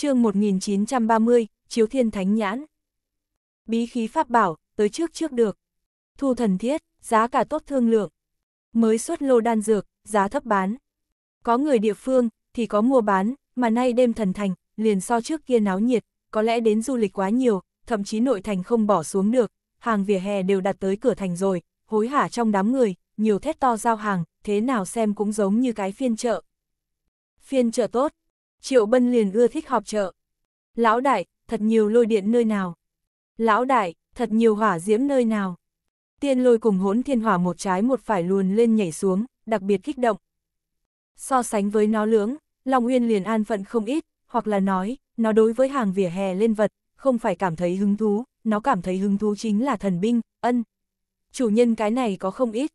chương 1930, Chiếu Thiên Thánh Nhãn. Bí khí pháp bảo, tới trước trước được. Thu thần thiết, giá cả tốt thương lượng. Mới xuất lô đan dược, giá thấp bán. Có người địa phương, thì có mua bán, mà nay đêm thần thành, liền so trước kia náo nhiệt, có lẽ đến du lịch quá nhiều, thậm chí nội thành không bỏ xuống được, hàng vỉa hè đều đặt tới cửa thành rồi, hối hả trong đám người, nhiều thét to giao hàng, thế nào xem cũng giống như cái phiên chợ. Phiên chợ tốt, Triệu Bân liền ưa thích họp chợ. Lão đại, thật nhiều lôi điện nơi nào. Lão đại, thật nhiều hỏa diễm nơi nào. Tiên lôi cùng hỗn thiên hỏa một trái một phải luồn lên nhảy xuống, đặc biệt kích động. So sánh với nó lưỡng, Long Uyên liền an phận không ít, hoặc là nói, nó đối với hàng vỉa hè lên vật, không phải cảm thấy hứng thú, nó cảm thấy hứng thú chính là thần binh, ân. Chủ nhân cái này có không ít.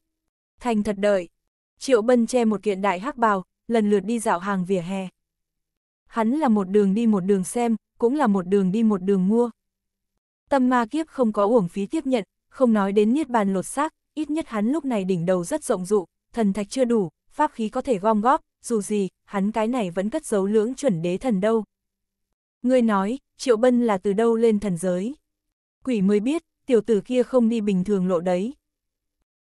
Thành thật đợi. Triệu Bân che một kiện đại hắc bào, lần lượt đi dạo hàng vỉa hè hắn là một đường đi một đường xem, cũng là một đường đi một đường mua. Tâm ma kiếp không có uổng phí tiếp nhận, không nói đến niết bàn lột xác, ít nhất hắn lúc này đỉnh đầu rất rộng dụ, thần thạch chưa đủ, pháp khí có thể gom góp, dù gì, hắn cái này vẫn cất giấu lưỡng chuẩn đế thần đâu. Ngươi nói, Triệu Bân là từ đâu lên thần giới? Quỷ mới biết, tiểu tử kia không đi bình thường lộ đấy.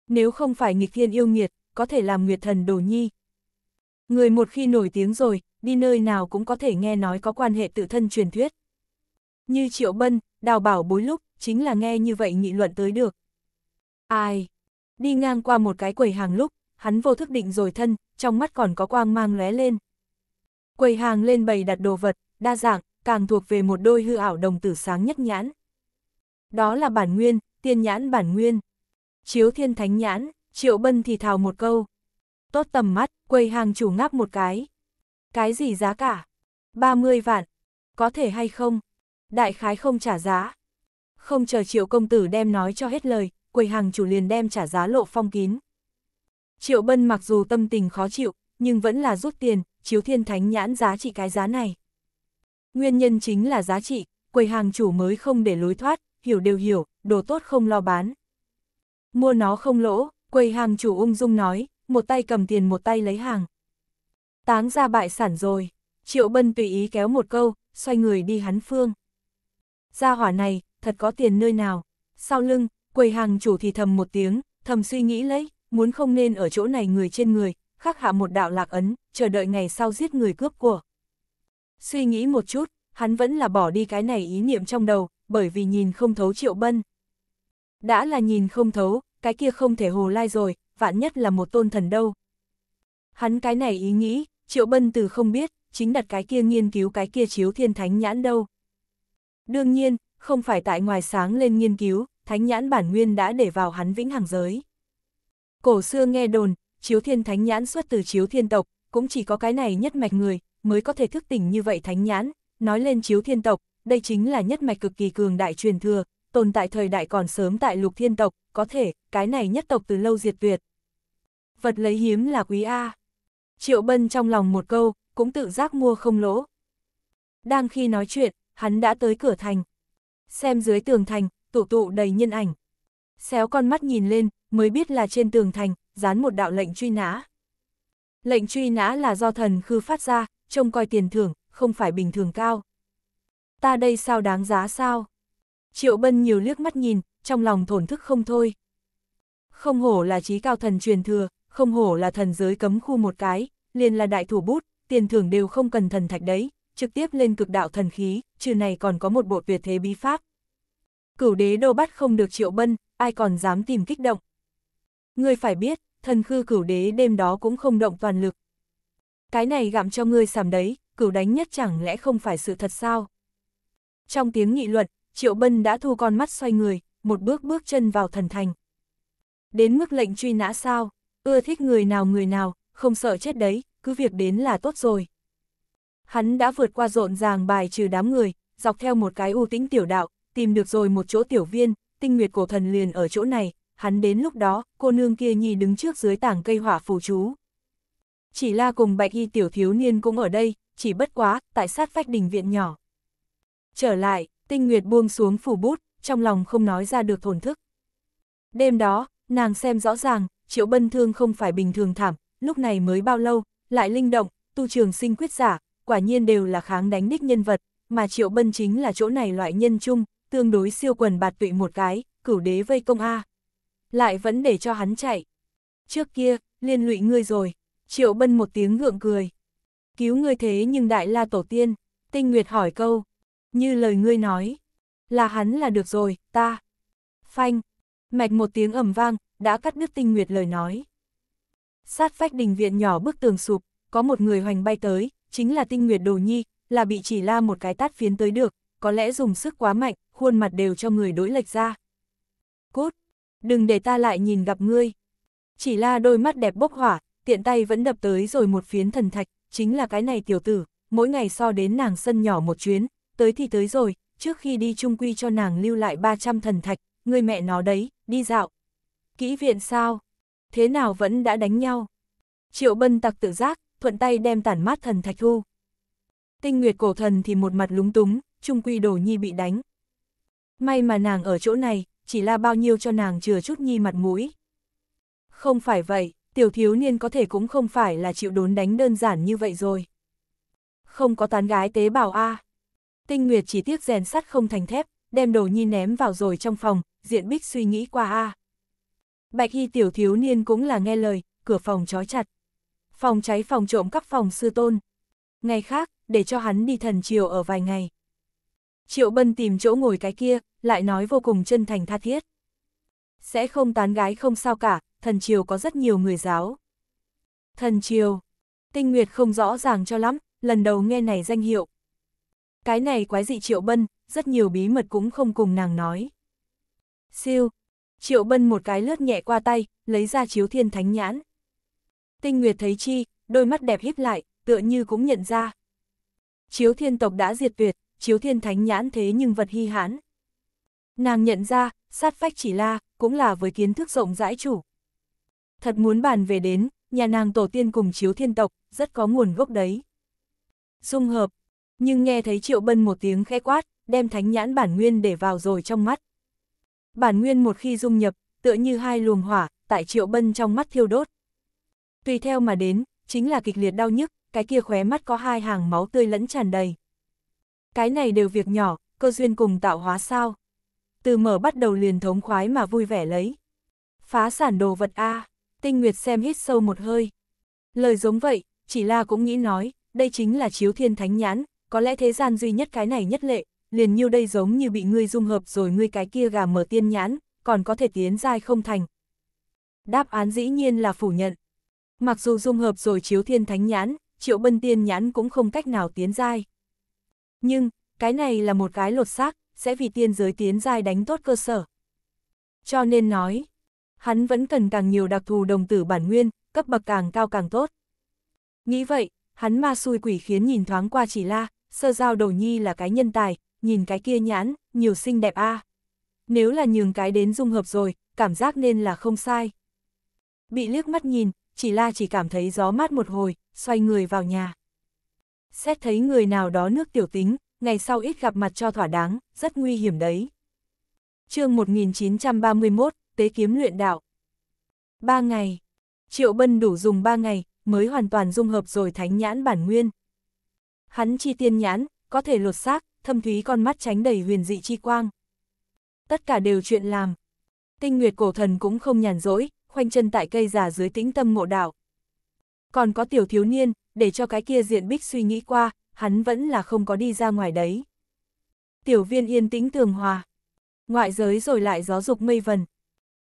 Nếu không phải nghịch thiên yêu nghiệt, có thể làm nguyệt thần đồ nhi, Người một khi nổi tiếng rồi, đi nơi nào cũng có thể nghe nói có quan hệ tự thân truyền thuyết. Như Triệu Bân, Đào Bảo bối lúc, chính là nghe như vậy nghị luận tới được. Ai? Đi ngang qua một cái quầy hàng lúc, hắn vô thức định rồi thân, trong mắt còn có quang mang lóe lên. Quầy hàng lên bày đặt đồ vật, đa dạng, càng thuộc về một đôi hư ảo đồng tử sáng nhất nhãn. Đó là bản nguyên, tiên nhãn bản nguyên. Chiếu thiên thánh nhãn, Triệu Bân thì thào một câu tốt tầm mắt, quầy hàng chủ ngáp một cái. Cái gì giá cả? 30 vạn. Có thể hay không? Đại khái không trả giá. Không chờ triệu công tử đem nói cho hết lời, quầy hàng chủ liền đem trả giá lộ phong kín. Triệu bân mặc dù tâm tình khó chịu, nhưng vẫn là rút tiền, chiếu thiên thánh nhãn giá trị cái giá này. Nguyên nhân chính là giá trị, quầy hàng chủ mới không để lối thoát, hiểu đều hiểu, đồ tốt không lo bán. Mua nó không lỗ, quầy hàng chủ ung dung nói, một tay cầm tiền một tay lấy hàng. Táng ra bại sản rồi, Triệu Bân tùy ý kéo một câu, xoay người đi hắn phương. Gia hỏa này, thật có tiền nơi nào. Sau lưng, quầy hàng chủ thì thầm một tiếng, thầm suy nghĩ lấy, muốn không nên ở chỗ này người trên người, khắc hạ một đạo lạc ấn, chờ đợi ngày sau giết người cướp của. Suy nghĩ một chút, hắn vẫn là bỏ đi cái này ý niệm trong đầu, bởi vì nhìn không thấu Triệu Bân. Đã là nhìn không thấu, cái kia không thể hồ lai rồi, vạn nhất là một tôn thần đâu. Hắn cái này ý nghĩ, Triệu Bân từ không biết, chính đặt cái kia nghiên cứu cái kia chiếu thiên thánh nhãn đâu. Đương nhiên, không phải tại ngoài sáng lên nghiên cứu, thánh nhãn bản nguyên đã để vào hắn vĩnh hằng giới. Cổ xưa nghe đồn, chiếu thiên thánh nhãn xuất từ chiếu thiên tộc, cũng chỉ có cái này nhất mạch người, mới có thể thức tỉnh như vậy thánh nhãn, nói lên chiếu thiên tộc, đây chính là nhất mạch cực kỳ cường đại truyền thừa, tồn tại thời đại còn sớm tại lục thiên tộc, có thể, cái này nhất tộc từ lâu diệt tuyệt, vật lấy hiếm là quý A. Triệu Bân trong lòng một câu, cũng tự giác mua không lỗ. Đang khi nói chuyện, hắn đã tới cửa thành. Xem dưới tường thành, tụ tụ đầy nhân ảnh. Xéo con mắt nhìn lên, mới biết là trên tường thành, dán một đạo lệnh truy nã. Lệnh truy nã là do thần khư phát ra, trông coi tiền thưởng, không phải bình thường cao. Ta đây sao đáng giá sao? Triệu Bân nhiều liếc mắt nhìn, trong lòng thổn thức không thôi. Không hổ là trí cao thần truyền thừa, không hổ là thần giới cấm khu một cái, liền là đại thủ bút, tiền thưởng đều không cần thần thạch đấy, trực tiếp lên cực đạo thần khí, trừ này còn có một bộ tuyệt thế bí pháp. Cửu đế đô bắt không được triệu bân, ai còn dám tìm kích động. Ngươi phải biết, thần khư cửu đế đêm đó cũng không động toàn lực. Cái này gặm cho ngươi sàm đấy, cửu đánh nhất chẳng lẽ không phải sự thật sao? Trong tiếng nghị luận, triệu bân đã thu con mắt xoay người, một bước bước chân vào thần thành. Đến mức lệnh truy nã sao? ưa thích người nào người nào, không sợ chết đấy, cứ việc đến là tốt rồi. Hắn đã vượt qua rộn ràng bài trừ đám người, dọc theo một cái u tĩnh tiểu đạo, tìm được rồi một chỗ tiểu viên, tinh nguyệt cổ thần liền ở chỗ này, hắn đến lúc đó, cô nương kia nhi đứng trước dưới tảng cây hỏa phù chú. Chỉ là cùng bạch y tiểu thiếu niên cũng ở đây, chỉ bất quá, tại sát vách đình viện nhỏ. Trở lại, tinh nguyệt buông xuống phủ bút, trong lòng không nói ra được thổn thức. Đêm đó, nàng xem rõ ràng, Triệu Bân Thương không phải bình thường thảm, lúc này mới bao lâu, lại linh động, tu trường sinh quyết giả, quả nhiên đều là kháng đánh đích nhân vật, mà Triệu Bân chính là chỗ này loại nhân chung, tương đối siêu quần bạt tụy một cái, cửu đế vây công A. Lại vẫn để cho hắn chạy. Trước kia, liên lụy ngươi rồi. Triệu Bân một tiếng gượng cười. Cứu ngươi thế nhưng đại la tổ tiên. Tinh Nguyệt hỏi câu. Như lời ngươi nói. Là hắn là được rồi, ta. Phanh. Mạch một tiếng ẩm vang, đã cắt đứt tinh nguyệt lời nói. Sát phách đình viện nhỏ bức tường sụp, có một người hoành bay tới, chính là tinh nguyệt đồ nhi, là bị chỉ la một cái tát phiến tới được, có lẽ dùng sức quá mạnh, khuôn mặt đều cho người đối lệch ra. Cút, đừng để ta lại nhìn gặp ngươi. Chỉ la đôi mắt đẹp bốc hỏa, tiện tay vẫn đập tới rồi một phiến thần thạch, chính là cái này tiểu tử, mỗi ngày so đến nàng sân nhỏ một chuyến, tới thì tới rồi, trước khi đi trung quy cho nàng lưu lại 300 thần thạch, người mẹ nó đấy, đi dạo, kỹ viện sao? Thế nào vẫn đã đánh nhau? Triệu bân tặc tự giác, thuận tay đem tản mát thần thạch thu. Tinh nguyệt cổ thần thì một mặt lúng túng, trung quy đồ nhi bị đánh. May mà nàng ở chỗ này, chỉ là bao nhiêu cho nàng chừa chút nhi mặt mũi. Không phải vậy, tiểu thiếu niên có thể cũng không phải là chịu đốn đánh đơn giản như vậy rồi. Không có tán gái tế bào A. Tinh Nguyệt chỉ tiếc rèn sắt không thành thép, đem đồ nhi ném vào rồi trong phòng, diện bích suy nghĩ qua A. À. Bạch Hy tiểu thiếu niên cũng là nghe lời, cửa phòng trói chặt. Phòng cháy phòng trộm các phòng sư tôn. Ngày khác, để cho hắn đi thần triều ở vài ngày. Triệu Bân tìm chỗ ngồi cái kia, lại nói vô cùng chân thành tha thiết. Sẽ không tán gái không sao cả, thần triều có rất nhiều người giáo. Thần triều, tinh nguyệt không rõ ràng cho lắm, lần đầu nghe này danh hiệu. Cái này quái dị Triệu Bân, rất nhiều bí mật cũng không cùng nàng nói. Siêu, Triệu Bân một cái lướt nhẹ qua tay, lấy ra chiếu thiên thánh nhãn. Tinh Nguyệt thấy chi, đôi mắt đẹp híp lại, tựa như cũng nhận ra. Chiếu thiên tộc đã diệt tuyệt, chiếu thiên thánh nhãn thế nhưng vật hy hãn. Nàng nhận ra, sát phách chỉ la, cũng là với kiến thức rộng rãi chủ. Thật muốn bàn về đến, nhà nàng tổ tiên cùng chiếu thiên tộc, rất có nguồn gốc đấy. Dung hợp, nhưng nghe thấy triệu bân một tiếng khẽ quát, đem thánh nhãn bản nguyên để vào rồi trong mắt. Bản nguyên một khi dung nhập, tựa như hai luồng hỏa, tại Triệu Bân trong mắt thiêu đốt. Tùy theo mà đến, chính là kịch liệt đau nhức, cái kia khóe mắt có hai hàng máu tươi lẫn tràn đầy. Cái này đều việc nhỏ, cơ duyên cùng tạo hóa sao. Từ mở bắt đầu liền thống khoái mà vui vẻ lấy. Phá sản đồ vật A, tinh nguyệt xem hít sâu một hơi. Lời giống vậy, chỉ là cũng nghĩ nói, đây chính là chiếu thiên thánh nhãn, có lẽ thế gian duy nhất cái này nhất lệ, liền như đây giống như bị ngươi dung hợp rồi ngươi cái kia gà mở tiên nhãn, còn có thể tiến dai không thành. Đáp án dĩ nhiên là phủ nhận. Mặc dù dung hợp rồi chiếu thiên thánh nhãn, triệu bân tiên nhãn cũng không cách nào tiến dai. Nhưng, cái này là một cái lột xác, sẽ vì tiên giới tiến dai đánh tốt cơ sở. Cho nên nói, hắn vẫn cần càng nhiều đặc thù đồng tử bản nguyên, cấp bậc càng cao càng tốt. Nghĩ vậy, hắn ma xui quỷ khiến nhìn thoáng qua chỉ la, sơ giao đầu nhi là cái nhân tài, nhìn cái kia nhãn, nhiều xinh đẹp a. Nếu là nhường cái đến dung hợp rồi, cảm giác nên là không sai. Bị liếc mắt nhìn, chỉ la chỉ cảm thấy gió mát một hồi, xoay người vào nhà. Xét thấy người nào đó nước tiểu tính, ngày sau ít gặp mặt cho thỏa đáng, rất nguy hiểm đấy. chương 1931, Tế Kiếm Luyện Đạo Ba ngày Triệu Bân đủ dùng ba ngày, mới hoàn toàn dung hợp rồi thánh nhãn bản nguyên. Hắn chi tiên nhãn, có thể lột xác, thâm thúy con mắt tránh đầy huyền dị chi quang. Tất cả đều chuyện làm. Tinh Nguyệt cổ thần cũng không nhàn rỗi, khoanh chân tại cây giả dưới tĩnh tâm ngộ đạo. Còn có tiểu thiếu niên, để cho cái kia diện bích suy nghĩ qua, hắn vẫn là không có đi ra ngoài đấy. Tiểu viên yên tĩnh tường hòa. Ngoại giới rồi lại gió dục mây vần.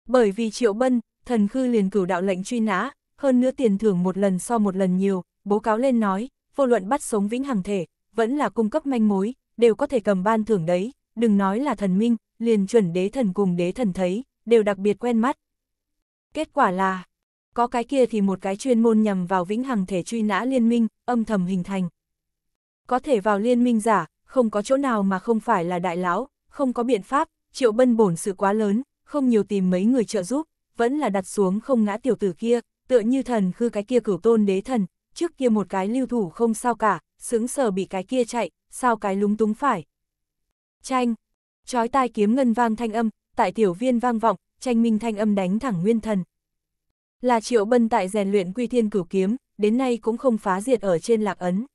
Bởi vì triệu bân, thần khư liền cửu đạo lệnh truy nã, hơn nữa tiền thưởng một lần so một lần nhiều, bố cáo lên nói, vô luận bắt sống vĩnh hằng thể, vẫn là cung cấp manh mối, đều có thể cầm ban thưởng đấy, đừng nói là thần minh, liền chuẩn đế thần cùng đế thần thấy, đều đặc biệt quen mắt. Kết quả là, có cái kia thì một cái chuyên môn nhằm vào vĩnh hằng thể truy nã liên minh, âm thầm hình thành. Có thể vào liên minh giả, không có chỗ nào mà không phải là đại lão, không có biện pháp, triệu bân bổn sự quá lớn, không nhiều tìm mấy người trợ giúp, vẫn là đặt xuống không ngã tiểu tử kia, tựa như thần khư cái kia cửu tôn đế thần, trước kia một cái lưu thủ không sao cả, xứng sờ bị cái kia chạy, sao cái lúng túng phải. Tranh, chói tai kiếm ngân vang thanh âm, tại tiểu viên vang vọng, tranh minh thanh âm đánh thẳng nguyên thần. Là triệu bân tại rèn luyện quy thiên cửu kiếm, đến nay cũng không phá diệt ở trên lạc ấn.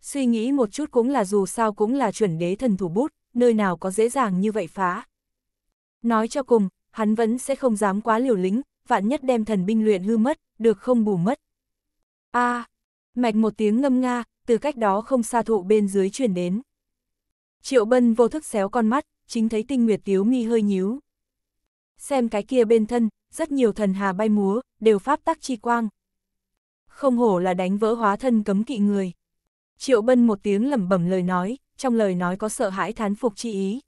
Suy nghĩ một chút cũng là dù sao cũng là chuẩn đế thần thủ bút, nơi nào có dễ dàng như vậy phá. Nói cho cùng, hắn vẫn sẽ không dám quá liều lĩnh, vạn nhất đem thần binh luyện hư mất, được không bù mất. a à, mạch một tiếng ngâm nga, từ cách đó không xa thụ bên dưới chuyển đến. Triệu Bân vô thức xéo con mắt, chính thấy tinh nguyệt tiếu mi hơi nhíu. Xem cái kia bên thân, rất nhiều thần hà bay múa, đều pháp tắc chi quang. Không hổ là đánh vỡ hóa thân cấm kỵ người. Triệu Bân một tiếng lẩm bẩm lời nói, trong lời nói có sợ hãi thán phục chi ý.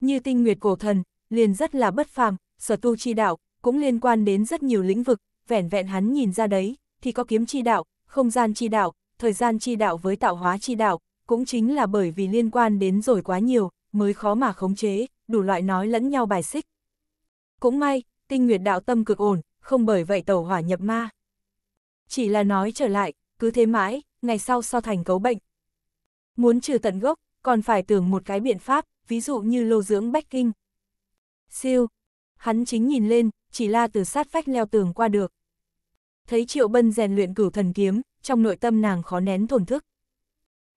Như tinh nguyệt cổ thần, liền rất là bất phàm, sở tu chi đạo, cũng liên quan đến rất nhiều lĩnh vực, vẻn vẹn hắn nhìn ra đấy, thì có kiếm chi đạo, không gian chi đạo, thời gian chi đạo với tạo hóa chi đạo, cũng chính là bởi vì liên quan đến rồi quá nhiều, mới khó mà khống chế, đủ loại nói lẫn nhau bài xích. Cũng may, tinh nguyệt đạo tâm cực ổn, không bởi vậy tẩu hỏa nhập ma. Chỉ là nói trở lại, cứ thế mãi, ngày sau so thành cấu bệnh. Muốn trừ tận gốc, còn phải tưởng một cái biện pháp, ví dụ như lô dưỡng bách kinh. Siêu, hắn chính nhìn lên, chỉ là từ sát phách leo tường qua được. Thấy Triệu Bân rèn luyện cửu thần kiếm, trong nội tâm nàng khó nén thổn thức.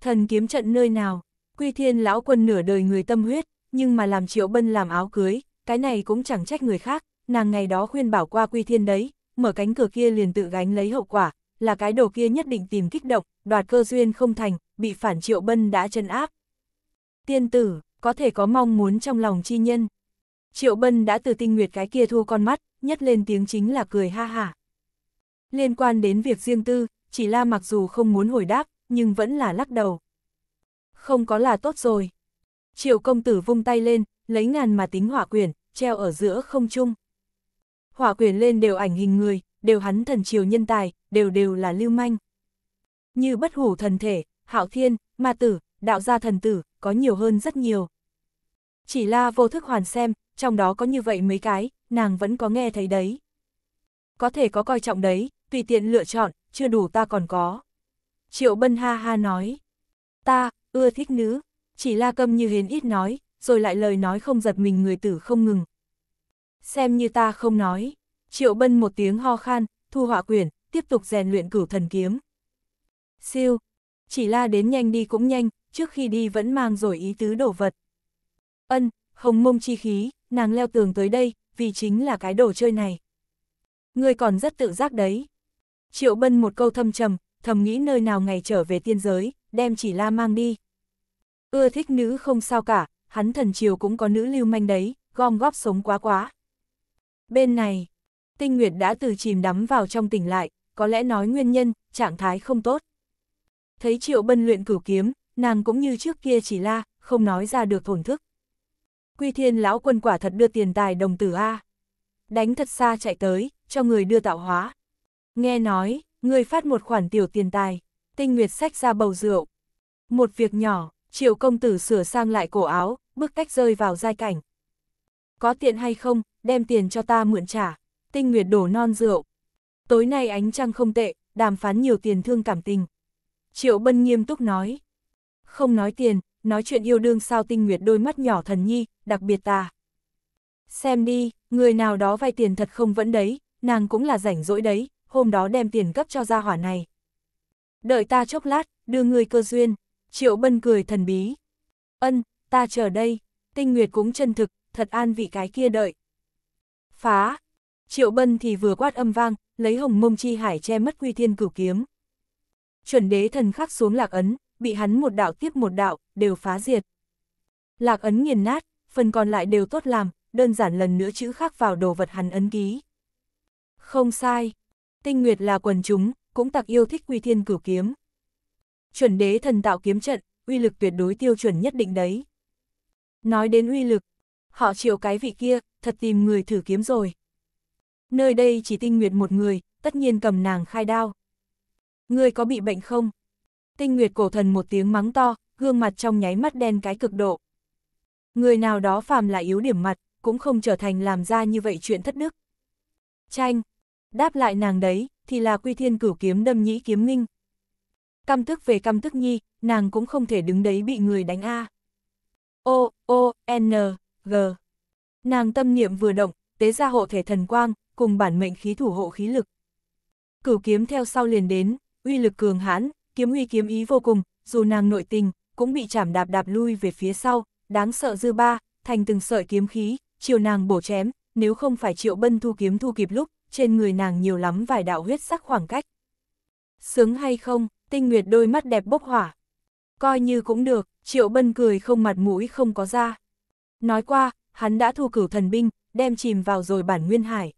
Thần kiếm trận nơi nào, quy thiên lão quân nửa đời người tâm huyết, nhưng mà làm triệu bân làm áo cưới, cái này cũng chẳng trách người khác, nàng ngày đó khuyên bảo qua quy thiên đấy, mở cánh cửa kia liền tự gánh lấy hậu quả, là cái đồ kia nhất định tìm kích động, đoạt cơ duyên không thành, bị phản triệu bân đã chân áp. Tiên tử, có thể có mong muốn trong lòng chi nhân. Triệu bân đã từ tinh nguyệt cái kia thua con mắt, nhất lên tiếng chính là cười ha hả. Liên quan đến việc riêng tư, chỉ la mặc dù không muốn hồi đáp, nhưng vẫn là lắc đầu. Không có là tốt rồi. Triệu công tử vung tay lên, lấy ngàn mà tính hỏa quyển, treo ở giữa không trung. Hỏa quyển lên đều ảnh hình người, đều hắn thần triều nhân tài, đều đều là lưu manh. Như bất hủ thần thể, hạo thiên, ma tử, đạo gia thần tử, có nhiều hơn rất nhiều. Chỉ la vô thức hoàn xem, trong đó có như vậy mấy cái, nàng vẫn có nghe thấy đấy. Có thể có coi trọng đấy, tùy tiện lựa chọn, chưa đủ ta còn có. Triệu Bân ha ha nói, ta, ưa thích nữ, chỉ la câm như hiến ít nói, rồi lại lời nói không giật mình người tử không ngừng. Xem như ta không nói, Triệu Bân một tiếng ho khan, thu họa quyển, tiếp tục rèn luyện cửu thần kiếm. Siêu, chỉ la đến nhanh đi cũng nhanh, trước khi đi vẫn mang rồi ý tứ đổ vật. Ân, hồng mông chi khí, nàng leo tường tới đây, vì chính là cái đồ chơi này. người còn rất tự giác đấy. Triệu Bân một câu thâm trầm, thầm nghĩ nơi nào ngày trở về tiên giới, đem chỉ la mang đi. Ưa thích nữ không sao cả, hắn thần triều cũng có nữ lưu manh đấy, gom góp sống quá quá. Bên này, tinh nguyệt đã từ chìm đắm vào trong tỉnh lại, có lẽ nói nguyên nhân, trạng thái không tốt. Thấy triệu bân luyện cửu kiếm, nàng cũng như trước kia chỉ la, không nói ra được thổn thức. Quy thiên lão quân quả thật đưa tiền tài đồng tử A. Đánh thật xa chạy tới, cho người đưa tạo hóa. Nghe nói, người phát một khoản tiểu tiền tài, tinh nguyệt sách ra bầu rượu. Một việc nhỏ, triệu công tử sửa sang lại cổ áo, bước cách rơi vào giai cảnh. Có tiện hay không, đem tiền cho ta mượn trả, tinh nguyệt đổ non rượu. Tối nay ánh trăng không tệ, đàm phán nhiều tiền thương cảm tình. Triệu bân nghiêm túc nói. Không nói tiền, nói chuyện yêu đương sao tinh nguyệt đôi mắt nhỏ thần nhi, đặc biệt ta. Xem đi, người nào đó vay tiền thật không vẫn đấy, nàng cũng là rảnh rỗi đấy, hôm đó đem tiền cấp cho gia hỏa này. Đợi ta chốc lát, đưa người cơ duyên. Triệu Bân cười thần bí. Ân, ta chờ đây. Tinh Nguyệt cũng chân thực, thật an vị cái kia đợi. Phá. Triệu Bân thì vừa quát âm vang, lấy hồng mông chi hải che mất quy thiên cửu kiếm. Chuẩn đế thần khắc xuống lạc ấn, bị hắn một đạo tiếp một đạo, đều phá diệt. Lạc ấn nghiền nát, phần còn lại đều tốt làm, đơn giản lần nữa chữ khắc vào đồ vật hắn ấn ký. Không sai, Tinh Nguyệt là quần chúng, cũng tặc yêu thích quy thiên cửu kiếm. Chuẩn đế thần tạo kiếm trận, uy lực tuyệt đối tiêu chuẩn nhất định đấy. Nói đến uy lực, họ chịu cái vị kia, thật tìm người thử kiếm rồi. Nơi đây chỉ Tinh Nguyệt một người, tất nhiên cầm nàng khai đao. Ngươi có bị bệnh không? Tinh Nguyệt cổ thần một tiếng mắng to, gương mặt trong nháy mắt đen cái cực độ. Người nào đó phàm là yếu điểm mặt, cũng không trở thành làm ra như vậy chuyện thất đức. Chanh, Đáp lại nàng đấy, thì là quy thiên cửu kiếm đâm nhĩ kiếm minh Căm tức về căm tức nhi, nàng cũng không thể đứng đấy bị người đánh A. O, O, N, G. Nàng tâm niệm vừa động, tế ra hộ thể thần quang, cùng bản mệnh khí thủ hộ khí lực. Cửu kiếm theo sau liền đến, uy lực cường hãn, kiếm uy kiếm ý vô cùng, dù nàng nội tình, cũng bị chảm đạp đạp lui về phía sau, đáng sợ dư ba, thành từng sợi kiếm khí, chiều nàng bổ chém, nếu không phải triệu bân thu kiếm thu kịp lúc, trên người nàng nhiều lắm vài đạo huyết sắc khoảng cách. Sướng hay không, tinh nguyệt đôi mắt đẹp bốc hỏa. Coi như cũng được, triệu bân cười không mặt mũi không có ra. Nói qua, hắn đã thu cửu thần binh, đem chìm vào rồi bản nguyên hải.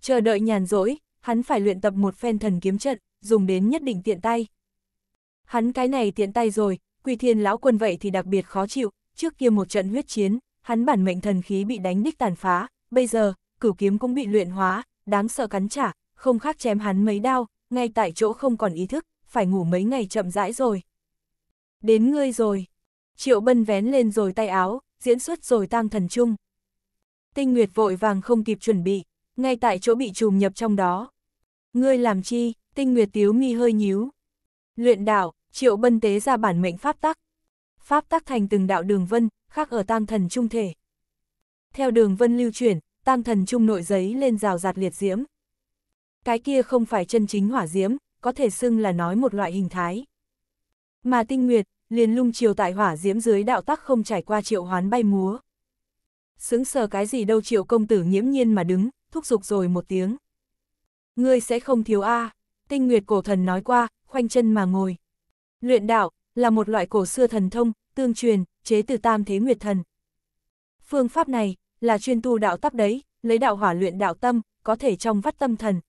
Chờ đợi nhàn rỗi, hắn phải luyện tập một phen thần kiếm trận, dùng đến nhất định tiện tay. Hắn cái này tiện tay rồi, quy thiên lão quân vậy thì đặc biệt khó chịu, trước kia một trận huyết chiến, hắn bản mệnh thần khí bị đánh đích tàn phá, bây giờ, cửu kiếm cũng bị luyện hóa, đáng sợ cắn trả, không khác chém hắn mấy đao, ngay tại chỗ không còn ý thức, phải ngủ mấy ngày chậm rãi rồi. Đến ngươi rồi. Triệu Bân vén lên rồi tay áo, diễn xuất rồi tang thần chung. Tinh Nguyệt vội vàng không kịp chuẩn bị, ngay tại chỗ bị trùm nhập trong đó. Ngươi làm chi, Tinh Nguyệt tiếu mi hơi nhíu. Luyện đạo, Triệu Bân tế ra bản mệnh pháp tắc. Pháp tắc thành từng đạo đường vân, khác ở tang thần trung thể. Theo đường vân lưu chuyển, tam thần trung nội giấy lên rào rạt liệt diễm. Cái kia không phải chân chính hỏa diễm, có thể xưng là nói một loại hình thái. Mà tinh nguyệt, liền lung chiều tại hỏa diễm dưới đạo tắc không trải qua triệu hoán bay múa. xứng sờ cái gì đâu triệu công tử nghiễm nhiên mà đứng, thúc giục rồi một tiếng. Ngươi sẽ không thiếu A, tinh nguyệt cổ thần nói qua, khoanh chân mà ngồi. Luyện đạo, là một loại cổ xưa thần thông, tương truyền, chế từ tam thế nguyệt thần. Phương pháp này, là chuyên tu đạo tắp đấy, lấy đạo hỏa luyện đạo tâm, có thể trong vắt tâm thần.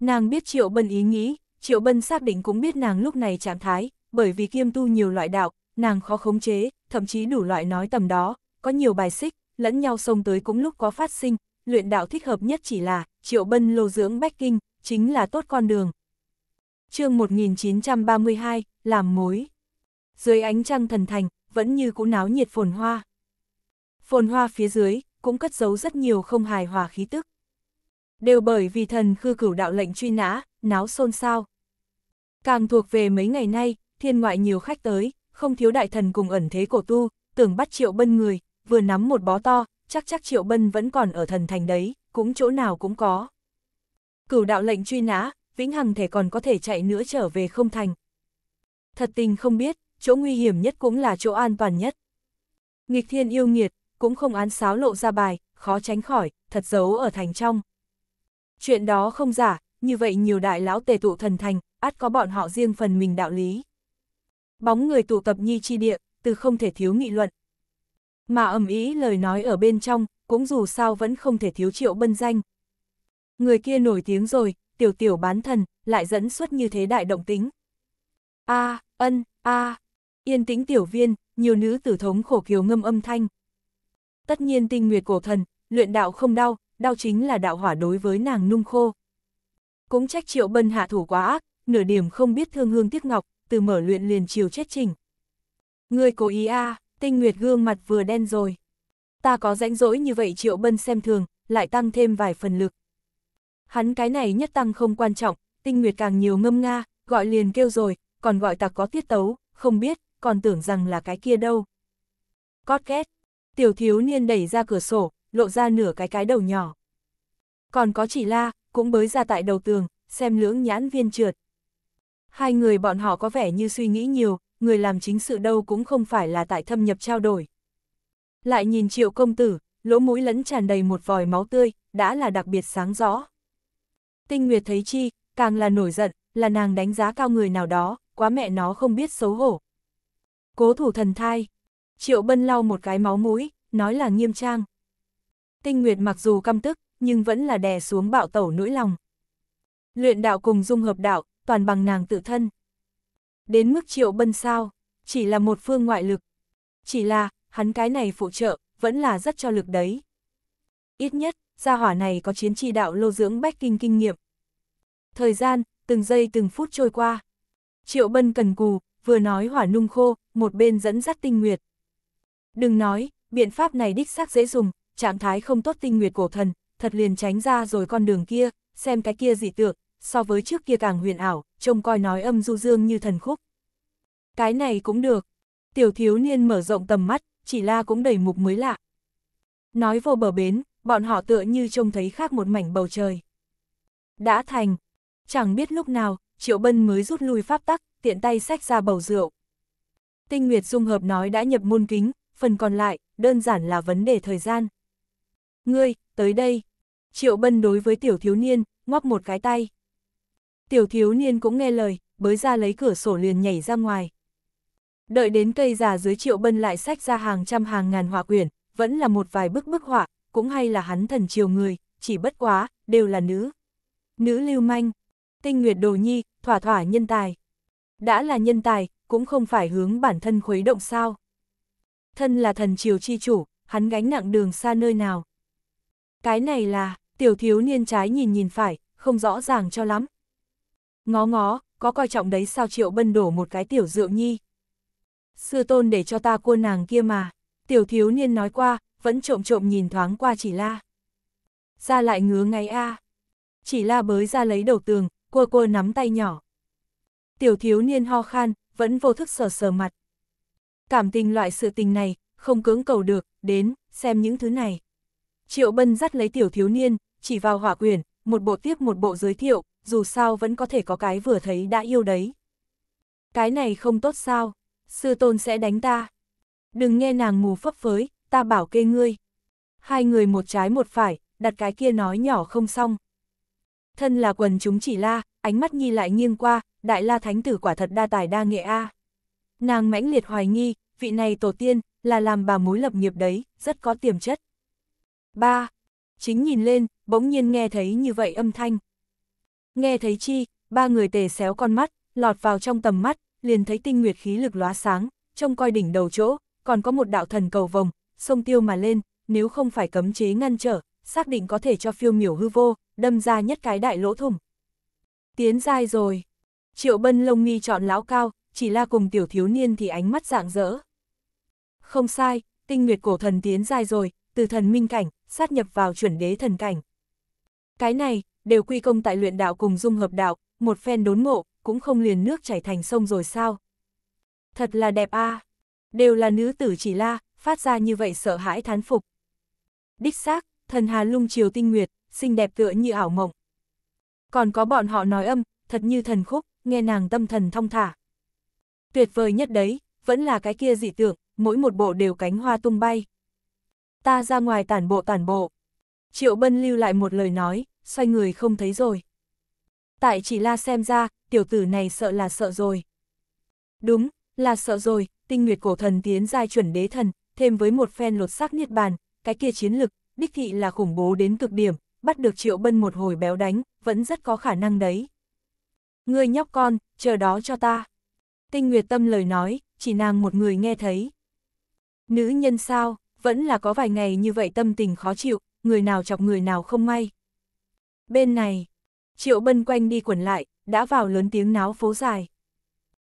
Nàng biết Triệu Bân ý nghĩ, Triệu Bân xác định cũng biết nàng lúc này trạng thái, bởi vì kiêm tu nhiều loại đạo, nàng khó khống chế, thậm chí đủ loại nói tầm đó, có nhiều bài xích, lẫn nhau xông tới cũng lúc có phát sinh, luyện đạo thích hợp nhất chỉ là Triệu Bân lô dưỡng bách kinh, chính là tốt con đường. chương 1932, làm mối. Dưới ánh trăng thần thành, vẫn như cũ náo nhiệt phồn hoa phồn hoa phía dưới, cũng cất giấu rất nhiều không hài hòa khí tức. Đều bởi vì thần khư cửu đạo lệnh truy nã, náo xôn xao. Càng thuộc về mấy ngày nay, thiên ngoại nhiều khách tới, không thiếu đại thần cùng ẩn thế cổ tu, tưởng bắt triệu bân người, vừa nắm một bó to, chắc chắc triệu bân vẫn còn ở thần thành đấy, cũng chỗ nào cũng có. Cửu đạo lệnh truy nã, vĩnh hằng thể còn có thể chạy nữa trở về không thành. Thật tình không biết, chỗ nguy hiểm nhất cũng là chỗ an toàn nhất. Nghịch thiên yêu nghiệt, cũng không án sáo lộ ra bài, khó tránh khỏi, thật giấu ở thành trong. Chuyện đó không giả, như vậy nhiều đại lão tề tụ thần thành, át có bọn họ riêng phần mình đạo lý. Bóng người tụ tập nhi chi địa, từ không thể thiếu nghị luận. Mà ẩm ý lời nói ở bên trong, cũng dù sao vẫn không thể thiếu triệu bân danh. Người kia nổi tiếng rồi, tiểu tiểu bán thần, lại dẫn xuất như thế đại động tính. A, ân, a, yên tĩnh tiểu viên, nhiều nữ tử thống khổ kiều ngâm âm thanh, Tất nhiên tinh nguyệt cổ thần, luyện đạo không đau, đau chính là đạo hỏa đối với nàng nung khô. Cũng trách triệu bân hạ thủ quá ác, nửa điểm không biết thương hương tiếc ngọc, từ mở luyện liền chiều chết trình. Người cố ý a à, tinh nguyệt gương mặt vừa đen rồi. Ta có rãnh rỗi như vậy triệu bân xem thường, lại tăng thêm vài phần lực. Hắn cái này nhất tăng không quan trọng, tinh nguyệt càng nhiều ngâm nga, gọi liền kêu rồi, còn gọi ta có tiết tấu, không biết, còn tưởng rằng là cái kia đâu. Cót két, tiểu thiếu niên đẩy ra cửa sổ, lộ ra nửa cái cái đầu nhỏ. Còn có chỉ la, cũng bới ra tại đầu tường, xem lưỡng nhãn viên trượt. Hai người bọn họ có vẻ như suy nghĩ nhiều, người làm chính sự đâu cũng không phải là tại thâm nhập trao đổi. Lại nhìn triệu công tử, lỗ mũi lẫn tràn đầy một vòi máu tươi, đã là đặc biệt sáng rõ. Tinh Nguyệt thấy chi, càng là nổi giận, là nàng đánh giá cao người nào đó, quá mẹ nó không biết xấu hổ. Cố thủ thần thai Triệu Bân lau một cái máu mũi, nói là nghiêm trang. Tinh Nguyệt mặc dù căm tức, nhưng vẫn là đè xuống bạo tẩu nỗi lòng. Luyện đạo cùng dung hợp đạo, toàn bằng nàng tự thân. Đến mức Triệu Bân sao, chỉ là một phương ngoại lực. Chỉ là, hắn cái này phụ trợ, vẫn là rất cho lực đấy. Ít nhất, gia hỏa này có chiến tri đạo lô dưỡng bách kinh kinh nghiệm. Thời gian, từng giây từng phút trôi qua. Triệu Bân cần cù, vừa nói hỏa nung khô, một bên dẫn dắt tinh nguyệt. Đừng nói, biện pháp này đích xác dễ dùng, trạng thái không tốt tinh nguyệt cổ thần, thật liền tránh ra rồi con đường kia, xem cái kia dị tượng, so với trước kia càng huyền ảo, trông coi nói âm du dương như thần khúc. Cái này cũng được. Tiểu thiếu niên mở rộng tầm mắt, chỉ la cũng đầy mục mới lạ. Nói vô bờ bến, bọn họ tựa như trông thấy khác một mảnh bầu trời. Đã thành. Chẳng biết lúc nào, Triệu Bân mới rút lui pháp tắc, tiện tay xách ra bầu rượu. Tinh Nguyệt Dung Hợp nói đã nhập môn kính, phần còn lại, đơn giản là vấn đề thời gian. Ngươi, tới đây. Triệu Bân đối với tiểu thiếu niên, ngoắc một cái tay. Tiểu thiếu niên cũng nghe lời, bới ra lấy cửa sổ liền nhảy ra ngoài. Đợi đến cây già dưới Triệu Bân lại sách ra hàng trăm hàng ngàn họa quyển, vẫn là một vài bức bức họa, cũng hay là hắn thần chiều người, chỉ bất quá, đều là nữ. Nữ lưu manh, tinh nguyệt đồ nhi, thỏa thỏa nhân tài. Đã là nhân tài, cũng không phải hướng bản thân khuấy động sao thân là thần triều chi chủ, hắn gánh nặng đường xa nơi nào. Cái này là, tiểu thiếu niên trái nhìn nhìn phải, không rõ ràng cho lắm. Ngó ngó, có coi trọng đấy sao triệu bân đổ một cái tiểu rượu nhi. Sư tôn để cho ta cua nàng kia mà, tiểu thiếu niên nói qua, vẫn trộm trộm nhìn thoáng qua chỉ la. Ra lại ngứa ngay a Chỉ la bới ra lấy đầu tường, cua cua nắm tay nhỏ. Tiểu thiếu niên ho khan, vẫn vô thức sờ sờ mặt. Cảm tình loại sự tình này, không cưỡng cầu được, đến, xem những thứ này. Triệu Bân dắt lấy tiểu thiếu niên, chỉ vào hỏa quyển, một bộ tiếp một bộ giới thiệu, dù sao vẫn có thể có cái vừa thấy đã yêu đấy. Cái này không tốt sao, sư tôn sẽ đánh ta. Đừng nghe nàng mù phấp phới, ta bảo kê ngươi. Hai người một trái một phải, đặt cái kia nói nhỏ không xong. Thân là quần chúng chỉ la, ánh mắt nhi lại nghiêng qua, đại la thánh tử quả thật đa tài đa nghệ a. À. Nàng mãnh liệt hoài nghi, vị này tổ tiên, là làm bà mối lập nghiệp đấy, rất có tiềm chất. 3. Chính nhìn lên, bỗng nhiên nghe thấy như vậy âm thanh. Nghe thấy chi, ba người tề xéo con mắt, lọt vào trong tầm mắt, liền thấy tinh nguyệt khí lực lóa sáng, trông coi đỉnh đầu chỗ, còn có một đạo thần cầu vòng, sông tiêu mà lên, nếu không phải cấm chế ngăn trở, xác định có thể cho phiêu miểu hư vô, đâm ra nhất cái đại lỗ thủng. Tiến dai rồi. Triệu Bân lông nghi chọn lão cao, chỉ là cùng tiểu thiếu niên thì ánh mắt rạng rỡ. Không sai, tinh nguyệt cổ thần tiến dài rồi, từ thần minh cảnh, sát nhập vào chuẩn đế thần cảnh. Cái này, đều quy công tại luyện đạo cùng dung hợp đạo, một phen đốn ngộ, cũng không liền nước chảy thành sông rồi sao. Thật là đẹp a à. Đều là nữ tử chỉ la, phát ra như vậy sợ hãi thán phục. Đích xác, thần hà lung chiều tinh nguyệt, xinh đẹp tựa như ảo mộng. Còn có bọn họ nói âm, thật như thần khúc, nghe nàng tâm thần thong thả. Tuyệt vời nhất đấy, vẫn là cái kia dị tượng, mỗi một bộ đều cánh hoa tung bay. Ta ra ngoài tản bộ tản bộ. Triệu Bân lưu lại một lời nói, xoay người không thấy rồi. Tại chỉ la xem ra, tiểu tử này sợ là sợ rồi. Đúng, là sợ rồi, tinh nguyệt cổ thần tiến giai chuẩn đế thần, thêm với một phen lột xác niết bàn, cái kia chiến lực, đích thị là khủng bố đến cực điểm, bắt được Triệu Bân một hồi béo đánh, vẫn rất có khả năng đấy. Ngươi nhóc con, chờ đó cho ta tinh nguyệt tâm lời nói, chỉ nàng một người nghe thấy. Nữ nhân sao, vẫn là có vài ngày như vậy tâm tình khó chịu, người nào chọc người nào không may. Bên này, triệu bân quanh đi quẩn lại, đã vào lớn tiếng náo phố dài.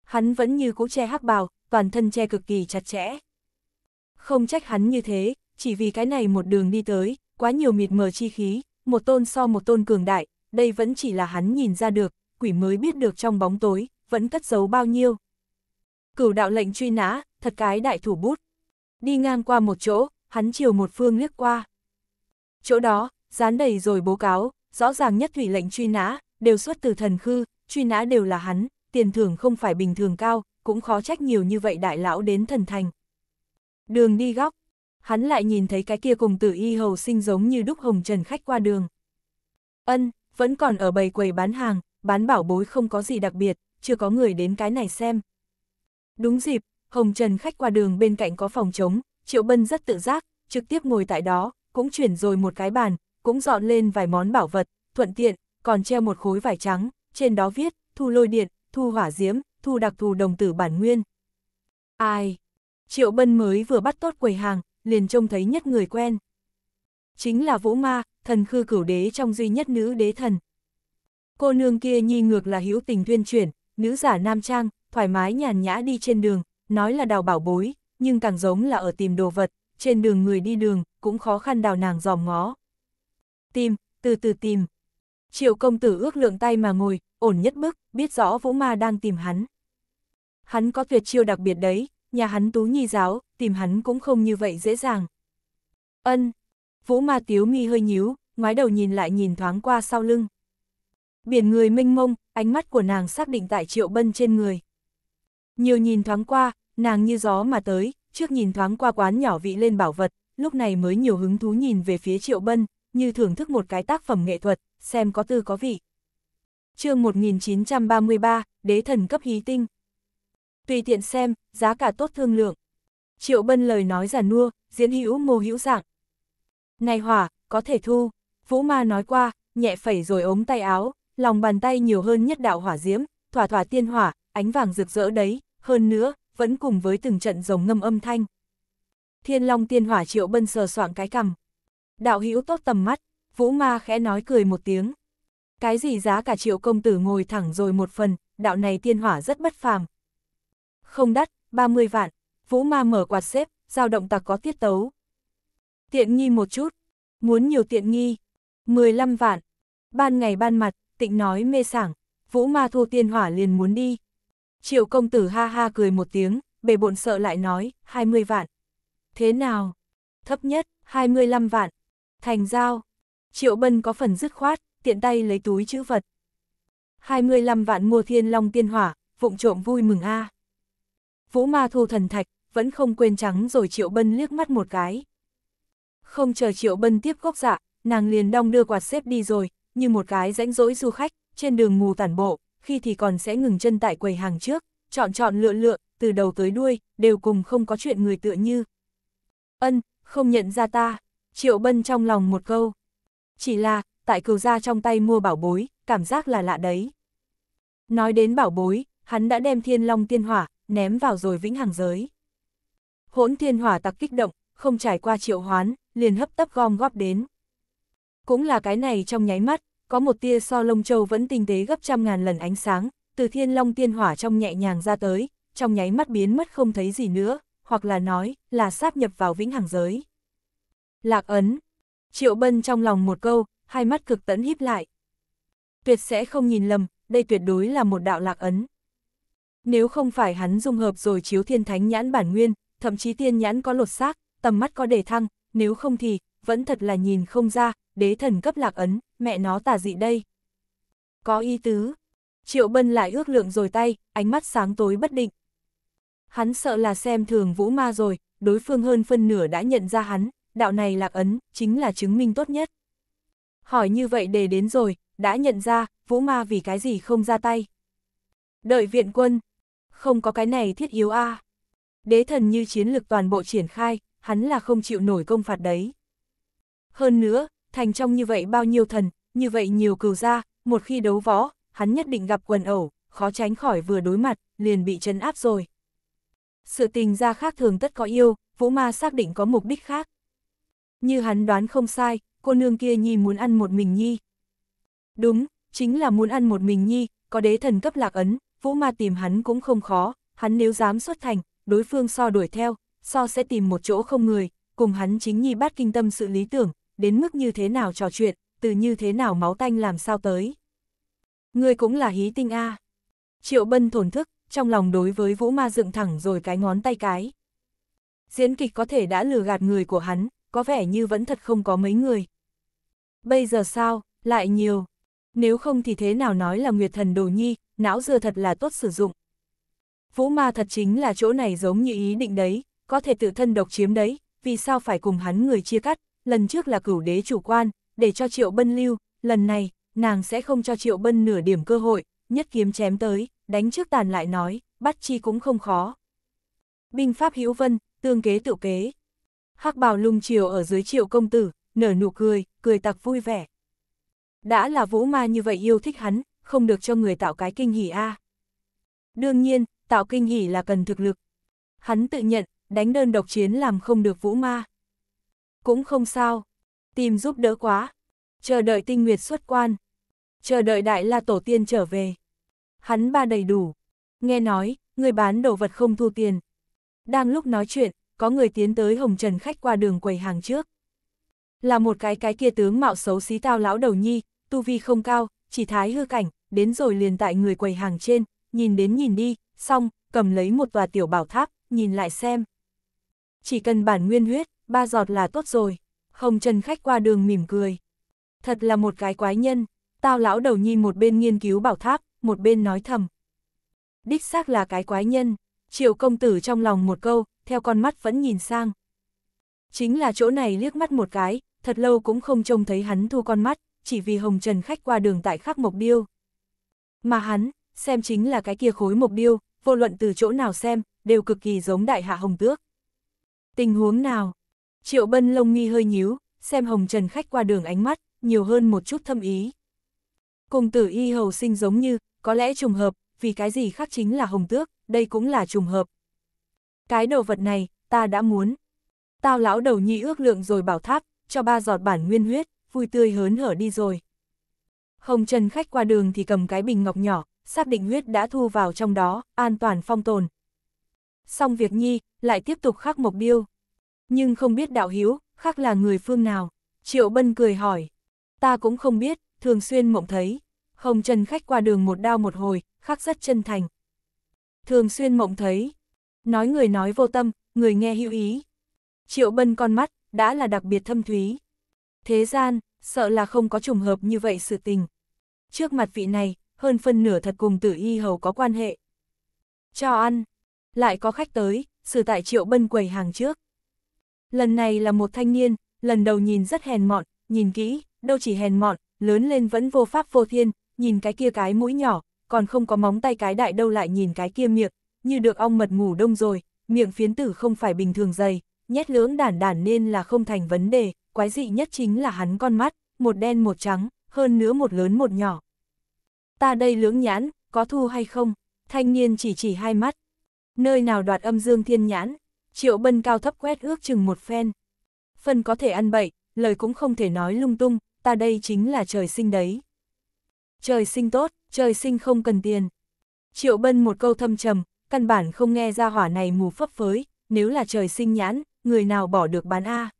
Hắn vẫn như cũ che hắc bào, toàn thân che cực kỳ chặt chẽ. Không trách hắn như thế, chỉ vì cái này một đường đi tới, quá nhiều mịt mờ chi khí, một tôn so một tôn cường đại, đây vẫn chỉ là hắn nhìn ra được, quỷ mới biết được trong bóng tối, vẫn cất giấu bao nhiêu. Cửu đạo lệnh truy nã, thật cái đại thủ bút. Đi ngang qua một chỗ, hắn chiều một phương liếc qua. Chỗ đó, dán đầy rồi bố cáo, rõ ràng nhất thủy lệnh truy nã, đều xuất từ thần khư, truy nã đều là hắn, tiền thưởng không phải bình thường cao, cũng khó trách nhiều như vậy đại lão đến thần thành. Đường đi góc, hắn lại nhìn thấy cái kia cùng tử y hầu sinh giống như đúc hồng trần khách qua đường. Ân, vẫn còn ở bầy quầy bán hàng, bán bảo bối không có gì đặc biệt, chưa có người đến cái này xem, Đúng dịp, Hồng Trần khách qua đường bên cạnh có phòng trống, Triệu Bân rất tự giác, trực tiếp ngồi tại đó, cũng chuyển rồi một cái bàn, cũng dọn lên vài món bảo vật, thuận tiện, còn treo một khối vải trắng, trên đó viết, thu lôi điện, thu hỏa diễm, thu đặc thù đồng tử bản nguyên. Ai? Triệu Bân mới vừa bắt tốt quầy hàng, liền trông thấy nhất người quen. Chính là Vũ Ma, thần khư cửu đế trong duy nhất nữ đế thần. Cô nương kia nhi ngược là hữu tình tuyên chuyển, nữ giả nam trang, thoải mái nhàn nhã đi trên đường, nói là đào bảo bối, nhưng càng giống là ở tìm đồ vật, trên đường người đi đường, cũng khó khăn đào nàng dòm ngó. Tìm, từ từ tìm. Triệu công tử ước lượng tay mà ngồi, ổn nhất bức, biết rõ vũ ma đang tìm hắn. Hắn có tuyệt chiêu đặc biệt đấy, nhà hắn tú nhi giáo, tìm hắn cũng không như vậy dễ dàng. Ân, vũ ma tiếu mi hơi nhíu, ngoái đầu nhìn lại nhìn thoáng qua sau lưng. Biển người mênh mông, ánh mắt của nàng xác định tại triệu bân trên người. Nhiều nhìn thoáng qua, nàng như gió mà tới, trước nhìn thoáng qua quán nhỏ vị lên bảo vật, lúc này mới nhiều hứng thú nhìn về phía Triệu Bân, như thưởng thức một cái tác phẩm nghệ thuật, xem có tư có vị. chương 1933, Đế thần cấp hí tinh. Tùy tiện xem, giá cả tốt thương lượng. Triệu Bân lời nói giả nua, diễn hữu mô hữu dạng. Này hỏa, có thể thu. Vũ Ma nói qua, nhẹ phẩy rồi ống tay áo, lòng bàn tay nhiều hơn nhất đạo hỏa diễm, thỏa thỏa tiên hỏa, ánh vàng rực rỡ đấy, hơn nữa, vẫn cùng với từng trận rồng ngâm âm thanh. Thiên Long Tiên Hỏa Triệu Bân sờ soạng cái cằm. Đạo hữu tốt tầm mắt, Vũ Ma khẽ nói cười một tiếng. Cái gì giá cả Triệu công tử ngồi thẳng rồi một phần, đạo này tiên hỏa rất bất phàm. Không đắt, 30 vạn, Vũ Ma mở quạt xếp, dao động tạc có tiết tấu. Tiện nghi một chút, muốn nhiều tiện nghi, 15 vạn. Ban ngày ban mặt, tịnh nói mê sảng, Vũ Ma thu tiên hỏa liền muốn đi. Triệu công tử ha ha cười một tiếng, bề bộn sợ lại nói, 20 vạn. Thế nào? Thấp nhất, 25 vạn. Thành giao. Triệu bân có phần dứt khoát, tiện tay lấy túi chữ vật. 25 vạn mua thiên long tiên hỏa, vụng trộm vui mừng a. À. Vũ ma thu thần thạch, vẫn không quên trắng rồi Triệu Bân liếc mắt một cái. Không chờ Triệu Bân tiếp gốc dạ, nàng liền đong đưa quạt xếp đi rồi, như một cái rãnh rỗi du khách, trên đường mù tản bộ khi thì còn sẽ ngừng chân tại quầy hàng trước, chọn chọn lựa lựa, từ đầu tới đuôi, đều cùng không có chuyện người tựa như. Ân, không nhận ra ta, Triệu Bân trong lòng một câu. Chỉ là, tại cừu gia trong tay mua bảo bối, cảm giác là lạ đấy. Nói đến bảo bối, hắn đã đem thiên long tiên hỏa, ném vào rồi vĩnh hằng giới. Hỗn thiên hỏa tặc kích động, không trải qua triệu hoán, liền hấp tấp gom góp đến. Cũng là cái này trong nháy mắt, có một tia so lông châu vẫn tinh tế gấp trăm ngàn lần ánh sáng, từ thiên long tiên hỏa trong nhẹ nhàng ra tới, trong nháy mắt biến mất không thấy gì nữa, hoặc là nói, là sáp nhập vào vĩnh hằng giới. Lạc ấn. Triệu Bân trong lòng một câu, hai mắt cực tẫn híp lại. Tuyệt sẽ không nhìn lầm, đây tuyệt đối là một đạo lạc ấn. Nếu không phải hắn dung hợp rồi chiếu thiên thánh nhãn bản nguyên, thậm chí tiên nhãn có lột xác, tầm mắt có đề thăng, nếu không thì, vẫn thật là nhìn không ra, đế thần cấp lạc ấn, mẹ nó tà dị đây. Có ý tứ. Triệu Bân lại ước lượng rồi tay, ánh mắt sáng tối bất định. Hắn sợ là xem thường vũ ma rồi, đối phương hơn phân nửa đã nhận ra hắn, đạo này lạc ấn, chính là chứng minh tốt nhất. Hỏi như vậy đề đến rồi, đã nhận ra, vũ ma vì cái gì không ra tay. Đợi viện quân, không có cái này thiết yếu a à. Đế thần như chiến lực toàn bộ triển khai, hắn là không chịu nổi công phạt đấy. Hơn nữa, thành trong như vậy bao nhiêu thần, như vậy nhiều cừu gia một khi đấu võ, hắn nhất định gặp quần ẩu, khó tránh khỏi vừa đối mặt, liền bị chấn áp rồi. Sự tình ra khác thường tất có yêu, vũ ma xác định có mục đích khác. Như hắn đoán không sai, cô nương kia nhi muốn ăn một mình nhi. Đúng, chính là muốn ăn một mình nhi, có đế thần cấp lạc ấn, vũ ma tìm hắn cũng không khó, hắn nếu dám xuất thành, đối phương so đuổi theo, so sẽ tìm một chỗ không người, cùng hắn chính nhi bắt kinh tâm sự lý tưởng, đến mức như thế nào trò chuyện, từ như thế nào máu tanh làm sao tới. Ngươi cũng là hí tinh A. Triệu Bân thổn thức, trong lòng đối với Vũ Ma dựng thẳng rồi cái ngón tay cái. Diễn kịch có thể đã lừa gạt người của hắn, có vẻ như vẫn thật không có mấy người. Bây giờ sao, lại nhiều. Nếu không thì thế nào nói là Nguyệt Thần Đồ Nhi, não dừa thật là tốt sử dụng. Vũ Ma thật chính là chỗ này giống như ý định đấy, có thể tự thân độc chiếm đấy, vì sao phải cùng hắn người chia cắt, lần trước là cửu đế chủ quan, để cho Triệu Bân lưu, lần này, nàng sẽ không cho Triệu Bân nửa điểm cơ hội, nhất kiếm chém tới, đánh trước tàn lại nói, bắt chi cũng không khó. Binh pháp hữu vân, tương kế tự kế. hắc bào lung chiều ở dưới Triệu công tử, nở nụ cười, cười tặc vui vẻ. Đã là vũ ma như vậy yêu thích hắn, không được cho người tạo cái kinh hỉ a. Đương nhiên, tạo kinh hỉ là cần thực lực. Hắn tự nhận, đánh đơn độc chiến làm không được vũ ma. Cũng không sao. Tìm giúp đỡ quá. Chờ đợi tinh nguyệt xuất quan. Chờ đợi đại la tổ tiên trở về. Hắn ba đầy đủ. Nghe nói, người bán đồ vật không thu tiền. Đang lúc nói chuyện, có người tiến tới hồng trần khách qua đường quầy hàng trước. Là một cái cái kia tướng mạo xấu xí tao lão đầu nhi, tu vi không cao, chỉ thái hư cảnh, đến rồi liền tại người quầy hàng trên, nhìn đến nhìn đi, xong, cầm lấy một tòa tiểu bảo tháp, nhìn lại xem. Chỉ cần bản nguyên huyết, ba giọt là tốt rồi. Hồng Trần khách qua đường mỉm cười. Thật là một cái quái nhân, tao lão đầu nhi một bên nghiên cứu bảo tháp, một bên nói thầm. Đích xác là cái quái nhân, triệu công tử trong lòng một câu, theo con mắt vẫn nhìn sang. Chính là chỗ này liếc mắt một cái, thật lâu cũng không trông thấy hắn thu con mắt, chỉ vì Hồng Trần khách qua đường tại khắc mộc điêu. Mà hắn, xem chính là cái kia khối mộc điêu, vô luận từ chỗ nào xem, đều cực kỳ giống đại hạ hồng tước. Tình huống nào, Triệu Bân lông nghi hơi nhíu, xem hồng trần khách qua đường ánh mắt, nhiều hơn một chút thâm ý. Cùng tử y hầu sinh giống như, có lẽ trùng hợp, vì cái gì khác chính là hồng tước, đây cũng là trùng hợp. Cái đồ vật này, ta đã muốn. Tao lão đầu nhi ước lượng rồi bảo tháp, cho ba giọt bản nguyên huyết, vui tươi hớn hở đi rồi. Hồng Trần khách qua đường thì cầm cái bình ngọc nhỏ, xác định huyết đã thu vào trong đó, an toàn phong tồn. Xong việc nhi, lại tiếp tục khắc mục điêu. Nhưng không biết đạo hiếu, khác là người phương nào? Triệu Bân cười hỏi. Ta cũng không biết, thường xuyên mộng thấy. không chân khách qua đường một đao một hồi, khắc rất chân thành. Thường xuyên mộng thấy. Nói người nói vô tâm, người nghe hữu ý. Triệu Bân con mắt, đã là đặc biệt thâm thúy. Thế gian, sợ là không có trùng hợp như vậy sự tình. Trước mặt vị này, hơn phân nửa thật cùng tử y hầu có quan hệ. Cho ăn. Lại có khách tới, xử tại triệu bân quầy hàng trước. Lần này là một thanh niên, lần đầu nhìn rất hèn mọn, nhìn kỹ, đâu chỉ hèn mọn, lớn lên vẫn vô pháp vô thiên, nhìn cái kia cái mũi nhỏ, còn không có móng tay cái đại đâu lại nhìn cái kia miệng, như được ong mật ngủ đông rồi, miệng phiến tử không phải bình thường dày, nhét lưỡng đản đản nên là không thành vấn đề, quái dị nhất chính là hắn con mắt, một đen một trắng, hơn nữa một lớn một nhỏ. Ta đây lưỡng nhãn, có thu hay không? Thanh niên chỉ chỉ hai mắt. Nơi nào đoạt âm dương thiên nhãn, Triệu Bân cao thấp quét ước chừng một phen. phần có thể ăn bậy, lời cũng không thể nói lung tung, ta đây chính là trời sinh đấy. Trời sinh tốt, trời sinh không cần tiền. Triệu Bân một câu thâm trầm, căn bản không nghe ra hỏa này mù phấp phới, nếu là trời sinh nhãn, người nào bỏ được bán A.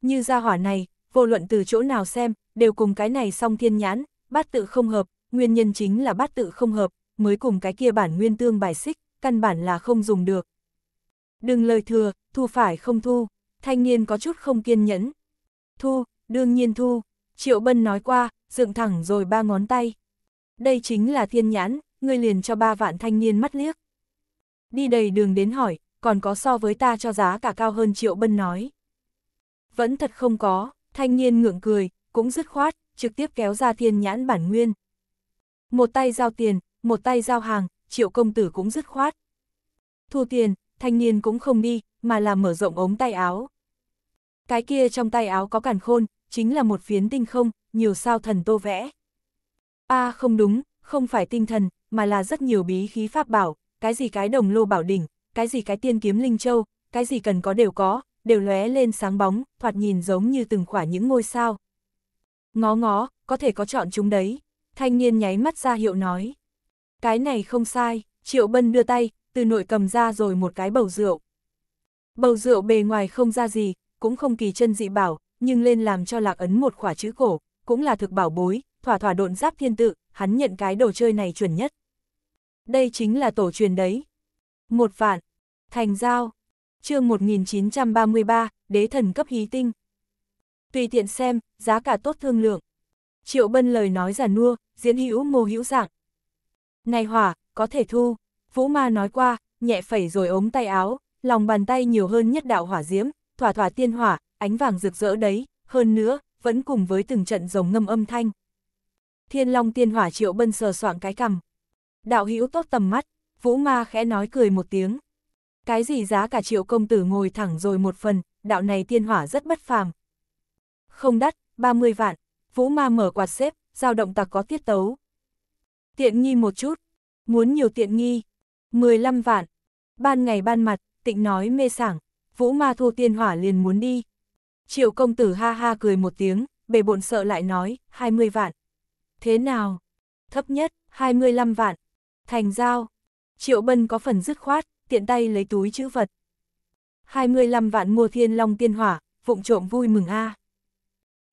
Như ra hỏa này, vô luận từ chỗ nào xem, đều cùng cái này song thiên nhãn, bát tự không hợp, nguyên nhân chính là bát tự không hợp, mới cùng cái kia bản nguyên tương bài xích, căn bản là không dùng được, Đừng lời thừa, thu phải không thu, thanh niên có chút không kiên nhẫn. Thu, đương nhiên thu, Triệu Bân nói qua, dựng thẳng rồi ba ngón tay. Đây chính là thiên nhãn, ngươi liền cho ba vạn thanh niên mắt liếc. Đi đầy đường đến hỏi, còn có so với ta cho giá cả cao hơn Triệu Bân nói. Vẫn thật không có, thanh niên ngượng cười, cũng dứt khoát, trực tiếp kéo ra thiên nhãn bản nguyên. Một tay giao tiền, một tay giao hàng, Triệu Công Tử cũng dứt khoát. Thu tiền, thanh niên cũng không đi, mà là mở rộng ống tay áo. Cái kia trong tay áo có càn khôn, chính là một phiến tinh không, nhiều sao thần tô vẽ. a à, không đúng, không phải tinh thần, mà là rất nhiều bí khí pháp bảo, cái gì cái đồng lô bảo đỉnh, cái gì cái tiên kiếm linh châu, cái gì cần có đều có, đều lóe lên sáng bóng, thoạt nhìn giống như từng khỏa những ngôi sao. Ngó ngó, có thể có chọn chúng đấy. Thanh niên nháy mắt ra hiệu nói. Cái này không sai, Triệu Bân đưa tay, từ nội cầm ra rồi một cái bầu rượu. Bầu rượu bề ngoài không ra gì, cũng không kỳ chân dị bảo, nhưng lên làm cho lạc ấn một khỏa chữ cổ, cũng là thực bảo bối, thỏa thỏa độn giáp thiên tự, hắn nhận cái đồ chơi này chuẩn nhất. Đây chính là tổ truyền đấy. Một vạn, thành giao, chương 1933, đế thần cấp hí tinh. Tùy tiện xem, giá cả tốt thương lượng. Triệu Bân lời nói giả nua, diễn hữu mô hữu dạng. Này hỏa, có thể thu. Vũ Ma nói qua, nhẹ phẩy rồi ống tay áo, lòng bàn tay nhiều hơn nhất đạo hỏa diễm, thỏa thỏa tiên hỏa, ánh vàng rực rỡ đấy, hơn nữa, vẫn cùng với từng trận rồng ngâm âm thanh. Thiên Long tiên hỏa triệu bân sờ soạng cái cằm. Đạo hữu tốt tầm mắt, Vũ Ma khẽ nói cười một tiếng. Cái gì giá cả triệu công tử ngồi thẳng rồi một phần, đạo này tiên hỏa rất bất phàm. Không đắt, 30 vạn, Vũ Ma mở quạt xếp, giao động tạc có tiết tấu. Tiện nghi một chút, muốn nhiều tiện nghi, 15 vạn. Ban ngày ban mặt, tịnh nói mê sảng, vũ ma thu tiên hỏa liền muốn đi. Triệu công tử ha ha cười một tiếng, bề bộn sợ lại nói, 20 vạn. Thế nào? Thấp nhất, 25 vạn. Thành giao. Triệu bân có phần dứt khoát, tiện tay lấy túi chữ vật. 25 vạn mua thiên long tiên hỏa, vụng trộm vui mừng a.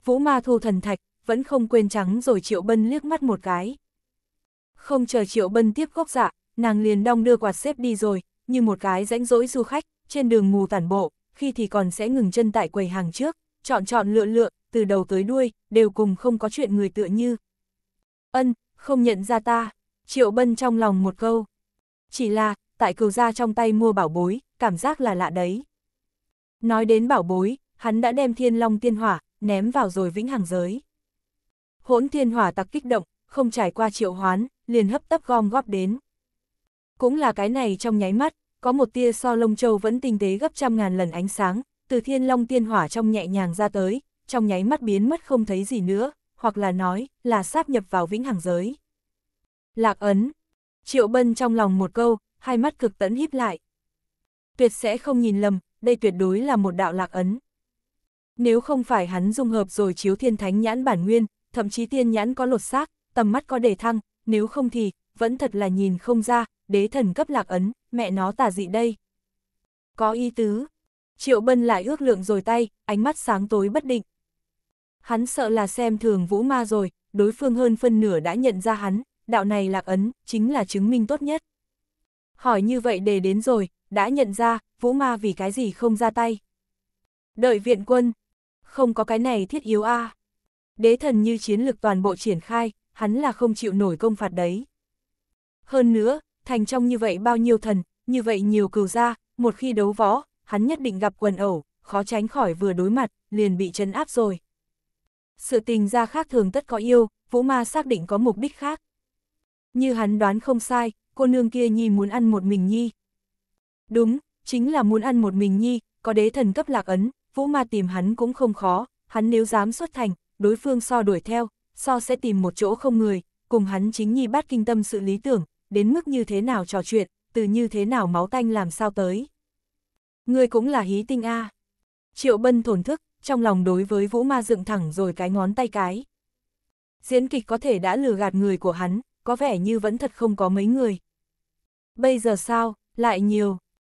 Vũ ma thu thần thạch, vẫn không quên trắng rồi Triệu Bân liếc mắt một cái. Không chờ Triệu Bân tiếp gốc dạ, nàng liền đong đưa quạt xếp đi rồi, như một cái rãnh rỗi du khách, trên đường mù tản bộ, khi thì còn sẽ ngừng chân tại quầy hàng trước, chọn chọn lựa lựa, từ đầu tới đuôi, đều cùng không có chuyện người tựa như. Ân, không nhận ra ta, triệu bân trong lòng một câu. Chỉ là, tại cừu ra trong tay mua bảo bối, cảm giác là lạ đấy. Nói đến bảo bối, hắn đã đem thiên long tiên hỏa, ném vào rồi vĩnh hằng giới. Hỗn thiên hỏa tặc kích động, không trải qua triệu hoán, liền hấp tấp gom góp đến. Cũng là cái này trong nháy mắt, có một tia so lông châu vẫn tinh tế gấp trăm ngàn lần ánh sáng, từ thiên long tiên hỏa trong nhẹ nhàng ra tới, trong nháy mắt biến mất không thấy gì nữa, hoặc là nói, là sáp nhập vào vĩnh hằng giới. Lạc ấn. Triệu Bân trong lòng một câu, hai mắt cực tẫn híp lại. Tuyệt sẽ không nhìn lầm, đây tuyệt đối là một đạo lạc ấn. Nếu không phải hắn dung hợp rồi chiếu thiên thánh nhãn bản nguyên, thậm chí tiên nhãn có lột xác, tầm mắt có đề thăng, nếu không thì, vẫn thật là nhìn không ra, đế thần cấp lạc ấn, mẹ nó tà dị đây. Có ý tứ. Triệu Bân lại ước lượng rồi tay, ánh mắt sáng tối bất định. Hắn sợ là xem thường vũ ma rồi, đối phương hơn phân nửa đã nhận ra hắn, đạo này lạc ấn, chính là chứng minh tốt nhất. Hỏi như vậy đề đến rồi, đã nhận ra, vũ ma vì cái gì không ra tay. Đợi viện quân, không có cái này thiết yếu a à. Đế thần như chiến lược toàn bộ triển khai, hắn là không chịu nổi công phạt đấy. Hơn nữa, thành trong như vậy bao nhiêu thần, như vậy nhiều cừu ra, một khi đấu võ, hắn nhất định gặp quần ẩu, khó tránh khỏi vừa đối mặt, liền bị chấn áp rồi. Sự tình ra khác thường tất có yêu, vũ ma xác định có mục đích khác. Như hắn đoán không sai, cô nương kia nhi muốn ăn một mình nhi. Đúng, chính là muốn ăn một mình nhi, có đế thần cấp lạc ấn, vũ ma tìm hắn cũng không khó, hắn nếu dám xuất thành, đối phương so đuổi theo, so sẽ tìm một chỗ không người, cùng hắn chính nhi bát kinh tâm sự lý tưởng, đến mức như thế nào trò chuyện, từ như thế nào máu tanh làm sao tới. Ngươi cũng là hí tinh A. Triệu Bân thổn thức, trong lòng đối với Vũ Ma dựng thẳng rồi cái ngón tay cái. Diễn kịch có thể đã lừa gạt người của hắn, có vẻ như vẫn thật không có mấy người. Bây giờ sao, lại nhiều.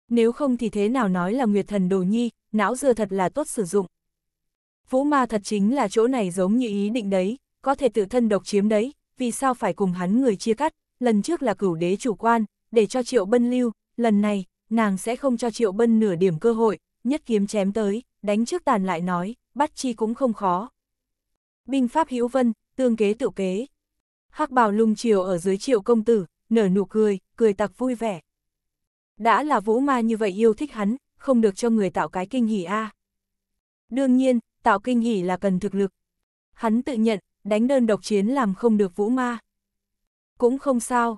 Nếu không thì thế nào nói là Nguyệt Thần Đồ Nhi, não dừa thật là tốt sử dụng. Vũ Ma thật chính là chỗ này giống như ý định đấy, có thể tự thân độc chiếm đấy, vì sao phải cùng hắn người chia cắt, lần trước là cửu đế chủ quan, để cho Triệu Bân lưu, lần này, nàng sẽ không cho Triệu Bân nửa điểm cơ hội, nhất kiếm chém tới, đánh trước tàn lại nói, bắt chi cũng không khó. Binh pháp hữu vân, tương kế tự kế. hắc bào lung chiều ở dưới Triệu công tử, nở nụ cười, cười tặc vui vẻ. Đã là vũ ma như vậy yêu thích hắn, không được cho người tạo cái kinh hỉ a. Đương nhiên, tạo kinh hỉ là cần thực lực. Hắn tự nhận, đánh đơn độc chiến làm không được vũ ma. Cũng không sao.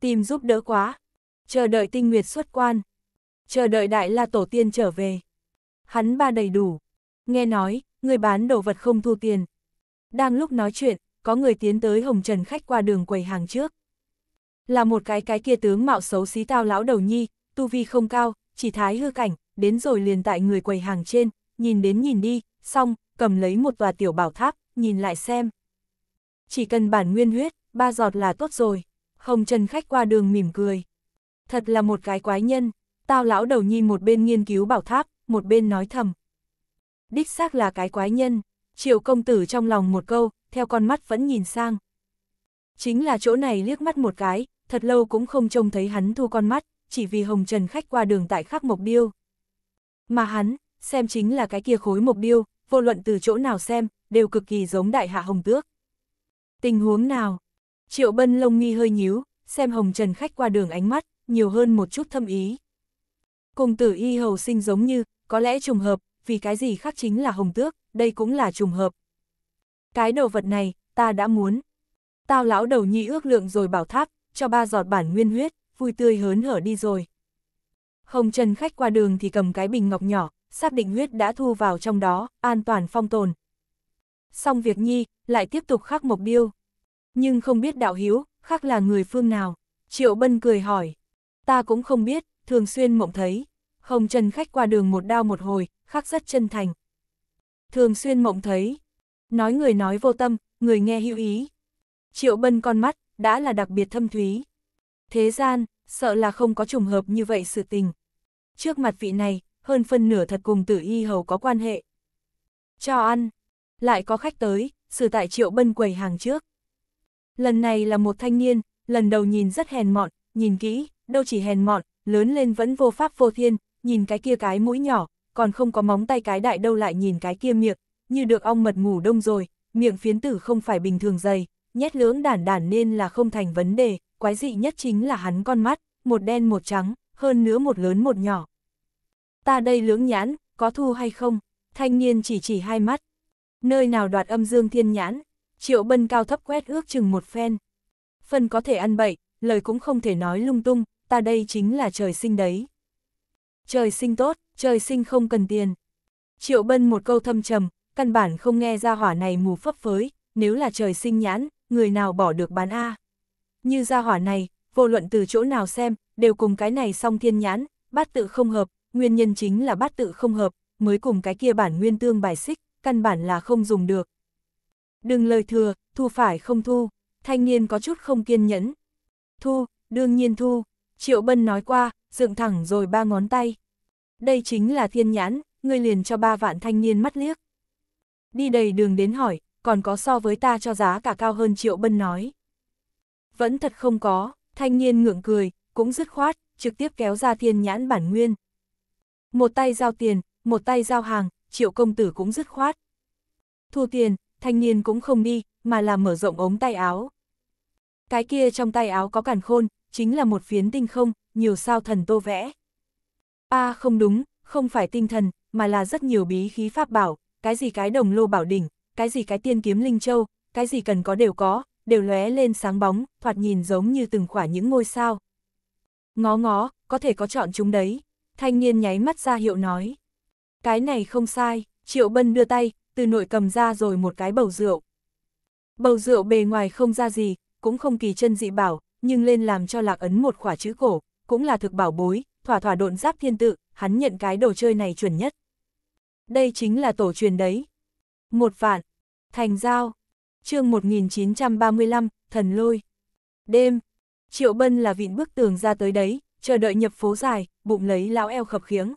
Tìm giúp đỡ quá. Chờ đợi tinh nguyệt xuất quan. Chờ đợi đại la tổ tiên trở về. Hắn ba đầy đủ. Nghe nói, người bán đồ vật không thu tiền. Đang lúc nói chuyện, có người tiến tới hồng trần khách qua đường quầy hàng trước. Là một cái cái kia tướng mạo xấu xí tao lão đầu nhi, tu vi không cao, chỉ thái hư cảnh, đến rồi liền tại người quầy hàng trên, nhìn đến nhìn đi, xong, cầm lấy một tòa tiểu bảo tháp, nhìn lại xem. Chỉ cần bản nguyên huyết, ba giọt là tốt rồi. Hồng Trần khách qua đường mỉm cười. Thật là một cái quái nhân, tao lão đầu nhi một bên nghiên cứu bảo tháp, một bên nói thầm. Đích xác là cái quái nhân, triệu công tử trong lòng một câu, theo con mắt vẫn nhìn sang. Chính là chỗ này liếc mắt một cái, thật lâu cũng không trông thấy hắn thu con mắt, chỉ vì Hồng Trần khách qua đường tại khắc mộc điêu. Mà hắn, xem chính là cái kia khối mộc điêu, vô luận từ chỗ nào xem, đều cực kỳ giống đại hạ hồng tước. Tình huống nào, Triệu Bân lông nghi hơi nhíu, xem hồng trần khách qua đường ánh mắt, nhiều hơn một chút thâm ý. Cùng tử y hầu sinh giống như, có lẽ trùng hợp, vì cái gì khác chính là hồng tước, đây cũng là trùng hợp. Cái đồ vật này, ta đã muốn. Tao lão đầu nhi ước lượng rồi bảo tháp, cho ba giọt bản nguyên huyết, vui tươi hớn hở đi rồi. Hồng Trần khách qua đường thì cầm cái bình ngọc nhỏ, xác định huyết đã thu vào trong đó, an toàn phong tồn. Xong việc nhi, lại tiếp tục khắc mộc điêu. Nhưng không biết đạo hiếu, khác là người phương nào? Triệu Bân cười hỏi. Ta cũng không biết, thường xuyên mộng thấy. không chân khách qua đường một đao một hồi, khắc rất chân thành. Thường xuyên mộng thấy. Nói người nói vô tâm, người nghe hữu ý. Triệu Bân con mắt, đã là đặc biệt thâm thúy. Thế gian, sợ là không có trùng hợp như vậy sự tình. Trước mặt vị này, hơn phân nửa thật cùng tử y hầu có quan hệ. Cho ăn. Lại có khách tới, xử tại triệu bân quầy hàng trước lần này là một thanh niên, lần đầu nhìn rất hèn mọn, nhìn kỹ, đâu chỉ hèn mọn, lớn lên vẫn vô pháp vô thiên, nhìn cái kia cái mũi nhỏ, còn không có móng tay cái đại đâu lại nhìn cái kia miệng, như được ong mật ngủ đông rồi, miệng phiến tử không phải bình thường dày, nhét lưỡng đản đản nên là không thành vấn đề, quái dị nhất chính là hắn con mắt, một đen một trắng, hơn nữa một lớn một nhỏ. Ta đây lưỡng nhãn, có thu hay không? Thanh niên chỉ chỉ hai mắt. Nơi nào đoạt âm dương thiên nhãn, Triệu Bân cao thấp quét ước chừng một phen. Phần có thể ăn bậy, lời cũng không thể nói lung tung, ta đây chính là trời sinh đấy. Trời sinh tốt, trời sinh không cần tiền. Triệu Bân một câu thâm trầm, căn bản không nghe ra hỏa này mù phấp phới, nếu là trời sinh nhãn, người nào bỏ được bán A. Như ra hỏa này, vô luận từ chỗ nào xem, đều cùng cái này song thiên nhãn, bát tự không hợp, nguyên nhân chính là bát tự không hợp, mới cùng cái kia bản nguyên tương bài xích, căn bản là không dùng được, Đừng lời thừa, thu phải không thu, thanh niên có chút không kiên nhẫn. Thu, đương nhiên thu, Triệu Bân nói qua, dựng thẳng rồi ba ngón tay. Đây chính là thiên nhãn, ngươi liền cho ba vạn thanh niên mắt liếc. Đi đầy đường đến hỏi, còn có so với ta cho giá cả cao hơn Triệu Bân nói. Vẫn thật không có, thanh niên ngượng cười, cũng dứt khoát, trực tiếp kéo ra thiên nhãn bản nguyên. Một tay giao tiền, một tay giao hàng, Triệu công tử cũng dứt khoát. Thu tiền, thanh niên cũng không đi, mà là mở rộng ống tay áo. Cái kia trong tay áo có cản khôn, chính là một phiến tinh không, nhiều sao thần tô vẽ. a à, không đúng, không phải tinh thần, mà là rất nhiều bí khí pháp bảo, cái gì cái đồng lô bảo đỉnh, cái gì cái tiên kiếm linh châu, cái gì cần có đều có, đều lóe lên sáng bóng, thoạt nhìn giống như từng khỏa những ngôi sao. Ngó ngó, có thể có chọn chúng đấy. Thanh niên nháy mắt ra hiệu nói. Cái này không sai, Triệu Bân đưa tay, từ nội cầm ra rồi một cái bầu rượu. Bầu rượu bề ngoài không ra gì, cũng không kỳ chân dị bảo, nhưng lên làm cho lạc ấn một khỏa chữ cổ, cũng là thực bảo bối, thỏa thỏa độn giáp thiên tự, hắn nhận cái đồ chơi này chuẩn nhất. Đây chính là tổ truyền đấy. Một vạn, thành giao, chương 1935, thần lôi. Đêm, Triệu Bân là vịn bức tường ra tới đấy, chờ đợi nhập phố dài, bụng lấy lão eo khập khiếng.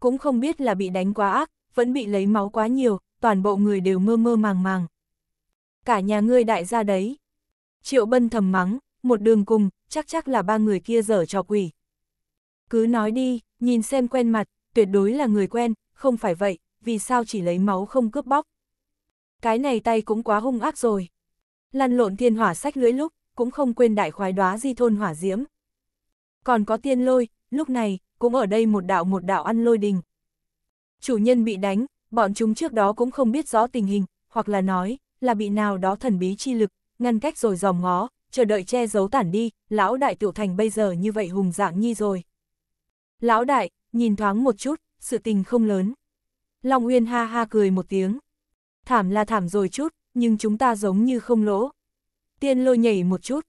Cũng không biết là bị đánh quá ác, vẫn bị lấy máu quá nhiều, toàn bộ người đều mơ mơ màng màng. Cả nhà ngươi đại gia đấy. Triệu Bân thầm mắng, một đường cùng, chắc chắc là ba người kia dở trò quỷ. Cứ nói đi, nhìn xem quen mặt, tuyệt đối là người quen, không phải vậy, vì sao chỉ lấy máu không cướp bóc. Cái này tay cũng quá hung ác rồi. Lăn lộn thiên hỏa sách lưỡi lúc, cũng không quên đại khoái đoá di thôn hỏa diễm. Còn có tiên lôi, lúc này, cũng ở đây một đạo một đạo ăn lôi đình, chủ nhân bị đánh, bọn chúng trước đó cũng không biết rõ tình hình, hoặc là nói, là bị nào đó thần bí chi lực, ngăn cách rồi dòm ngó, chờ đợi che giấu tản đi, lão đại tiểu thành bây giờ như vậy hùng dạng nhi rồi. Lão đại, nhìn thoáng một chút, sự tình không lớn. Long Uyên ha ha cười một tiếng. Thảm là thảm rồi chút, nhưng chúng ta giống như không lỗ. Tiên lôi nhảy một chút.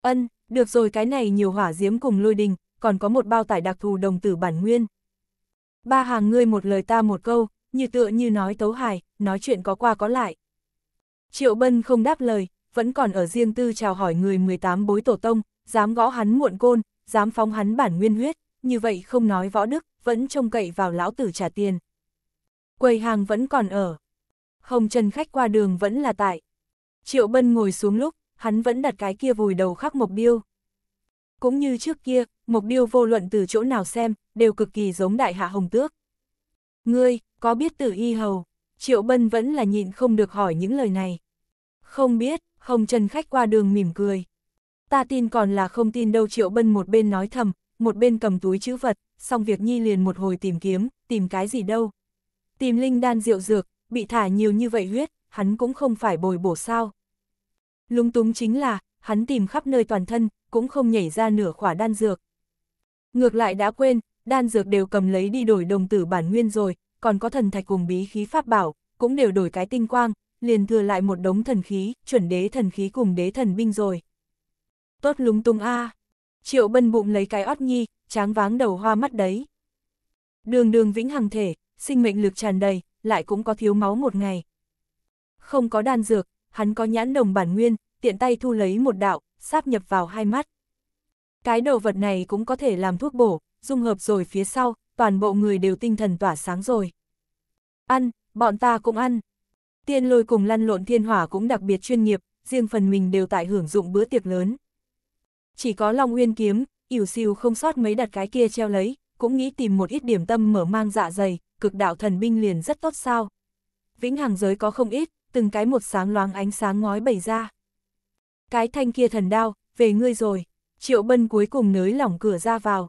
Ân, được rồi cái này nhiều hỏa diễm cùng lôi đình, còn có một bao tải đặc thù đồng tử bản nguyên, Ba hàng ngươi một lời ta một câu, như tựa như nói tấu hài, nói chuyện có qua có lại. Triệu Bân không đáp lời, vẫn còn ở riêng tư chào hỏi người 18 bối tổ tông, dám gõ hắn muộn côn, dám phóng hắn bản nguyên huyết, như vậy không nói võ đức, vẫn trông cậy vào lão tử trả tiền. Quầy hàng vẫn còn ở. Hồng Trần khách qua đường vẫn là tại. Triệu Bân ngồi xuống lúc, hắn vẫn đặt cái kia vùi đầu khắc mộc điêu. Cũng như trước kia, Mộc Điêu vô luận từ chỗ nào xem, đều cực kỳ giống đại hạ hồng tước. Ngươi, có biết tử y hầu? Triệu Bân vẫn là nhịn không được hỏi những lời này. Không biết, không chân khách qua đường mỉm cười. Ta tin còn là không tin đâu Triệu Bân một bên nói thầm, một bên cầm túi chữ vật, xong việc nhi liền một hồi tìm kiếm, tìm cái gì đâu. Tìm linh đan rượu dược, bị thả nhiều như vậy huyết, hắn cũng không phải bồi bổ sao. Lúng túng chính là, hắn tìm khắp nơi toàn thân, cũng không nhảy ra nửa khỏa đan dược. Ngược lại đã quên, đan dược đều cầm lấy đi đổi đồng tử bản nguyên rồi, còn có thần thạch cùng bí khí pháp bảo, cũng đều đổi cái tinh quang, liền thừa lại một đống thần khí, chuẩn đế thần khí cùng đế thần binh rồi. Tốt lúng tung a Triệu bân bụng lấy cái ót nhi, tráng váng đầu hoa mắt đấy. Đường đường vĩnh hằng thể, sinh mệnh lực tràn đầy, lại cũng có thiếu máu một ngày. Không có đan dược, hắn có nhãn đồng bản nguyên, tiện tay thu lấy một đạo, sáp nhập vào hai mắt. Cái đồ vật này cũng có thể làm thuốc bổ, dung hợp rồi phía sau, toàn bộ người đều tinh thần tỏa sáng rồi. Ăn, bọn ta cũng ăn. Tiên lôi cùng lăn lộn thiên hỏa cũng đặc biệt chuyên nghiệp, riêng phần mình đều tại hưởng dụng bữa tiệc lớn. Chỉ có Long Uyên kiếm, ỉu siêu không sót mấy đặt cái kia treo lấy, cũng nghĩ tìm một ít điểm tâm mở mang dạ dày, cực đạo thần binh liền rất tốt sao. Vĩnh hằng giới có không ít, từng cái một sáng loáng ánh sáng ngói bày ra. Cái thanh kia thần đao, về ngươi rồi. Triệu Bân cuối cùng nới lỏng cửa ra vào.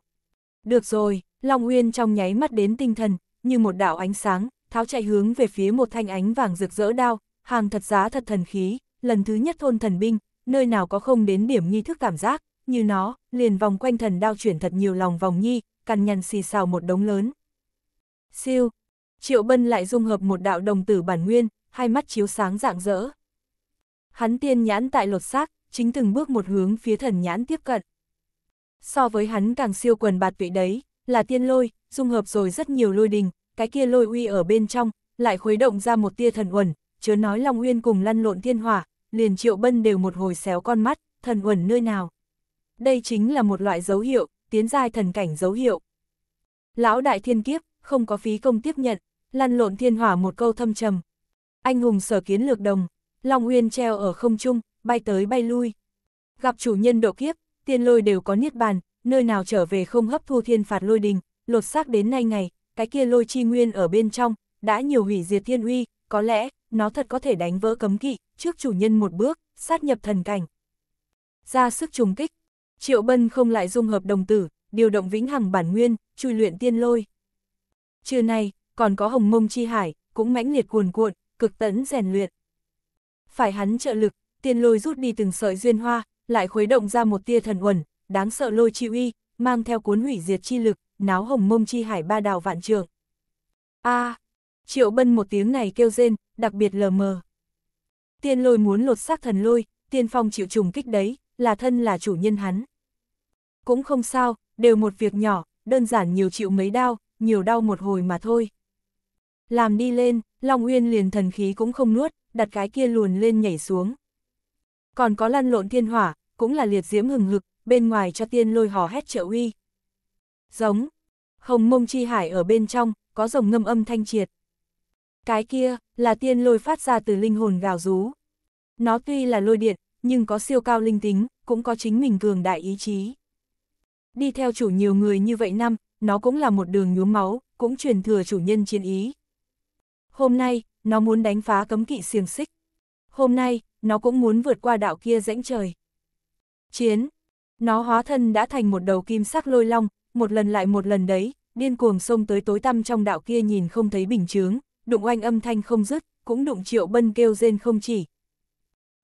Được rồi, Long Uyên trong nháy mắt đến tinh thần, như một đạo ánh sáng, tháo chạy hướng về phía một thanh ánh vàng rực rỡ đao, hàng thật giá thật thần khí, lần thứ nhất thôn thần binh, nơi nào có không đến điểm nghi thức cảm giác, như nó, liền vòng quanh thần đao chuyển thật nhiều lòng vòng nhi, cằn nhằn xì xào một đống lớn. Siêu, Triệu Bân lại dung hợp một đạo đồng tử bản nguyên, hai mắt chiếu sáng rạng rỡ. Hắn tiên nhãn tại lột xác, chính từng bước một hướng phía thần nhãn tiếp cận. So với hắn càng siêu quần bạt vị đấy, là tiên lôi, dung hợp rồi rất nhiều lôi đình, cái kia lôi uy ở bên trong, lại khuấy động ra một tia thần uẩn, chớ nói Long Uyên cùng lăn lộn thiên hỏa, liền Triệu Bân đều một hồi xéo con mắt, thần uẩn nơi nào. Đây chính là một loại dấu hiệu, tiến giai thần cảnh dấu hiệu. Lão đại thiên kiếp, không có phí công tiếp nhận, lăn lộn thiên hỏa một câu thâm trầm. Anh hùng sở kiến lược đồng, Long Uyên treo ở không trung, bay tới bay lui. Gặp chủ nhân độ kiếp, tiên lôi đều có niết bàn, nơi nào trở về không hấp thu thiên phạt lôi đình, lột xác đến nay ngày, cái kia lôi chi nguyên ở bên trong, đã nhiều hủy diệt thiên uy, có lẽ, nó thật có thể đánh vỡ cấm kỵ, trước chủ nhân một bước, sát nhập thần cảnh. Ra sức trùng kích, triệu bân không lại dung hợp đồng tử, điều động vĩnh hằng bản nguyên, chui luyện tiên lôi. Trưa nay, còn có hồng mông chi hải, cũng mãnh liệt cuồn cuộn, cực tấn rèn luyện. Phải hắn trợ lực, Tiên lôi rút đi từng sợi duyên hoa, lại khuấy động ra một tia thần uẩn, đáng sợ lôi chi uy, mang theo cuốn hủy diệt chi lực, náo hồng mông chi hải ba đào vạn trường. A, à, triệu bân một tiếng này kêu rên, đặc biệt lờ mờ. Tiên lôi muốn lột xác thần lôi, tiên phong chịu trùng kích đấy, là thân là chủ nhân hắn. Cũng không sao, đều một việc nhỏ, đơn giản nhiều chịu mấy đau, nhiều đau một hồi mà thôi. Làm đi lên, Long Uyên liền thần khí cũng không nuốt, đặt cái kia luồn lên nhảy xuống, còn có lăn lộn thiên hỏa, cũng là liệt diễm hừng hực, bên ngoài cho tiên lôi hò hét trợ uy. Giống, hồng mông chi hải ở bên trong, có rồng ngâm âm thanh triệt. Cái kia, là tiên lôi phát ra từ linh hồn gào rú. Nó tuy là lôi điện, nhưng có siêu cao linh tính, cũng có chính mình cường đại ý chí. Đi theo chủ nhiều người như vậy năm, nó cũng là một đường nhuốm máu, cũng truyền thừa chủ nhân chiến ý. Hôm nay, nó muốn đánh phá cấm kỵ xiềng xích. Hôm nay, nó cũng muốn vượt qua đạo kia rãnh trời. Chiến! Nó hóa thân đã thành một đầu kim sắc lôi long, một lần lại một lần đấy, điên cuồng xông tới tối tăm trong đạo kia nhìn không thấy bình chướng, đụng oanh âm thanh không dứt, cũng đụng triệu bân kêu rên không chỉ.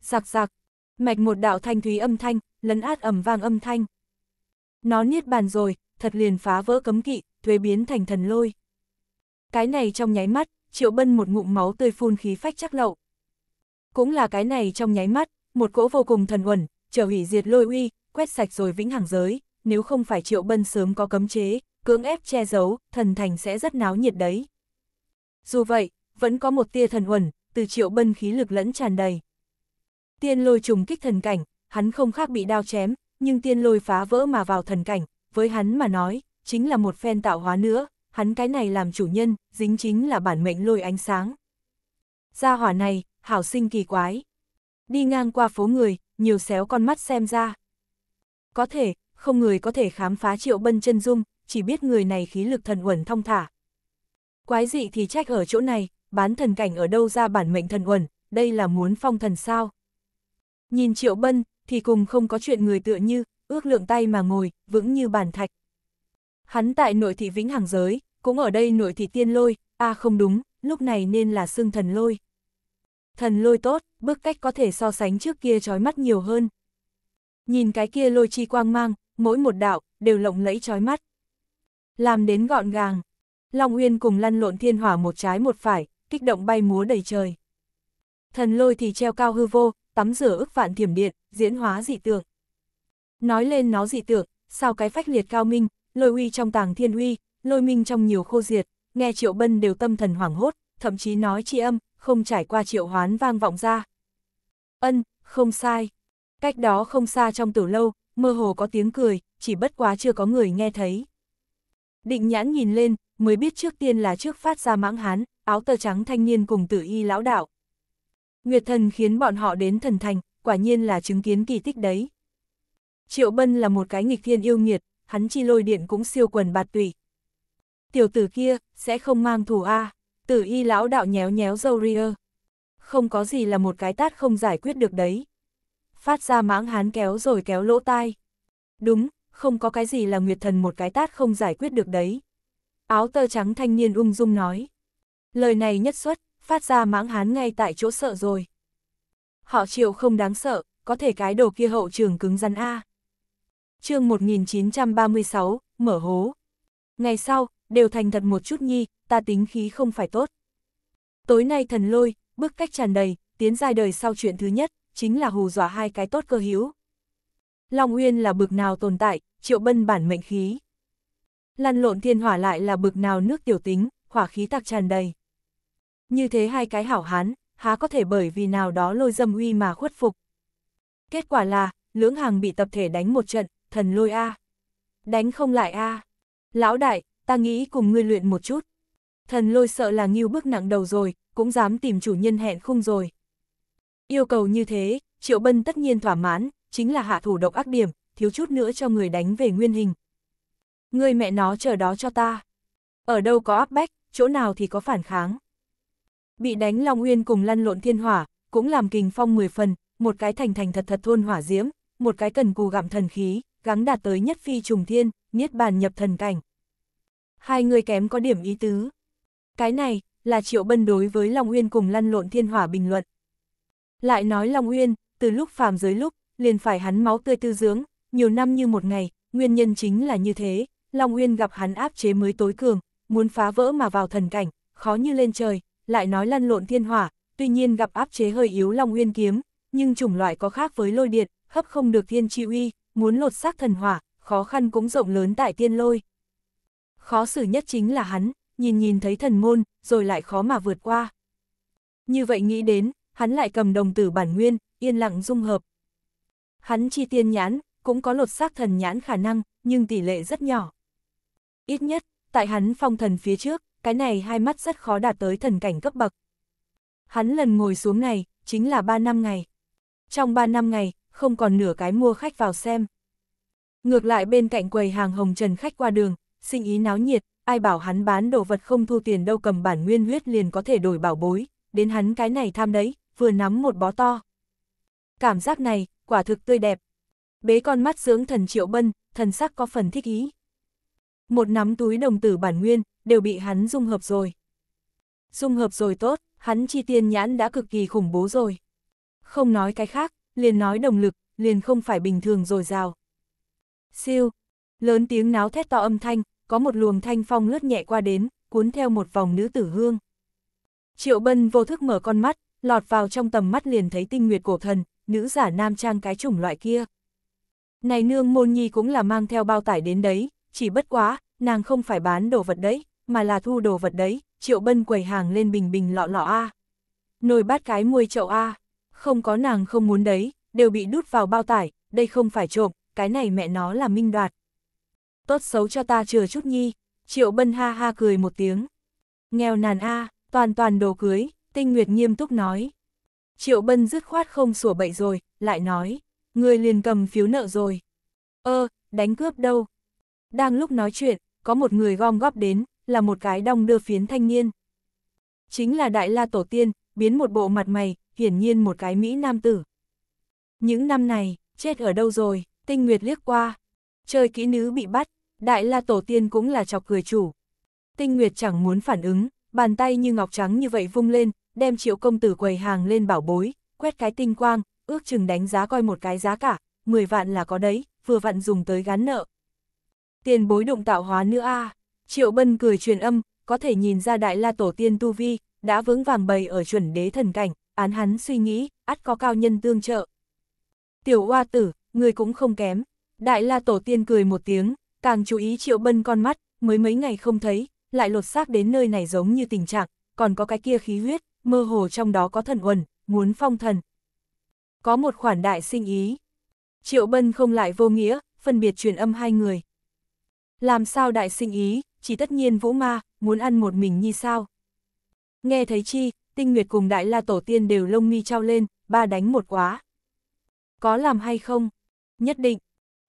Sạc sạc, mạch một đạo thanh thúy âm thanh, lấn át ẩm vang âm thanh. Nó niết bàn rồi, thật liền phá vỡ cấm kỵ, thuế biến thành thần lôi. Cái này trong nháy mắt, triệu bân một ngụm máu tươi phun khí phách chắc lậu, cũng là cái này trong nháy mắt, một cỗ vô cùng thần uẩn, trở hủy diệt lôi uy, quét sạch rồi vĩnh hằng giới, nếu không phải Triệu Bân sớm có cấm chế, cưỡng ép che giấu, thần thành sẽ rất náo nhiệt đấy. Dù vậy, vẫn có một tia thần uẩn, từ Triệu Bân khí lực lẫn tràn đầy. Tiên lôi trùng kích thần cảnh, hắn không khác bị đao chém, nhưng tiên lôi phá vỡ mà vào thần cảnh, với hắn mà nói, chính là một phen tạo hóa nữa, hắn cái này làm chủ nhân, dính chính là bản mệnh lôi ánh sáng. Gia hỏa này, hảo sinh kỳ quái. Đi ngang qua phố người, nhiều xéo con mắt xem ra. Có thể, không người có thể khám phá triệu bân chân dung, chỉ biết người này khí lực thần uẩn thông thả. Quái dị thì trách ở chỗ này, bán thần cảnh ở đâu ra bản mệnh thần uẩn, đây là muốn phong thần sao. Nhìn triệu bân, thì cùng không có chuyện người tựa như, ước lượng tay mà ngồi, vững như bàn thạch. Hắn tại nội thị vĩnh hàng giới, cũng ở đây nội thị tiên lôi, a không đúng, lúc này nên là xương thần lôi thần lôi tốt, bước cách có thể so sánh trước kia trói mắt nhiều hơn. Nhìn cái kia lôi chi quang mang, mỗi một đạo, đều lộng lẫy trói mắt. Làm đến gọn gàng, Long Uyên cùng lăn lộn thiên hỏa một trái một phải, kích động bay múa đầy trời. Thần lôi thì treo cao hư vô, tắm rửa ức vạn thiểm điện, diễn hóa dị tượng. Nói lên nó dị tượng, sao cái phách liệt cao minh, lôi uy trong tàng thiên uy, lôi minh trong nhiều khô diệt, nghe Triệu Bân đều tâm thần hoảng hốt, thậm chí nói chi âm, không trải qua triệu hoán vang vọng ra. Ân, không sai. Cách đó không xa trong tử lâu, mơ hồ có tiếng cười, chỉ bất quá chưa có người nghe thấy. Định nhãn nhìn lên, mới biết trước tiên là trước phát ra mãng hán, áo tơ trắng thanh niên cùng tử y lão đạo. Nguyệt thần khiến bọn họ đến thần thành, quả nhiên là chứng kiến kỳ tích đấy. Triệu Bân là một cái nghịch thiên yêu nghiệt, hắn chi lôi điện cũng siêu quần bạt tùy. Tiểu tử kia, sẽ không mang thù A. À. Tử y lão đạo nhéo nhéo dâu ria. Không có gì là một cái tát không giải quyết được đấy. Phát ra mãng hán kéo rồi kéo lỗ tai. Đúng, không có cái gì là nguyệt thần một cái tát không giải quyết được đấy. Áo tơ trắng thanh niên ung dung nói. Lời này nhất xuất, phát ra mãng hán ngay tại chỗ sợ rồi. Họ chịu không đáng sợ, có thể cái đồ kia hậu trường cứng rắn A. chương 1936, mở hố. Ngày sau, đều thành thật một chút nhi, ta tính khí không phải tốt. Tối nay thần lôi, bức cách tràn đầy, tiến giai đời sau chuyện thứ nhất, chính là hù dọa hai cái tốt cơ hữu. Long Uyên là bực nào tồn tại, triệu bân bản mệnh khí. Lăn lộn thiên hỏa lại là bực nào nước tiểu tính, hỏa khí tạc tràn đầy. Như thế hai cái hảo hán, há có thể bởi vì nào đó lôi dâm uy mà khuất phục. Kết quả là, lưỡng hàng bị tập thể đánh một trận, thần lôi A. Đánh không lại A. Lão đại, ta nghĩ cùng ngươi luyện một chút thần lôi sợ là nghiêu bước nặng đầu rồi, cũng dám tìm chủ nhân hẹn khung rồi. Yêu cầu như thế, Triệu Bân tất nhiên thỏa mãn, chính là hạ thủ độc ác điểm, thiếu chút nữa cho người đánh về nguyên hình. Người mẹ nó chờ đó cho ta. Ở đâu có áp bách, chỗ nào thì có phản kháng. Bị đánh Long Uyên cùng lăn lộn thiên hỏa, cũng làm kình phong 10 phần, một cái thành thành thật thật thôn hỏa diễm, một cái cần cù gặm thần khí, gắng đạt tới nhất phi trùng thiên, niết bàn nhập thần cảnh. Hai người kém có điểm ý tứ. Cái này, là Triệu Bân đối với Long Uyên cùng lăn lộn thiên hỏa bình luận. Lại nói Long Uyên, từ lúc phàm giới lúc, liền phải hắn máu tươi tư dưỡng, nhiều năm như một ngày, nguyên nhân chính là như thế, Long Uyên gặp hắn áp chế mới tối cường, muốn phá vỡ mà vào thần cảnh, khó như lên trời, lại nói lăn lộn thiên hỏa, tuy nhiên gặp áp chế hơi yếu Long Uyên kiếm, nhưng chủng loại có khác với lôi điện, hấp không được thiên chi uy, muốn lột xác thần hỏa, khó khăn cũng rộng lớn tại tiên lôi. Khó xử nhất chính là hắn, nhìn nhìn thấy thần môn, rồi lại khó mà vượt qua. Như vậy nghĩ đến, hắn lại cầm đồng tử bản nguyên, yên lặng dung hợp. Hắn chi tiên nhãn, cũng có lột xác thần nhãn khả năng, nhưng tỷ lệ rất nhỏ. Ít nhất, tại hắn phong thần phía trước, cái này hai mắt rất khó đạt tới thần cảnh cấp bậc. Hắn lần ngồi xuống này, chính là ba năm ngày. Trong ba năm ngày, không còn nửa cái mua khách vào xem. Ngược lại bên cạnh quầy hàng hồng trần khách qua đường, sinh ý náo nhiệt, ai bảo hắn bán đồ vật không thu tiền đâu cầm bản nguyên huyết liền có thể đổi bảo bối, đến hắn cái này tham đấy, vừa nắm một bó to. Cảm giác này, quả thực tươi đẹp. Bế con mắt sướng thần triệu bân, thần sắc có phần thích ý. Một nắm túi đồng tử bản nguyên, đều bị hắn dung hợp rồi. Dung hợp rồi tốt, hắn chi tiên nhãn đã cực kỳ khủng bố rồi. Không nói cái khác, liền nói đồng lực, liền không phải bình thường rồi rào. Siêu, lớn tiếng náo thét to âm thanh, có một luồng thanh phong lướt nhẹ qua đến, cuốn theo một vòng nữ tử hương. Triệu Bân vô thức mở con mắt, lọt vào trong tầm mắt liền thấy tinh nguyệt cổ thần, nữ giả nam trang cái chủng loại kia. Này nương môn nhi cũng là mang theo bao tải đến đấy, chỉ bất quá, nàng không phải bán đồ vật đấy, mà là thu đồ vật đấy, triệu bân quầy hàng lên bình bình lọ lọ A. Nồi bát cái muôi chậu A, không có nàng không muốn đấy, đều bị đút vào bao tải, đây không phải trộm, cái này mẹ nó là minh đoạt tốt xấu cho ta chừa chút nhi, triệu bân ha ha cười một tiếng. Nghèo nàn a toàn toàn đồ cưới, tinh nguyệt nghiêm túc nói. Triệu bân dứt khoát không sủa bậy rồi, lại nói, người liền cầm phiếu nợ rồi. Ơ, ờ, đánh cướp đâu? Đang lúc nói chuyện, có một người gom góp đến, là một cái đong đưa phiến thanh niên. Chính là Đại La Tổ Tiên, biến một bộ mặt mày, hiển nhiên một cái Mỹ nam tử. Những năm này, chết ở đâu rồi, tinh nguyệt liếc qua. Chơi kỹ nữ bị bắt, Đại La Tổ Tiên cũng là chọc cười chủ. Tinh Nguyệt chẳng muốn phản ứng, bàn tay như ngọc trắng như vậy vung lên, đem triệu công tử quầy hàng lên bảo bối, quét cái tinh quang, ước chừng đánh giá coi một cái giá cả, 10 vạn là có đấy, vừa vặn dùng tới gán nợ. Tiền bối động tạo hóa nữa a Triệu Bân cười truyền âm, có thể nhìn ra Đại La Tổ Tiên Tu Vi, đã vững vàng bày ở chuẩn đế thần cảnh, án hắn suy nghĩ, ắt có cao nhân tương trợ. Tiểu hoa tử, người cũng không kém. Đại La Tổ Tiên cười một tiếng, càng chú ý Triệu Bân con mắt, mới mấy ngày không thấy, lại lột xác đến nơi này giống như tình trạng, còn có cái kia khí huyết, mơ hồ trong đó có thần uẩn, muốn phong thần. Có một khoản đại sinh ý. Triệu Bân không lại vô nghĩa, phân biệt truyền âm hai người. Làm sao đại sinh ý, chỉ tất nhiên vũ ma, muốn ăn một mình như sao. Nghe thấy chi, tinh nguyệt cùng đại la tổ tiên đều lông mi trao lên, ba đánh một quá. Có làm hay không? Nhất định.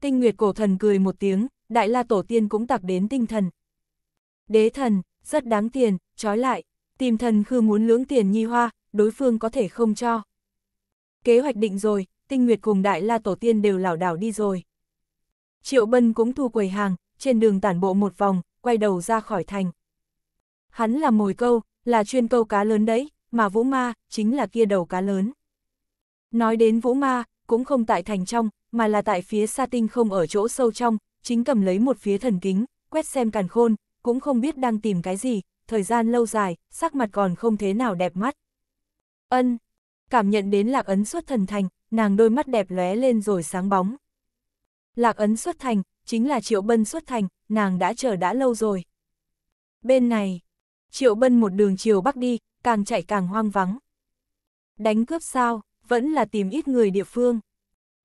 Tinh nguyệt cổ thần cười một tiếng, Đại La Tổ Tiên cũng tặc đến tinh thần. Đế thần, rất đáng tiền, trói lại, tìm thần khư muốn lưỡng tiền nhi hoa, đối phương có thể không cho. Kế hoạch định rồi, tinh nguyệt cùng Đại La Tổ Tiên đều lảo đảo đi rồi. Triệu Bân cũng thu quầy hàng, trên đường tản bộ một vòng, quay đầu ra khỏi thành. Hắn là mồi câu, là chuyên câu cá lớn đấy, mà Vũ Ma chính là kia đầu cá lớn. Nói đến Vũ Ma, cũng không tại thành trong, mà là tại phía xa tinh không ở chỗ sâu trong, chính cầm lấy một phía thần kính, quét xem càn khôn, cũng không biết đang tìm cái gì, thời gian lâu dài, sắc mặt còn không thế nào đẹp mắt. Ân, cảm nhận đến lạc ấn xuất thần thành, nàng đôi mắt đẹp lóe lên rồi sáng bóng. Lạc ấn xuất thành, chính là triệu bân xuất thành, nàng đã chờ đã lâu rồi. Bên này, triệu bân một đường chiều bắc đi, càng chạy càng hoang vắng. Đánh cướp sao, vẫn là tìm ít người địa phương.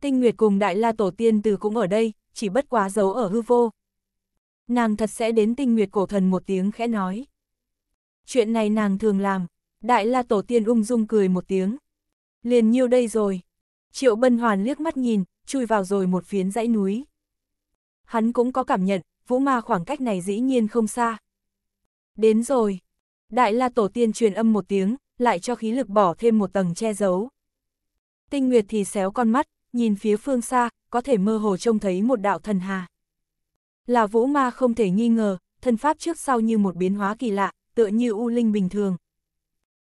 Tinh Nguyệt cùng Đại La Tổ Tiên từ cũng ở đây, chỉ bất quá giấu ở hư vô. Nàng thật sẽ đến tinh nguyệt cổ thần một tiếng khẽ nói. Chuyện này nàng thường làm, đại la tổ tiên ung dung cười một tiếng. Liền nhiêu đây rồi. Triệu bân hoàn liếc mắt nhìn, chui vào rồi một phiến dãy núi. Hắn cũng có cảm nhận, vũ ma khoảng cách này dĩ nhiên không xa. Đến rồi. Đại la tổ tiên truyền âm một tiếng, lại cho khí lực bỏ thêm một tầng che giấu. Tinh Nguyệt thì xéo con mắt, nhìn phía phương xa, có thể mơ hồ trông thấy một đạo thần hà. Là vũ ma không thể nghi ngờ, thân pháp trước sau như một biến hóa kỳ lạ, tựa như u linh bình thường.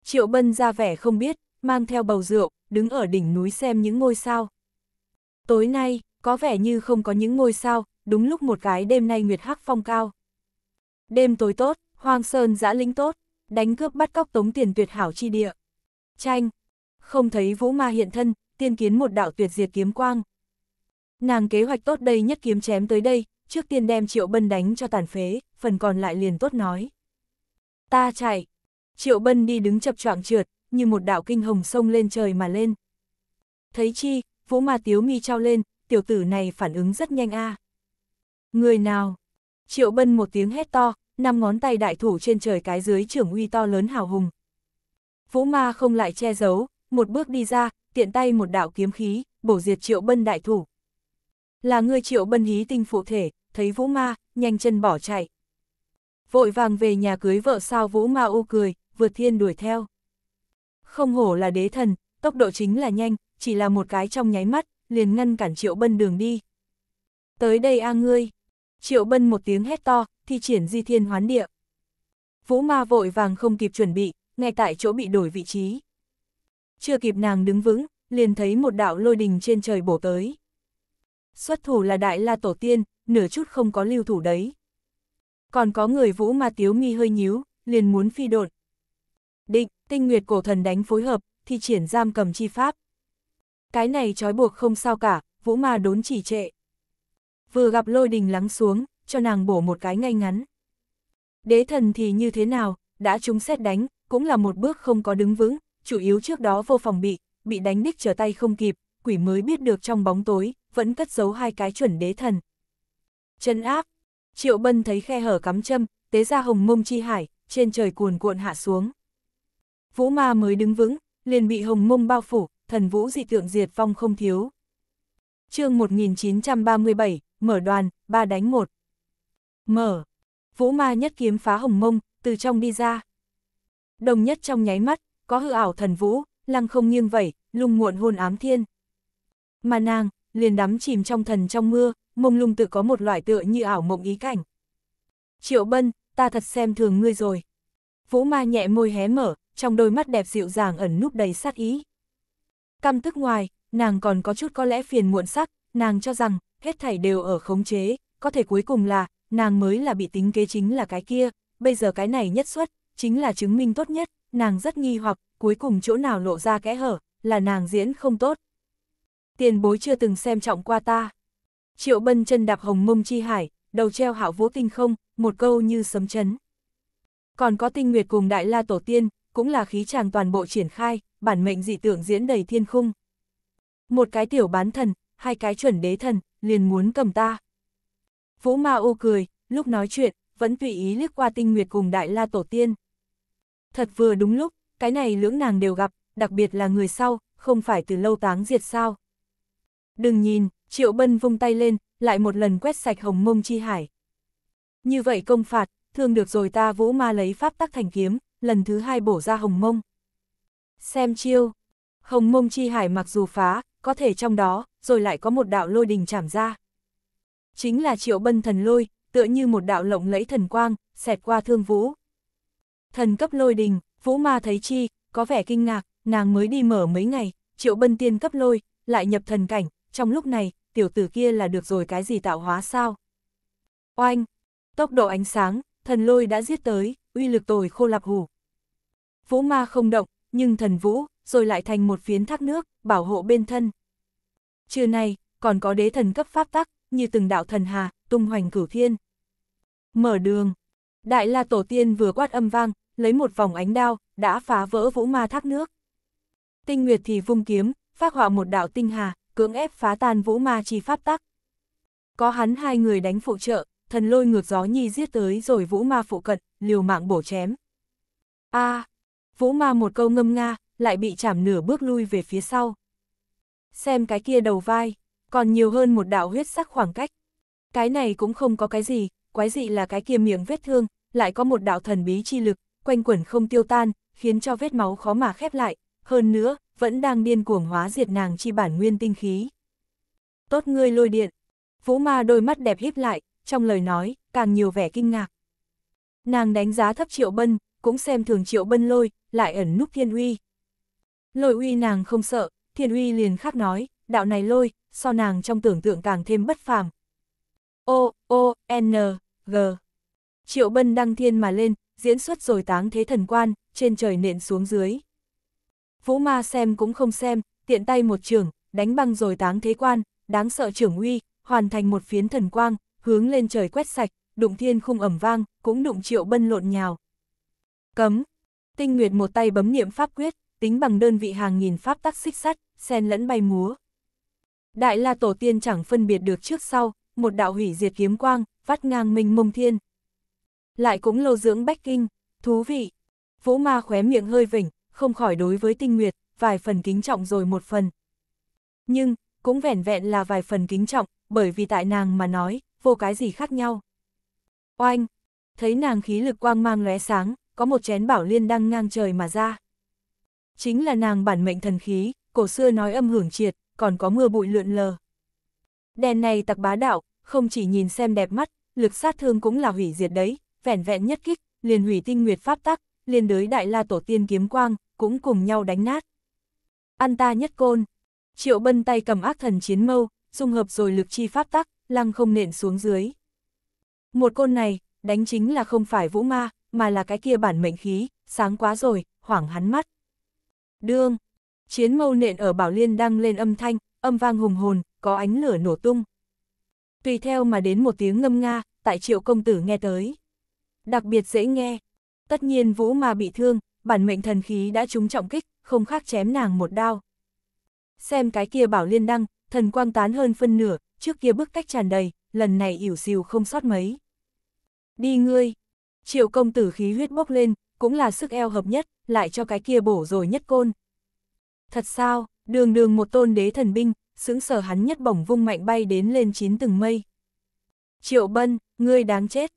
Triệu Bân ra vẻ không biết, mang theo bầu rượu, đứng ở đỉnh núi xem những ngôi sao. Tối nay, có vẻ như không có những ngôi sao, đúng lúc một cái đêm nay nguyệt hắc phong cao. Đêm tối tốt, hoang sơn giã lĩnh tốt, đánh cướp bắt cóc tống tiền tuyệt hảo chi địa. Tranh, không thấy vũ ma hiện thân, tiên kiến một đạo tuyệt diệt kiếm quang. Nàng kế hoạch tốt đây nhất kiếm chém tới đây, trước tiên đem Triệu Bân đánh cho tàn phế, phần còn lại liền tốt nói. Ta chạy. Triệu Bân đi đứng chập choạng trượt, như một đạo kinh hồng sông lên trời mà lên. Thấy chi, Vũ Ma Tiếu Mi trao lên, tiểu tử này phản ứng rất nhanh a. À. Người nào? Triệu Bân một tiếng hét to, năm ngón tay đại thủ trên trời cái dưới trưởng uy to lớn hào hùng. Vũ Ma không lại che giấu, một bước đi ra, tiện tay một đạo kiếm khí, bổ diệt triệu bân đại thủ. Là người triệu bân hí tinh phụ thể, thấy vũ ma, nhanh chân bỏ chạy. Vội vàng về nhà cưới vợ sao vũ ma ô cười, vượt thiên đuổi theo. Không hổ là đế thần, tốc độ chính là nhanh, chỉ là một cái trong nháy mắt, liền ngăn cản triệu bân đường đi. Tới đây a ngươi! Triệu bân một tiếng hét to, thi triển di thiên hoán địa. Vũ ma vội vàng không kịp chuẩn bị, ngay tại chỗ bị đổi vị trí chưa kịp nàng đứng vững, liền thấy một đạo lôi đình trên trời bổ tới. Xuất thủ là đại la tổ tiên, nửa chút không có lưu thủ đấy. Còn có người vũ ma tiếu mi hơi nhíu, liền muốn phi đột. Định, tinh nguyệt cổ thần đánh phối hợp, thì triển giam cầm chi pháp. Cái này trói buộc không sao cả, vũ ma đốn chỉ trệ. Vừa gặp lôi đình lắng xuống, cho nàng bổ một cái ngay ngắn. Đế thần thì như thế nào, đã chúng xét đánh, cũng là một bước không có đứng vững, chủ yếu trước đó vô phòng bị, bị đánh đích trở tay không kịp, quỷ mới biết được trong bóng tối, vẫn cất giấu hai cái chuẩn đế thần. Chân áp, Triệu Bân thấy khe hở cắm châm, tế ra hồng mông chi hải, trên trời cuồn cuộn hạ xuống. Vũ ma mới đứng vững, liền bị hồng mông bao phủ, thần vũ dị tượng diệt vong không thiếu. chương 1937, mở đoàn, ba đánh một. Mở, vũ ma nhất kiếm phá hồng mông, từ trong đi ra. Đồng nhất trong nháy mắt, có hư ảo thần vũ, lăng không nghiêng vẩy, lung muộn hôn ám thiên. Mà nàng, liền đắm chìm trong thần trong mưa, mông lung tự có một loại tựa như ảo mộng ý cảnh. Triệu Bân, ta thật xem thường ngươi rồi. Vũ ma nhẹ môi hé mở, trong đôi mắt đẹp dịu dàng ẩn núp đầy sát ý. Căm tức ngoài, nàng còn có chút có lẽ phiền muộn sắc, nàng cho rằng, hết thảy đều ở khống chế, có thể cuối cùng là, nàng mới là bị tính kế chính là cái kia, bây giờ cái này nhất xuất, chính là chứng minh tốt nhất, nàng rất nghi hoặc, cuối cùng chỗ nào lộ ra kẽ hở, là nàng diễn không tốt. Tiền bối chưa từng xem trọng qua ta. Triệu bân chân đạp hồng mông chi hải, đầu treo hạo vũ tinh không, một câu như sấm chấn. Còn có tinh nguyệt cùng đại la tổ tiên, cũng là khí tràng toàn bộ triển khai, bản mệnh dị tưởng diễn đầy thiên khung. Một cái tiểu bán thần, hai cái chuẩn đế thần, liền muốn cầm ta. Vũ Ma ô cười, lúc nói chuyện, vẫn tùy ý liếc qua tinh nguyệt cùng đại la tổ tiên. Thật vừa đúng lúc, cái này lưỡng nàng đều gặp, đặc biệt là người sau, không phải từ lâu táng diệt sao. Đừng nhìn, Triệu Bân vung tay lên, lại một lần quét sạch hồng mông chi hải. Như vậy công phạt, thương được rồi ta vũ ma lấy pháp tắc thành kiếm, lần thứ hai bổ ra hồng mông. Xem chiêu, hồng mông chi hải mặc dù phá, có thể trong đó, rồi lại có một đạo lôi đình chảm ra. Chính là triệu bân thần lôi, tựa như một đạo lộng lẫy thần quang, xẹt qua thương vũ thần cấp lôi đình, vũ ma thấy chi, có vẻ kinh ngạc, nàng mới đi mở mấy ngày, triệu bân tiên cấp lôi, lại nhập thần cảnh, trong lúc này, tiểu tử kia là được rồi cái gì tạo hóa sao? Oanh! Tốc độ ánh sáng, thần lôi đã giết tới, uy lực tồi khô lạp hủ. Vũ ma không động, nhưng thần vũ, rồi lại thành một phiến thác nước, bảo hộ bên thân. Trưa nay, còn có đế thần cấp pháp tắc, như từng đạo thần hà, tung hoành cửu thiên. Mở đường! Đại la tổ tiên vừa quát âm vang, lấy một vòng ánh đao, đã phá vỡ vũ ma thác nước. Tinh Nguyệt thì vung kiếm, phát họa một đạo tinh hà, cưỡng ép phá tan vũ ma chi pháp tắc. Có hắn hai người đánh phụ trợ, thần lôi ngược gió nhi giết tới rồi vũ ma phụ cận, liều mạng bổ chém. a à, vũ ma một câu ngâm nga, lại bị chảm nửa bước lui về phía sau. Xem cái kia đầu vai, còn nhiều hơn một đạo huyết sắc khoảng cách. Cái này cũng không có cái gì, quái dị là cái kia miệng vết thương, lại có một đạo thần bí chi lực, quanh quẩn không tiêu tan, khiến cho vết máu khó mà khép lại, hơn nữa, vẫn đang điên cuồng hóa diệt nàng chi bản nguyên tinh khí. Tốt ngươi lôi điện. Vũ ma đôi mắt đẹp híp lại, trong lời nói, càng nhiều vẻ kinh ngạc. Nàng đánh giá thấp triệu bân, cũng xem thường triệu bân lôi, lại ẩn núp thiên uy. Lôi uy nàng không sợ, thiên uy liền khác nói, đạo này lôi, so nàng trong tưởng tượng càng thêm bất phàm. O, O, N, G. Triệu bân đăng thiên mà lên, diễn xuất rồi táng thế thần quan, trên trời nện xuống dưới. Vũ ma xem cũng không xem, tiện tay một trường, đánh băng rồi táng thế quan, đáng sợ trưởng uy, hoàn thành một phiến thần quang, hướng lên trời quét sạch, đụng thiên khung ẩm vang, cũng đụng triệu bân lộn nhào. Cấm. Tinh Nguyệt một tay bấm niệm pháp quyết, tính bằng đơn vị hàng nghìn pháp tắc xích sắt, sen lẫn bay múa. Đại La Tổ Tiên chẳng phân biệt được trước sau, một đạo hủy diệt kiếm quang, vắt ngang minh mông thiên. Lại cũng lâu dưỡng bách kinh, thú vị. Vũ ma khóe miệng hơi vỉnh, không khỏi đối với tinh nguyệt, vài phần kính trọng rồi một phần. Nhưng, cũng vẻn vẹn là vài phần kính trọng, bởi vì tại nàng mà nói, vô cái gì khác nhau. Oanh! Thấy nàng khí lực quang mang lóe sáng, có một chén bảo liên đang ngang trời mà ra. Chính là nàng bản mệnh thần khí, cổ xưa nói âm hưởng triệt, còn có mưa bụi lượn lờ. Đèn này tặc bá đạo, không chỉ nhìn xem đẹp mắt, lực sát thương cũng là hủy diệt đấy, vẻn vẹn nhất kích, liền hủy tinh nguyệt pháp tắc, liền đới đại la tổ tiên kiếm quang, cũng cùng nhau đánh nát. Ăn ta nhất côn, triệu bân tay cầm ác thần chiến mâu, dung hợp rồi lực chi pháp tắc, lăng không nện xuống dưới. Một côn này, đánh chính là không phải vũ ma, mà là cái kia bản mệnh khí, sáng quá rồi, hoảng hắn mắt. Đương, chiến mâu nện ở Bảo Liên đang lên âm thanh, âm vang hùng hồn, có ánh lửa nổ tung. Tùy theo mà đến một tiếng ngâm nga, tại triệu công tử nghe tới đặc biệt dễ nghe. Tất nhiên Vũ Ma bị thương, bản mệnh thần khí đã trúng trọng kích, không khác chém nàng một đao. Xem cái kia bảo liên đăng, thần quang tán hơn phân nửa, trước kia bức cách tràn đầy, lần này ỉu xìu không sót mấy. Đi ngươi! Triệu công tử khí huyết bốc lên, cũng là sức eo hợp nhất, lại cho cái kia bổ rồi nhất côn. Thật sao, đường đường một tôn đế thần binh, sững sờ hắn nhất bổng vung mạnh bay đến lên chín từng mây. Triệu bân, ngươi đáng chết,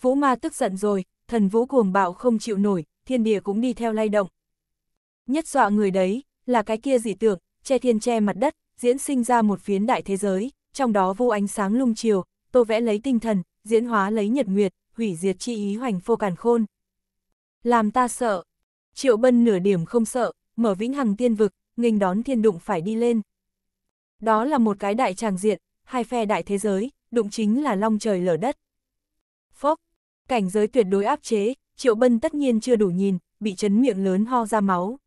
Vũ ma tức giận rồi, thần vũ cuồng bạo không chịu nổi, thiên địa cũng đi theo lay động. Nhất dọa người đấy, là cái kia dị tượng, che thiên che mặt đất, diễn sinh ra một phiến đại thế giới, trong đó vô ánh sáng lung chiều, tô vẽ lấy tinh thần, diễn hóa lấy nhật nguyệt, hủy diệt chi ý hoành phô càn khôn. Làm ta sợ. Triệu Bân nửa điểm không sợ, mở vĩnh hằng tiên vực, nghênh đón thiên đụng phải đi lên. Đó là một cái đại tràng diện, hai phe đại thế giới, đụng chính là long trời lở đất cảnh giới tuyệt đối áp chế, Triệu Bân tất nhiên chưa đủ nhìn, bị chấn miệng lớn ho ra máu.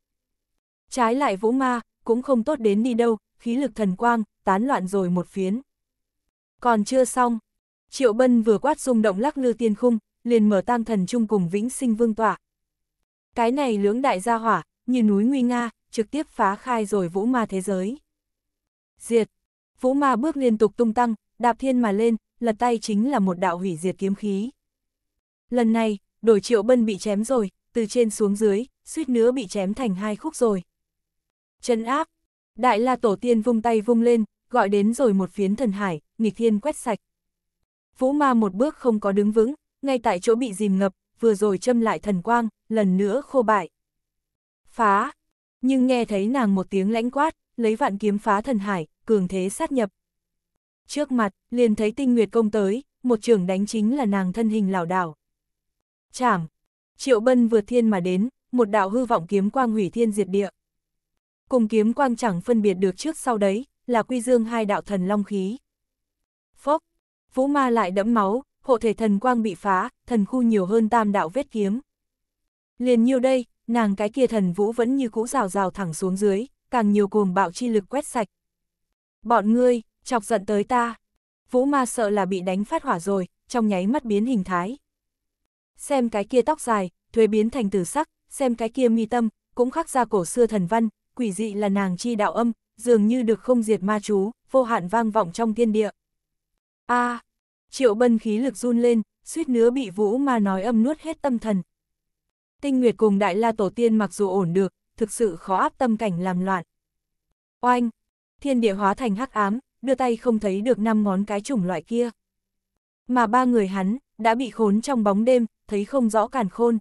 Trái lại Vũ Ma, cũng không tốt đến đi đâu, khí lực thần quang, tán loạn rồi một phiến. Còn chưa xong, Triệu Bân vừa quát rung động lắc lư tiên khung, liền mở tang thần chung cùng vĩnh sinh vương tọa. Cái này lưỡng đại gia hỏa, như núi nguy nga, trực tiếp phá khai rồi Vũ Ma thế giới. Diệt! Vũ Ma bước liên tục tung tăng, đạp thiên mà lên, lật tay chính là một đạo hủy diệt kiếm khí. Lần này, đổi triệu bân bị chém rồi, từ trên xuống dưới, suýt nữa bị chém thành hai khúc rồi. Chân áp, đại la tổ tiên vung tay vung lên, gọi đến rồi một phiến thần hải, nghịch thiên quét sạch. Vũ ma một bước không có đứng vững, ngay tại chỗ bị dìm ngập, vừa rồi châm lại thần quang, lần nữa khô bại. Phá, nhưng nghe thấy nàng một tiếng lãnh quát, lấy vạn kiếm phá thần hải, cường thế sát nhập. Trước mặt, liền thấy tinh nguyệt công tới, một trường đánh chính là nàng thân hình lảo đảo chảm. Triệu Bân vượt thiên mà đến, một đạo hư vọng kiếm quang hủy thiên diệt địa. Cùng kiếm quang chẳng phân biệt được trước sau đấy, là quy dương hai đạo thần long khí. Phốc, Vũ Ma lại đẫm máu, hộ thể thần quang bị phá, thần khu nhiều hơn tam đạo vết kiếm. Liền nhiều đây, nàng cái kia thần vũ vẫn như cũ rào rào thẳng xuống dưới, càng nhiều cuồng bạo chi lực quét sạch. Bọn ngươi, chọc giận tới ta. Vũ Ma sợ là bị đánh phát hỏa rồi, trong nháy mắt biến hình thái xem cái kia tóc dài, thuế biến thành tử sắc, xem cái kia mi tâm, cũng khắc ra cổ xưa thần văn, quỷ dị là nàng chi đạo âm, dường như được không diệt ma chú, vô hạn vang vọng trong thiên địa. A, triệu bân khí lực run lên, suýt nữa bị vũ ma nói âm nuốt hết tâm thần. Tinh Nguyệt cùng Đại La Tổ Tiên mặc dù ổn được, thực sự khó áp tâm cảnh làm loạn. Oanh, thiên địa hóa thành hắc ám, đưa tay không thấy được năm ngón cái chủng loại kia. Mà ba người hắn, đã bị khốn trong bóng đêm, thấy không rõ càn khôn.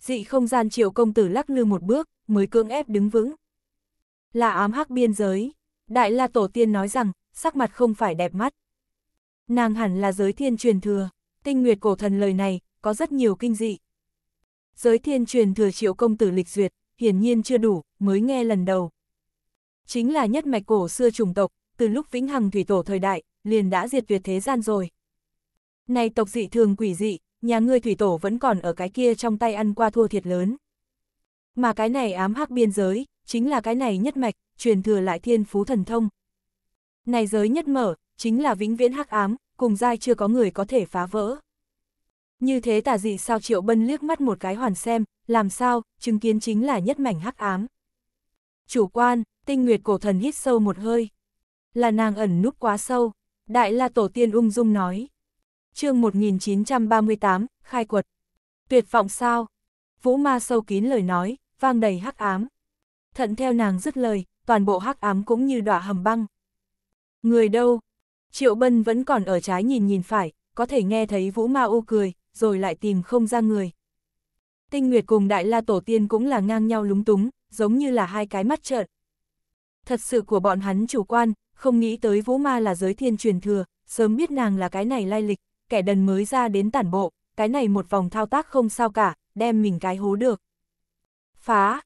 Dị không gian triệu công tử lắc lư một bước, mới cưỡng ép đứng vững. Là ám hắc biên giới, đại la tổ tiên nói rằng, sắc mặt không phải đẹp mắt. Nàng hẳn là giới thiên truyền thừa, tinh nguyệt cổ thần lời này, có rất nhiều kinh dị. Giới thiên truyền thừa triệu công tử lịch duyệt, hiển nhiên chưa đủ, mới nghe lần đầu. Chính là nhất mạch cổ xưa trùng tộc, từ lúc vĩnh hằng thủy tổ thời đại, liền đã diệt tuyệt thế gian rồi. Này tộc dị thường quỷ dị, nhà ngươi thủy tổ vẫn còn ở cái kia trong tay ăn qua thua thiệt lớn. Mà cái này ám hắc biên giới, chính là cái này nhất mạch, truyền thừa lại thiên phú thần thông. Này giới nhất mở, chính là vĩnh viễn hắc ám, cùng giai chưa có người có thể phá vỡ. Như thế tà dị sao triệu bân liếc mắt một cái hoàn xem, làm sao, chứng kiến chính là nhất mảnh hắc ám. Chủ quan, tinh nguyệt cổ thần hít sâu một hơi. Là nàng ẩn núp quá sâu, đại la tổ tiên ung dung nói chương 1938, khai quật. Tuyệt vọng sao? Vũ ma sâu kín lời nói, vang đầy hắc ám. Thận theo nàng dứt lời, toàn bộ hắc ám cũng như đọa hầm băng. Người đâu? Triệu Bân vẫn còn ở trái nhìn nhìn phải, có thể nghe thấy Vũ Ma U cười, rồi lại tìm không ra người. Tinh Nguyệt cùng Đại La Tổ Tiên cũng là ngang nhau lúng túng, giống như là hai cái mắt trợn. Thật sự của bọn hắn chủ quan, không nghĩ tới Vũ Ma là giới thiên truyền thừa, sớm biết nàng là cái này lai lịch, kẻ đần mới ra đến tản bộ, cái này một vòng thao tác không sao cả, đem mình cái hố được. Phá!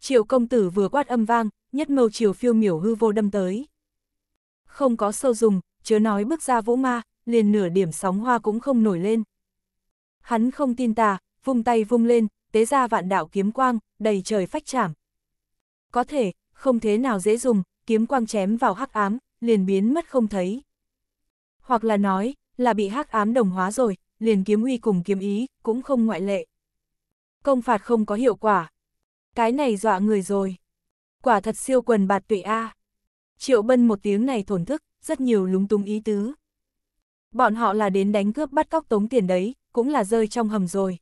Triệu công tử vừa quát âm vang, nhất mâu triều phiêu miểu hư vô đâm tới. Không có sâu dùng, chớ nói bước ra vũ ma, liền nửa điểm sóng hoa cũng không nổi lên. Hắn không tin tà, vung tay vung lên, tế ra vạn đạo kiếm quang, đầy trời phách chảm. Có thể, không thế nào dễ dùng, kiếm quang chém vào hắc ám, liền biến mất không thấy. Hoặc là nói, là bị hắc ám đồng hóa rồi, liền kiếm uy cùng kiếm ý, cũng không ngoại lệ. Công phạt không có hiệu quả. Cái này dọa người rồi. Quả thật siêu quần bạt tụy A. Triệu bân một tiếng này thổn thức, rất nhiều lúng túng ý tứ. Bọn họ là đến đánh cướp bắt cóc tống tiền đấy, cũng là rơi trong hầm rồi.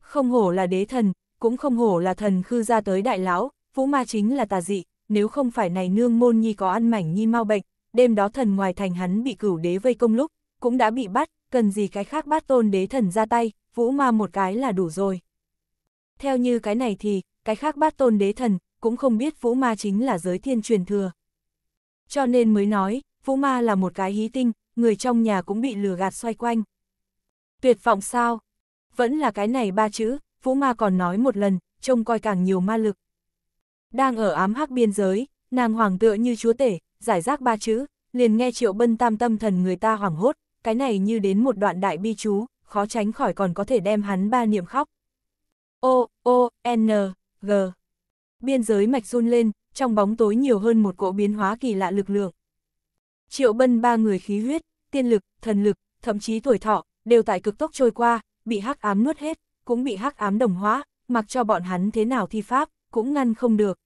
Không hổ là đế thần, cũng không hổ là thần khư ra tới đại lão, vũ ma chính là tà dị, nếu không phải này nương môn nhi có ăn mảnh nhi mau bệnh, đêm đó thần ngoài thành hắn bị cửu đế vây công lúc, cũng đã bị bắt, cần gì cái khác bắt tôn đế thần ra tay, vũ ma một cái là đủ rồi. Theo như cái này thì, cái khác bắt tôn đế thần, cũng không biết vũ ma chính là giới thiên truyền thừa. Cho nên mới nói, vũ ma là một cái hí tinh, người trong nhà cũng bị lừa gạt xoay quanh. Tuyệt vọng sao? Vẫn là cái này ba chữ, vũ ma còn nói một lần, trông coi càng nhiều ma lực. Đang ở ám hắc biên giới, nàng hoàng tựa như chúa tể, giải rác ba chữ, liền nghe triệu bân tam tâm thần người ta hoảng hốt, cái này như đến một đoạn đại bi chú, khó tránh khỏi còn có thể đem hắn ba niệm khóc. O, O, N, G. Biên giới mạch run lên, trong bóng tối nhiều hơn một cỗ biến hóa kỳ lạ lực lượng. Triệu bân ba người khí huyết, tiên lực, thần lực, thậm chí tuổi thọ, đều tại cực tốc trôi qua, bị hắc ám nuốt hết, cũng bị hắc ám đồng hóa, mặc cho bọn hắn thế nào thi pháp, cũng ngăn không được.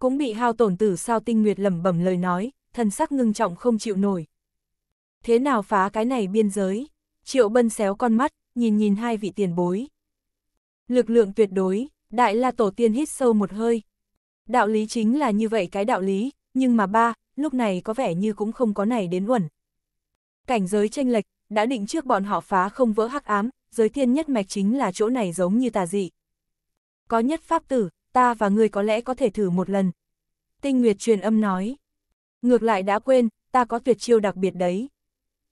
Cũng bị hao tổn tử sao tinh nguyệt lẩm bẩm lời nói, thần sắc ngưng trọng không chịu nổi, thế nào phá cái này biên giới? Triệu Bân xéo con mắt, nhìn nhìn hai vị tiền bối. Lực lượng tuyệt đối, đại la tổ tiên hít sâu một hơi. Đạo lý chính là như vậy cái đạo lý, nhưng mà ba, lúc này có vẻ như cũng không có này đến uẩn. Cảnh giới tranh lệch, đã định trước bọn họ phá không vỡ hắc ám, giới thiên nhất mạch chính là chỗ này giống như tà dị. Có nhất pháp tử, ta và người có lẽ có thể thử một lần. Tinh Nguyệt truyền âm nói. Ngược lại đã quên, ta có tuyệt chiêu đặc biệt đấy.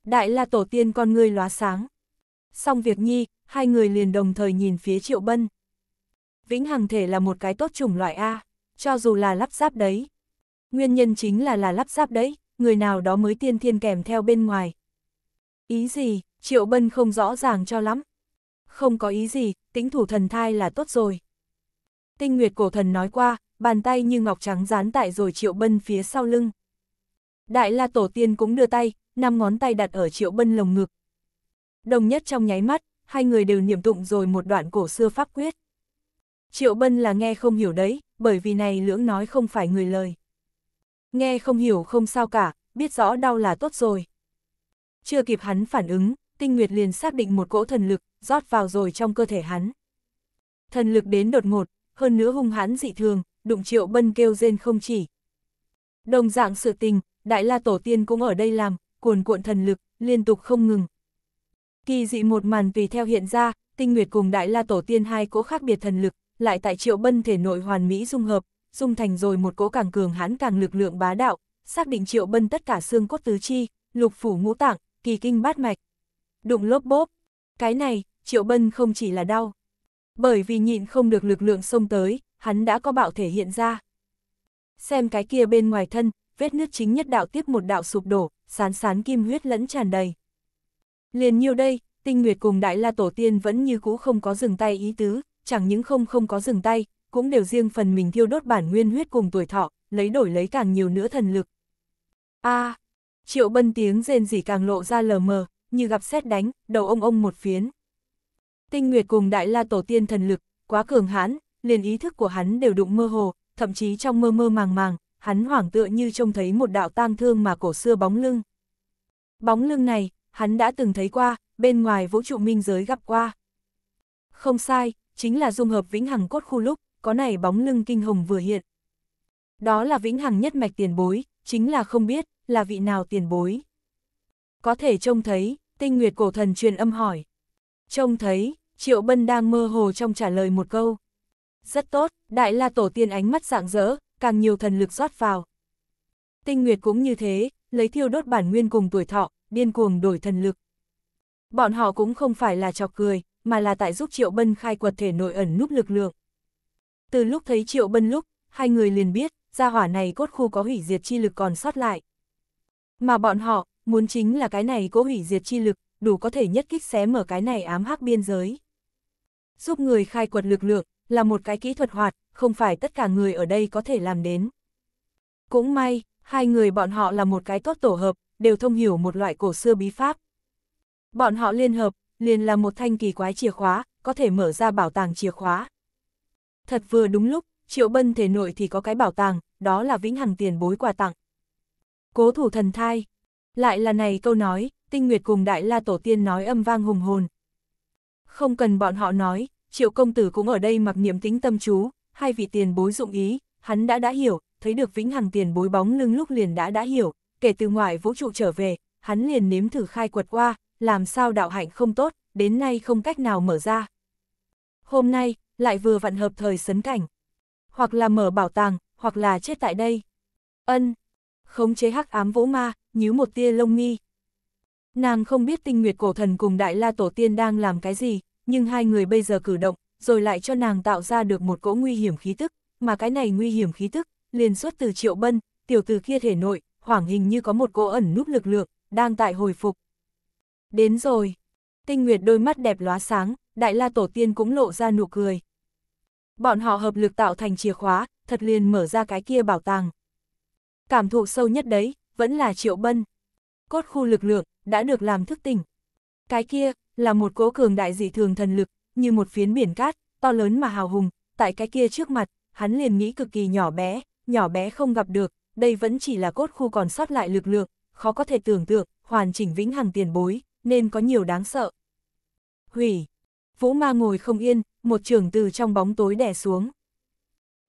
Đại la tổ tiên con ngươi lóa sáng. Xong việc nhi, hai người liền đồng thời nhìn phía Triệu Bân. Vĩnh Hằng Thể là một cái tốt chủng loại A, cho dù là lắp ráp đấy. Nguyên nhân chính là là lắp ráp đấy, người nào đó mới tiên thiên kèm theo bên ngoài. Ý gì, Triệu Bân không rõ ràng cho lắm. Không có ý gì, tính thủ thần thai là tốt rồi. Tinh Nguyệt cổ thần nói qua, bàn tay như ngọc trắng dán tại rồi Triệu Bân phía sau lưng. Đại La Tổ Tiên cũng đưa tay, năm ngón tay đặt ở triệu bân lồng ngực. Đồng nhất trong nháy mắt, hai người đều niệm tụng rồi một đoạn cổ xưa pháp quyết. Triệu bân là nghe không hiểu đấy, bởi vì này lưỡng nói không phải người lời. Nghe không hiểu không sao cả, biết rõ đau là tốt rồi. Chưa kịp hắn phản ứng, tinh nguyệt liền xác định một cỗ thần lực, rót vào rồi trong cơ thể hắn. Thần lực đến đột ngột, hơn nữa hung hãn dị thường, đụng triệu bân kêu rên không chỉ. Đồng dạng sự tình, Đại La Tổ Tiên cũng ở đây làm, cuồn cuộn thần lực, liên tục không ngừng. Kỳ dị một màn tùy theo hiện ra, tinh nguyệt cùng đại la tổ tiên hai cỗ khác biệt thần lực, lại tại triệu bân thể nội hoàn mỹ dung hợp, dung thành rồi một cỗ càng cường hãn càng lực lượng bá đạo, xác định triệu bân tất cả xương cốt tứ chi, lục phủ ngũ tạng, kỳ kinh bát mạch. Đụng lốp bốp, cái này, triệu bân không chỉ là đau. Bởi vì nhịn không được lực lượng xông tới, hắn đã có bạo thể hiện ra. Xem cái kia bên ngoài thân, vết nước chính nhất đạo tiếp một đạo sụp đổ, sán sán kim huyết lẫn tràn đầy. Liền nhiêu đây, tinh nguyệt cùng đại la tổ tiên vẫn như cũ không có dừng tay ý tứ, chẳng những không không có dừng tay, cũng đều riêng phần mình thiêu đốt bản nguyên huyết cùng tuổi thọ, lấy đổi lấy càng nhiều nữa thần lực. a à, triệu bân tiếng rên rỉ càng lộ ra lờ mờ, như gặp xét đánh, đầu ông ông một phiến. Tinh Nguyệt cùng Đại La Tổ Tiên thần lực, quá cường hãn, liền ý thức của hắn đều đụng mơ hồ, thậm chí trong mơ mơ màng màng, hắn hoảng tựa như trông thấy một đạo tang thương mà cổ xưa bóng lưng. Bóng lưng này, hắn đã từng thấy qua, bên ngoài vũ trụ minh giới gặp qua. Không sai, chính là dung hợp vĩnh hằng cốt khu lúc, có này bóng lưng kinh hồng vừa hiện. Đó là vĩnh hằng nhất mạch tiền bối, chính là không biết, là vị nào tiền bối. Có thể trông thấy, tinh nguyệt cổ thần truyền âm hỏi. Trông thấy, Triệu Bân đang mơ hồ trong trả lời một câu. Rất tốt, Đại La Tổ tiên ánh mắt rạng rỡ, càng nhiều thần lực rót vào. Tinh Nguyệt cũng như thế, lấy thiêu đốt bản nguyên cùng tuổi thọ, điên cuồng đổi thần lực. Bọn họ cũng không phải là chọc cười, mà là tại giúp Triệu Bân khai quật thể nội ẩn núp lực lượng. Từ lúc thấy Triệu Bân lúc, hai người liền biết, gia hỏa này cốt khu có hủy diệt chi lực còn sót lại. Mà bọn họ, muốn chính là cái này cố hủy diệt chi lực, đủ có thể nhất kích xé mở cái này ám hắc biên giới. Giúp người khai quật lực lượng, là một cái kỹ thuật hoạt, không phải tất cả người ở đây có thể làm đến. Cũng may, hai người bọn họ là một cái tốt tổ hợp, đều thông hiểu một loại cổ xưa bí pháp. Bọn họ liên hợp, liền là một thanh kỳ quái chìa khóa, có thể mở ra bảo tàng chìa khóa. Thật vừa đúng lúc, Triệu Bân thể nội thì có cái bảo tàng, đó là vĩnh hằng tiền bối quà tặng. Cố thủ thần thai. Lại là này câu nói, tinh nguyệt cùng đại la tổ tiên nói âm vang hùng hồn. Không cần bọn họ nói, Triệu công tử cũng ở đây mặc niệm tính tâm chú, hai vị tiền bối dụng ý, hắn đã đã hiểu, thấy được vĩnh hằng tiền bối bóng lưng lúc liền đã đã hiểu, kể từ ngoại vũ trụ trở về, hắn liền nếm thử khai quật qua, làm sao đạo hạnh không tốt, đến nay không cách nào mở ra. Hôm nay, lại vừa vặn hợp thời sấn cảnh. Hoặc là mở bảo tàng, hoặc là chết tại đây. Ân, khống chế hắc ám vũ ma, nhíu một tia lông mi Nàng không biết tinh nguyệt cổ thần cùng đại la tổ tiên đang làm cái gì, nhưng hai người bây giờ cử động, rồi lại cho nàng tạo ra được một cỗ nguy hiểm khí tức, mà cái này nguy hiểm khí tức, liền xuất từ triệu bân, tiểu tử kia thể nội, hoảng hình như có một cỗ ẩn núp lực lượng, đang tại hồi phục. Đến rồi, tinh nguyệt đôi mắt đẹp lóa sáng, đại la tổ tiên cũng lộ ra nụ cười. Bọn họ hợp lực tạo thành chìa khóa, thật liền mở ra cái kia bảo tàng. Cảm thụ sâu nhất đấy, vẫn là triệu bân. Cốt khu lực lượng, đã được làm thức tỉnh. Cái kia, là một cỗ cường đại dị thường thần lực, như một phiến biển cát, to lớn mà hào hùng, tại cái kia trước mặt, hắn liền nghĩ cực kỳ nhỏ bé, nhỏ bé không gặp được, đây vẫn chỉ là cốt khu còn sót lại lực lượng, khó có thể tưởng tượng, hoàn chỉnh vĩnh hằng tiền bối, nên có nhiều đáng sợ. Hủy! Vũ ma ngồi không yên, một trường từ trong bóng tối đè xuống.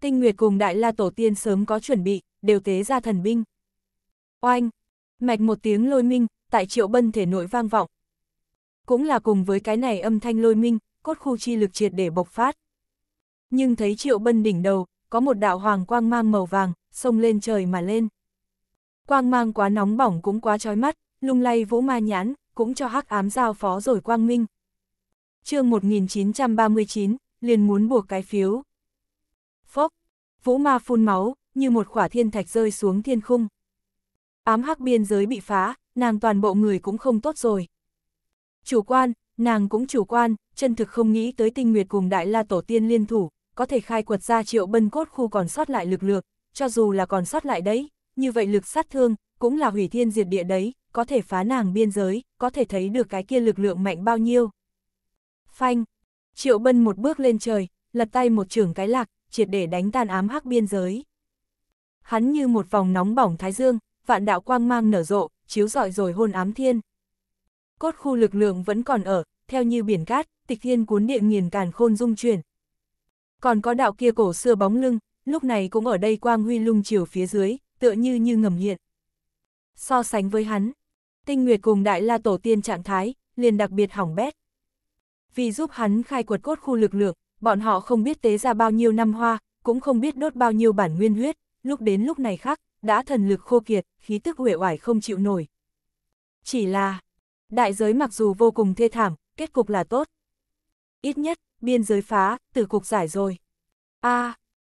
Tinh Nguyệt cùng Đại La Tổ Tiên sớm có chuẩn bị, đều tế ra thần binh. Oanh! Mạch một tiếng lôi minh, tại triệu bân thể nội vang vọng. Cũng là cùng với cái này âm thanh lôi minh, cốt khu chi lực triệt để bộc phát. Nhưng thấy triệu bân đỉnh đầu, có một đạo hoàng quang mang màu vàng, sông lên trời mà lên. Quang mang quá nóng bỏng cũng quá trói mắt, lung lay vũ ma nhãn, cũng cho hắc ám giao phó rồi quang minh. chương 1939, liền muốn buộc cái phiếu. Phốc, vũ ma phun máu, như một khỏa thiên thạch rơi xuống thiên khung. Ám hắc biên giới bị phá, nàng toàn bộ người cũng không tốt rồi. Chủ quan, Nàng cũng chủ quan, chân thực không nghĩ tới tinh nguyệt cùng đại la tổ tiên liên thủ, có thể khai quật ra triệu bân cốt khu còn sót lại lực lượng, cho dù là còn sót lại đấy, như vậy lực sát thương, cũng là hủy thiên diệt địa đấy, có thể phá nàng biên giới, có thể thấy được cái kia lực lượng mạnh bao nhiêu. Phanh, triệu bân một bước lên trời, lật tay một trưởng cái lạc, triệt để đánh tan ám hắc biên giới. Hắn như một vòng nóng bỏng thái dương, vạn đạo quang mang nở rộ, chiếu rọi rồi hôn ám thiên cốt khu lực lượng vẫn còn ở, theo như biển cát, tịch thiên cuốn địa nghiền càn khôn dung chuyển. Còn có đạo kia cổ xưa bóng lưng, lúc này cũng ở đây quang huy lung chiều phía dưới, tựa như như ngầm hiện. So sánh với hắn, tinh nguyệt cùng đại la tổ tiên trạng thái, liền đặc biệt hỏng bét. Vì giúp hắn khai quật cốt khu lực lượng, bọn họ không biết tế ra bao nhiêu năm hoa, cũng không biết đốt bao nhiêu bản nguyên huyết, lúc đến lúc này khác, đã thần lực khô kiệt, khí tức huệ oải không chịu nổi. Chỉ là, Đại giới mặc dù vô cùng thê thảm, kết cục là tốt. Ít nhất, biên giới phá, từ cục giải rồi. a à,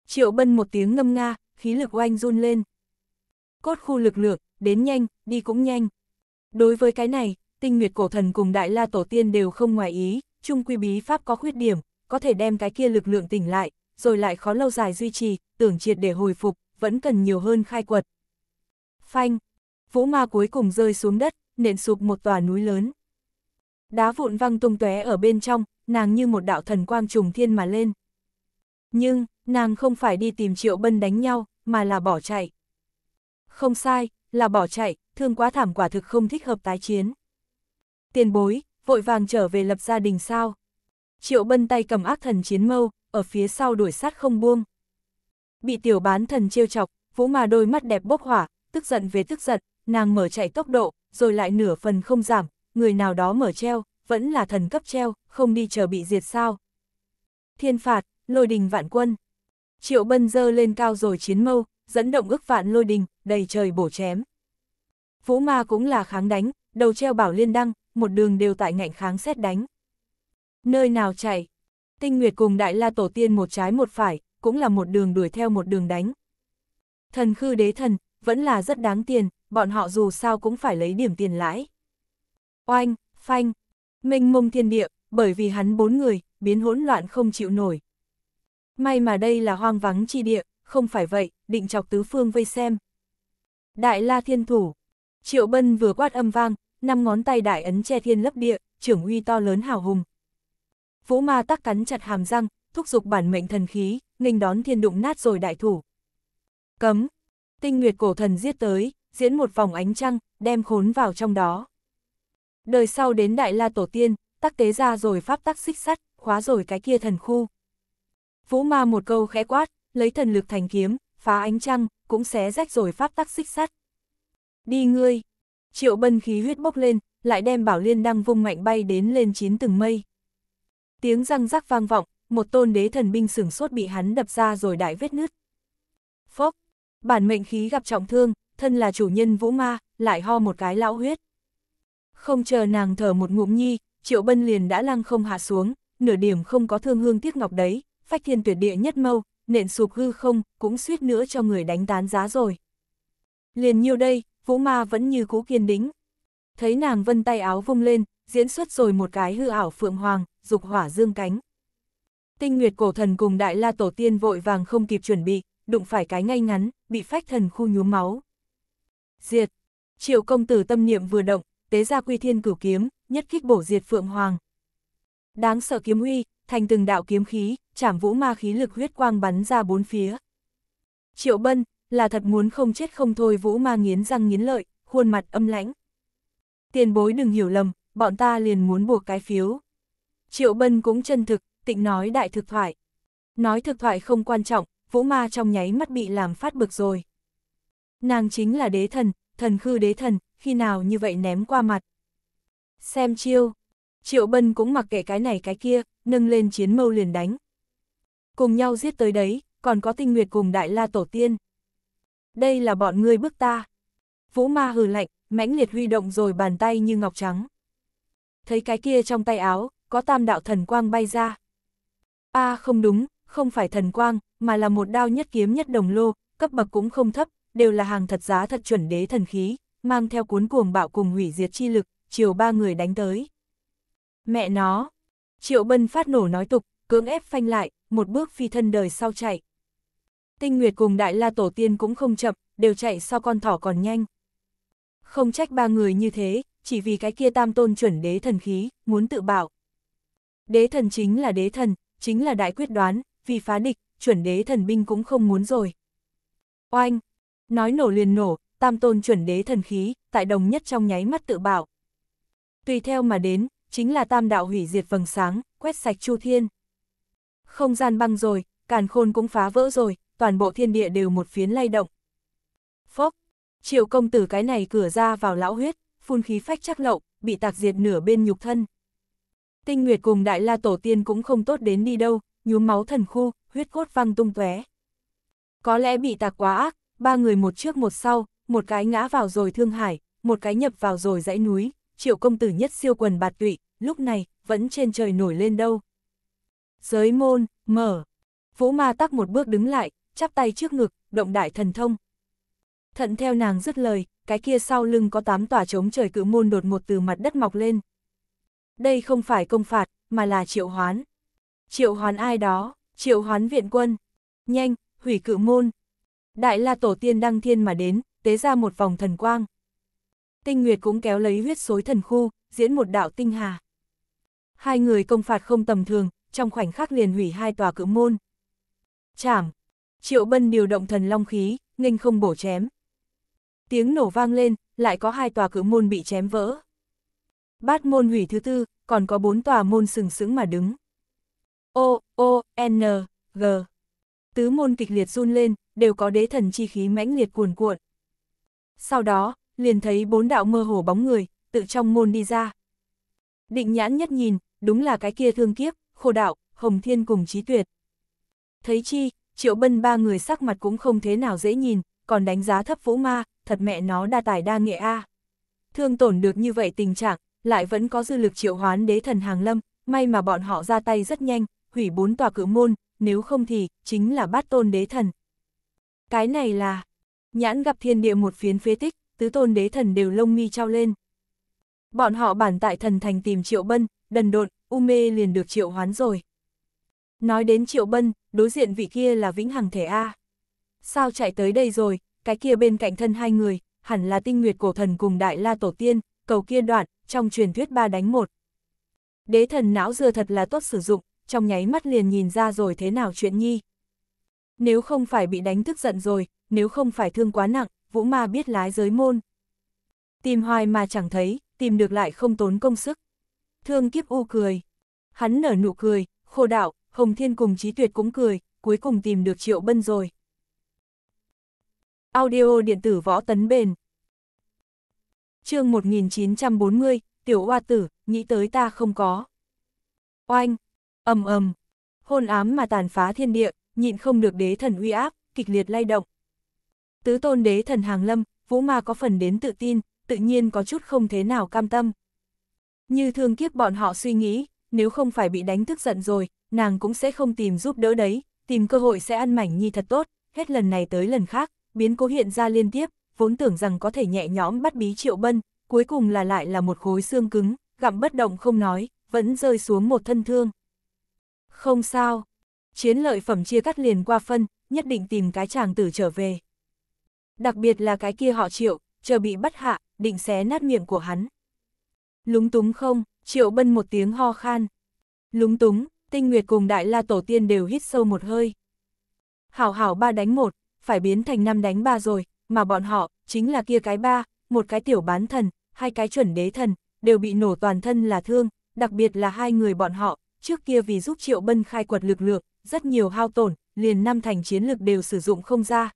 Triệu Bân một tiếng ngâm nga, khí lực oanh run lên. Cốt khu lực lượng, đến nhanh, đi cũng nhanh. Đối với cái này, tinh nguyệt cổ thần cùng đại la tổ tiên đều không ngoài ý, chung quy bí pháp có khuyết điểm, có thể đem cái kia lực lượng tỉnh lại, rồi lại khó lâu dài duy trì, tưởng triệt để hồi phục, vẫn cần nhiều hơn khai quật. Phanh, vũ ma cuối cùng rơi xuống đất, nện sụp một tòa núi lớn. Đá vụn văng tung tóe ở bên trong, nàng như một đạo thần quang trùng thiên mà lên. Nhưng, nàng không phải đi tìm Triệu Bân đánh nhau, mà là bỏ chạy. Không sai, là bỏ chạy, thương quá thảm quả thực không thích hợp tái chiến. Tiền bối, vội vàng trở về lập gia đình sao. Triệu Bân tay cầm ác thần chiến mâu, ở phía sau đuổi sát không buông. Bị tiểu bán thần trêu chọc, Vũ mà đôi mắt đẹp bốc hỏa, tức giận về tức giận, nàng mở chạy tốc độ, rồi lại nửa phần không giảm, người nào đó mở treo, vẫn là thần cấp treo, không đi chờ bị diệt sao. Thiên phạt, lôi đình vạn quân. Triệu bân dơ lên cao rồi chiến mâu, dẫn động ước vạn lôi đình, đầy trời bổ chém. Vũ ma cũng là kháng đánh, đầu treo bảo liên đăng, một đường đều tại ngạnh kháng xét đánh. Nơi nào chạy, tinh nguyệt cùng đại la tổ tiên một trái một phải, cũng là một đường đuổi theo một đường đánh. Thần khư đế thần, vẫn là rất đáng tiền, bọn họ dù sao cũng phải lấy điểm tiền lãi. Oanh, phanh, minh mông thiên địa, bởi vì hắn bốn người, biến hỗn loạn không chịu nổi. May mà đây là hoang vắng chi địa, không phải vậy, định chọc tứ phương vây xem. Đại la thiên thủ, triệu bân vừa quát âm vang, năm ngón tay đại ấn che thiên lấp địa, trưởng uy to lớn hào hùng. Vũ ma tắc cắn chặt hàm răng, thúc giục bản mệnh thần khí, nghênh đón thiên đụng nát rồi đại thủ. Cấm, tinh nguyệt cổ thần giết tới, diễn một vòng ánh trăng, đem khốn vào trong đó. Đời sau đến Đại La Tổ Tiên, tắc tế ra rồi pháp tắc xích sắt, khóa rồi cái kia thần khu. Vũ ma một câu khẽ quát, lấy thần lực thành kiếm, phá ánh trăng, cũng xé rách rồi pháp tắc xích sắt. Đi ngươi! Triệu bân khí huyết bốc lên, lại đem bảo liên đăng vung mạnh bay đến lên chín từng mây. Tiếng răng rắc vang vọng, một tôn đế thần binh sửng sốt bị hắn đập ra rồi đại vết nứt. Phốc! bản mệnh khí gặp trọng thương, thân là chủ nhân vũ ma, lại ho một cái lão huyết. Không chờ nàng thở một ngụm nhi, triệu bân liền đã lăng không hạ xuống, nửa điểm không có thương hương tiếc ngọc đấy, phách thiên tuyệt địa nhất mâu, nện sụp hư không, cũng suýt nữa cho người đánh tán giá rồi. Liền nhiêu đây, vũ ma vẫn như cũ kiên đính Thấy nàng vân tay áo vung lên, diễn xuất rồi một cái hư ảo phượng hoàng, dục hỏa dương cánh. Tinh Nguyệt cổ thần cùng Đại La Tổ Tiên vội vàng không kịp chuẩn bị, đụng phải cái ngay ngắn, bị phách thần khu nhuốm máu. Diệt. Triệu công tử tâm niệm vừa động, tế ra quy thiên cửu kiếm, nhất kích bổ diệt phượng hoàng. Đáng sợ kiếm uy, thành từng đạo kiếm khí, chảm vũ ma khí lực huyết quang bắn ra bốn phía. Triệu bân, là thật muốn không chết không thôi vũ ma nghiến răng nghiến lợi, khuôn mặt âm lãnh. Tiền bối đừng hiểu lầm, bọn ta liền muốn buộc cái phiếu. Triệu bân cũng chân thực, tịnh nói đại thực thoại. Nói thực thoại không quan trọng, Vũ Ma trong nháy mắt bị làm phát bực rồi. Nàng chính là đế thần, thần khư đế thần, khi nào như vậy ném qua mặt. Xem chiêu, Triệu Bân cũng mặc kệ cái này cái kia, nâng lên chiến mâu liền đánh. Cùng nhau giết tới đấy, còn có tinh nguyệt cùng đại la tổ tiên. Đây là bọn ngươi bức ta. Vũ ma hừ lạnh, mãnh liệt huy động rồi bàn tay như ngọc trắng. Thấy cái kia trong tay áo, có tam đạo thần quang bay ra. a à, không đúng, không phải thần quang, mà là một đao nhất kiếm nhất đồng lô, cấp bậc cũng không thấp, đều là hàng thật giá thật chuẩn đế thần khí, mang theo cuốn cuồng bạo cùng hủy diệt chi lực, chiều ba người đánh tới. Mẹ nó! Triệu Bân phát nổ nói tục, cưỡng ép phanh lại, một bước phi thân đời sau chạy. Tinh Nguyệt cùng Đại La Tổ Tiên cũng không chậm, đều chạy sau con thỏ còn nhanh. Không trách ba người như thế, chỉ vì cái kia tam tôn chuẩn đế thần khí, muốn tự bảo. Đế thần chính là đế thần, chính là đại quyết đoán, vì phá địch, chuẩn đế thần binh cũng không muốn rồi. Oanh! Nói nổ liền nổ, tam tôn chuẩn đế thần khí, tại đồng nhất trong nháy mắt tự bảo. Tùy theo mà đến, chính là tam đạo hủy diệt vầng sáng, quét sạch chu thiên. Không gian băng rồi, càn khôn cũng phá vỡ rồi, toàn bộ thiên địa đều một phiến lay động. Phốc! Triệu công tử cái này cửa ra vào lão huyết, phun khí phách chắc lậu, bị tạc diệt nửa bên nhục thân. Tinh Nguyệt cùng Đại La Tổ Tiên cũng không tốt đến đi đâu, nhuốm máu thần khu, huyết cốt văng tung tóe. Có lẽ bị tạc quá ác, ba người một trước một sau, một cái ngã vào rồi thương hải, một cái nhập vào rồi dãy núi, triệu công tử nhất siêu quần bạt tụy, lúc này, vẫn trên trời nổi lên đâu. Giới môn, mở. Vũ ma tắc một bước đứng lại, chắp tay trước ngực, động đại thần thông. Thận theo nàng dứt lời, cái kia sau lưng có tám tòa trống trời cự môn đột một từ mặt đất mọc lên. Đây không phải công phạt, mà là triệu hoán. Triệu hoán ai đó, triệu hoán viện quân. Nhanh, hủy cự môn. Đại la tổ tiên đăng thiên mà đến, tế ra một vòng thần quang. Tinh Nguyệt cũng kéo lấy huyết xối thần khu, diễn một đạo tinh hà. Hai người công phạt không tầm thường, trong khoảnh khắc liền hủy hai tòa cự môn. Chảm, Triệu Bân điều động thần long khí, nghênh không bổ chém. Tiếng nổ vang lên, lại có hai tòa cự môn bị chém vỡ. Bát môn hủy thứ tư, còn có bốn tòa môn sừng sững mà đứng. O, O, N, G. Tứ môn kịch liệt run lên, đều có đế thần chi khí mãnh liệt cuồn cuộn. Sau đó, liền thấy bốn đạo mơ hồ bóng người, tự trong môn đi ra. Định nhãn nhất nhìn, đúng là cái kia thương kiếp, khô đạo, hồng thiên cùng trí tuyệt. Thấy chi, triệu bân ba người sắc mặt cũng không thế nào dễ nhìn, còn đánh giá thấp vũ ma, thật mẹ nó đa tài đa nghệ a. Thương tổn được như vậy tình trạng, lại vẫn có dư lực triệu hoán đế thần hàng lâm, may mà bọn họ ra tay rất nhanh, hủy bốn tòa cự môn, nếu không thì, chính là bát tôn đế thần. Cái này là, nhãn gặp thiên địa một phiến phế tích, tứ tôn đế thần đều lông mi trao lên. Bọn họ bản tại thần thành tìm triệu bân, đần độn, u mê liền được triệu hoán rồi. Nói đến triệu bân, đối diện vị kia là vĩnh hằng thể A. Sao chạy tới đây rồi, cái kia bên cạnh thân hai người, hẳn là tinh nguyệt cổ thần cùng đại la tổ tiên, cầu kia đoạn, trong truyền thuyết ba đánh một. Đế thần não dừa thật là tốt sử dụng, trong nháy mắt liền nhìn ra rồi thế nào chuyện nhi. Nếu không phải bị đánh tức giận rồi, nếu không phải thương quá nặng, vũ ma biết lái giới môn. Tìm hoài mà chẳng thấy, tìm được lại không tốn công sức. Thương kiếp u cười. Hắn nở nụ cười, khô đạo, Hồng Thiên cùng trí tuyệt cũng cười, cuối cùng tìm được triệu bân rồi. Audio điện tử võ tấn bền. chương 1940, tiểu oa tử, nghĩ tới ta không có. Oanh, ầm ầm, hôn ám mà tàn phá thiên địa, nhịn không được đế thần uy áp, kịch liệt lay động. Tứ tôn đế thần hàng lâm, vũ ma có phần đến tự tin, tự nhiên có chút không thế nào cam tâm. Như thương kiếp bọn họ suy nghĩ, nếu không phải bị đánh tức giận rồi, nàng cũng sẽ không tìm giúp đỡ đấy, tìm cơ hội sẽ ăn mảnh nhi thật tốt, hết lần này tới lần khác, biến cố hiện ra liên tiếp, vốn tưởng rằng có thể nhẹ nhõm bắt bí triệu bân, cuối cùng là lại là một khối xương cứng, gặm bất động không nói, vẫn rơi xuống một thân thương. Không sao. Chiến lợi phẩm chia cắt liền qua phân, nhất định tìm cái chàng tử trở về. Đặc biệt là cái kia họ triệu, chờ bị bắt hạ, định xé nát miệng của hắn. Lúng túng không, triệu bân một tiếng ho khan. Lúng túng, tinh nguyệt cùng đại la tổ tiên đều hít sâu một hơi. Hảo hảo ba đánh một, phải biến thành năm đánh ba rồi, mà bọn họ, chính là kia cái ba, một cái tiểu bán thần, hai cái chuẩn đế thần, đều bị nổ toàn thân là thương, đặc biệt là hai người bọn họ, trước kia vì giúp Triệu Bân khai quật lực lượng, rất nhiều hao tổn, liền năm thành chiến lực đều sử dụng không ra.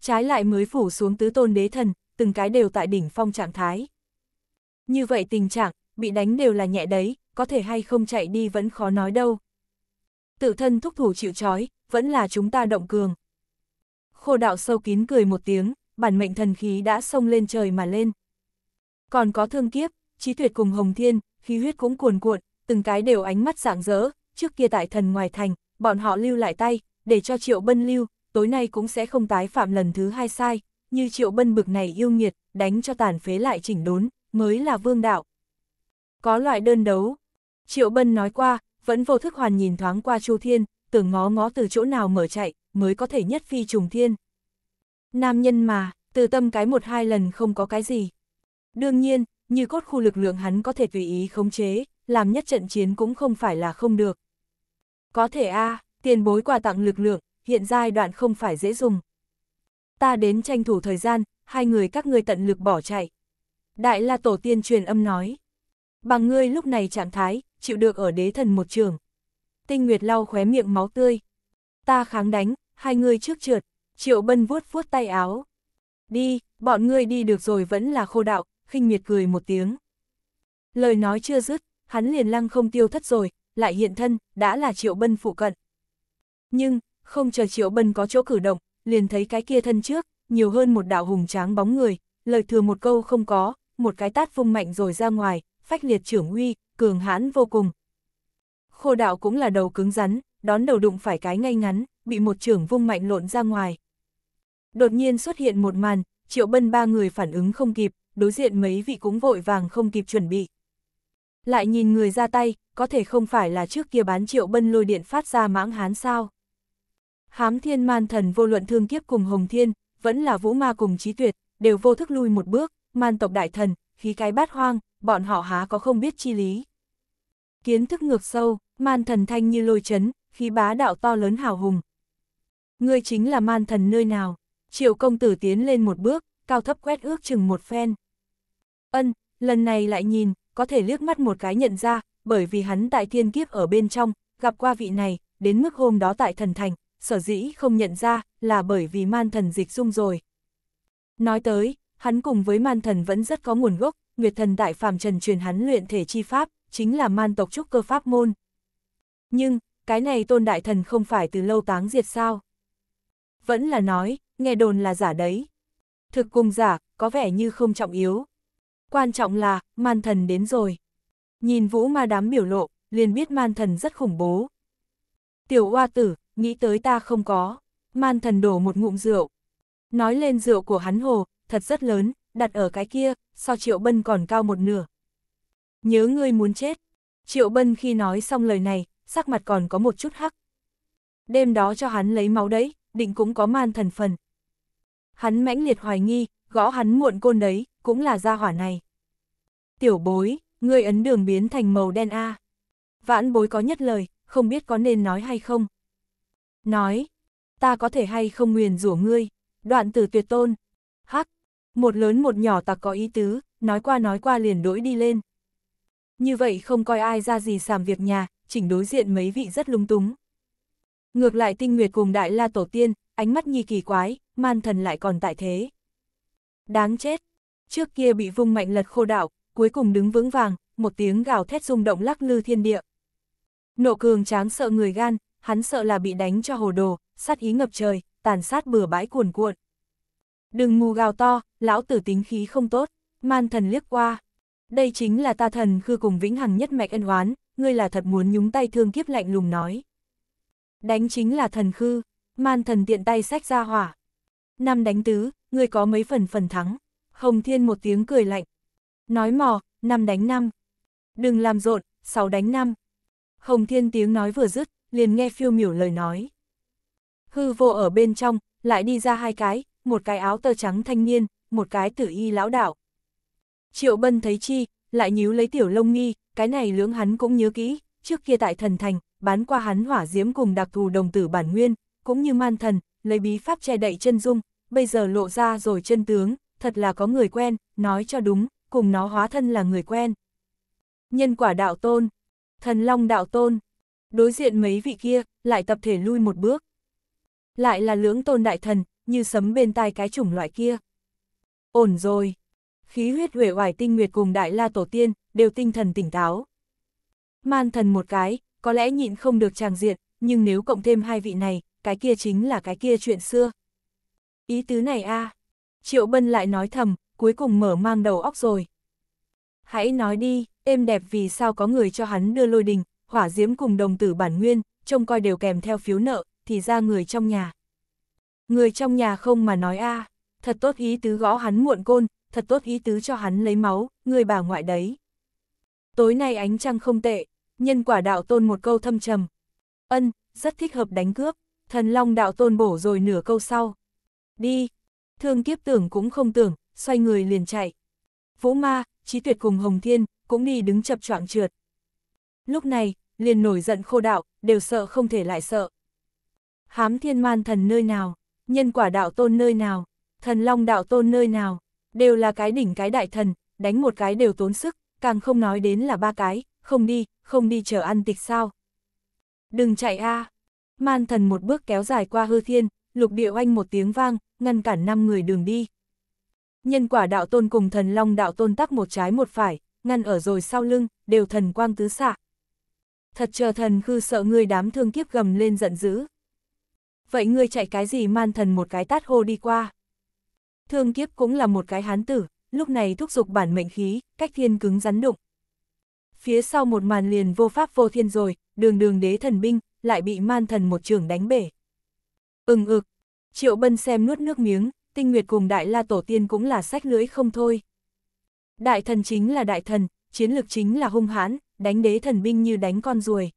Trái lại mới phủ xuống tứ tôn đế thần, từng cái đều tại đỉnh phong trạng thái. Như vậy tình trạng, bị đánh đều là nhẹ đấy, có thể hay không chạy đi vẫn khó nói đâu. Tự thân thúc thủ chịu trói, vẫn là chúng ta động cường. Khô đạo sâu kín cười một tiếng, bản mệnh thần khí đã sông lên trời mà lên. Còn có thương kiếp, trí tuyệt cùng hồng thiên, khí huyết cũng cuồn cuộn, từng cái đều ánh mắt rạng rỡ, trước kia tại thần ngoài thành, bọn họ lưu lại tay, để cho Triệu Bân lưu, tối nay cũng sẽ không tái phạm lần thứ hai sai, như Triệu Bân bực này yêu nghiệt, đánh cho tàn phế lại chỉnh đốn, mới là vương đạo. Có loại đơn đấu, Triệu Bân nói qua, vẫn vô thức hoàn nhìn thoáng qua Chu Thiên, tưởng ngó ngó từ chỗ nào mở chạy, mới có thể nhất phi trùng thiên. Nam nhân mà, từ tâm cái một hai lần không có cái gì. Đương nhiên, như cốt khu lực lượng hắn có thể tùy ý khống chế, làm nhất trận chiến cũng không phải là không được. Có thể a à, tiền bối quà tặng lực lượng, hiện giai đoạn không phải dễ dùng. Ta đến tranh thủ thời gian, hai người các ngươi tận lực bỏ chạy. Đại la tổ tiên truyền âm nói. Bằng ngươi lúc này trạng thái, chịu được ở đế thần một trường. Tinh Nguyệt lau khóe miệng máu tươi. Ta kháng đánh, hai ngươi trước trượt, triệu bân vuốt vuốt tay áo. Đi, bọn ngươi đi được rồi vẫn là khô đạo, khinh miệt cười một tiếng. Lời nói chưa dứt, hắn liền lăng không tiêu thất rồi, lại hiện thân, đã là Triệu Bân phụ cận. Nhưng, không chờ Triệu Bân có chỗ cử động, liền thấy cái kia thân trước, nhiều hơn một đạo hùng tráng bóng người, lời thừa một câu không có, một cái tát vung mạnh rồi ra ngoài, phách liệt trưởng uy, cường hãn vô cùng. Khô đạo cũng là đầu cứng rắn, đón đầu đụng phải cái ngay ngắn, bị một trưởng vung mạnh lộn ra ngoài. Đột nhiên xuất hiện một màn, triệu bân ba người phản ứng không kịp, đối diện mấy vị cũng vội vàng không kịp chuẩn bị. Lại nhìn người ra tay, có thể không phải là trước kia bán triệu bân lôi điện phát ra mãng hán sao. Hám thiên man thần vô luận thương kiếp cùng hồng thiên, vẫn là vũ ma cùng trí tuyệt, đều vô thức lui một bước, man tộc đại thần, khí cái bát hoang, bọn họ há có không biết chi lý. Kiến thức ngược sâu, man thần thanh như lôi chấn, khí bá đạo to lớn hào hùng. Ngươi chính là man thần nơi nào, triệu công tử tiến lên một bước, cao thấp quét ước chừng một phen. Ân, lần này lại nhìn, có thể liếc mắt một cái nhận ra, bởi vì hắn tại thiên kiếp ở bên trong, gặp qua vị này, đến mức hôm đó tại thần thành, sở dĩ không nhận ra là bởi vì man thần dịch dung rồi. Nói tới, hắn cùng với man thần vẫn rất có nguồn gốc, Nguyệt thần đại phàm trần truyền hắn luyện thể chi pháp, chính là man tộc trúc cơ pháp môn. Nhưng, cái này tôn đại thần không phải từ lâu táng diệt sao? Vẫn là nói, nghe đồn là giả đấy. Thực cùng giả, có vẻ như không trọng yếu, Quan trọng là, man thần đến rồi. Nhìn vũ ma đám biểu lộ, liền biết man thần rất khủng bố. Tiểu oa tử, nghĩ tới ta không có. Man thần đổ một ngụm rượu. Nói lên rượu của hắn hồ, thật rất lớn, đặt ở cái kia, so triệu bân còn cao một nửa. Nhớ ngươi muốn chết. Triệu bân khi nói xong lời này, sắc mặt còn có một chút hắc. Đêm đó cho hắn lấy máu đấy, định cũng có man thần phần. Hắn mãnh liệt hoài nghi, gõ hắn muộn côn đấy, cũng là gia hỏa này. Tiểu bối, ngươi ấn đường biến thành màu đen A. Vãn bối có nhất lời, không biết có nên nói hay không. Nói, ta có thể hay không nguyền rủa ngươi, đoạn từ tuyệt tôn. Hắc, một lớn một nhỏ ta có ý tứ, nói qua nói qua liền đổi đi lên. Như vậy không coi ai ra gì sàm việc nhà, chỉnh đối diện mấy vị rất lung túng. Ngược lại tinh nguyệt cùng đại la tổ tiên, ánh mắt nhi kỳ quái, man thần lại còn tại thế. Đáng chết! Trước kia bị vung mạnh lật khô đảo, cuối cùng đứng vững vàng, một tiếng gào thét rung động lắc lư thiên địa. Nộ cường tráng sợ người gan, hắn sợ là bị đánh cho hồ đồ, sát ý ngập trời, tàn sát bừa bãi cuồn cuộn. Đừng mù gào to, lão tử tính khí không tốt, man thần liếc qua. Đây chính là ta thần khư cùng vĩnh hằng nhất mạch ân oán, ngươi là thật muốn nhúng tay thương kiếp lạnh lùng nói. Đánh chính là thần khư, man thần tiện tay sách ra hỏa. Năm đánh tứ, người có mấy phần phần thắng. Hồng Thiên một tiếng cười lạnh. Nói mò, năm đánh năm. Đừng làm rộn, sáu đánh năm. Hồng Thiên tiếng nói vừa dứt, liền nghe phiêu miểu lời nói. Hư vô ở bên trong, lại đi ra hai cái, một cái áo tơ trắng thanh niên, một cái tử y lão đạo. Triệu Bân thấy chi, lại nhíu lấy tiểu lông nghi, cái này lưỡng hắn cũng nhớ kỹ, trước kia tại thần thành, bán qua hắn hỏa diễm cùng đặc thù đồng tử bản nguyên, cũng như man thần, lấy bí pháp che đậy chân dung, bây giờ lộ ra rồi chân tướng, thật là có người quen, nói cho đúng, cùng nó hóa thân là người quen. Nhân quả đạo tôn, thần long đạo tôn, đối diện mấy vị kia, lại tập thể lui một bước. Lại là lưỡng tôn đại thần, như sấm bên tai cái chủng loại kia. Ổn rồi. Khí huyết huệ hoài tinh nguyệt cùng đại la tổ tiên, đều tinh thần tỉnh táo. Man thần một cái, có lẽ nhịn không được tràng diện, nhưng nếu cộng thêm hai vị này, cái kia chính là cái kia chuyện xưa, Ý tứ này a à. Triệu Bân lại nói thầm, cuối cùng mở mang đầu óc rồi. Hãy nói đi, êm đẹp vì sao có người cho hắn đưa lôi đình, hỏa diễm cùng đồng tử bản nguyên, trông coi đều kèm theo phiếu nợ, thì ra người trong nhà. Người trong nhà không mà nói a à. thật tốt ý tứ gõ hắn muộn côn, thật tốt ý tứ cho hắn lấy máu, người bà ngoại đấy. Tối nay ánh trăng không tệ, nhân quả đạo tôn một câu thâm trầm. Ân, rất thích hợp đánh cướp, thần long đạo tôn bổ rồi nửa câu sau đi. Thương kiếp tưởng cũng không tưởng, xoay người liền chạy. Vũ ma, trí tuyệt cùng Hồng Thiên, cũng đi đứng chập choạng trượt. Lúc này, liền nổi giận khô đạo, đều sợ không thể lại sợ. Hám thiên man thần nơi nào, nhân quả đạo tôn nơi nào, thần long đạo tôn nơi nào, đều là cái đỉnh cái đại thần, đánh một cái đều tốn sức, càng không nói đến là ba cái, không đi, không đi chờ ăn tịch sao. Đừng chạy a Man thần một bước kéo dài qua hư thiên, lục địa oanh một tiếng vang, ngăn cản năm người đường đi. Nhân quả đạo tôn cùng thần long đạo tôn tắc một trái một phải, ngăn ở rồi sau lưng, đều thần quang tứ xạ. Thật chờ thần khư sợ ngươi đám thương kiếp gầm lên giận dữ. Vậy ngươi chạy cái gì man thần một cái tát hô đi qua. Thương kiếp cũng là một cái hán tử, lúc này thúc giục bản mệnh khí, cách thiên cứng rắn đụng. Phía sau một màn liền vô pháp vô thiên rồi, đường đường đế thần binh, lại bị man thần một trường đánh bể. Ừng ực, Triệu Bân xem nuốt nước miếng, tinh nguyệt cùng đại la tổ tiên cũng là sách lưỡi không thôi. Đại thần chính là đại thần, chiến lược chính là hung hãn, đánh đế thần binh như đánh con ruồi.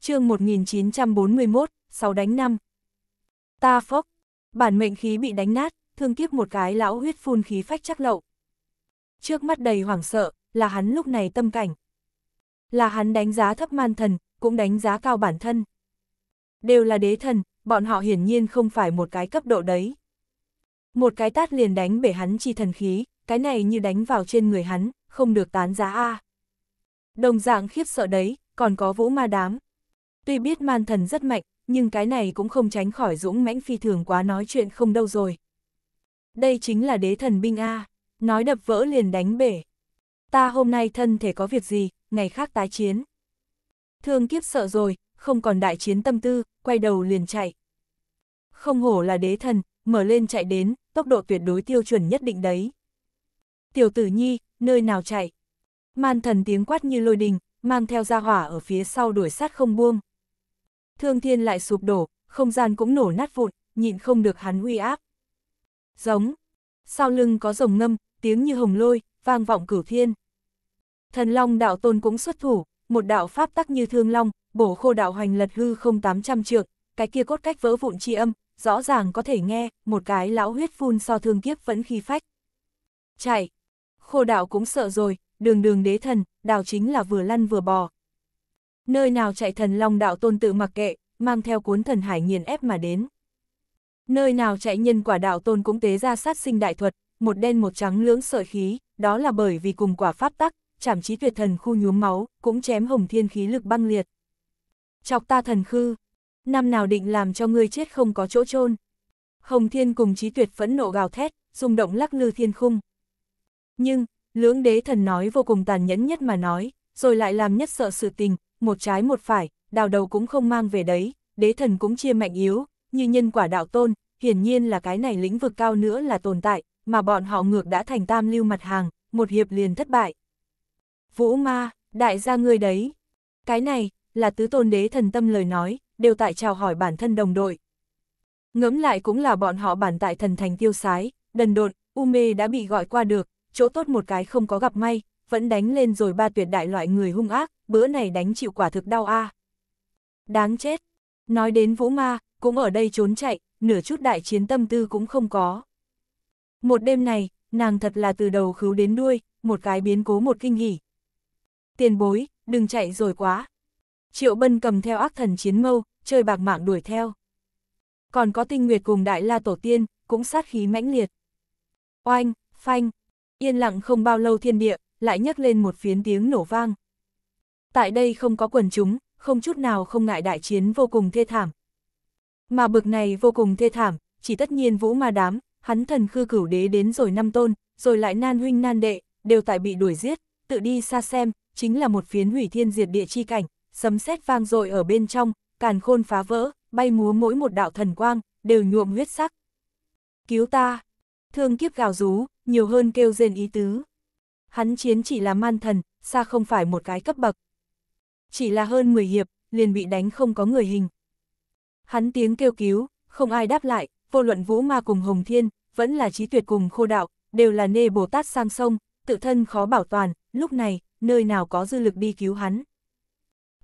chương 1941, 6 đánh 5. Ta phốc, bản mệnh khí bị đánh nát, thương kiếp một cái lão huyết phun khí phách chắc lậu. Trước mắt đầy hoảng sợ, là hắn lúc này tâm cảnh. Là hắn đánh giá thấp man thần, cũng đánh giá cao bản thân. Đều là đế thần, bọn họ hiển nhiên không phải một cái cấp độ đấy. Một cái tát liền đánh bể hắn chi thần khí, cái này như đánh vào trên người hắn, không được tán giá a. Đồng dạng khiếp sợ đấy, còn có vũ ma đám. Tuy biết man thần rất mạnh, nhưng cái này cũng không tránh khỏi dũng mãnh phi thường quá nói chuyện không đâu rồi. Đây chính là đế thần binh A, nói đập vỡ liền đánh bể. Ta hôm nay thân thể có việc gì, ngày khác tái chiến. Thương kiếp sợ rồi, không còn đại chiến tâm tư, quay đầu liền chạy. Không hổ là đế thần, mở lên chạy đến, tốc độ tuyệt đối tiêu chuẩn nhất định đấy. Tiểu tử nhi, nơi nào chạy? Man thần tiếng quát như lôi đình, mang theo gia hỏa ở phía sau đuổi sát không buông. Thương thiên lại sụp đổ, không gian cũng nổ nát vụn, nhịn không được hắn uy áp. Giống, sau lưng có rồng ngâm, tiếng như hồng lôi, vang vọng cửu thiên. Thần long đạo tôn cũng xuất thủ, một đạo pháp tắc như thương long, bổ khô đạo hoành lật hư không 800 trượng, cái kia cốt cách vỡ vụn chi âm, rõ ràng có thể nghe, một cái lão huyết phun so thương kiếp vẫn khi phách. Chạy! Khô đạo cũng sợ rồi, đường đường đế thần, đạo chính là vừa lăn vừa bò. Nơi nào chạy thần long đạo tôn tự mặc kệ, mang theo cuốn thần hải nghiền ép mà đến. Nơi nào chạy nhân quả đạo tôn cũng tế ra sát sinh đại thuật, một đen một trắng lưỡng sợi khí, đó là bởi vì cùng quả pháp tắc, chảm trí tuyệt thần khu nhuốm máu, cũng chém hồng thiên khí lực băng liệt. Chọc ta thần khư, năm nào định làm cho ngươi chết không có chỗ chôn Hồng thiên cùng trí tuyệt phẫn nộ gào thét, rung động lắc lư thiên khung. Nhưng, lưỡng đế thần nói vô cùng tàn nhẫn nhất mà nói, rồi lại làm nhất sợ sự tình, một trái một phải, đào đầu cũng không mang về đấy, đế thần cũng chia mạnh yếu, như nhân quả đạo tôn, hiển nhiên là cái này lĩnh vực cao nữa là tồn tại, mà bọn họ ngược đã thành tam lưu mặt hàng, một hiệp liền thất bại. Vũ ma, đại gia ngươi đấy. Cái này, là tứ tôn đế thần tâm lời nói, đều tại chào hỏi bản thân đồng đội. Ngẫm lại cũng là bọn họ bản tại thần thành tiêu sái, đần độn, u mê đã bị gọi qua được, chỗ tốt một cái không có gặp may, vẫn đánh lên rồi ba tuyệt đại loại người hung ác, bữa này đánh chịu quả thực đau a. Đáng chết. Nói đến vũ ma, cũng ở đây trốn chạy, nửa chút đại chiến tâm tư cũng không có. Một đêm này, nàng thật là từ đầu khứu đến đuôi, một cái biến cố một kinh nghỉ tiền bối, đừng chạy rồi quá. Triệu Bân cầm theo ác thần chiến mâu, chơi bạc mạng đuổi theo. Còn có tinh nguyệt cùng đại la tổ tiên, cũng sát khí mãnh liệt. Oanh, phanh, yên lặng không bao lâu thiên địa, lại nhấc lên một phiến tiếng nổ vang. Tại đây không có quần chúng, không chút nào không ngại đại chiến vô cùng thê thảm. Mà bực này vô cùng thê thảm, chỉ tất nhiên vũ ma đám, hắn thần khư cửu đế đến rồi năm tôn, rồi lại nan huynh nan đệ, đều tại bị đuổi giết, tự đi xa xem, chính là một phiến hủy thiên diệt địa chi cảnh, sấm sét vang dội ở bên trong, càn khôn phá vỡ, bay múa mỗi một đạo thần quang, đều nhuộm huyết sắc. Cứu ta! Thương kiếp gào rú, nhiều hơn kêu rên ý tứ. Hắn chiến chỉ là man thần, xa không phải một cái cấp bậc. Chỉ là hơn 10 hiệp, liền bị đánh không có người hình. Hắn tiếng kêu cứu, không ai đáp lại, vô luận vũ ma cùng hồng thiên, vẫn là trí tuyệt cùng khô đạo, đều là nê Bồ Tát sang sông, tự thân khó bảo toàn, lúc này, nơi nào có dư lực đi cứu hắn.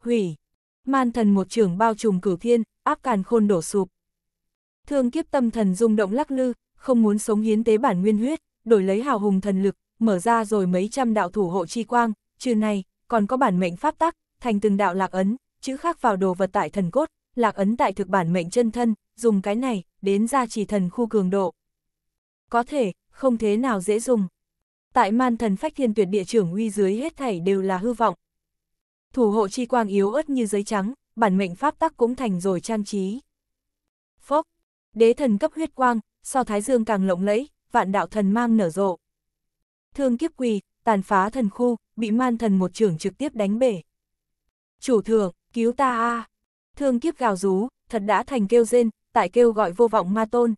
Hủy! Man thần một trường bao trùm cửu thiên, áp càn khôn đổ sụp. Thương kiếp tâm thần rung động lắc lư, không muốn sống hiến tế bản nguyên huyết, đổi lấy hào hùng thần lực, mở ra rồi mấy trăm đạo thủ hộ chi quang, trừ này, còn có bản mệnh pháp tắc, thành từng đạo lạc ấn, chữ khác vào đồ vật tại thần cốt, lạc ấn tại thực bản mệnh chân thân, dùng cái này, đến ra chỉ thần khu cường độ. Có thể, không thế nào dễ dùng tại man thần phách thiên tuyệt địa trưởng uy dưới hết thảy đều là hư vọng. Thủ hộ chi quang yếu ớt như giấy trắng, bản mệnh pháp tắc cũng thành rồi trang trí. Phốc, đế thần cấp huyết quang, so thái dương càng lộng lẫy, vạn đạo thần mang nở rộ. Thương kiếp quỳ, tàn phá thần khu, bị man thần một trưởng trực tiếp đánh bể. Chủ thượng, cứu ta a Thương kiếp gào rú, thật đã thành kêu rên, tại kêu gọi vô vọng ma tôn.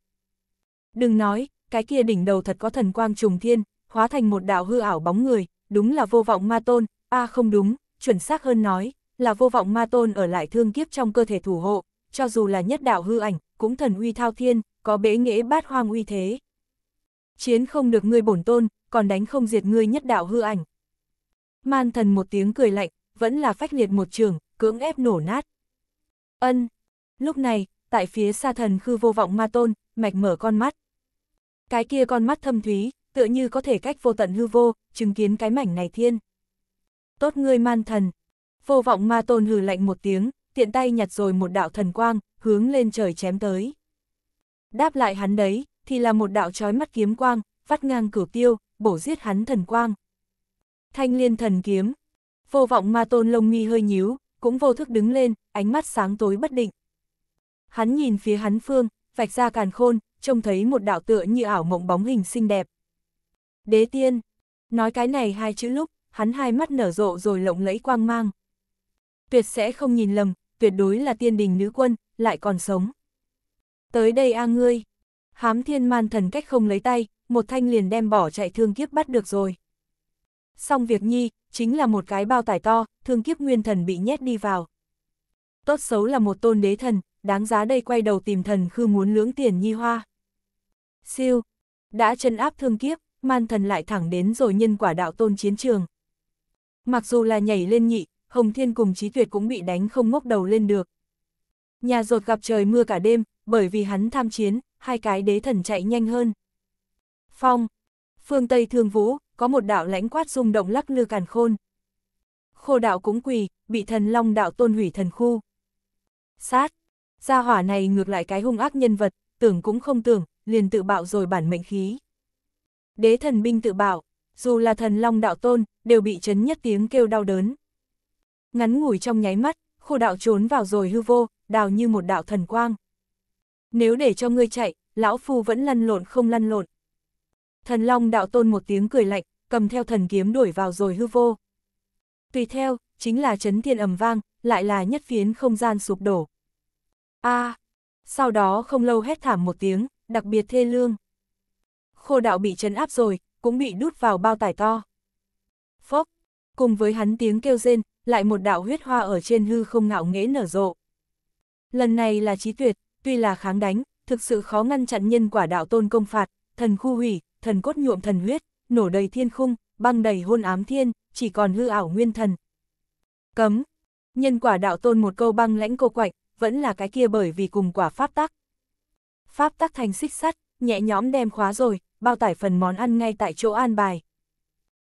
Đừng nói, cái kia đỉnh đầu thật có thần quang trùng thiên, hóa thành một đạo hư ảo bóng người, đúng là vô vọng ma tôn, a không đúng, chuẩn xác hơn nói, là vô vọng ma tôn ở lại thương kiếp trong cơ thể thủ hộ, cho dù là nhất đạo hư ảnh, cũng thần uy thao thiên, có bế nghĩa bát hoang uy thế. Chiến không được ngươi bổn tôn, còn đánh không diệt ngươi nhất đạo hư ảnh. Man thần một tiếng cười lạnh, vẫn là phách liệt một trường, cưỡng ép nổ nát. Ân, lúc này, tại phía xa thần khư vô vọng ma tôn, mạch mở con mắt. Cái kia con mắt thâm thúy, tựa như có thể cách vô tận hư vô, chứng kiến cái mảnh này thiên. Tốt ngươi man thần. Vô vọng ma tôn hừ lạnh một tiếng, tiện tay nhặt rồi một đạo thần quang, hướng lên trời chém tới. Đáp lại hắn đấy, thì là một đạo trói mắt kiếm quang, phát ngang cửu tiêu, bổ giết hắn thần quang. Thanh liên thần kiếm. Vô vọng ma tôn lông mi hơi nhíu, cũng vô thức đứng lên, ánh mắt sáng tối bất định. Hắn nhìn phía hắn phương, vạch ra càn khôn, trông thấy một đạo tựa như ảo mộng bóng hình xinh đẹp. Đế tiên. Nói cái này hai chữ lúc, hắn hai mắt nở rộ rồi lộng lẫy quang mang. Tuyệt sẽ không nhìn lầm, tuyệt đối là tiên đình nữ quân, lại còn sống. Tới đây a ngươi. Hám thiên man thần cách không lấy tay, một thanh liền đem bỏ chạy thương kiếp bắt được rồi. Xong việc nhi, chính là một cái bao tải to, thương kiếp nguyên thần bị nhét đi vào. Tốt xấu là một tôn đế thần, đáng giá đây quay đầu tìm thần khư muốn lưỡng tiền nhi hoa. Siêu, đã chân áp thương kiếp, man thần lại thẳng đến rồi nhân quả đạo tôn chiến trường. Mặc dù là nhảy lên nhị, Hồng Thiên cùng Trí Tuyệt cũng bị đánh không ngốc đầu lên được. Nhà rột gặp trời mưa cả đêm, bởi vì hắn tham chiến, hai cái đế thần chạy nhanh hơn. Phong, phương Tây Thương Vũ, có một đạo lãnh quát rung động lắc lư càn khôn. Khô đạo cũng quỳ, bị thần long đạo tôn hủy thần khu. Sát, gia hỏa này ngược lại cái hung ác nhân vật, tưởng cũng không tưởng, liền tự bạo rồi bản mệnh khí đế thần binh tự bảo, dù là thần long đạo tôn, đều bị chấn nhất tiếng kêu đau đớn. Ngắn ngủi trong nháy mắt, khô đạo trốn vào rồi hư vô, đào như một đạo thần quang. Nếu để cho ngươi chạy, lão phu vẫn lăn lộn không lăn lộn. Thần long đạo tôn một tiếng cười lạnh, cầm theo thần kiếm đuổi vào rồi hư vô. Tùy theo, chính là chấn thiên ầm vang, lại là nhất phiến không gian sụp đổ. a à, sau đó không lâu hét thảm một tiếng, đặc biệt thê lương khô đạo bị chấn áp rồi, cũng bị đút vào bao tải to. Phốc, cùng với hắn tiếng kêu rên, lại một đạo huyết hoa ở trên hư không ngạo nghễ nở rộ. Lần này là trí tuyệt, tuy là kháng đánh, thực sự khó ngăn chặn nhân quả đạo tôn công phạt, thần khu hủy, thần cốt nhuộm thần huyết, nổ đầy thiên khung, băng đầy hôn ám thiên, chỉ còn hư ảo nguyên thần. Cấm, nhân quả đạo tôn một câu băng lãnh cô quạnh, vẫn là cái kia bởi vì cùng quả pháp tắc. Pháp tắc thành xích sắt, nhẹ nhõm đem khóa rồi, bao tải phần món ăn ngay tại chỗ an bài.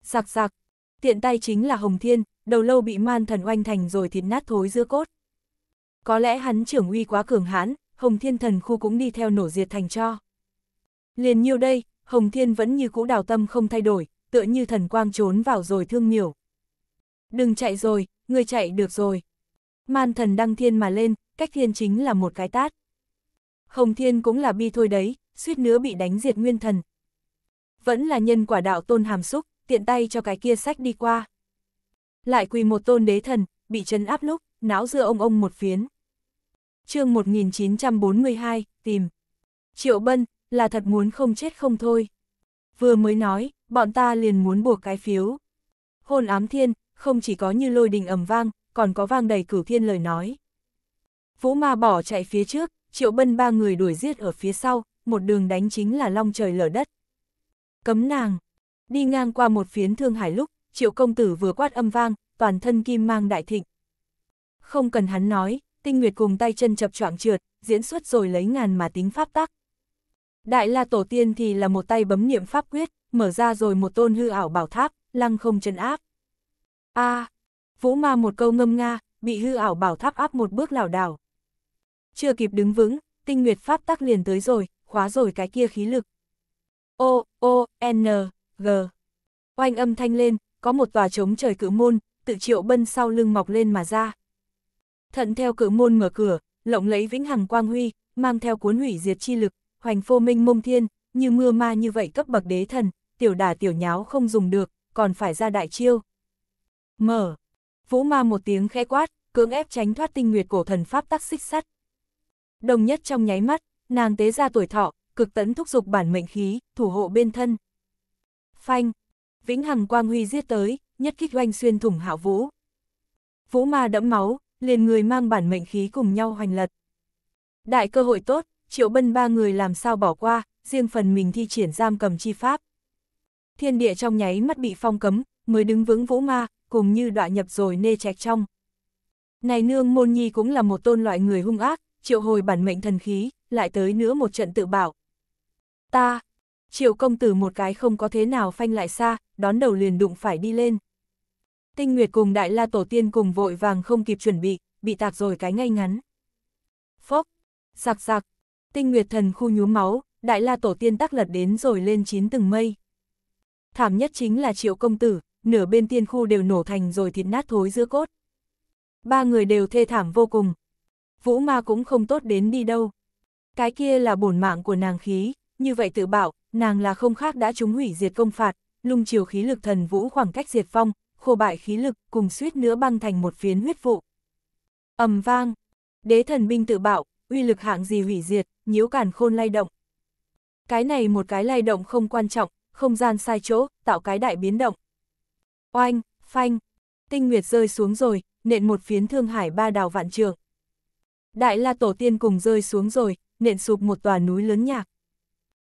Sạc sạc, tiện tay chính là Hồng Thiên, đầu lâu bị man thần oanh thành rồi thịt nát thối giữa cốt. Có lẽ hắn trưởng uy quá cường hãn, Hồng Thiên thần khu cũng đi theo nổ diệt thành cho. Liền nhiêu đây, Hồng Thiên vẫn như cũ đào tâm không thay đổi, tựa như thần quang trốn vào rồi thương miểu. Đừng chạy rồi, người chạy được rồi. Man thần đăng thiên mà lên, cách thiên chính là một cái tát. Hồng Thiên cũng là bi thôi đấy, suýt nữa bị đánh diệt nguyên thần. Vẫn là nhân quả đạo tôn hàm xúc, tiện tay cho cái kia sách đi qua. Lại quỳ một tôn đế thần, bị chấn áp lúc, não dưa ông ông một phiến. chương 1942, tìm. Triệu Bân, là thật muốn không chết không thôi. Vừa mới nói, bọn ta liền muốn buộc cái phiếu. hồn ám thiên, không chỉ có như lôi đình ầm vang, còn có vang đầy cửu thiên lời nói. Vũ ma bỏ chạy phía trước, triệu bân ba người đuổi giết ở phía sau, một đường đánh chính là long trời lở đất. Cấm nàng, đi ngang qua một phiến thương hải lúc, triệu công tử vừa quát âm vang, toàn thân kim mang đại thịnh. Không cần hắn nói, tinh nguyệt cùng tay chân chập choạng trượt, diễn xuất rồi lấy ngàn mà tính pháp tác. Đại la tổ tiên thì là một tay bấm niệm pháp quyết, mở ra rồi một tôn hư ảo bảo tháp, lăng không chân áp. a à, vũ ma một câu ngâm nga, bị hư ảo bảo tháp áp một bước lảo đảo. Chưa kịp đứng vững, tinh nguyệt pháp tắc liền tới rồi, khóa rồi cái kia khí lực. O, O, N, G. Oanh âm thanh lên, có một tòa trống trời cự môn, tự triệu bân sau lưng mọc lên mà ra. Thận theo cự môn mở cửa, lộng lấy vĩnh hằng quang huy, mang theo cuốn hủy diệt chi lực, hoành phô minh mông thiên, như mưa ma như vậy cấp bậc đế thần, tiểu đà tiểu nháo không dùng được, còn phải ra đại chiêu. Mở. Vũ ma một tiếng khẽ quát, cưỡng ép tránh thoát tinh nguyệt cổ thần pháp tắc xích sắt. Đồng nhất trong nháy mắt, nàng tế ra tuổi thọ, cực tấn thúc dục bản mệnh khí, thủ hộ bên thân. Phanh, vĩnh hằng quang huy giết tới, nhất kích oanh xuyên thủng hạo vũ. Vũ ma đẫm máu, liền người mang bản mệnh khí cùng nhau hoành lật. Đại cơ hội tốt, triệu bân ba người làm sao bỏ qua, riêng phần mình thi triển giam cầm chi pháp. Thiên địa trong nháy mắt bị phong cấm, mới đứng vững vũ ma, cùng như đọa nhập rồi nê trạch trong. Này nương môn nhi cũng là một tôn loại người hung ác, triệu hồi bản mệnh thần khí, lại tới nữa một trận tự bảo. Ta, triệu công tử một cái không có thế nào phanh lại xa, đón đầu liền đụng phải đi lên. Tinh Nguyệt cùng Đại La Tổ Tiên cùng vội vàng không kịp chuẩn bị, bị tạc rồi cái ngay ngắn. Phốc, sạc sạc, Tinh Nguyệt thần khu nhúm máu, Đại La Tổ Tiên tắc lật đến rồi lên chín từng mây. Thảm nhất chính là triệu công tử, nửa bên tiên khu đều nổ thành rồi thịt nát thối giữa cốt. Ba người đều thê thảm vô cùng. Vũ ma cũng không tốt đến đi đâu. Cái kia là bổn mạng của nàng khí, như vậy tự bảo, nàng là không khác đã trúng hủy diệt công phạt, lung chiều khí lực thần vũ khoảng cách diệt phong, khô bại khí lực cùng suýt nữa băng thành một phiến huyết vụ. ầm vang, đế thần binh tự bảo, uy lực hạng gì hủy diệt, nhiễu càn khôn lay động. Cái này một cái lay động không quan trọng, không gian sai chỗ, tạo cái đại biến động. Oanh, phanh, tinh nguyệt rơi xuống rồi, nện một phiến thương hải ba đào vạn trường. Đại la tổ tiên cùng rơi xuống rồi, nện sụp một tòa núi lớn nhạc.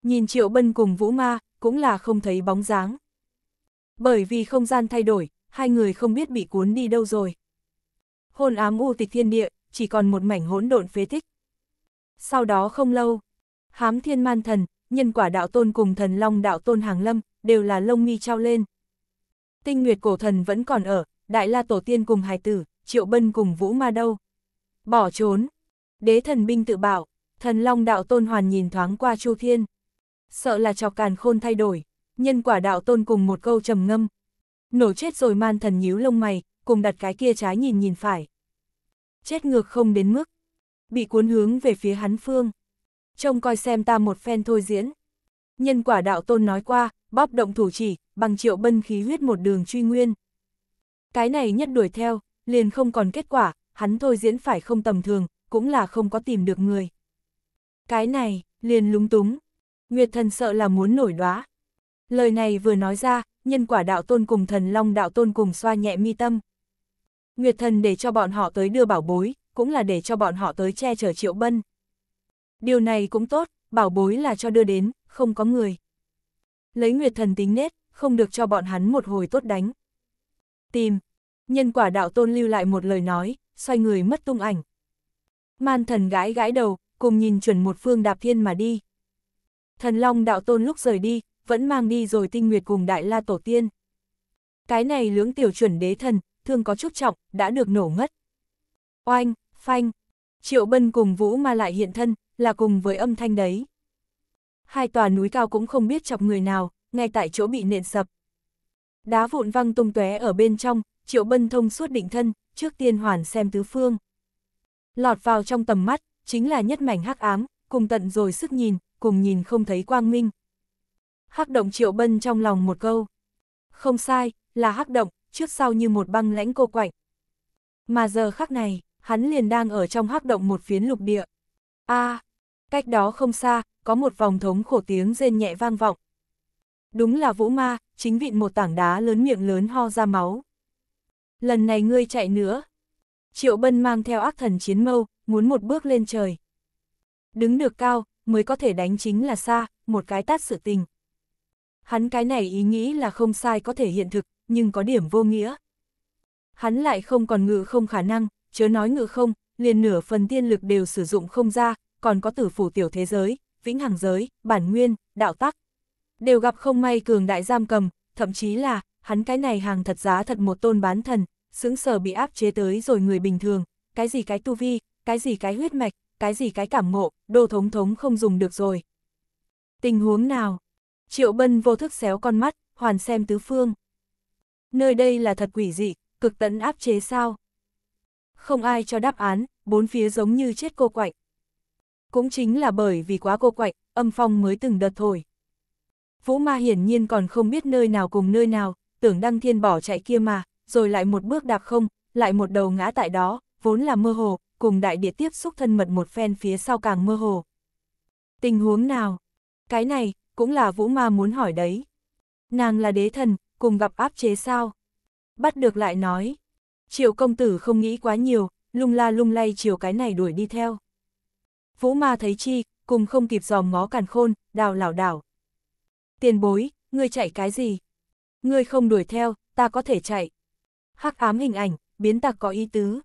Nhìn Triệu Bân cùng Vũ Ma, cũng là không thấy bóng dáng. Bởi vì không gian thay đổi, hai người không biết bị cuốn đi đâu rồi. Hồn ám u tịch thiên địa, chỉ còn một mảnh hỗn độn phế tích. Sau đó không lâu, hám thiên man thần, nhân quả đạo tôn cùng thần long đạo tôn hàng lâm, đều là lông mi trao lên. Tinh nguyệt cổ thần vẫn còn ở, đại la tổ tiên cùng hài tử, triệu bân cùng vũ ma đâu. Bỏ trốn, đế thần binh tự bảo, Thần Long đạo tôn hoàn nhìn thoáng qua Chu Thiên. Sợ là trò càn khôn thay đổi, nhân quả đạo tôn cùng một câu trầm ngâm. Nổ chết rồi man thần nhíu lông mày, cùng đặt cái kia trái nhìn nhìn phải. Chết ngược không đến mức, bị cuốn hướng về phía hắn phương. Trông coi xem ta một phen thôi diễn. Nhân quả đạo tôn nói qua, bóp động thủ chỉ, bằng triệu bân khí huyết một đường truy nguyên. Cái này nhất đuổi theo, liền không còn kết quả, hắn thôi diễn phải không tầm thường, cũng là không có tìm được người. Cái này, liền lúng túng. Nguyệt thần sợ là muốn nổi đoá. Lời này vừa nói ra, nhân quả đạo tôn cùng thần long đạo tôn cùng xoa nhẹ mi tâm. Nguyệt thần để cho bọn họ tới đưa bảo bối, cũng là để cho bọn họ tới che chở triệu bân. Điều này cũng tốt, bảo bối là cho đưa đến, không có người. Lấy Nguyệt thần tính nết, không được cho bọn hắn một hồi tốt đánh. Tìm. Nhân quả đạo tôn lưu lại một lời nói, xoay người mất tung ảnh. Man thần gãi gãi đầu, cùng nhìn chuẩn một phương đạp thiên mà đi. Thần Long đạo tôn lúc rời đi, vẫn mang đi rồi tinh nguyệt cùng đại la tổ tiên. Cái này lưỡng tiểu chuẩn đế thần, thương có chút trọng, đã được nổ ngất. Oanh, phanh, triệu bân cùng vũ mà lại hiện thân, là cùng với âm thanh đấy. Hai tòa núi cao cũng không biết chọc người nào, ngay tại chỗ bị nện sập. Đá vụn văng tung tóe ở bên trong, triệu bân thông suốt định thân, trước tiên hoàn xem tứ phương. Lọt vào trong tầm mắt, chính là nhất mảnh hắc ám, cùng tận rồi sức nhìn, cùng nhìn không thấy quang minh. Hắc động triệu bân trong lòng một câu. Không sai, là hắc động, trước sau như một băng lãnh cô quạnh. Mà giờ khắc này, hắn liền đang ở trong hắc động một phiến lục địa. a à, cách đó không xa, có một vòng thống khổ tiếng rên nhẹ vang vọng. Đúng là vũ ma, chính vịn một tảng đá lớn miệng lớn ho ra máu. Lần này ngươi chạy nữa. Triệu Bân mang theo ác thần chiến mâu, muốn một bước lên trời. Đứng được cao, mới có thể đánh chính là xa, một cái tát sự tình. Hắn cái này ý nghĩ là không sai có thể hiện thực, nhưng có điểm vô nghĩa. Hắn lại không còn ngự không khả năng, chớ nói ngự không, liền nửa phần tiên lực đều sử dụng không ra, còn có tử phủ tiểu thế giới, vĩnh hằng giới, bản nguyên, đạo tắc. Đều gặp không may cường đại giam cầm, thậm chí là, hắn cái này hàng thật giá thật một tôn bán thần, xứng sở bị áp chế tới rồi người bình thường, cái gì cái tu vi, cái gì cái huyết mạch, cái gì cái cảm ngộ, đồ thống thống không dùng được rồi. Tình huống nào? Triệu Bân vô thức xéo con mắt, hoàn xem tứ phương. Nơi đây là thật quỷ dị, cực tận áp chế sao? Không ai cho đáp án, bốn phía giống như chết cô quạnh. Cũng chính là bởi vì quá cô quạnh, âm phong mới từng đợt thổi. Vũ Ma hiển nhiên còn không biết nơi nào cùng nơi nào, tưởng Đăng Thiên bỏ chạy kia mà, rồi lại một bước đạp không, lại một đầu ngã tại đó, vốn là mơ hồ, cùng đại địa tiếp xúc thân mật một phen phía sau càng mơ hồ. Tình huống nào? Cái này, cũng là vũ ma muốn hỏi đấy. Nàng là đế thần, cùng gặp áp chế sao? Bắt được lại nói. Triệu công tử không nghĩ quá nhiều, lung la lung lay chiều cái này đuổi đi theo. Vũ ma thấy chi, cùng không kịp dòm ngó càn khôn, đào lảo đảo. Tiền bối, ngươi chạy cái gì? Ngươi không đuổi theo, ta có thể chạy. Hắc ám hình ảnh, biến tạc có ý tứ.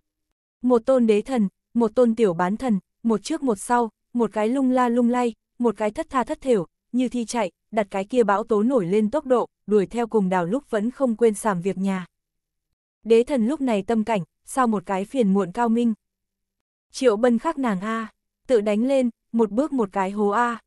Một tôn đế thần, một tôn tiểu bán thần, một trước một sau, một cái lung la lung lay, một cái thất tha thất thểu, như thi chạy, đặt cái kia bão tố nổi lên tốc độ, đuổi theo cùng đào lúc vẫn không quên sàm việc nhà. Đế thần lúc này tâm cảnh, sau một cái phiền muộn cao minh. Triệu bân khắc nàng A, tự đánh lên, một bước một cái hố A.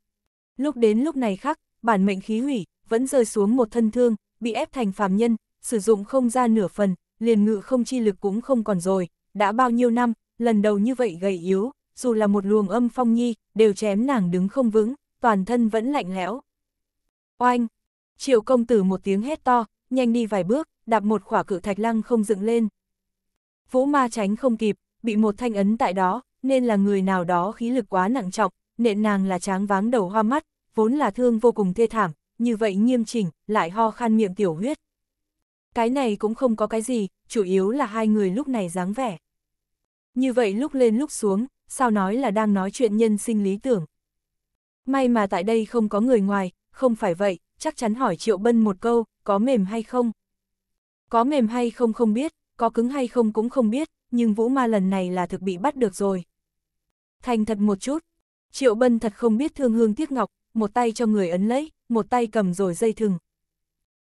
Lúc đến lúc này khắc, bản mệnh khí hủy, vẫn rơi xuống một thân thương, bị ép thành phàm nhân, sử dụng không ra nửa phần, liền ngự không chi lực cũng không còn rồi, đã bao nhiêu năm, lần đầu như vậy gầy yếu, dù là một luồng âm phong nhi, đều chém nàng đứng không vững, toàn thân vẫn lạnh lẽo. Oanh! Triệu công tử một tiếng hét to, nhanh đi vài bước, đạp một khỏa cự thạch lăng không dựng lên. Vũ ma tránh không kịp, bị một thanh ấn tại đó, nên là người nào đó khí lực quá nặng trọng, nện nàng là tráng váng đầu hoa mắt, vốn là thương vô cùng thê thảm, như vậy nghiêm chỉnh, lại ho khan miệng tiểu huyết. Cái này cũng không có cái gì, chủ yếu là hai người lúc này dáng vẻ. Như vậy lúc lên lúc xuống, sao nói là đang nói chuyện nhân sinh lý tưởng. May mà tại đây không có người ngoài, không phải vậy, chắc chắn hỏi Triệu Bân một câu, có mềm hay không? Có mềm hay không không biết, có cứng hay không cũng không biết, nhưng Vũ Ma lần này là thực bị bắt được rồi. Thành thật một chút, Triệu Bân thật không biết thương hương tiếc ngọc, một tay cho người ấn lấy, một tay cầm rồi dây thừng.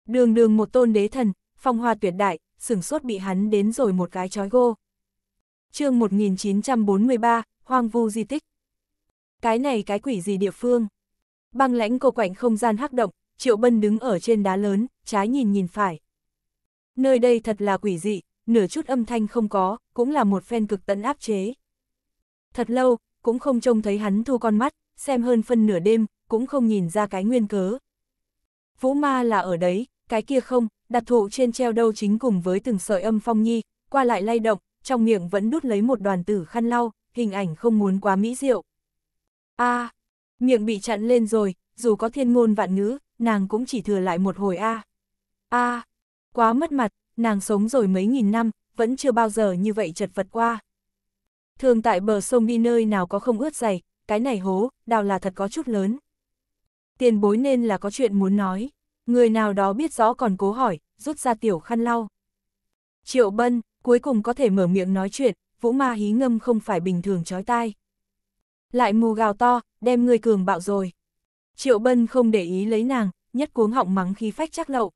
Đường đường một tôn đế thần, phong hoa tuyệt đại, sửng sốt bị hắn đến rồi một cái chói gô. chương 1943, hoang vu di tích. Cái này cái quỷ gì địa phương? Băng lãnh cô quạnh không gian hắc động, Triệu Bân đứng ở trên đá lớn, trái nhìn nhìn phải. Nơi đây thật là quỷ dị, nửa chút âm thanh không có, cũng là một phen cực tận áp chế. Thật lâu, cũng không trông thấy hắn thu con mắt, xem hơn phân nửa đêm, cũng không nhìn ra cái nguyên cớ. Vũ ma là ở đấy, cái kia không, đặt thụ trên treo đâu chính cùng với từng sợi âm phong nhi, qua lại lay động, trong miệng vẫn đút lấy một đoàn tử khăn lau, hình ảnh không muốn quá mỹ diệu. a à, miệng bị chặn lên rồi, dù có thiên ngôn vạn ngữ, nàng cũng chỉ thừa lại một hồi a a à, quá mất mặt, nàng sống rồi mấy nghìn năm, vẫn chưa bao giờ như vậy chật vật qua. Thường tại bờ sông đi nơi nào có không ướt dày, cái này hố, đào là thật có chút lớn. Tiền bối nên là có chuyện muốn nói. Người nào đó biết rõ còn cố hỏi, rút ra tiểu khăn lau. Triệu Bân, cuối cùng có thể mở miệng nói chuyện, vũ ma hí ngâm không phải bình thường chói tai. Lại mù gào to, đem người cường bạo rồi. Triệu Bân không để ý lấy nàng, nhất cuống họng mắng khi phách chắc lậu.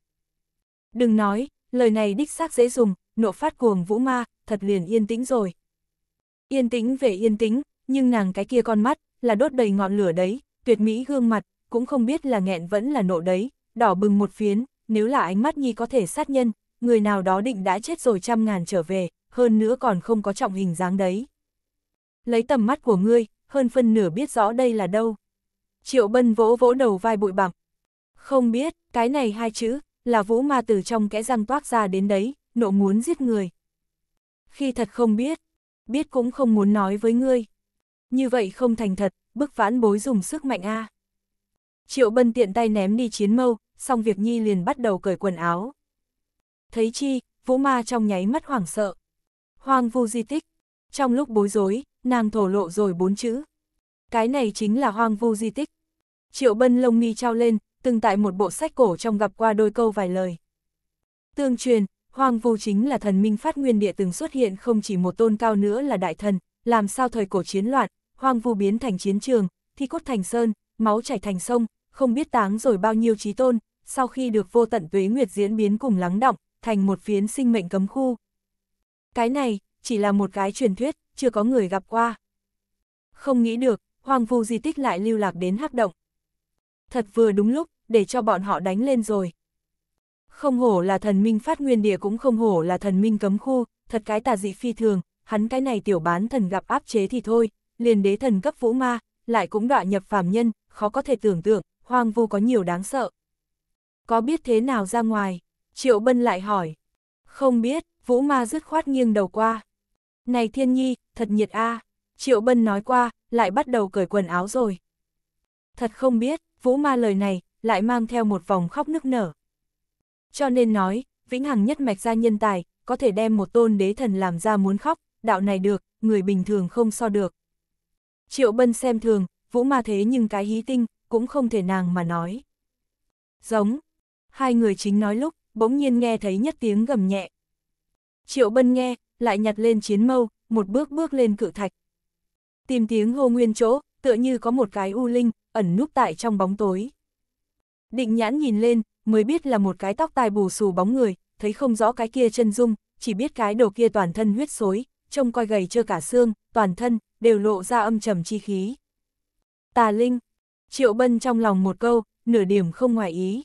Đừng nói, lời này đích xác dễ dùng, nộ phát cuồng vũ ma, thật liền yên tĩnh rồi. Yên tĩnh về yên tĩnh, nhưng nàng cái kia con mắt, là đốt đầy ngọn lửa đấy, tuyệt mỹ gương mặt, cũng không biết là nghẹn vẫn là nộ đấy, đỏ bừng một phiến, nếu là ánh mắt nhi có thể sát nhân, người nào đó định đã chết rồi trăm ngàn trở về, hơn nữa còn không có trọng hình dáng đấy. Lấy tầm mắt của ngươi, hơn phân nửa biết rõ đây là đâu. Triệu Bân vỗ vỗ đầu vai bụi bặm. Không biết, cái này hai chữ, là vũ ma từ trong kẽ răng toát ra đến đấy, nộ muốn giết người. Khi thật không biết, biết cũng không muốn nói với ngươi. Như vậy không thành thật, bức vãn bối dùng sức mạnh a. À. Triệu Bân tiện tay ném đi chiến mâu, xong việc nhi liền bắt đầu cởi quần áo. Thấy chi, vũ ma trong nháy mắt hoảng sợ. Hoang vu di tích. Trong lúc bối rối, nàng thổ lộ rồi bốn chữ. Cái này chính là hoang vu di tích. Triệu bân lông mi trao lên, từng tại một bộ sách cổ trong gặp qua đôi câu vài lời. Tương truyền, hoang vu chính là thần minh phát nguyên địa từng xuất hiện không chỉ một tôn cao nữa là đại thần, làm sao thời cổ chiến loạn, hoang vu biến thành chiến trường, thi cốt thành sơn, máu chảy thành sông, không biết táng rồi bao nhiêu trí tôn, sau khi được vô tận tuế nguyệt diễn biến cùng lắng động, thành một phiến sinh mệnh cấm khu. Cái này, chỉ là một cái truyền thuyết, chưa có người gặp qua. Không nghĩ được, hoàng vu di tích lại lưu lạc đến hắc động. Thật vừa đúng lúc, để cho bọn họ đánh lên rồi. Không hổ là thần minh phát nguyên địa cũng không hổ là thần minh cấm khu, thật cái tà dị phi thường, hắn cái này tiểu bán thần gặp áp chế thì thôi, liền đế thần cấp vũ ma, lại cũng đọa nhập phàm nhân, khó có thể tưởng tượng, hoang vu có nhiều đáng sợ. Có biết thế nào ra ngoài? Triệu Bân lại hỏi. Không biết, Vũ Ma dứt khoát nghiêng đầu qua. Này Thiên Nhi, thật nhiệt a. À. Triệu Bân nói qua, lại bắt đầu cởi quần áo rồi. Thật không biết, Vũ Ma lời này, lại mang theo một vòng khóc nức nở. Cho nên nói, vĩnh hằng nhất mạch ra nhân tài, có thể đem một tôn đế thần làm ra muốn khóc, đạo này được, người bình thường không so được. Triệu Bân xem thường, Vũ Ma thế nhưng cái hí tinh, cũng không thể nàng mà nói. Giống, hai người chính nói lúc, bỗng nhiên nghe thấy nhất tiếng gầm nhẹ. Triệu Bân nghe, lại nhặt lên chiến mâu, một bước bước lên cự thạch. Tìm tiếng hô nguyên chỗ, tựa như có một cái u linh, ẩn núp tại trong bóng tối. Định nhãn nhìn lên, mới biết là một cái tóc tai bù xù bóng người, thấy không rõ cái kia chân dung, chỉ biết cái đầu kia toàn thân huyết xối, trông coi gầy chưa cả xương, toàn thân, đều lộ ra âm trầm chi khí. Tà Linh, Triệu Bân trong lòng một câu, nửa điểm không ngoài ý.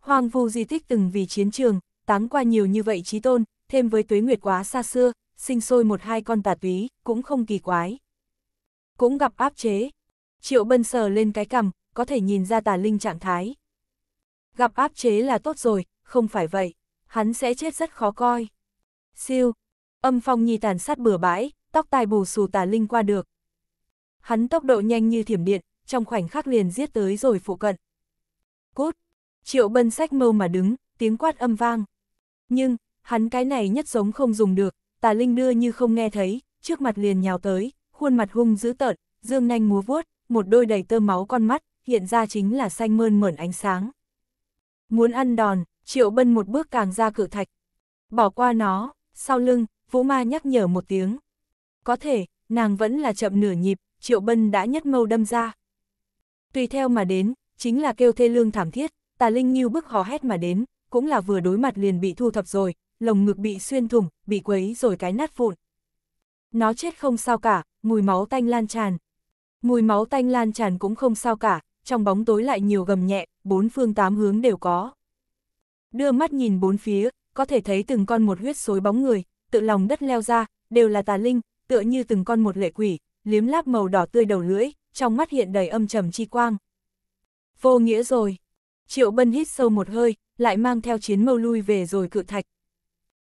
Hoang vu di tích từng vì chiến trường, táng qua nhiều như vậy trí tôn, thêm với tuế nguyệt quá xa xưa, sinh sôi một hai con tà túy, cũng không kỳ quái. Cũng gặp áp chế. Triệu Bân sờ lên cái cằm, có thể nhìn ra tà linh trạng thái. Gặp áp chế là tốt rồi, không phải vậy, hắn sẽ chết rất khó coi. Siêu, âm phong nhi tàn sát bừa bãi, tóc tai bù xù tà linh qua được. Hắn tốc độ nhanh như thiểm điện, trong khoảnh khắc liền giết tới rồi phụ cận. Cút! Triệu bân sách mâu mà đứng, tiếng quát âm vang. Nhưng, hắn cái này nhất giống không dùng được, tà linh đưa như không nghe thấy, trước mặt liền nhào tới, khuôn mặt hung dữ tợn, dương nanh múa vuốt, một đôi đầy tơ máu con mắt, hiện ra chính là xanh mơn mởn ánh sáng. Muốn ăn đòn, triệu bân một bước càng ra cự thạch. Bỏ qua nó, sau lưng, vũ ma nhắc nhở một tiếng. Có thể, nàng vẫn là chậm nửa nhịp, triệu bân đã nhất mâu đâm ra tùy theo mà đến, chính là kêu thê lương thảm thiết, tà linh như bức hò hét mà đến, cũng là vừa đối mặt liền bị thu thập rồi, lồng ngực bị xuyên thủng, bị quấy rồi cái nát vụn. Nó chết không sao cả, mùi máu tanh lan tràn. Mùi máu tanh lan tràn cũng không sao cả, trong bóng tối lại nhiều gầm nhẹ, bốn phương tám hướng đều có. Đưa mắt nhìn bốn phía, có thể thấy từng con một huyết xối bóng người, tự lòng đất leo ra, đều là tà linh, tựa như từng con một lệ quỷ, liếm láp màu đỏ tươi đầu lưỡi, trong mắt hiện đầy âm trầm chi quang. Vô nghĩa rồi. Triệu Bân hít sâu một hơi, lại mang theo chiến mâu lui về rồi cự thạch.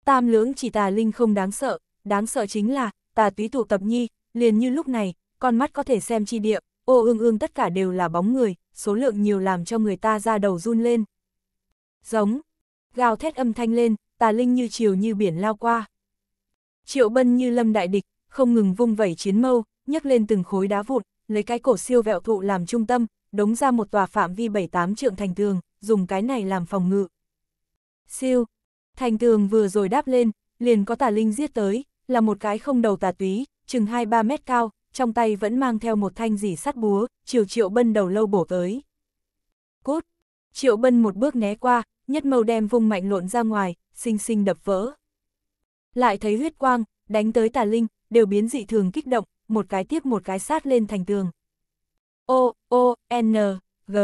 Tam lưỡng chỉ tà linh không đáng sợ, đáng sợ chính là, tà túy tụ tập nhi, liền như lúc này, con mắt có thể xem chi địa, ô ương ương tất cả đều là bóng người, số lượng nhiều làm cho người ta ra đầu run lên. Giống, gào thét âm thanh lên, tà linh như chiều như biển lao qua. Triệu bân như lâm đại địch, không ngừng vung vẩy chiến mâu, nhấc lên từng khối đá vụn, lấy cái cổ siêu vẹo thụ làm trung tâm, đống ra một tòa phạm vi 78 trượng thành tường, dùng cái này làm phòng ngự. Siêu, thành tường vừa rồi đáp lên, liền có tà linh giết tới, là một cái không đầu tà túy, chừng 2-3 mét cao, trong tay vẫn mang theo một thanh dì sắt búa, chiều triệu bân đầu lâu bổ tới. Cốt, triệu bân một bước né qua, nhất mâu đem vung mạnh lộn ra ngoài, xinh xinh đập vỡ. Lại thấy huyết quang, đánh tới tà linh, đều biến dị thường kích động, một cái tiếp một cái sát lên thành tường. O, O, N, G.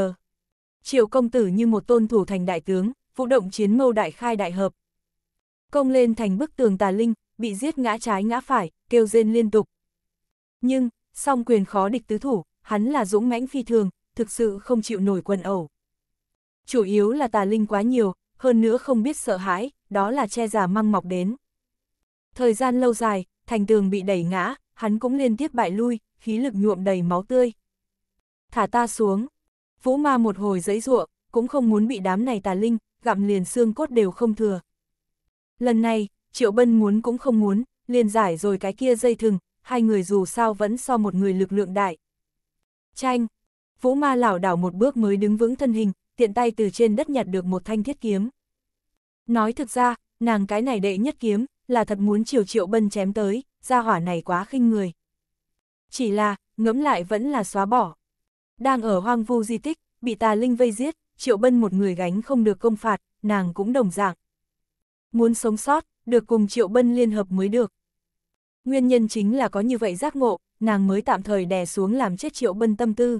Triệu công tử như một tôn thủ thành đại tướng, vũ động chiến mâu đại khai đại hợp. Công lên thành bức tường tà linh, bị giết ngã trái ngã phải, kêu rên liên tục. Nhưng, song quyền khó địch tứ thủ, hắn là dũng mãnh phi thường, thực sự không chịu nổi quần ẩu. Chủ yếu là tà linh quá nhiều, hơn nữa không biết sợ hãi, đó là che giả măng mọc đến. Thời gian lâu dài, thành tường bị đẩy ngã, hắn cũng liên tiếp bại lui, khí lực nhuộm đầy máu tươi. Thả ta xuống. Vũ ma một hồi giấy ruộng, cũng không muốn bị đám này tà linh, gặm liền xương cốt đều không thừa. Lần này, Triệu Bân muốn cũng không muốn, liền giải rồi cái kia dây thừng, hai người dù sao vẫn so một người lực lượng đại. tranh Vũ ma lảo đảo một bước mới đứng vững thân hình, tiện tay từ trên đất nhặt được một thanh thiết kiếm. Nói thực ra, nàng cái này đệ nhất kiếm, là thật muốn triệu Triệu Bân chém tới gia hỏa này quá khinh người. Chỉ là, ngẫm lại vẫn là xóa bỏ. Đang ở hoang vu di tích, bị tà linh vây giết, triệu bân một người gánh không được công phạt, nàng cũng đồng dạng. Muốn sống sót, được cùng triệu bân liên hợp mới được. Nguyên nhân chính là có như vậy giác ngộ, nàng mới tạm thời đè xuống làm chết triệu bân tâm tư.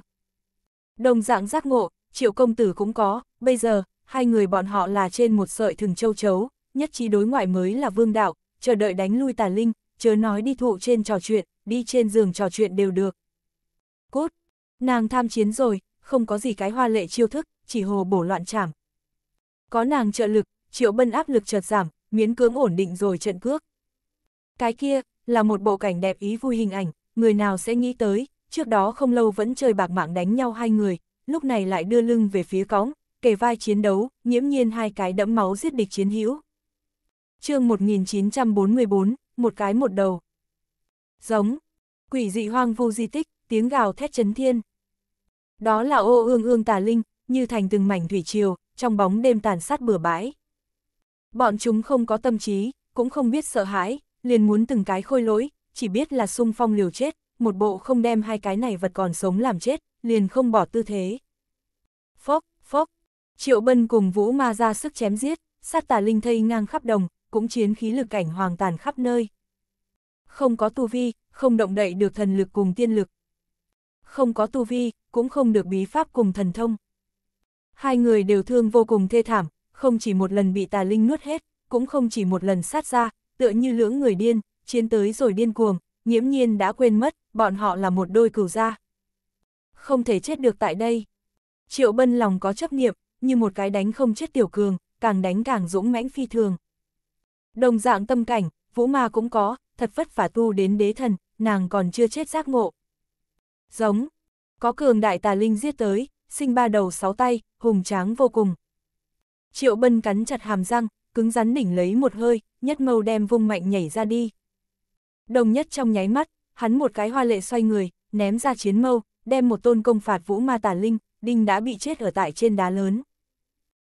Đồng dạng giác ngộ, triệu công tử cũng có, bây giờ, hai người bọn họ là trên một sợi thừng châu chấu, nhất trí đối ngoại mới là vương đạo, chờ đợi đánh lui tà linh, chớ nói đi thụ trên trò chuyện, đi trên giường trò chuyện đều được. Cốt, nàng tham chiến rồi, không có gì cái hoa lệ chiêu thức, chỉ hồ bổ loạn chảm. Có nàng trợ lực, triệu bân áp lực chợt giảm, miến cưỡng ổn định rồi trận cước. Cái kia, là một bộ cảnh đẹp ý vui hình ảnh, người nào sẽ nghĩ tới, trước đó không lâu vẫn chơi bạc mạng đánh nhau hai người, lúc này lại đưa lưng về phía cõng, kề vai chiến đấu, nhiễm nhiên hai cái đẫm máu giết địch chiến hữu. chương 1944, một cái một đầu. Giống, quỷ dị hoang vu di tích, tiếng gào thét chấn thiên. Đó là ô ương ương tà linh, như thành từng mảnh thủy triều, trong bóng đêm tàn sát bừa bãi. Bọn chúng không có tâm trí, cũng không biết sợ hãi, liền muốn từng cái khôi lỗi, chỉ biết là sung phong liều chết, một bộ không đem hai cái này vật còn sống làm chết, liền không bỏ tư thế. Phốc, phốc, Triệu Bân cùng Vũ Ma ra sức chém giết, sát tà linh thây ngang khắp đồng, cũng chiến khí lực cảnh hoàng tàn khắp nơi. Không có tu vi, không động đậy được thần lực cùng tiên lực. Không có tu vi, cũng không được bí pháp cùng thần thông. Hai người đều thương vô cùng thê thảm, không chỉ một lần bị tà linh nuốt hết, cũng không chỉ một lần sát ra, tựa như lưỡng người điên, chiến tới rồi điên cuồng, nghiễm nhiên đã quên mất, bọn họ là một đôi cửu gia. Không thể chết được tại đây. Triệu Bân lòng có chấp niệm, như một cái đánh không chết tiểu cường, càng đánh càng dũng mãnh phi thường. Đồng dạng tâm cảnh, vũ ma cũng có, thật vất vả tu đến đế thần, nàng còn chưa chết giác ngộ. Giống, có cường đại tà linh giết tới, sinh ba đầu sáu tay, hùng tráng vô cùng. Triệu bân cắn chặt hàm răng, cứng rắn đỉnh lấy một hơi, nhất mâu đem vung mạnh nhảy ra đi. Đồng nhất trong nháy mắt, hắn một cái hoa lệ xoay người, ném ra chiến mâu, đem một tôn công phạt vũ ma tà linh, đinh đã bị chết ở tại trên đá lớn.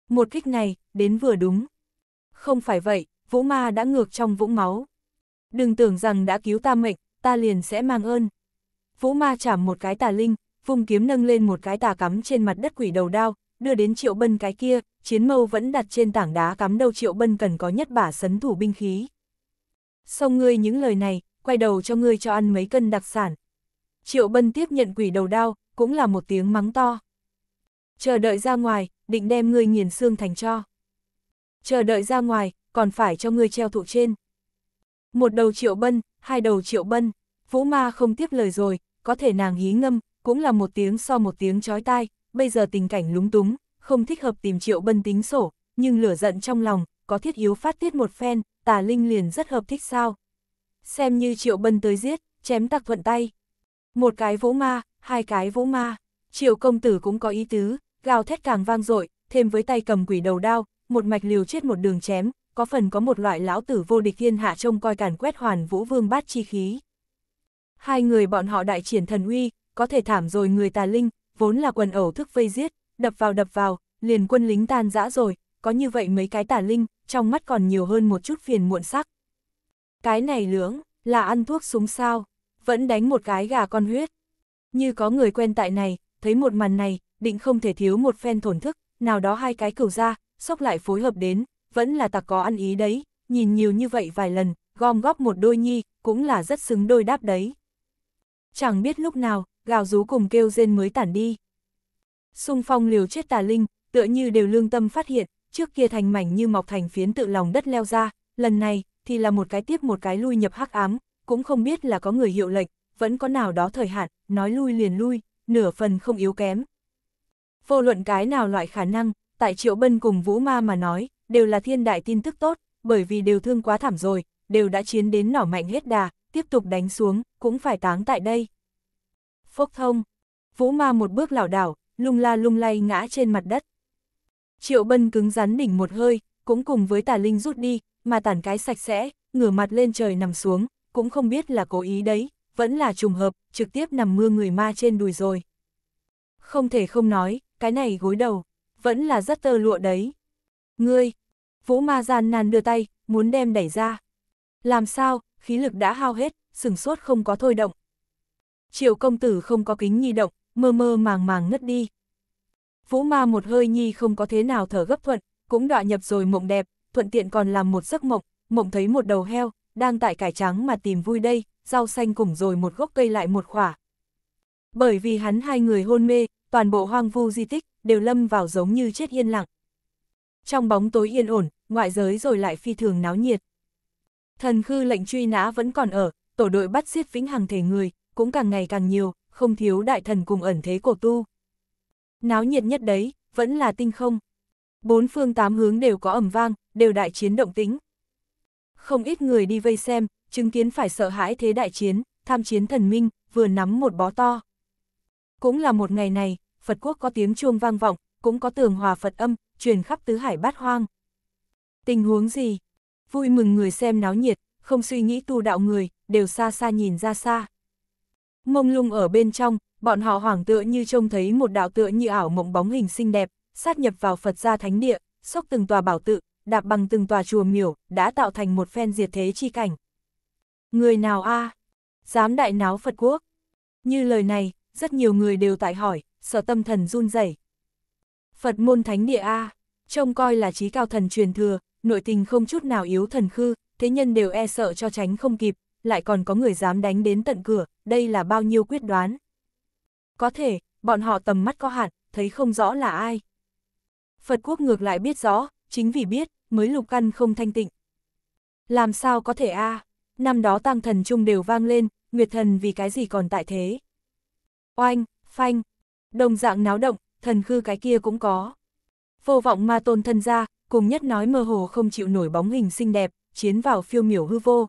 Một kích này, đến vừa đúng. Không phải vậy, Vũ Ma đã ngược trong vũng máu. Đừng tưởng rằng đã cứu ta mệnh, ta liền sẽ mang ơn. Vũ Ma chạm một cái tà linh, vùng kiếm nâng lên một cái tà cắm trên mặt đất quỷ đầu đao, đưa đến triệu bân cái kia, chiến mâu vẫn đặt trên tảng đá cắm đầu triệu bân cần có nhất bả sấn thủ binh khí. Xong ngươi những lời này, quay đầu cho ngươi cho ăn mấy cân đặc sản. Triệu bân tiếp nhận quỷ đầu đao, cũng là một tiếng mắng to. Chờ đợi ra ngoài, định đem ngươi nghiền xương thành cho. Chờ đợi ra ngoài, còn phải cho ngươi treo thụ trên. Một đầu triệu bân, hai đầu triệu bân, vũ ma không tiếp lời rồi, có thể nàng hí ngâm, cũng là một tiếng so một tiếng chói tai, bây giờ tình cảnh lúng túng, không thích hợp tìm triệu bân tính sổ, nhưng lửa giận trong lòng, có thiết yếu phát tiết một phen, tà linh liền rất hợp thích sao. Xem như triệu bân tới giết, chém tặc thuận tay. Một cái vũ ma, hai cái vũ ma, triệu công tử cũng có ý tứ, gào thét càng vang dội thêm với tay cầm quỷ đầu đao, một mạch liều chết một đường chém, có phần có một loại lão tử vô địch thiên hạ trông coi càn quét hoàn vũ vương bát chi khí. Hai người bọn họ đại triển thần uy, có thể thảm rồi người tà linh, vốn là quần ẩu thức vây giết, đập vào đập vào, liền quân lính tan rã rồi, có như vậy mấy cái tà linh, trong mắt còn nhiều hơn một chút phiền muộn sắc. Cái này lưỡng, là ăn thuốc súng sao, vẫn đánh một cái gà con huyết. Như có người quen tại này, thấy một màn này, định không thể thiếu một phen thổn thức, nào đó hai cái cửu ra, sốc lại phối hợp đến, vẫn là ta có ăn ý đấy, nhìn nhiều như vậy vài lần, gom góp một đôi nhi, cũng là rất xứng đôi đáp đấy. Chẳng biết lúc nào, gào rú cùng kêu rên mới tản đi. Xung phong liều chết tà linh, tựa như đều lương tâm phát hiện, trước kia thành mảnh như mọc thành phiến tự lòng đất leo ra, lần này, thì là một cái tiếp một cái lui nhập hắc ám, cũng không biết là có người hiệu lệnh, vẫn có nào đó thời hạn, nói lui liền lui, nửa phần không yếu kém. Vô luận cái nào loại khả năng, tại Triệu Bân cùng Vũ Ma mà nói, đều là thiên đại tin tức tốt, bởi vì đều thương quá thảm rồi, đều đã chiến đến nỏ mạnh hết đà, tiếp tục đánh xuống, cũng phải táng tại đây. Phốc thông, vũ ma một bước lảo đảo, lung la lung lay ngã trên mặt đất. Triệu bân cứng rắn đỉnh một hơi, cũng cùng với tà linh rút đi, mà tản cái sạch sẽ, ngửa mặt lên trời nằm xuống, cũng không biết là cố ý đấy, vẫn là trùng hợp, trực tiếp nằm mưa người ma trên đùi rồi. Không thể không nói, cái này gối đầu, vẫn là rất tơ lụa đấy. Ngươi! Vũ ma gian nan đưa tay, muốn đem đẩy ra. Làm sao, khí lực đã hao hết, sừng sốt không có thôi động. Triệu công tử không có kính nhi động, mơ mơ màng màng ngất đi. Vũ ma một hơi nhi không có thế nào thở gấp thuận, cũng đọa nhập rồi mộng đẹp, thuận tiện còn làm một giấc mộng, mộng thấy một đầu heo, đang tại cải trắng mà tìm vui đây, rau xanh cùng rồi một gốc cây lại một khỏa. Bởi vì hắn hai người hôn mê, toàn bộ hoang vu di tích đều lâm vào giống như chết yên lặng. Trong bóng tối yên ổn, ngoại giới rồi lại phi thường náo nhiệt. Thần khư lệnh truy nã vẫn còn ở, tổ đội bắt giết vĩnh hằng thể người, cũng càng ngày càng nhiều, không thiếu đại thần cùng ẩn thế cổ tu. Náo nhiệt nhất đấy, vẫn là tinh không. Bốn phương tám hướng đều có ẩm vang, đều đại chiến động tính. Không ít người đi vây xem, chứng kiến phải sợ hãi thế đại chiến, tham chiến thần minh, vừa nắm một bó to. Cũng là một ngày này, Phật quốc có tiếng chuông vang vọng, cũng có tường hòa Phật âm, truyền khắp tứ hải bát hoang. Tình huống gì? Vui mừng người xem náo nhiệt, không suy nghĩ tu đạo người, đều xa xa nhìn ra xa. Mông lung ở bên trong, bọn họ hoảng tựa như trông thấy một đạo tựa như ảo mộng bóng hình xinh đẹp, sát nhập vào Phật gia thánh địa, sốc từng tòa bảo tự, đạp bằng từng tòa chùa miểu, đã tạo thành một phen diệt thế chi cảnh. Người nào a Dám đại náo Phật quốc. Như lời này, rất nhiều người đều tại hỏi, sợ tâm thần run rẩy Phật môn thánh địa A, trông coi là trí cao thần truyền thừa, nội tình không chút nào yếu thần khư, thế nhân đều e sợ cho tránh không kịp, lại còn có người dám đánh đến tận cửa, đây là bao nhiêu quyết đoán. Có thể, bọn họ tầm mắt có hạn, thấy không rõ là ai. Phật quốc ngược lại biết rõ, chính vì biết, mới lục căn không thanh tịnh. Làm sao có thể a Năm đó tăng thần chung đều vang lên, Nguyệt thần vì cái gì còn tại thế. Oanh, phanh, đồng dạng náo động, thần khư cái kia cũng có. Vô vọng ma tôn thân ra, cùng nhất nói mơ hồ không chịu nổi bóng hình xinh đẹp, chiến vào phiêu miểu hư vô.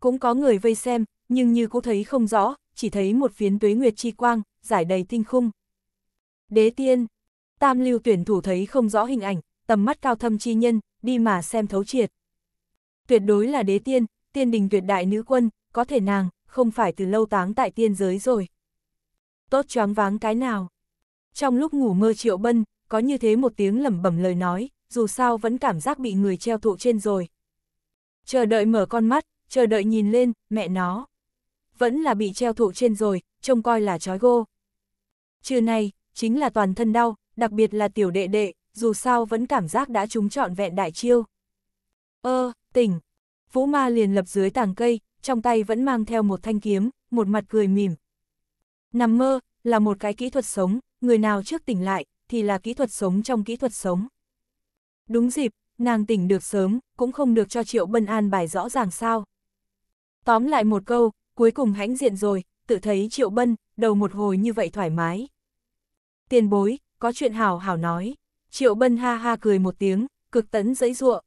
Cũng có người vây xem, nhưng như cũng thấy không rõ, chỉ thấy một phiến tuế nguyệt chi quang, giải đầy tinh khung. Đế tiên, tam lưu tuyển thủ thấy không rõ hình ảnh, tầm mắt cao thâm chi nhân, đi mà xem thấu triệt. Tuyệt đối là đế tiên, tiên đình tuyệt đại nữ quân, có thể nàng, không phải từ lâu táng tại tiên giới rồi. Tốt choáng váng cái nào. Trong lúc ngủ mơ Triệu Bân, có như thế một tiếng lẩm bẩm lời nói, dù sao vẫn cảm giác bị người treo thụ trên rồi. Chờ đợi mở con mắt, chờ đợi nhìn lên, mẹ nó. Vẫn là bị treo thụ trên rồi, trông coi là chói gô. Trưa nay, chính là toàn thân đau, đặc biệt là tiểu đệ đệ, dù sao vẫn cảm giác đã trúng trọn vẹn đại chiêu. Ơ, ờ, tỉnh. Vũ ma liền lập dưới tàng cây, trong tay vẫn mang theo một thanh kiếm, một mặt cười mỉm. Nằm mơ, là một cái kỹ thuật sống, người nào trước tỉnh lại, thì là kỹ thuật sống trong kỹ thuật sống. Đúng dịp, nàng tỉnh được sớm, cũng không được cho Triệu Bân An bài rõ ràng sao. Tóm lại một câu, cuối cùng hãnh diện rồi, tự thấy Triệu Bân, đầu một hồi như vậy thoải mái. Tiền bối, có chuyện hảo hảo nói. Triệu Bân ha ha cười một tiếng, cực tấn dẫy ruộng.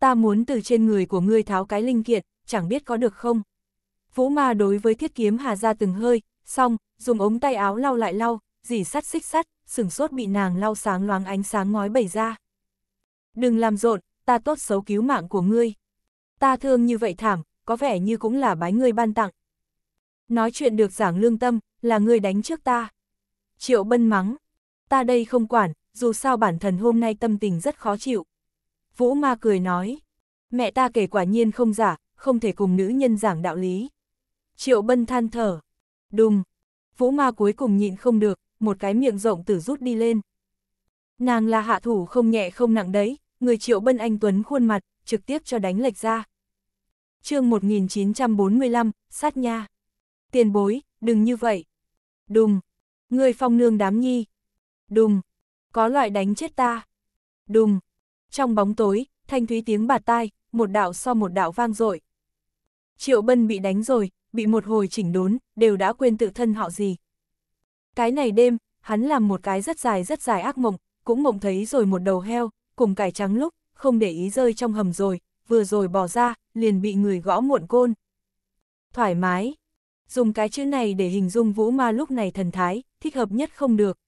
Ta muốn từ trên người của ngươi tháo cái linh kiện chẳng biết có được không? Vũ ma đối với thiết kiếm hà ra từng hơi, xong, dùng ống tay áo lau lại lau, dì sắt xích sắt, sừng sốt bị nàng lau sáng loáng ánh sáng ngói bẩy ra. Đừng làm rộn, ta tốt xấu cứu mạng của ngươi. Ta thương như vậy thảm, có vẻ như cũng là bái ngươi ban tặng. Nói chuyện được giảng lương tâm, là ngươi đánh trước ta. Triệu bân mắng, ta đây không quản, dù sao bản thân hôm nay tâm tình rất khó chịu. Vũ ma cười nói, mẹ ta kể quả nhiên không giả, không thể cùng nữ nhân giảng đạo lý. Triệu bân than thở, đùng, vũ ma cuối cùng nhịn không được, một cái miệng rộng tử rút đi lên. Nàng là hạ thủ không nhẹ không nặng đấy, người triệu bân anh Tuấn khuôn mặt, trực tiếp cho đánh lệch ra. chương 1945, sát nha. Tiền bối, đừng như vậy. Đùng. Người phong nương đám nhi. Đùng. Có loại đánh chết ta. Đùng. Trong bóng tối, thanh thúy tiếng bạt tai, một đạo so một đạo vang dội Triệu bân bị đánh rồi, bị một hồi chỉnh đốn, đều đã quên tự thân họ gì. Cái này đêm, hắn làm một cái rất dài rất dài ác mộng, cũng mộng thấy rồi một đầu heo, cùng cải trắng lúc, không để ý rơi trong hầm rồi, vừa rồi bỏ ra, liền bị người gõ muộn côn. Thoải mái. Dùng cái chữ này để hình dung vũ ma lúc này thần thái, thích hợp nhất không được.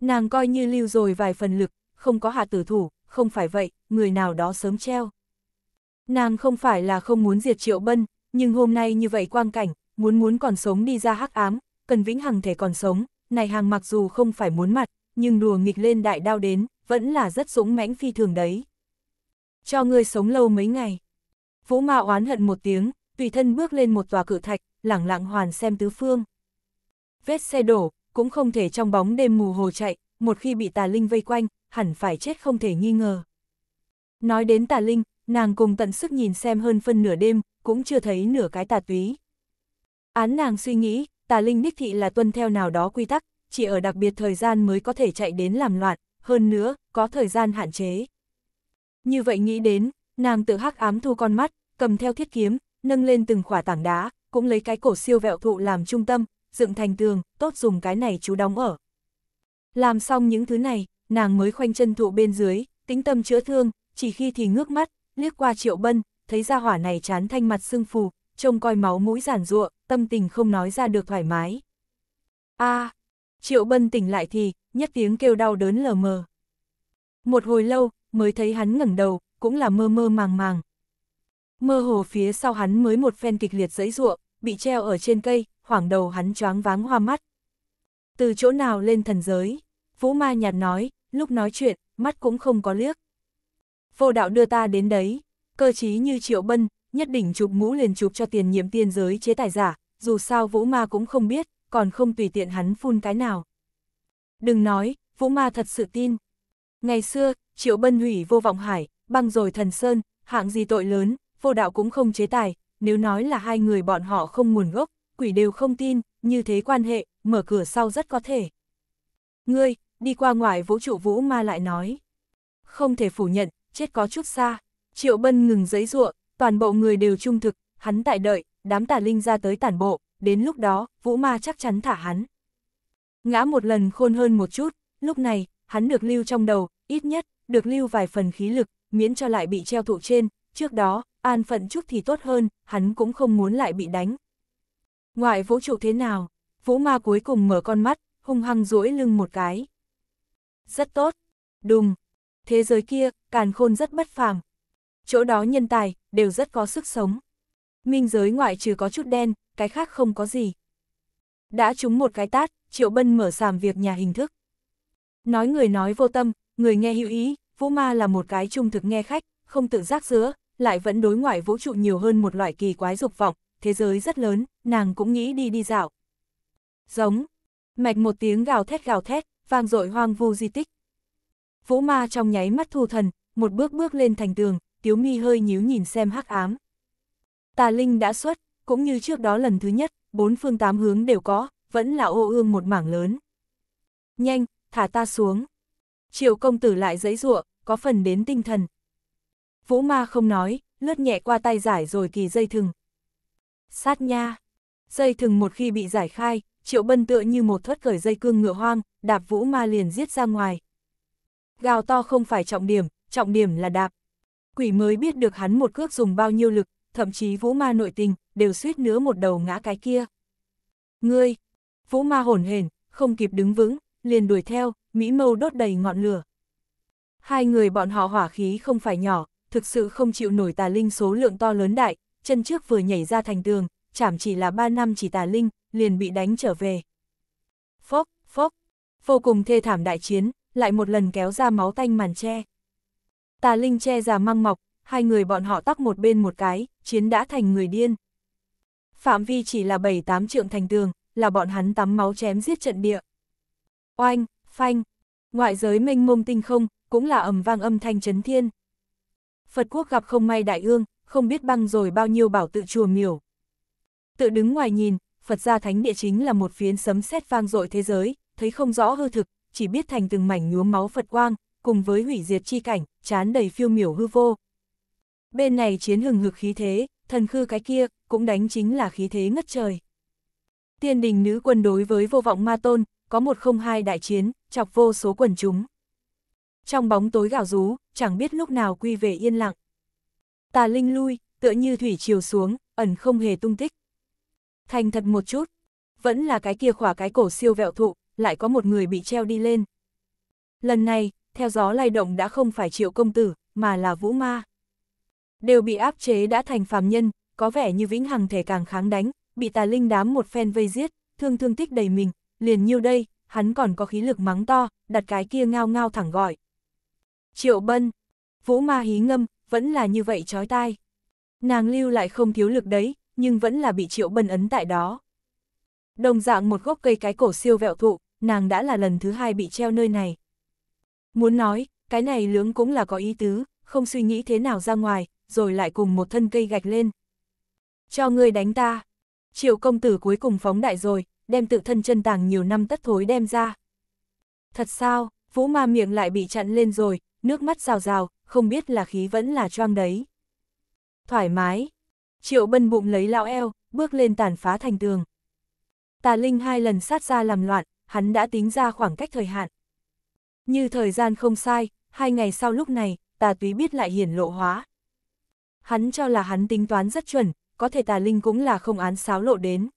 Nàng coi như lưu rồi vài phần lực, không có hạ tử thủ, không phải vậy, người nào đó sớm treo. Nàng không phải là không muốn diệt triệu bân, nhưng hôm nay như vậy quang cảnh, muốn muốn còn sống đi ra hắc ám, Cần Vĩnh Hằng thể còn sống, này hàng mặc dù không phải muốn mặt, nhưng đùa nghịch lên đại đao đến, vẫn là rất dũng mãnh phi thường đấy. Cho ngươi sống lâu mấy ngày. Vũ Mạo oán hận một tiếng, tùy thân bước lên một tòa cự thạch, lẳng lặng hoàn xem tứ phương. Vết xe đổ, cũng không thể trong bóng đêm mù hồ chạy, một khi bị tà linh vây quanh, hẳn phải chết không thể nghi ngờ. Nói đến tà linh, nàng cùng tận sức nhìn xem hơn phân nửa đêm, cũng chưa thấy nửa cái tà túy. Án nàng suy nghĩ, tà linh nick thị là tuân theo nào đó quy tắc, chỉ ở đặc biệt thời gian mới có thể chạy đến làm loạn, hơn nữa, có thời gian hạn chế. Như vậy nghĩ đến, nàng tự hắc ám thu con mắt, cầm theo thiết kiếm, nâng lên từng khỏa tảng đá, cũng lấy cái cổ siêu vẹo thụ làm trung tâm, dựng thành tường, tốt dùng cái này chú đóng ở. Làm xong những thứ này, nàng mới khoanh chân thụ bên dưới, tĩnh tâm chữa thương, chỉ khi thì ngước mắt, liếc qua triệu bân, thấy ra hỏa này chán thanh mặt sưng phù, trông coi máu mũi giản ruộng, tâm tình không nói ra được thoải mái. a à, Triệu Bân tỉnh lại thì, nhất tiếng kêu đau đớn lờ mờ. Một hồi lâu, mới thấy hắn ngẩng đầu, cũng là mơ mơ màng màng. Mơ hồ phía sau hắn mới một phen kịch liệt dẫy ruộng, bị treo ở trên cây, khoảng đầu hắn choáng váng hoa mắt. Từ chỗ nào lên thần giới, Vũ Ma nhạt nói, lúc nói chuyện, mắt cũng không có liếc. Vô đạo đưa ta đến đấy, cơ trí như Triệu Bân, nhất định chụp mũ liền chụp cho tiền nhiệm tiên giới chế tài giả, dù sao Vũ Ma cũng không biết, còn không tùy tiện hắn phun cái nào. Đừng nói, Vũ Ma thật sự tin. Ngày xưa, Triệu Bân hủy vô vọng hải, băng rồi thần sơn, hạng gì tội lớn, vô đạo cũng không chế tài, nếu nói là hai người bọn họ không nguồn gốc, quỷ đều không tin, như thế quan hệ, mở cửa sau rất có thể. Ngươi, đi qua ngoài vũ trụ vũ ma lại nói. Không thể phủ nhận, chết có chút xa. Triệu Bân ngừng giấy ruộng, toàn bộ người đều trung thực, hắn tại đợi, đám tà linh ra tới tản bộ, đến lúc đó, vũ ma chắc chắn thả hắn. Ngã một lần khôn hơn một chút, lúc này, hắn được lưu trong đầu, ít nhất, được lưu vài phần khí lực, miễn cho lại bị treo thụ trên, trước đó, an phận chút thì tốt hơn, hắn cũng không muốn lại bị đánh. Ngoại vũ trụ thế nào, vũ ma cuối cùng mở con mắt, hung hăng duỗi lưng một cái. Rất tốt, đùng, thế giới kia, càn khôn rất bất phàm, Chỗ đó nhân tài, đều rất có sức sống. Minh giới ngoại trừ có chút đen, cái khác không có gì. Đã trúng một cái tát, Triệu Bân mở sàm việc nhà hình thức. Nói người nói vô tâm, người nghe hữu ý, Vũ Ma là một cái trung thực nghe khách, không tự giác giữa, lại vẫn đối ngoại vũ trụ nhiều hơn một loại kỳ quái dục vọng, thế giới rất lớn, nàng cũng nghĩ đi đi dạo. Giống, mạch một tiếng gào thét gào thét, vang dội hoang vu di tích. Vũ Ma trong nháy mắt thu thần, một bước bước lên thành tường, tiếu mi hơi nhíu nhìn xem hắc ám. Tà linh đã xuất, cũng như trước đó lần thứ nhất, bốn phương tám hướng đều có, vẫn là ô ương một mảng lớn. Nhanh, thả ta xuống. Triệu công tử lại giấy ruộng, có phần đến tinh thần. Vũ ma không nói, lướt nhẹ qua tay giải rồi kỳ dây thừng. Sát nha. Dây thừng một khi bị giải khai, triệu bân tựa như một thoát cởi dây cương ngựa hoang, đạp vũ ma liền giết ra ngoài. Gào to không phải trọng điểm, trọng điểm là đạp quỷ mới biết được hắn một cước dùng bao nhiêu lực, thậm chí vũ ma nội tình, đều suýt nữa một đầu ngã cái kia. Ngươi, vũ ma hồn hển, không kịp đứng vững, liền đuổi theo, Mỹ Mâu đốt đầy ngọn lửa. Hai người bọn họ hỏa khí không phải nhỏ, thực sự không chịu nổi tà linh số lượng to lớn đại, chân trước vừa nhảy ra thành tường, chảm chỉ là ba năm chỉ tà linh, liền bị đánh trở về. Phốc, phốc, vô cùng thê thảm đại chiến, lại một lần kéo ra máu tanh màn tre. Tà Linh che già măng mọc, hai người bọn họ tắc một bên một cái, chiến đã thành người điên. Phạm vi chỉ là bảy tám trượng thành tường, là bọn hắn tắm máu chém giết trận địa. Oanh, phanh, ngoại giới mênh mông tinh không, cũng là ầm vang âm thanh chấn thiên. Phật quốc gặp không may đại ương, không biết băng rồi bao nhiêu bảo tự chùa miểu. Tự đứng ngoài nhìn, Phật gia thánh địa chính là một phiến sấm sét vang dội thế giới, thấy không rõ hư thực, chỉ biết thành từng mảnh nhuốm máu Phật quang, cùng với hủy diệt chi cảnh, chán đầy phiêu miểu hư vô. Bên này chiến hừng hực khí thế, thần khư cái kia, cũng đánh chính là khí thế ngất trời. Tiên đình nữ quân đối với vô vọng ma tôn, có một không hai đại chiến, chọc vô số quần chúng. Trong bóng tối gào rú, chẳng biết lúc nào quy về yên lặng. Tà linh lui, tựa như thủy chiều xuống, ẩn không hề tung tích. Thành thật một chút, vẫn là cái kia khỏa cái cổ siêu vẹo thụ, lại có một người bị treo đi lên. Lần này, theo gió lay động đã không phải triệu công tử, mà là vũ ma. Đều bị áp chế đã thành phàm nhân, có vẻ như vĩnh hằng thể càng kháng đánh, bị tà linh đám một phen vây giết, thương thương tích đầy mình, liền nhiêu đây, hắn còn có khí lực mắng to, đặt cái kia ngao ngao thẳng gọi. Triệu bân, vũ ma hí ngâm, vẫn là như vậy chói tai. Nàng lưu lại không thiếu lực đấy, nhưng vẫn là bị triệu bân ấn tại đó. Đồng dạng một gốc cây cái cổ siêu vẹo thụ, nàng đã là lần thứ hai bị treo nơi này. Muốn nói, cái này lưỡng cũng là có ý tứ, không suy nghĩ thế nào ra ngoài, rồi lại cùng một thân cây gạch lên. Cho ngươi đánh ta. Triệu công tử cuối cùng phóng đại rồi, đem tự thân chân tàng nhiều năm tất thối đem ra. Thật sao, vũ ma miệng lại bị chặn lên rồi, nước mắt rào rào, không biết là khí vẫn là choang đấy. Thoải mái. Triệu bân bụng lấy lão eo, bước lên tàn phá thành tường. Tà Linh hai lần sát ra làm loạn, hắn đã tính ra khoảng cách thời hạn. Như thời gian không sai, hai ngày sau lúc này, tà túy biết lại hiển lộ hóa. Hắn cho là hắn tính toán rất chuẩn, có thể tà linh cũng là không án sáo lộ đến.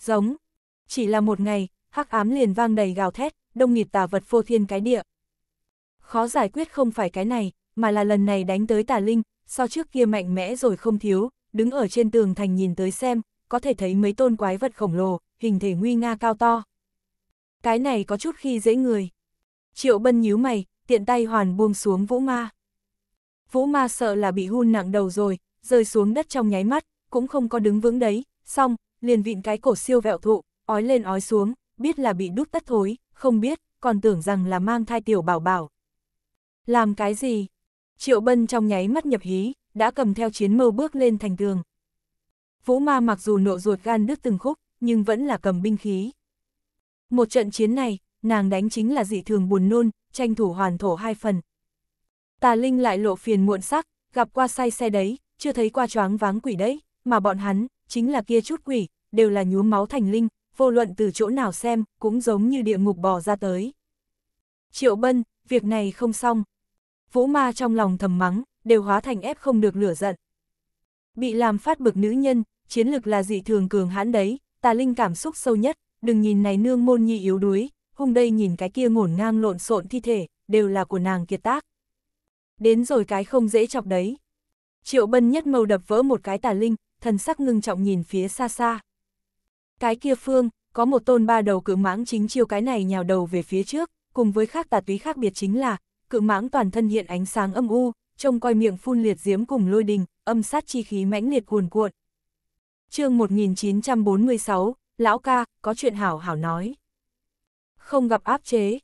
Giống, chỉ là một ngày, hắc ám liền vang đầy gào thét, đông nghịt tà vật phô thiên cái địa. Khó giải quyết không phải cái này, mà là lần này đánh tới tà linh, so trước kia mạnh mẽ rồi không thiếu, đứng ở trên tường thành nhìn tới xem, có thể thấy mấy tôn quái vật khổng lồ, hình thể nguy nga cao to. Cái này có chút khi dễ người. Triệu Bân nhíu mày, tiện tay hoàn buông xuống Vũ Ma. Vũ Ma sợ là bị hun nặng đầu rồi, rơi xuống đất trong nháy mắt, cũng không có đứng vững đấy, xong, liền vịn cái cổ siêu vẹo thụ, ói lên ói xuống, biết là bị đút tất thối, không biết, còn tưởng rằng là mang thai tiểu bảo bảo. Làm cái gì? Triệu Bân trong nháy mắt nhập hí, đã cầm theo chiến mâu bước lên thành tường. Vũ Ma mặc dù nộ ruột gan đứt từng khúc, nhưng vẫn là cầm binh khí. Một trận chiến này, nàng đánh chính là dị thường buồn nôn, tranh thủ hoàn thổ hai phần. Tà Linh lại lộ phiền muộn sắc, gặp qua say xe đấy, chưa thấy qua choáng váng quỷ đấy, mà bọn hắn, chính là kia chút quỷ, đều là nhuốm máu thành linh, vô luận từ chỗ nào xem, cũng giống như địa ngục bò ra tới. Triệu Bân, việc này không xong. Vũ ma trong lòng thầm mắng, đều hóa thành ép không được lửa giận. Bị làm phát bực nữ nhân, chiến lực là dị thường cường hãn đấy, tà linh cảm xúc sâu nhất, đừng nhìn này nương môn nhị yếu đuối, hôm đây nhìn cái kia ngổn ngang lộn xộn thi thể, đều là của nàng kiệt tác. Đến rồi cái không dễ chọc đấy. Triệu bân nhất màu đập vỡ một cái tà linh, thần sắc ngưng trọng nhìn phía xa xa. Cái kia phương, có một tôn ba đầu cự mãng chính chiêu cái này nhào đầu về phía trước, cùng với khác tà túy khác biệt chính là, cự mãng toàn thân hiện ánh sáng âm u, trông coi miệng phun liệt diếm cùng lôi đình, âm sát chi khí mãnh liệt cuồn cuộn. chương 1946, Lão ca, có chuyện hảo hảo nói không gặp áp chế.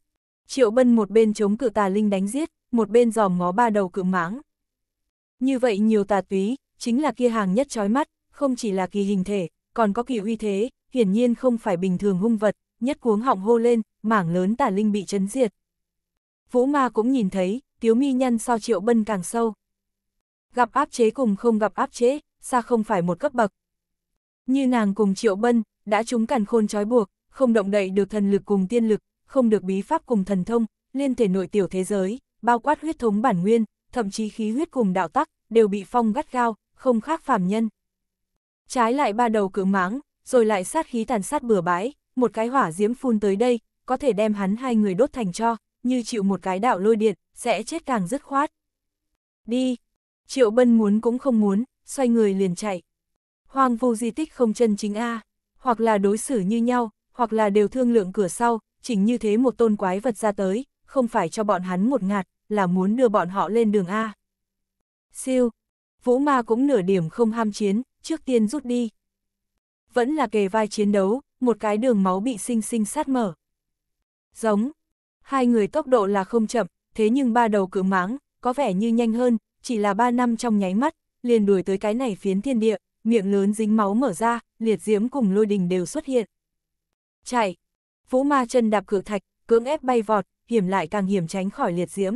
Triệu Bân một bên chống cự tà linh đánh giết, một bên giòm ngó ba đầu cự mãng. Như vậy nhiều tà túy, chính là kia hàng nhất chói mắt, không chỉ là kỳ hình thể, còn có kỳ uy thế, hiển nhiên không phải bình thường hung vật, nhất cuống họng hô lên, mảng lớn tà linh bị chấn diệt. Vũ Ma cũng nhìn thấy, tiếu mi nhân so Triệu Bân càng sâu. Gặp áp chế cùng không gặp áp chế, xa không phải một cấp bậc. Như nàng cùng Triệu Bân, đã trúng càn khôn trói buộc, không động đậy được thần lực cùng tiên lực, không được bí pháp cùng thần thông, liên thể nội tiểu thế giới, bao quát huyết thống bản nguyên, thậm chí khí huyết cùng đạo tắc, đều bị phong gắt gao, không khác phàm nhân. Trái lại ba đầu cự mãng, rồi lại sát khí tàn sát bừa bãi, một cái hỏa diễm phun tới đây, có thể đem hắn hai người đốt thành cho, như chịu một cái đạo lôi điện, sẽ chết càng dứt khoát. Đi! Triệu Bân muốn cũng không muốn, xoay người liền chạy. Hoang vu di tích không chân chính A, hoặc là đối xử như nhau, hoặc là đều thương lượng cửa sau, chỉnh như thế một tôn quái vật ra tới, không phải cho bọn hắn một ngạt, là muốn đưa bọn họ lên đường A. Siêu, vũ ma cũng nửa điểm không ham chiến, trước tiên rút đi. Vẫn là kề vai chiến đấu, một cái đường máu bị sinh sinh sát mở. Giống, hai người tốc độ là không chậm, thế nhưng ba đầu cự máng, có vẻ như nhanh hơn, chỉ là ba năm trong nháy mắt, liền đuổi tới cái này phiến thiên địa, miệng lớn dính máu mở ra, liệt diễm cùng lôi đình đều xuất hiện chạy. Vũ ma chân đạp cửa thạch, cưỡng ép bay vọt, hiểm lại càng hiểm tránh khỏi liệt diễm.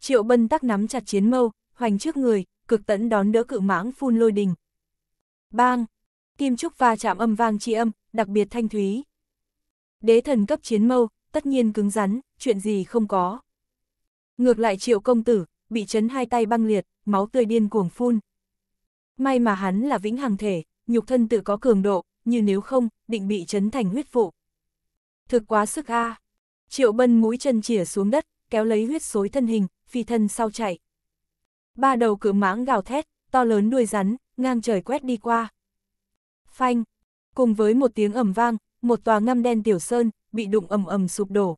Triệu bân tắc nắm chặt chiến mâu, hoành trước người, cực tẫn đón đỡ cự mãng phun lôi đình. Bang! Kim trúc va chạm âm vang chi âm, đặc biệt thanh thúy. Đế thần cấp chiến mâu, tất nhiên cứng rắn, chuyện gì không có. Ngược lại triệu công tử, bị chấn hai tay băng liệt, máu tươi điên cuồng phun. May mà hắn là vĩnh hằng thể, nhục thân tự có cường độ, như nếu không, định bị chấn thành huyết vụ. Thực quá sức a Triệu bân mũi chân chìa xuống đất, kéo lấy huyết xối thân hình, phi thân sau chạy. Ba đầu cự mãng gào thét, to lớn đuôi rắn, ngang trời quét đi qua. Phanh, cùng với một tiếng ầm vang, một tòa ngăm đen tiểu sơn, bị đụng ầm ầm sụp đổ.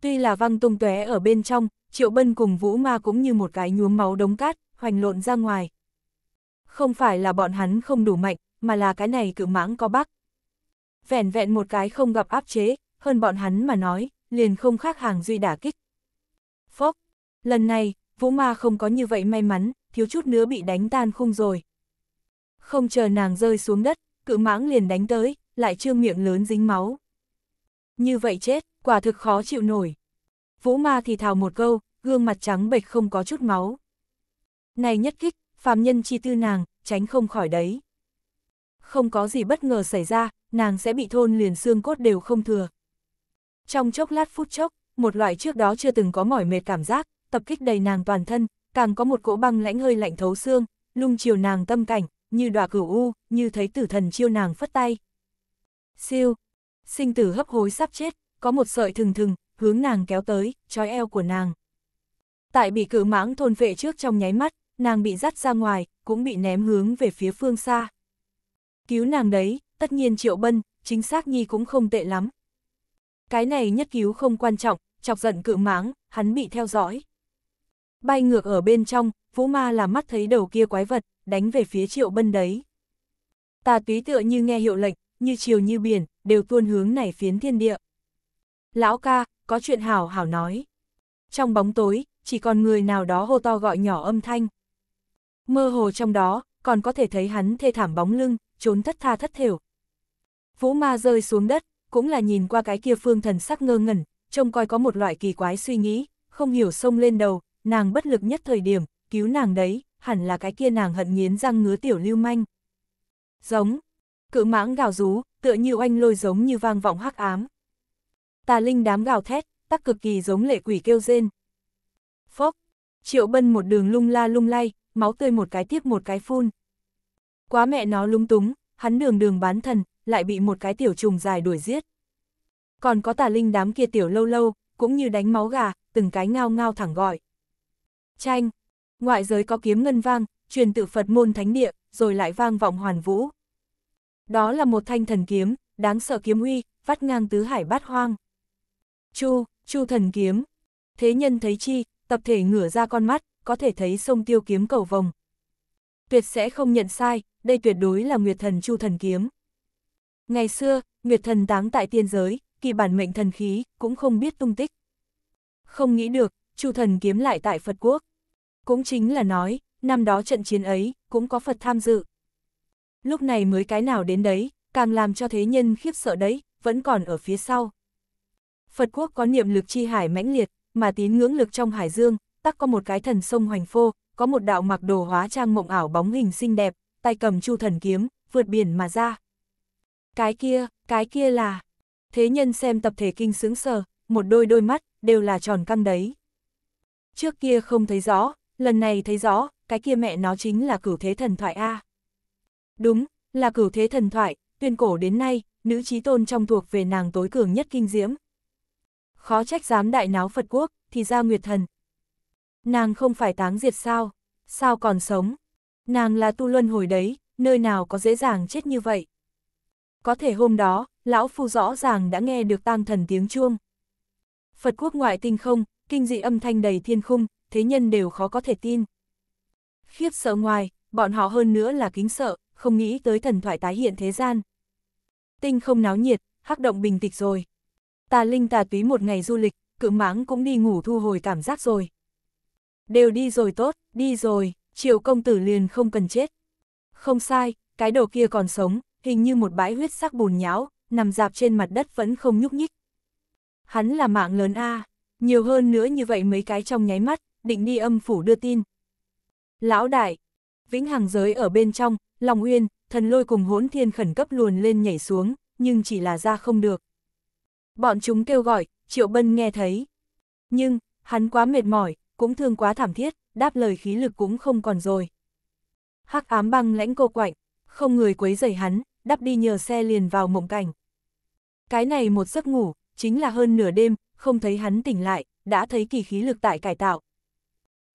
Tuy là văng tung tóe ở bên trong, Triệu Bân cùng Vũ Ma cũng như một cái nhuốm máu đống cát, hoành lộn ra ngoài. Không phải là bọn hắn không đủ mạnh, mà là cái này cự mãng có bắc. Vẻn vẹn một cái không gặp áp chế, hơn bọn hắn mà nói, liền không khác hàng duy đả kích. Phốc, lần này, vũ ma không có như vậy may mắn, thiếu chút nữa bị đánh tan khung rồi. Không chờ nàng rơi xuống đất, cự mãng liền đánh tới, lại trương miệng lớn dính máu. Như vậy chết, quả thực khó chịu nổi. Vũ ma thì thào một câu, gương mặt trắng bệch không có chút máu. Này nhất kích, phàm nhân chi tư nàng, tránh không khỏi đấy không có gì bất ngờ xảy ra, nàng sẽ bị thôn liền xương cốt đều không thừa. Trong chốc lát phút chốc, một loại trước đó chưa từng có mỏi mệt cảm giác, tập kích đầy nàng toàn thân, càng có một cỗ băng lãnh hơi lạnh thấu xương, lung chiều nàng tâm cảnh, như đọa cửu u, như thấy tử thần chiêu nàng phất tay. Siêu, sinh tử hấp hối sắp chết, có một sợi thừng thừng, hướng nàng kéo tới, trói eo của nàng. Tại bị cử mãng thôn vệ trước trong nháy mắt, nàng bị dắt ra ngoài, cũng bị ném hướng về phía phương xa. Cứu nàng đấy, tất nhiên Triệu Bân, chính xác nhi cũng không tệ lắm. Cái này nhất cứu không quan trọng, chọc giận cự mãng, hắn bị theo dõi. Bay ngược ở bên trong, Vũ Ma là mắt thấy đầu kia quái vật, đánh về phía Triệu Bân đấy. Tà túy tựa như nghe hiệu lệnh, như chiều như biển, đều tuôn hướng này phiến thiên địa. Lão ca, có chuyện hảo hảo nói. Trong bóng tối, chỉ còn người nào đó hô to gọi nhỏ âm thanh. Mơ hồ trong đó, còn có thể thấy hắn thê thảm bóng lưng, trốn thất tha thất thểu. Vũ ma rơi xuống đất, cũng là nhìn qua cái kia phương thần sắc ngơ ngẩn, trông coi có một loại kỳ quái suy nghĩ, không hiểu sông lên đầu, nàng bất lực nhất thời điểm, cứu nàng đấy, hẳn là cái kia nàng hận nghiến răng ngứa tiểu lưu manh. Giống, cự mãng gào rú, tựa như oanh lôi giống như vang vọng hắc ám. Tà linh đám gào thét, tắc cực kỳ giống lệ quỷ kêu rên. Phốc, triệu bân một đường lung la lung lay, máu tươi một cái tiếp một cái phun. Quá mẹ nó lung túng, hắn đường đường bán thần, lại bị một cái tiểu trùng dài đuổi giết. Còn có tà linh đám kia tiểu lâu lâu, cũng như đánh máu gà, từng cái ngao ngao thẳng gọi. Tranh, ngoại giới có kiếm ngân vang, truyền tự Phật môn thánh địa, rồi lại vang vọng hoàn vũ. Đó là một thanh thần kiếm, đáng sợ kiếm uy, vắt ngang tứ hải bát hoang. Chu, chu thần kiếm. Thế nhân thấy chi, tập thể ngửa ra con mắt, có thể thấy sông tiêu kiếm cầu vồng, tuyệt sẽ không nhận sai, đây tuyệt đối là Nguyệt Thần Chu Thần Kiếm. Ngày xưa, Nguyệt Thần táng tại tiên giới, kỳ bản mệnh thần khí, cũng không biết tung tích. Không nghĩ được, Chu Thần Kiếm lại tại Phật Quốc. Cũng chính là nói, năm đó trận chiến ấy, cũng có Phật tham dự. Lúc này mới cái nào đến đấy, càng làm cho thế nhân khiếp sợ đấy, vẫn còn ở phía sau. Phật Quốc có niệm lực chi hải mãnh liệt, mà tín ngưỡng lực trong hải dương, tắc có một cái thần sông hoành phô, có một đạo mặc đồ hóa trang mộng ảo bóng hình xinh đẹp, tay cầm chu thần kiếm, vượt biển mà ra. Cái kia, cái kia là... Thế nhân xem tập thể kinh sướng sờ, một đôi đôi mắt, đều là tròn căng đấy. Trước kia không thấy rõ, lần này thấy rõ, cái kia mẹ nó chính là cửu thế thần thoại A. Đúng, là cửu thế thần thoại, tuyên cổ đến nay, nữ trí tôn trong thuộc về nàng tối cường nhất kinh diễm. Khó trách dám đại náo Phật quốc, thì ra Nguyệt Thần, Nàng không phải táng diệt sao? Sao còn sống? Nàng là tu luân hồi đấy, nơi nào có dễ dàng chết như vậy? Có thể hôm đó, lão phu rõ ràng đã nghe được tang thần tiếng chuông. Phật quốc ngoại tinh không, kinh dị âm thanh đầy thiên khung, thế nhân đều khó có thể tin. Khiếp sợ ngoài, bọn họ hơn nữa là kính sợ, không nghĩ tới thần thoại tái hiện thế gian. Tinh không náo nhiệt, hắc động bình tịch rồi. Tà linh tà túy một ngày du lịch, cự mãng cũng đi ngủ thu hồi cảm giác rồi. Đều đi rồi tốt, đi rồi, triệu công tử liền không cần chết. Không sai, cái đầu kia còn sống, hình như một bãi huyết sắc bùn nháo nằm dạp trên mặt đất vẫn không nhúc nhích. Hắn là mạng lớn A, nhiều hơn nữa như vậy mấy cái trong nháy mắt, định đi âm phủ đưa tin. Lão đại, vĩnh hằng giới ở bên trong, Long Uyên, thần lôi cùng hỗn thiên khẩn cấp luồn lên nhảy xuống, nhưng chỉ là ra không được. Bọn chúng kêu gọi, Triệu Bân nghe thấy. Nhưng, hắn quá mệt mỏi, cũng thương quá thảm thiết, đáp lời khí lực cũng không còn rồi. Hắc ám băng lãnh cô quạnh, không người quấy rầy hắn, đắp đi nhờ xe liền vào mộng cảnh. Cái này một giấc ngủ, chính là hơn nửa đêm, không thấy hắn tỉnh lại, đã thấy kỳ khí lực tại cải tạo.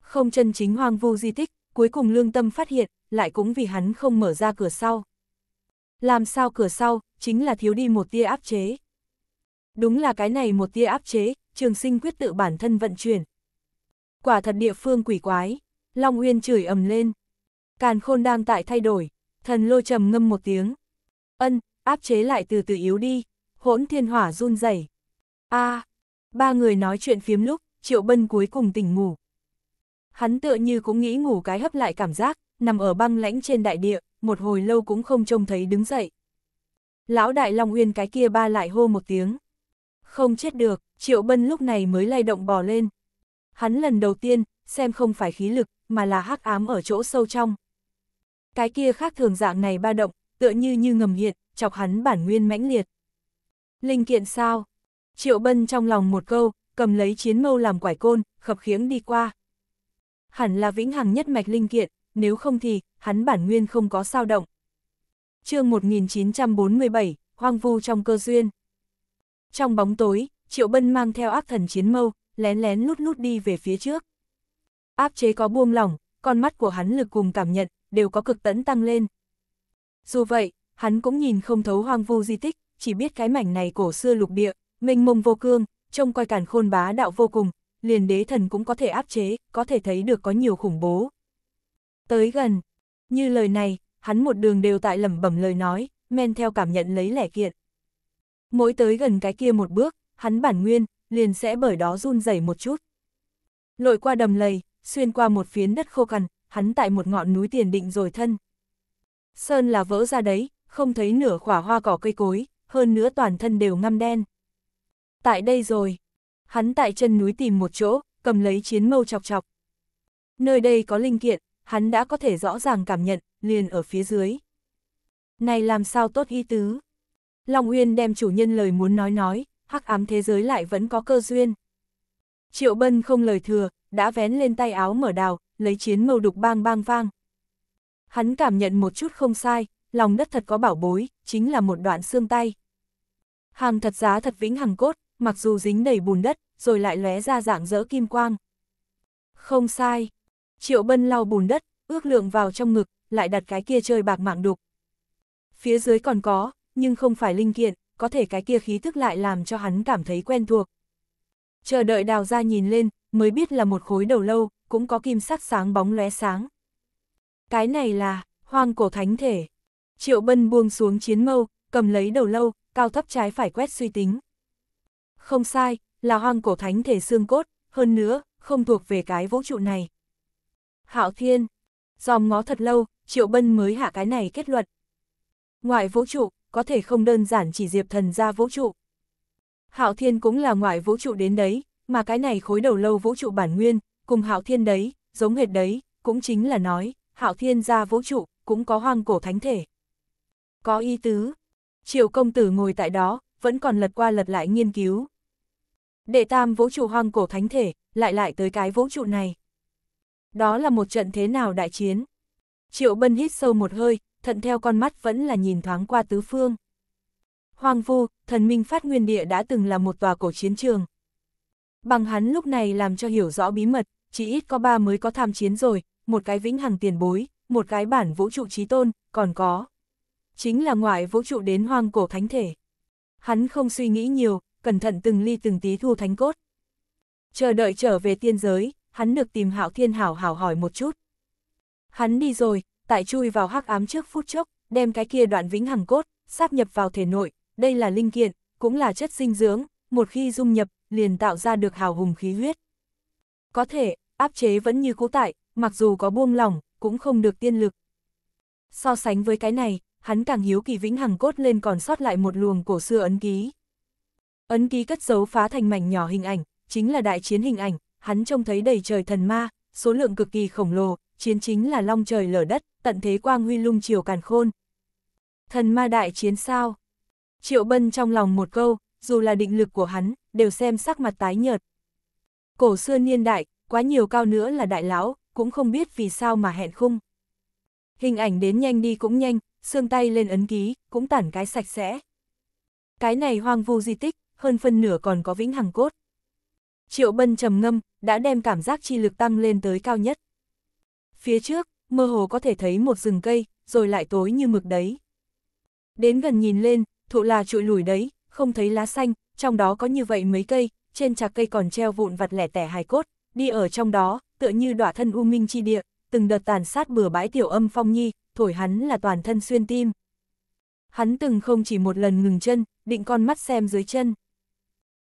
Không chân chính hoang vu di tích, cuối cùng lương tâm phát hiện, lại cũng vì hắn không mở ra cửa sau. Làm sao cửa sau, chính là thiếu đi một tia áp chế. Đúng là cái này một tia áp chế, trường sinh quyết tự bản thân vận chuyển, Quả thật địa phương quỷ quái. Long Uyên chửi ầm lên. Càn khôn đang tại thay đổi. Thần lôi trầm ngâm một tiếng. Ân, áp chế lại từ từ yếu đi. Hỗn thiên hỏa run rẩy. a à, ba người nói chuyện phiếm lúc, triệu bân cuối cùng tỉnh ngủ. Hắn tựa như cũng nghĩ ngủ cái hấp lại cảm giác, nằm ở băng lãnh trên đại địa, một hồi lâu cũng không trông thấy đứng dậy. Lão đại Long Uyên cái kia ba lại hô một tiếng. Không chết được, Triệu Bân lúc này mới lay động bò lên, hắn lần đầu tiên, xem không phải khí lực, mà là hắc ám ở chỗ sâu trong. Cái kia khác thường dạng này ba động, tựa như như ngầm hiện, chọc hắn bản nguyên mãnh liệt. Linh kiện sao? Triệu Bân trong lòng một câu, cầm lấy chiến mâu làm quải côn, khập khiếng đi qua. Hẳn là vĩnh hằng nhất mạch linh kiện, nếu không thì, hắn bản nguyên không có sao động. chương 1947, hoang vu trong cơ duyên. Trong bóng tối, Triệu Bân mang theo ác thần chiến mâu, lén lén lút lút đi về phía trước. Áp chế có buông lỏng, con mắt của hắn lực cùng cảm nhận, đều có cực tấn tăng lên. Dù vậy, hắn cũng nhìn không thấu hoang vu di tích, chỉ biết cái mảnh này cổ xưa lục địa, mênh mông vô cương, trông coi cản khôn bá đạo vô cùng, liền đế thần cũng có thể áp chế, có thể thấy được có nhiều khủng bố. Tới gần, như lời này, hắn một đường đều tại lẩm bẩm lời nói, men theo cảm nhận lấy lẻ kiện. Mỗi tới gần cái kia một bước, hắn bản nguyên, liền sẽ bởi đó run rẩy một chút. Lội qua đầm lầy, xuyên qua một phiến đất khô cằn, hắn tại một ngọn núi tiền định rồi thân. Sơn là vỡ ra đấy, không thấy nửa khỏa hoa cỏ cây cối, hơn nữa toàn thân đều ngăm đen. Tại đây rồi, hắn tại chân núi tìm một chỗ, cầm lấy chiến mâu chọc chọc. Nơi đây có linh kiện, hắn đã có thể rõ ràng cảm nhận, liền ở phía dưới. Này làm sao tốt y tứ. Long Uyên đem chủ nhân lời muốn nói nói, hắc ám thế giới lại vẫn có cơ duyên. Triệu Bân không lời thừa, đã vén lên tay áo mở đào, lấy chiến mâu đục bang bang vang. Hắn cảm nhận một chút không sai, lòng đất thật có bảo bối, chính là một đoạn xương tay. Hàng thật giá thật vĩnh hằng cốt, mặc dù dính đầy bùn đất, rồi lại lóe ra dạng dỡ kim quang. Không sai. Triệu Bân lau bùn đất, ước lượng vào trong ngực, lại đặt cái kia chơi bạc mạng đục. Phía dưới còn có, nhưng không phải linh kiện, có thể cái kia khí thức lại làm cho hắn cảm thấy quen thuộc. Chờ đợi đào ra nhìn lên, mới biết là một khối đầu lâu, cũng có kim sắc sáng bóng lóe sáng. Cái này là, hoang cổ thánh thể. Triệu bân buông xuống chiến mâu, cầm lấy đầu lâu, cao thấp trái phải quét suy tính. Không sai, là hoang cổ thánh thể xương cốt, hơn nữa, không thuộc về cái vũ trụ này. Hạo thiên, dòm ngó thật lâu, triệu bân mới hạ cái này kết luận. Ngoại vũ trụ, có thể không đơn giản chỉ diệp thần ra vũ trụ. Hạo Thiên cũng là ngoại vũ trụ đến đấy, mà cái này khối đầu lâu vũ trụ bản nguyên, cùng Hạo Thiên đấy, giống hệt đấy, cũng chính là nói, Hạo Thiên ra vũ trụ, cũng có hoang cổ thánh thể. Có ý tứ, triệu công tử ngồi tại đó, vẫn còn lật qua lật lại nghiên cứu. Đệ tam vũ trụ hoang cổ thánh thể, lại lại tới cái vũ trụ này. Đó là một trận thế nào đại chiến. Triệu Bân hít sâu một hơi, thận theo con mắt vẫn là nhìn thoáng qua tứ phương. Hoàng vu, thần minh phát nguyên địa đã từng là một tòa cổ chiến trường. Bằng hắn lúc này làm cho hiểu rõ bí mật, chỉ ít có ba mới có tham chiến rồi, một cái vĩnh hằng tiền bối, một cái bản vũ trụ trí tôn, còn có. Chính là ngoại vũ trụ đến hoang cổ thánh thể. Hắn không suy nghĩ nhiều, cẩn thận từng ly từng tí thu thánh cốt. Chờ đợi trở về tiên giới, hắn được tìm hạo thiên hảo hảo hỏi một chút. Hắn đi rồi, tại chui vào hắc ám trước phút chốc, đem cái kia đoạn vĩnh hằng cốt, sáp nhập vào thể nội, đây là linh kiện, cũng là chất sinh dưỡng, một khi dung nhập, liền tạo ra được hào hùng khí huyết. Có thể, áp chế vẫn như cũ tại, mặc dù có buông lỏng, cũng không được tiên lực. So sánh với cái này, hắn càng hiếu kỳ vĩnh hằng cốt lên còn sót lại một luồng cổ xưa ấn ký. Ấn ký cất dấu phá thành mảnh nhỏ hình ảnh, chính là đại chiến hình ảnh, hắn trông thấy đầy trời thần ma, số lượng cực kỳ khổng lồ, chiến chính là long trời lở đất, tận thế quang huy lung chiều càn khôn. Thần ma đại chiến sao? Triệu Bân trong lòng một câu, dù là định lực của hắn, đều xem sắc mặt tái nhợt. Cổ xưa niên đại, quá nhiều cao nữa là đại lão, cũng không biết vì sao mà hẹn khung. Hình ảnh đến nhanh đi cũng nhanh, xương tay lên ấn ký, cũng tản cái sạch sẽ. Cái này hoang vu di tích, hơn phân nửa còn có vĩnh hằng cốt. Triệu Bân trầm ngâm, đã đem cảm giác chi lực tăng lên tới cao nhất. Phía trước, mơ hồ có thể thấy một rừng cây, rồi lại tối như mực đấy. Đến gần nhìn lên, thụ là trụi lùi đấy, không thấy lá xanh, trong đó có như vậy mấy cây, trên trạc cây còn treo vụn vặt lẻ tẻ hài cốt, đi ở trong đó, tựa như đọa thân u minh chi địa, từng đợt tàn sát bừa bãi tiểu âm phong nhi, thổi hắn là toàn thân xuyên tim. Hắn từng không chỉ một lần ngừng chân, định con mắt xem dưới chân.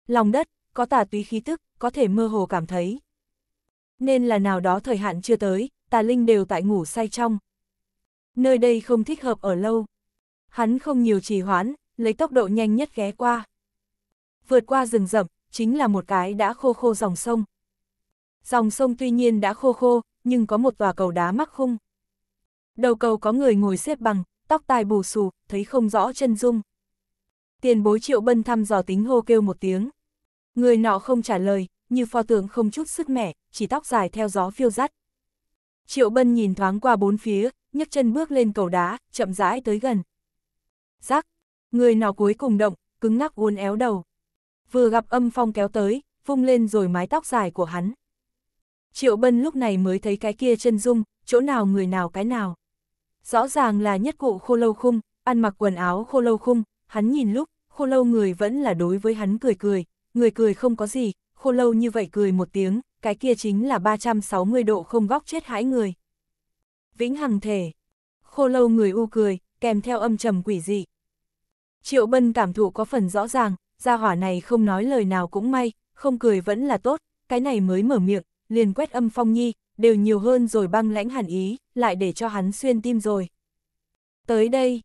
Lòng đất, có tà túy khí tức, có thể mơ hồ cảm thấy. Nên là nào đó thời hạn chưa tới, tà linh đều tại ngủ say trong. Nơi đây không thích hợp ở lâu. Hắn không nhiều trì hoãn, lấy tốc độ nhanh nhất ghé qua. Vượt qua rừng rậm, chính là một cái đã khô khô dòng sông. Dòng sông tuy nhiên đã khô khô, nhưng có một tòa cầu đá mắc khung. Đầu cầu có người ngồi xếp bằng, tóc tai bù xù, thấy không rõ chân dung. Tiền bối triệu bân thăm dò tính hô kêu một tiếng. Người nọ không trả lời, như pho tượng không chút sức mẻ, chỉ tóc dài theo gió phiêu dắt. Triệu Bân nhìn thoáng qua bốn phía, nhấc chân bước lên cầu đá, chậm rãi tới gần. Giác, người nào cuối cùng động, cứng ngắc uốn éo đầu. Vừa gặp âm phong kéo tới, vung lên rồi mái tóc dài của hắn. Triệu Bân lúc này mới thấy cái kia chân dung, chỗ nào người nào cái nào. Rõ ràng là nhất cụ khô lâu khung, ăn mặc quần áo khô lâu khung, hắn nhìn lúc, khô lâu người vẫn là đối với hắn cười cười, người cười không có gì, khô lâu như vậy cười một tiếng, cái kia chính là 360 độ không góc chết hãi người. Vĩnh hằng thể. Khô lâu người u cười, kèm theo âm trầm quỷ dị. Triệu Bân cảm thụ có phần rõ ràng, gia hỏa này không nói lời nào cũng may, không cười vẫn là tốt, cái này mới mở miệng, liền quét âm phong nhi, đều nhiều hơn rồi băng lãnh hẳn ý, lại để cho hắn xuyên tim rồi. Tới đây,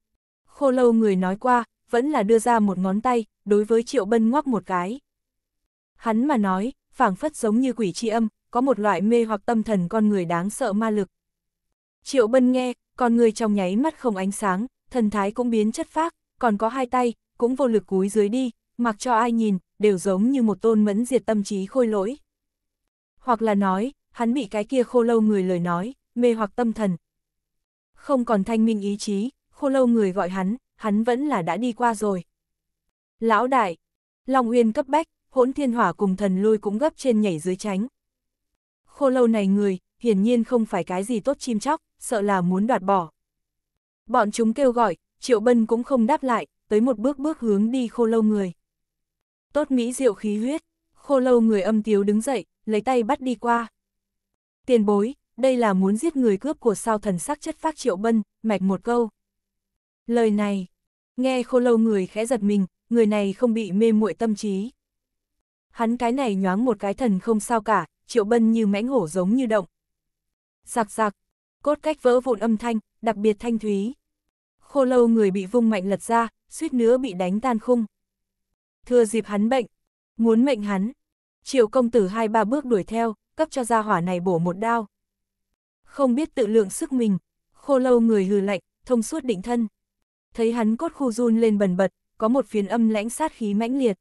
khô lâu người nói qua, vẫn là đưa ra một ngón tay, đối với Triệu Bân ngoắc một cái hắn mà nói, phảng phất giống như quỷ tri âm, có một loại mê hoặc tâm thần con người đáng sợ ma lực. Triệu Bân nghe, con người trong nháy mắt không ánh sáng, thần thái cũng biến chất phác, còn có hai tay, cũng vô lực cúi dưới đi, mặc cho ai nhìn, đều giống như một tôn mẫn diệt tâm trí khôi lỗi. Hoặc là nói, hắn bị cái kia khô lâu người lời nói, mê hoặc tâm thần. Không còn thanh minh ý chí, khô lâu người gọi hắn, hắn vẫn là đã đi qua rồi. Lão đại, Long Uyên cấp bách, hỗn thiên hỏa cùng thần lôi cũng gấp trên nhảy dưới tránh. Khô lâu này người, hiển nhiên không phải cái gì tốt chim chóc, sợ là muốn đoạt bỏ. Bọn chúng kêu gọi, triệu bân cũng không đáp lại, tới một bước bước hướng đi khô lâu người. Tốt mỹ diệu khí huyết, khô lâu người âm tiếu đứng dậy, lấy tay bắt đi qua. Tiền bối, đây là muốn giết người cướp của sao thần sắc chất phác triệu bân, mạch một câu. Lời này, nghe khô lâu người khẽ giật mình, người này không bị mê muội tâm trí hắn cái này nhoáng một cái thần không sao cả, triệu bân như mãnh hổ giống như động. Giặc giặc, cốt cách vỡ vụn âm thanh, đặc biệt thanh thúy. Khô lâu người bị vung mạnh lật ra, suýt nữa bị đánh tan khung. Thừa dịp hắn bệnh, muốn mệnh hắn. Triệu công tử hai ba bước đuổi theo, cấp cho gia hỏa này bổ một đao. Không biết tự lượng sức mình, khô lâu người hừ lạnh, thông suốt định thân. Thấy hắn cốt khu run lên bần bật, có một phiến âm lãnh sát khí mãnh liệt.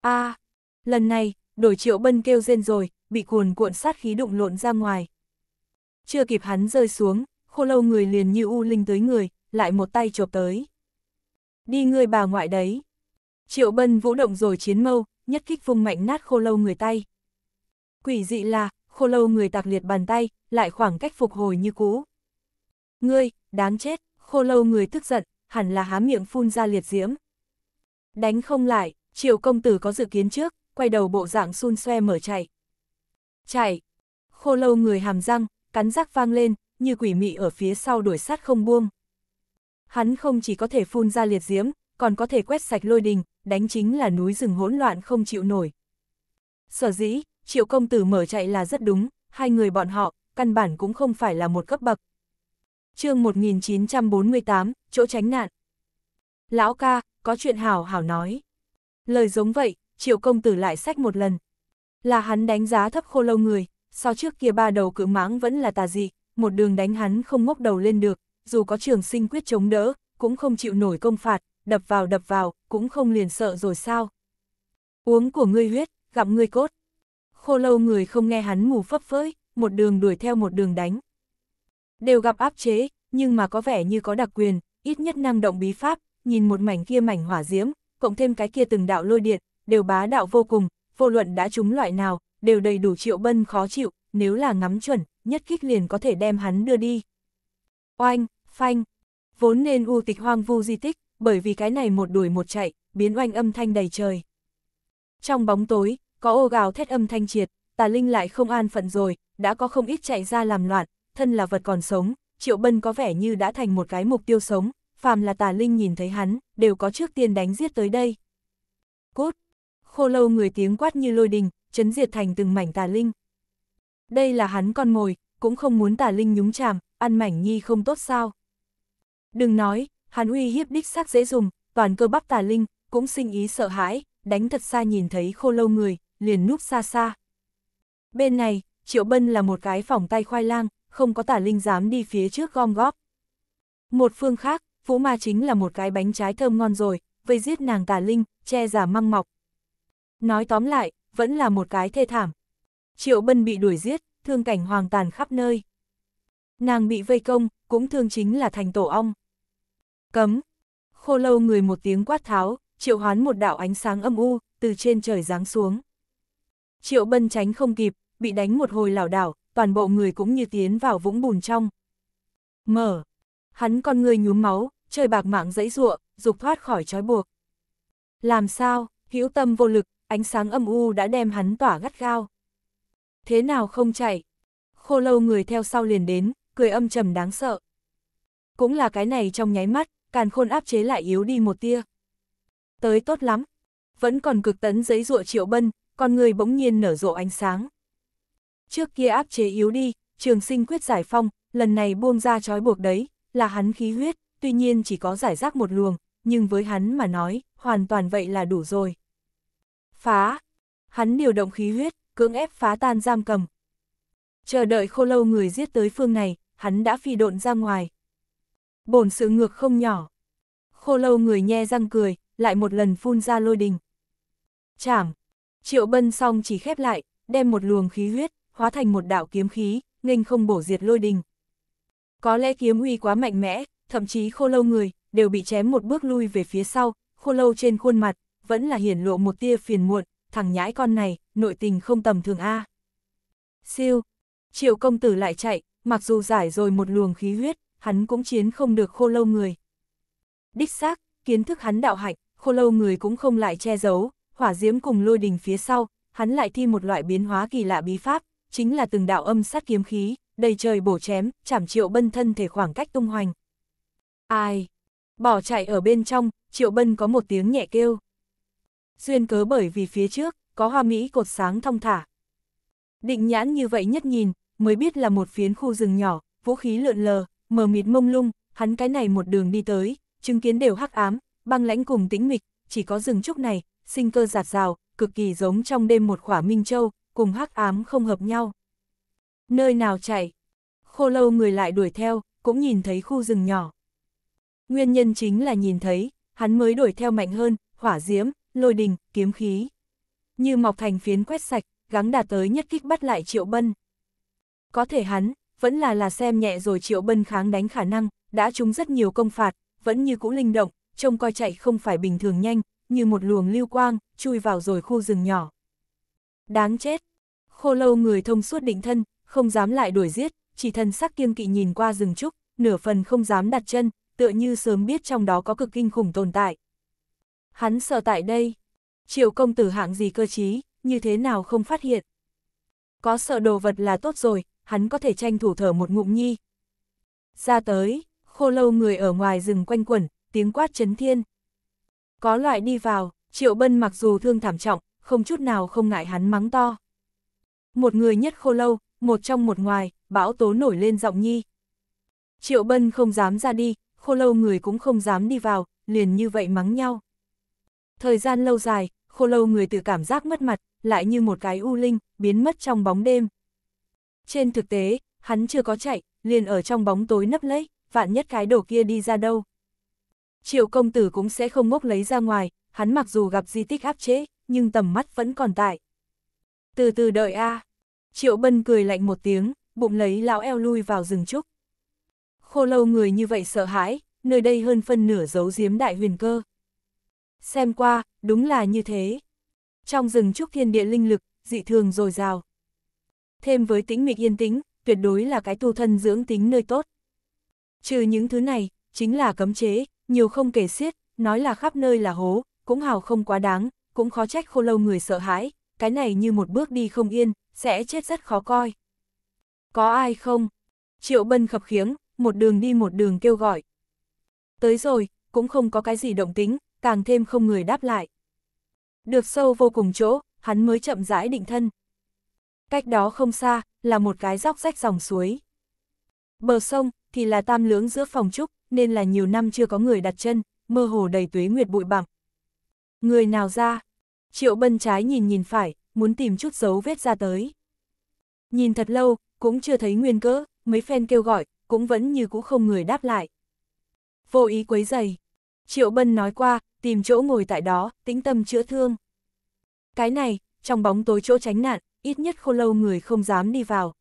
a à, Lần này, đổi triệu bân kêu rên rồi, bị cuồn cuộn sát khí đụng lộn ra ngoài. Chưa kịp hắn rơi xuống, khô lâu người liền như u linh tới người, lại một tay chộp tới. Đi ngươi bà ngoại đấy. Triệu bân vũ động rồi chiến mâu, nhất kích vung mạnh nát khô lâu người tay. Quỷ dị là, khô lâu người tạc liệt bàn tay, lại khoảng cách phục hồi như cũ. Ngươi, đáng chết, khô lâu người tức giận, hẳn là há miệng phun ra liệt diễm. Đánh không lại, triệu công tử có dự kiến trước, quay đầu bộ dạng xun xoe mở chạy. Chạy! Khô lâu người hàm răng, cắn rác vang lên, như quỷ mị ở phía sau đuổi sát không buông. Hắn không chỉ có thể phun ra liệt diễm, còn có thể quét sạch lôi đình, đánh chính là núi rừng hỗn loạn không chịu nổi. Sở dĩ, triệu công tử mở chạy là rất đúng, hai người bọn họ, căn bản cũng không phải là một cấp bậc. chương 1948, chỗ tránh nạn. Lão ca, có chuyện hảo hảo nói. Lời giống vậy, triệu công tử lại sách một lần. Là hắn đánh giá thấp khô lâu người, sau trước kia ba đầu cự mãng vẫn là tà dị, một đường đánh hắn không ngốc đầu lên được, dù có trường sinh quyết chống đỡ, cũng không chịu nổi công phạt, đập vào đập vào, cũng không liền sợ rồi sao. Uống của ngươi huyết, gặm ngươi cốt. Khô lâu người không nghe hắn mù phấp phới, một đường đuổi theo một đường đánh. Đều gặp áp chế, nhưng mà có vẻ như có đặc quyền, ít nhất năng động bí pháp, nhìn một mảnh kia mảnh hỏa diễm, cộng thêm cái kia từng đạo lôi điện, đều bá đạo vô cùng, vô luận đã trúng loại nào, đều đầy đủ triệu bân khó chịu, nếu là ngắm chuẩn, nhất kích liền có thể đem hắn đưa đi. Oanh, phanh, vốn nên u tịch hoang vu di tích, bởi vì cái này một đuổi một chạy, biến oanh âm thanh đầy trời. Trong bóng tối, có ô gào thét âm thanh triệt, tà linh lại không an phận rồi, đã có không ít chạy ra làm loạn, thân là vật còn sống, triệu bân có vẻ như đã thành một cái mục tiêu sống, phàm là tà linh nhìn thấy hắn, đều có trước tiên đánh giết tới đây. Cốt, khô lâu người tiếng quát như lôi đình, chấn diệt thành từng mảnh tà linh. Đây là hắn con mồi, cũng không muốn tà linh nhúng chàm, ăn mảnh nhi không tốt sao. Đừng nói, hắn uy hiếp đích xác dễ dùng, toàn cơ bắp tà linh, cũng sinh ý sợ hãi, đánh thật xa nhìn thấy khô lâu người, liền núp xa xa. Bên này, Triệu Bân là một cái phòng tay khoai lang, không có tà linh dám đi phía trước gom góp. Một phương khác, vũ Ma chính là một cái bánh trái thơm ngon rồi, vây giết nàng tà linh, che giả măng mọc, Nói tóm lại, vẫn là một cái thê thảm. Triệu Bân bị đuổi giết, thương cảnh hoàng tàn khắp nơi. Nàng bị vây công, cũng thương chính là thành tổ ong. Cấm. Khô lâu người một tiếng quát tháo, triệu hoán một đạo ánh sáng âm u, từ trên trời giáng xuống. Triệu Bân tránh không kịp, bị đánh một hồi lảo đảo, toàn bộ người cũng như tiến vào vũng bùn trong. Mở. Hắn con người nhúm máu, chơi bạc mạng dãy ruộng, dục thoát khỏi trói buộc. Làm sao, hữu tâm vô lực, ánh sáng âm u đã đem hắn tỏa gắt gao. Thế nào không chạy? Khô lâu người theo sau liền đến, cười âm trầm đáng sợ. Cũng là cái này trong nháy mắt, càn khôn áp chế lại yếu đi một tia. Tới tốt lắm, vẫn còn cực tấn giấy rụa triệu bân, con người bỗng nhiên nở rộ ánh sáng. Trước kia áp chế yếu đi, trường sinh quyết giải phong, lần này buông ra trói buộc đấy, là hắn khí huyết, tuy nhiên chỉ có giải rác một luồng, nhưng với hắn mà nói, hoàn toàn vậy là đủ rồi phá. Hắn điều động khí huyết, cưỡng ép phá tan giam cầm. Chờ đợi khô lâu người giết tới phương này, hắn đã phi độn ra ngoài. Bổn sự ngược không nhỏ. Khô lâu người nhe răng cười, lại một lần phun ra lôi đình. Chảm. Triệu bân xong chỉ khép lại, đem một luồng khí huyết, hóa thành một đạo kiếm khí, nghênh không bổ diệt lôi đình. Có lẽ kiếm uy quá mạnh mẽ, thậm chí khô lâu người, đều bị chém một bước lui về phía sau, khô lâu trên khuôn mặt, vẫn là hiển lộ một tia phiền muộn, thằng nhãi con này, nội tình không tầm thường A. Siêu, triệu công tử lại chạy, mặc dù giải rồi một luồng khí huyết, hắn cũng chiến không được khô lâu người. Đích xác, kiến thức hắn đạo hạnh, khô lâu người cũng không lại che giấu, hỏa diễm cùng lôi đình phía sau, hắn lại thi một loại biến hóa kỳ lạ bí pháp, chính là từng đạo âm sát kiếm khí, đầy trời bổ chém, chảm triệu bân thân thể khoảng cách tung hoành. Ai? Bỏ chạy ở bên trong, triệu bân có một tiếng nhẹ kêu duyên cớ bởi vì phía trước, có hoa mỹ cột sáng thông thả. Định nhãn như vậy nhất nhìn, mới biết là một phiến khu rừng nhỏ, vũ khí lượn lờ, mờ mịt mông lung, hắn cái này một đường đi tới, chứng kiến đều hắc ám, băng lãnh cùng tĩnh mịch, chỉ có rừng trúc này, sinh cơ giạt rào, cực kỳ giống trong đêm một khỏa minh châu, cùng hắc ám không hợp nhau. Nơi nào chạy? Khô lâu người lại đuổi theo, cũng nhìn thấy khu rừng nhỏ. Nguyên nhân chính là nhìn thấy, hắn mới đuổi theo mạnh hơn, hỏa diễm, lôi đình, kiếm khí. Như mọc thành phiến quét sạch, gắng đạt tới nhất kích bắt lại Triệu Bân. Có thể hắn, vẫn là là xem nhẹ rồi Triệu Bân kháng đánh khả năng, đã trúng rất nhiều công phạt, vẫn như cũ linh động, trông coi chạy không phải bình thường nhanh, như một luồng lưu quang, chui vào rồi khu rừng nhỏ. Đáng chết! Khô lâu người thông suốt định thân, không dám lại đuổi giết, chỉ thân sắc kiêng kỵ nhìn qua rừng trúc, nửa phần không dám đặt chân, tựa như sớm biết trong đó có cực kinh khủng tồn tại. Hắn sợ tại đây. Triệu công tử hạng gì cơ chí, như thế nào không phát hiện. Có sợ đồ vật là tốt rồi, hắn có thể tranh thủ thở một ngụm nhi. Ra tới, khô lâu người ở ngoài rừng quanh quẩn, tiếng quát chấn thiên. Có loại đi vào, triệu bân mặc dù thương thảm trọng, không chút nào không ngại hắn mắng to. Một người nhất khô lâu, một trong một ngoài, bão tố nổi lên giọng nhi. Triệu bân không dám ra đi, khô lâu người cũng không dám đi vào, liền như vậy mắng nhau. Thời gian lâu dài, khô lâu người từ cảm giác mất mặt, lại như một cái u linh, biến mất trong bóng đêm. Trên thực tế, hắn chưa có chạy, liền ở trong bóng tối nấp lấy, vạn nhất cái đồ kia đi ra đâu. Triệu công tử cũng sẽ không ngốc lấy ra ngoài, hắn mặc dù gặp di tích áp chế, nhưng tầm mắt vẫn còn tại. Từ từ đợi a Triệu bân cười lạnh một tiếng, bụng lấy lão eo lui vào rừng trúc. Khô lâu người như vậy sợ hãi, nơi đây hơn phân nửa giấu giếm đại huyền cơ xem qua, đúng là như thế. Trong rừng trúc thiên địa linh lực, dị thường dồi dào. Thêm với tĩnh mịch yên tĩnh, tuyệt đối là cái tu thân dưỡng tính nơi tốt. Trừ những thứ này, chính là cấm chế, nhiều không kể xiết, nói là khắp nơi là hố, cũng hào không quá đáng, cũng khó trách khô lâu người sợ hãi, cái này như một bước đi không yên, sẽ chết rất khó coi. Có ai không? Triệu Bân khập khiếng, một đường đi một đường kêu gọi. Tới rồi, cũng không có cái gì động tính, càng thêm không người đáp lại. Được sâu vô cùng chỗ, hắn mới chậm rãi định thân. Cách đó không xa, là một cái dốc rách dòng suối. Bờ sông, thì là tam lưỡng giữa phòng trúc, nên là nhiều năm chưa có người đặt chân, mơ hồ đầy tuế nguyệt bụi bặm. Người nào ra? Triệu bân trái nhìn nhìn phải, muốn tìm chút dấu vết ra tới. Nhìn thật lâu, cũng chưa thấy nguyên cỡ, mấy phen kêu gọi, cũng vẫn như cũ không người đáp lại. Vô ý quấy giày. Triệu Bân nói qua, tìm chỗ ngồi tại đó, tĩnh tâm chữa thương. Cái này, trong bóng tối chỗ tránh nạn, ít nhất khô lâu người không dám đi vào.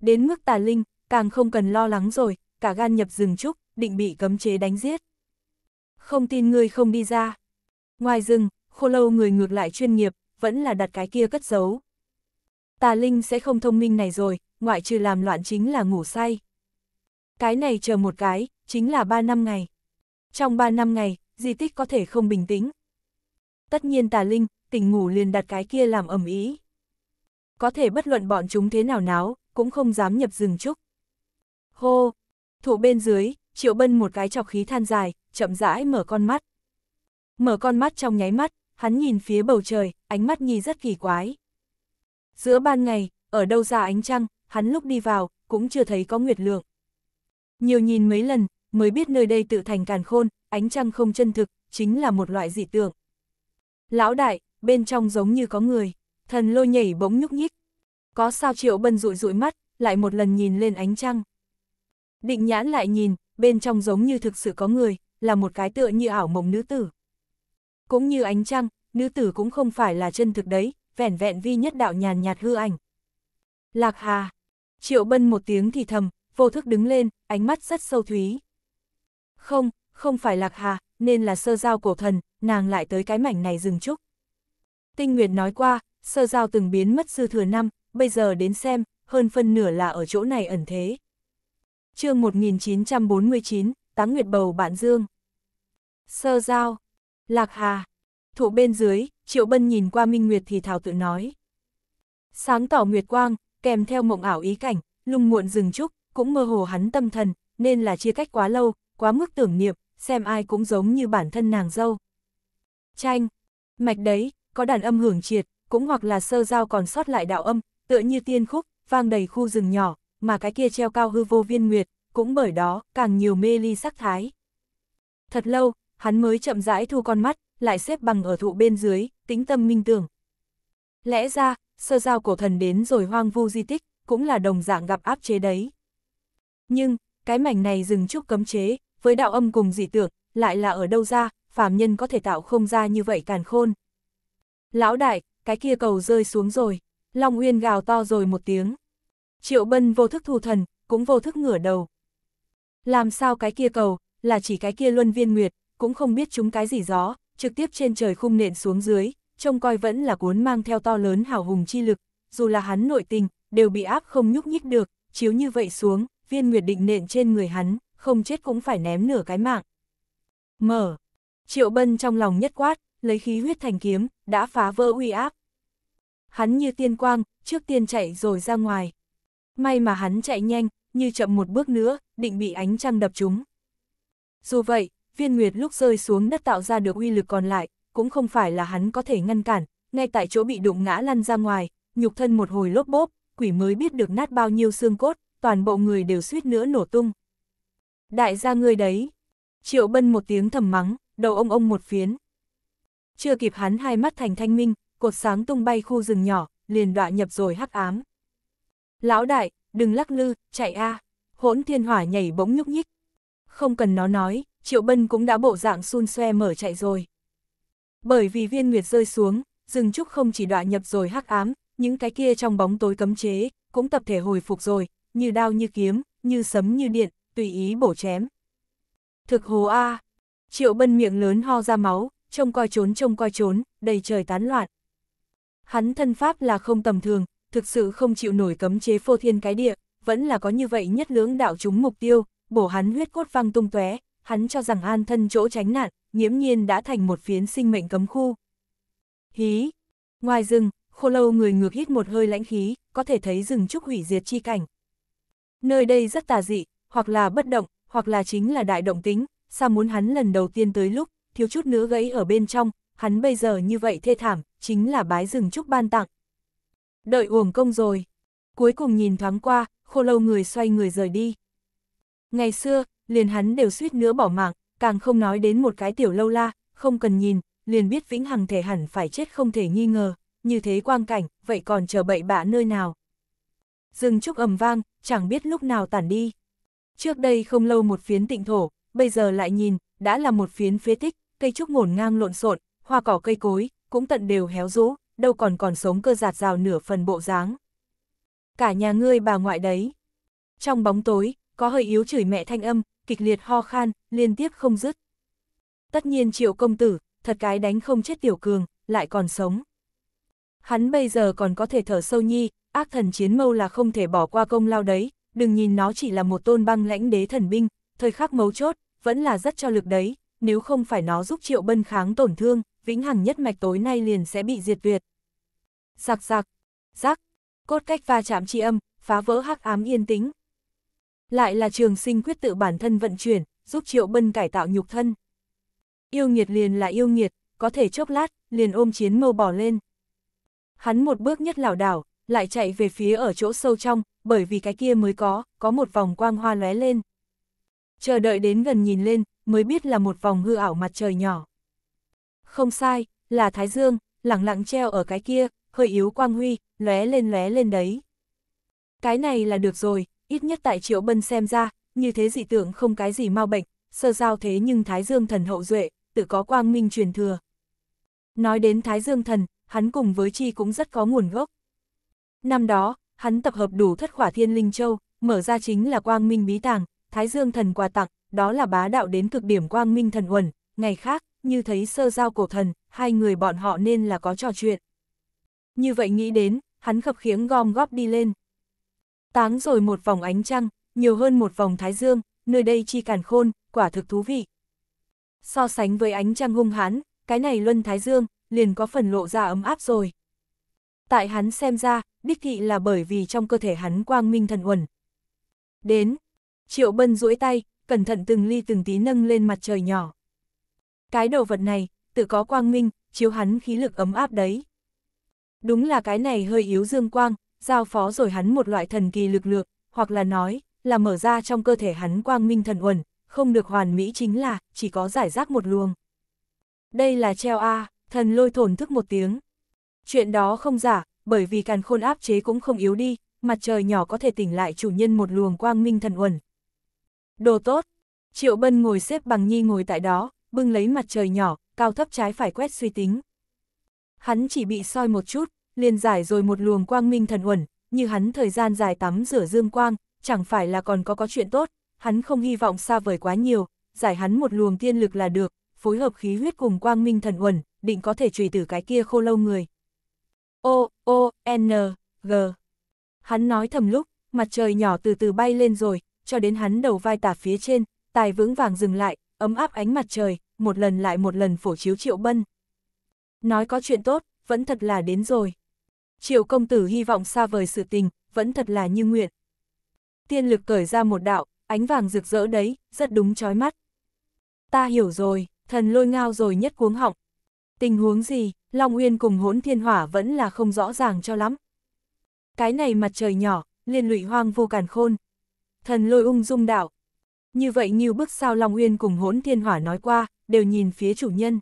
Đến mức tà linh, càng không cần lo lắng rồi, cả gan nhập rừng trúc, định bị cấm chế đánh giết. Không tin người không đi ra. Ngoài rừng, khô lâu người ngược lại chuyên nghiệp, vẫn là đặt cái kia cất giấu. Tà linh sẽ không thông minh này rồi, ngoại trừ làm loạn chính là ngủ say. Cái này chờ một cái, chính là ba năm ngày trong 3 năm ngày, di tích có thể không bình tĩnh. Tất nhiên tà linh, tỉnh ngủ liền đặt cái kia làm ẩm ý. Có thể bất luận bọn chúng thế nào náo, cũng không dám nhập rừng trúc. Hô! Thụ bên dưới, triệu bân một cái chọc khí than dài, chậm rãi mở con mắt. Mở con mắt trong nháy mắt, hắn nhìn phía bầu trời, ánh mắt nghi rất kỳ quái. Giữa ban ngày, ở đâu ra ánh trăng, hắn lúc đi vào, cũng chưa thấy có nguyệt lượng. Nhiều nhìn mấy lần, mới biết nơi đây tự thành càn khôn, ánh trăng không chân thực, chính là một loại dị tượng. Lão đại, bên trong giống như có người, thần lôi nhảy bỗng nhúc nhích. Có sao triệu bân rụi rụi mắt, lại một lần nhìn lên ánh trăng. Định nhãn lại nhìn, bên trong giống như thực sự có người, là một cái tựa như ảo mộng nữ tử. Cũng như ánh trăng, nữ tử cũng không phải là chân thực đấy, vẻn vẹn vi nhất đạo nhàn nhạt hư ảnh. Lạc Hà, triệu bân một tiếng thì thầm, vô thức đứng lên, ánh mắt rất sâu thúy. Không, không phải Lạc Hà, nên là sơ giao cổ thần, nàng lại tới cái mảnh này dừng chút. Tinh Nguyệt nói qua, sơ giao từng biến mất sư thừa năm, bây giờ đến xem, hơn phân nửa là ở chỗ này ẩn thế. chương 1949, Táng Nguyệt Bầu Bạn Dương. Sơ giao, Lạc Hà, thủ bên dưới, Triệu Bân nhìn qua Minh Nguyệt thì thảo tự nói. Sáng tỏ Nguyệt Quang, kèm theo mộng ảo ý cảnh, lung muộn rừng trúc, cũng mơ hồ hắn tâm thần, nên là chia cách quá lâu, quá mức tưởng niệm, xem ai cũng giống như bản thân nàng dâu. Chanh, mạch đấy, có đàn âm hưởng triệt, cũng hoặc là sơ giao còn sót lại đạo âm, tựa như tiên khúc, vang đầy khu rừng nhỏ, mà cái kia treo cao hư vô viên nguyệt, cũng bởi đó, càng nhiều mê ly sắc thái. Thật lâu, hắn mới chậm rãi thu con mắt, lại xếp bằng ở thụ bên dưới, tĩnh tâm minh tưởng. Lẽ ra, sơ giao cổ thần đến rồi hoang vu di tích, cũng là đồng dạng gặp áp chế đấy. Nhưng, cái mảnh này dừng chút cấm chế, với đạo âm cùng dị tưởng, lại là ở đâu ra, phàm nhân có thể tạo không ra như vậy càn khôn. Lão đại, cái kia cầu rơi xuống rồi, Long Uyên gào to rồi một tiếng. Triệu Bân vô thức thu thần, cũng vô thức ngửa đầu. Làm sao cái kia cầu, là chỉ cái kia luân viên nguyệt, cũng không biết chúng cái gì gió, trực tiếp trên trời khung nện xuống dưới, trông coi vẫn là cuốn mang theo to lớn hào hùng chi lực, dù là hắn nội tình, đều bị áp không nhúc nhích được, chiếu như vậy xuống, viên nguyệt định nện trên người hắn, không chết cũng phải ném nửa cái mạng. Mở. Triệu Bân trong lòng nhất quát, lấy khí huyết thành kiếm, đã phá vỡ uy áp. Hắn như tiên quang, trước tiên chạy rồi ra ngoài. May mà hắn chạy nhanh, như chậm một bước nữa, định bị ánh trăng đập trúng. Dù vậy, viên nguyệt lúc rơi xuống đất tạo ra được uy lực còn lại, cũng không phải là hắn có thể ngăn cản, ngay tại chỗ bị đụng ngã lăn ra ngoài, nhục thân một hồi lốp bốp, quỷ mới biết được nát bao nhiêu xương cốt, toàn bộ người đều suýt nữa nổ tung đại gia ngươi đấy. Triệu bân một tiếng thầm mắng, đầu ông ông một phiến. Chưa kịp hắn hai mắt thành thanh minh, cột sáng tung bay khu rừng nhỏ, liền đọa nhập rồi hắc ám. Lão đại, đừng lắc lư, chạy a à. hỗn thiên hỏa nhảy bỗng nhúc nhích. Không cần nó nói, triệu bân cũng đã bộ dạng xun xoe mở chạy rồi. Bởi vì viên nguyệt rơi xuống, rừng trúc không chỉ đọa nhập rồi hắc ám, những cái kia trong bóng tối cấm chế, cũng tập thể hồi phục rồi, như đao như kiếm, như sấm như điện, tùy ý bổ chém. Thực hồ A, triệu bân miệng lớn ho ra máu, trông coi trốn trông coi trốn, đầy trời tán loạn. Hắn thân pháp là không tầm thường, thực sự không chịu nổi cấm chế phô thiên cái địa, vẫn là có như vậy nhất lưỡng đạo chúng mục tiêu, bổ hắn huyết cốt văng tung tóe, hắn cho rằng an thân chỗ tránh nạn, nhiễm nhiên đã thành một phiến sinh mệnh cấm khu. Hí! Ngoài rừng, khô lâu người ngược hít một hơi lãnh khí, có thể thấy rừng trúc hủy diệt chi cảnh. Nơi đây rất tà dị, hoặc là bất động, hoặc là chính là đại động tính, sao muốn hắn lần đầu tiên tới lúc, thiếu chút nữa gãy ở bên trong, hắn bây giờ như vậy thê thảm, chính là bái rừng trúc ban tặng. Đợi uổng công rồi. Cuối cùng nhìn thoáng qua, khô lâu người xoay người rời đi. Ngày xưa, liền hắn đều suýt nữa bỏ mạng, càng không nói đến một cái tiểu lâu la, không cần nhìn, liền biết vĩnh hằng thể hẳn phải chết không thể nghi ngờ, như thế quang cảnh, vậy còn chờ bậy bạ nơi nào. dừng trúc ầm vang, chẳng biết lúc nào tản đi. Trước đây không lâu một phiến tịnh thổ, bây giờ lại nhìn, đã là một phiến phế tích, cây trúc ngổn ngang lộn xộn, hoa cỏ cây cối, cũng tận đều héo rũ, đâu còn còn sống cơ giạt rào nửa phần bộ dáng. Cả nhà ngươi bà ngoại đấy. Trong bóng tối, có hơi yếu chửi mẹ thanh âm, kịch liệt ho khan, liên tiếp không dứt. Tất nhiên triệu công tử, thật cái đánh không chết tiểu cường, lại còn sống. Hắn bây giờ còn có thể thở sâu nhi, ác thần chiến mâu là không thể bỏ qua công lao đấy, đừng nhìn nó chỉ là một tôn băng lãnh đế thần binh, thời khắc mấu chốt, vẫn là rất cho lực đấy, nếu không phải nó giúp triệu bân kháng tổn thương, vĩnh hằng nhất mạch tối nay liền sẽ bị diệt tuyệt. Sạc sạc, rắc, cốt cách va chạm tri âm, phá vỡ hắc ám yên tĩnh. Lại là trường sinh quyết tự bản thân vận chuyển, giúp triệu bân cải tạo nhục thân. Yêu nghiệt liền là yêu nghiệt, có thể chốc lát, liền ôm chiến mâu bỏ lên. Hắn một bước nhất lảo đảo, lại chạy về phía ở chỗ sâu trong, bởi vì cái kia mới có, có một vòng quang hoa lóe lên. Chờ đợi đến gần nhìn lên, mới biết là một vòng hư ảo mặt trời nhỏ. Không sai, là Thái Dương, lẳng lặng treo ở cái kia, hơi yếu quang huy, lóe lên lóe lên đấy. Cái này là được rồi, ít nhất tại Triệu Bân xem ra, như thế dị tưởng không cái gì mau bệnh, sơ giao thế nhưng Thái Dương thần hậu duệ, tự có quang minh truyền thừa. Nói đến Thái Dương thần, hắn cùng với chi cũng rất có nguồn gốc. Năm đó, hắn tập hợp đủ thất khỏa thiên linh châu, mở ra chính là quang minh bí tàng, thái dương thần quà tặng, đó là bá đạo đến cực điểm quang minh thần uẩn, ngày khác, như thấy sơ giao cổ thần, hai người bọn họ nên là có trò chuyện. Như vậy nghĩ đến, hắn khập khiếng gom góp đi lên. Táng rồi một vòng ánh trăng, nhiều hơn một vòng thái dương, nơi đây chi càn khôn, quả thực thú vị. So sánh với ánh trăng hung hãn, cái này luân thái dương, liền có phần lộ ra ấm áp rồi tại hắn xem ra, đích thị là bởi vì trong cơ thể hắn quang minh thần uẩn. Đến, triệu bân duỗi tay, cẩn thận từng ly từng tí nâng lên mặt trời nhỏ. Cái đồ vật này, tự có quang minh, chiếu hắn khí lực ấm áp đấy. Đúng là cái này hơi yếu dương quang, giao phó rồi hắn một loại thần kỳ lực lượng, hoặc là nói, là mở ra trong cơ thể hắn quang minh thần uẩn, không được hoàn mỹ chính là, chỉ có giải rác một luồng. Đây là treo A, thần lôi thổn thức một tiếng. Chuyện đó không giả, bởi vì càn khôn áp chế cũng không yếu đi, mặt trời nhỏ có thể tỉnh lại chủ nhân một luồng quang minh thần uẩn. Đồ tốt! Triệu Bân ngồi xếp bằng nhi ngồi tại đó, bưng lấy mặt trời nhỏ, cao thấp trái phải quét suy tính. Hắn chỉ bị soi một chút, liền giải rồi một luồng quang minh thần uẩn, như hắn thời gian dài tắm rửa dương quang, chẳng phải là còn có có chuyện tốt, hắn không hy vọng xa vời quá nhiều, giải hắn một luồng tiên lực là được, phối hợp khí huyết cùng quang minh thần uẩn, định có thể trùy tử cái kia khô lâu người. O, O, N, G. Hắn nói thầm lúc, mặt trời nhỏ từ từ bay lên rồi, cho đến hắn đầu vai tả phía trên, tài vững vàng dừng lại, ấm áp ánh mặt trời, một lần lại một lần phổ chiếu triệu bân. Nói có chuyện tốt, vẫn thật là đến rồi. Triệu công tử hy vọng xa vời sự tình, vẫn thật là như nguyện. Tiên lực cởi ra một đạo, ánh vàng rực rỡ đấy, rất đúng chói mắt. Ta hiểu rồi, thần lôi ngao rồi nhất cuống họng. Tình huống gì, Long Uyên cùng Hỗn thiên hỏa vẫn là không rõ ràng cho lắm. Cái này mặt trời nhỏ, liên lụy hoang vô càn khôn. Thần lôi ung dung đạo. Như vậy như bước sao Long Uyên cùng Hỗn thiên hỏa nói qua, đều nhìn phía chủ nhân.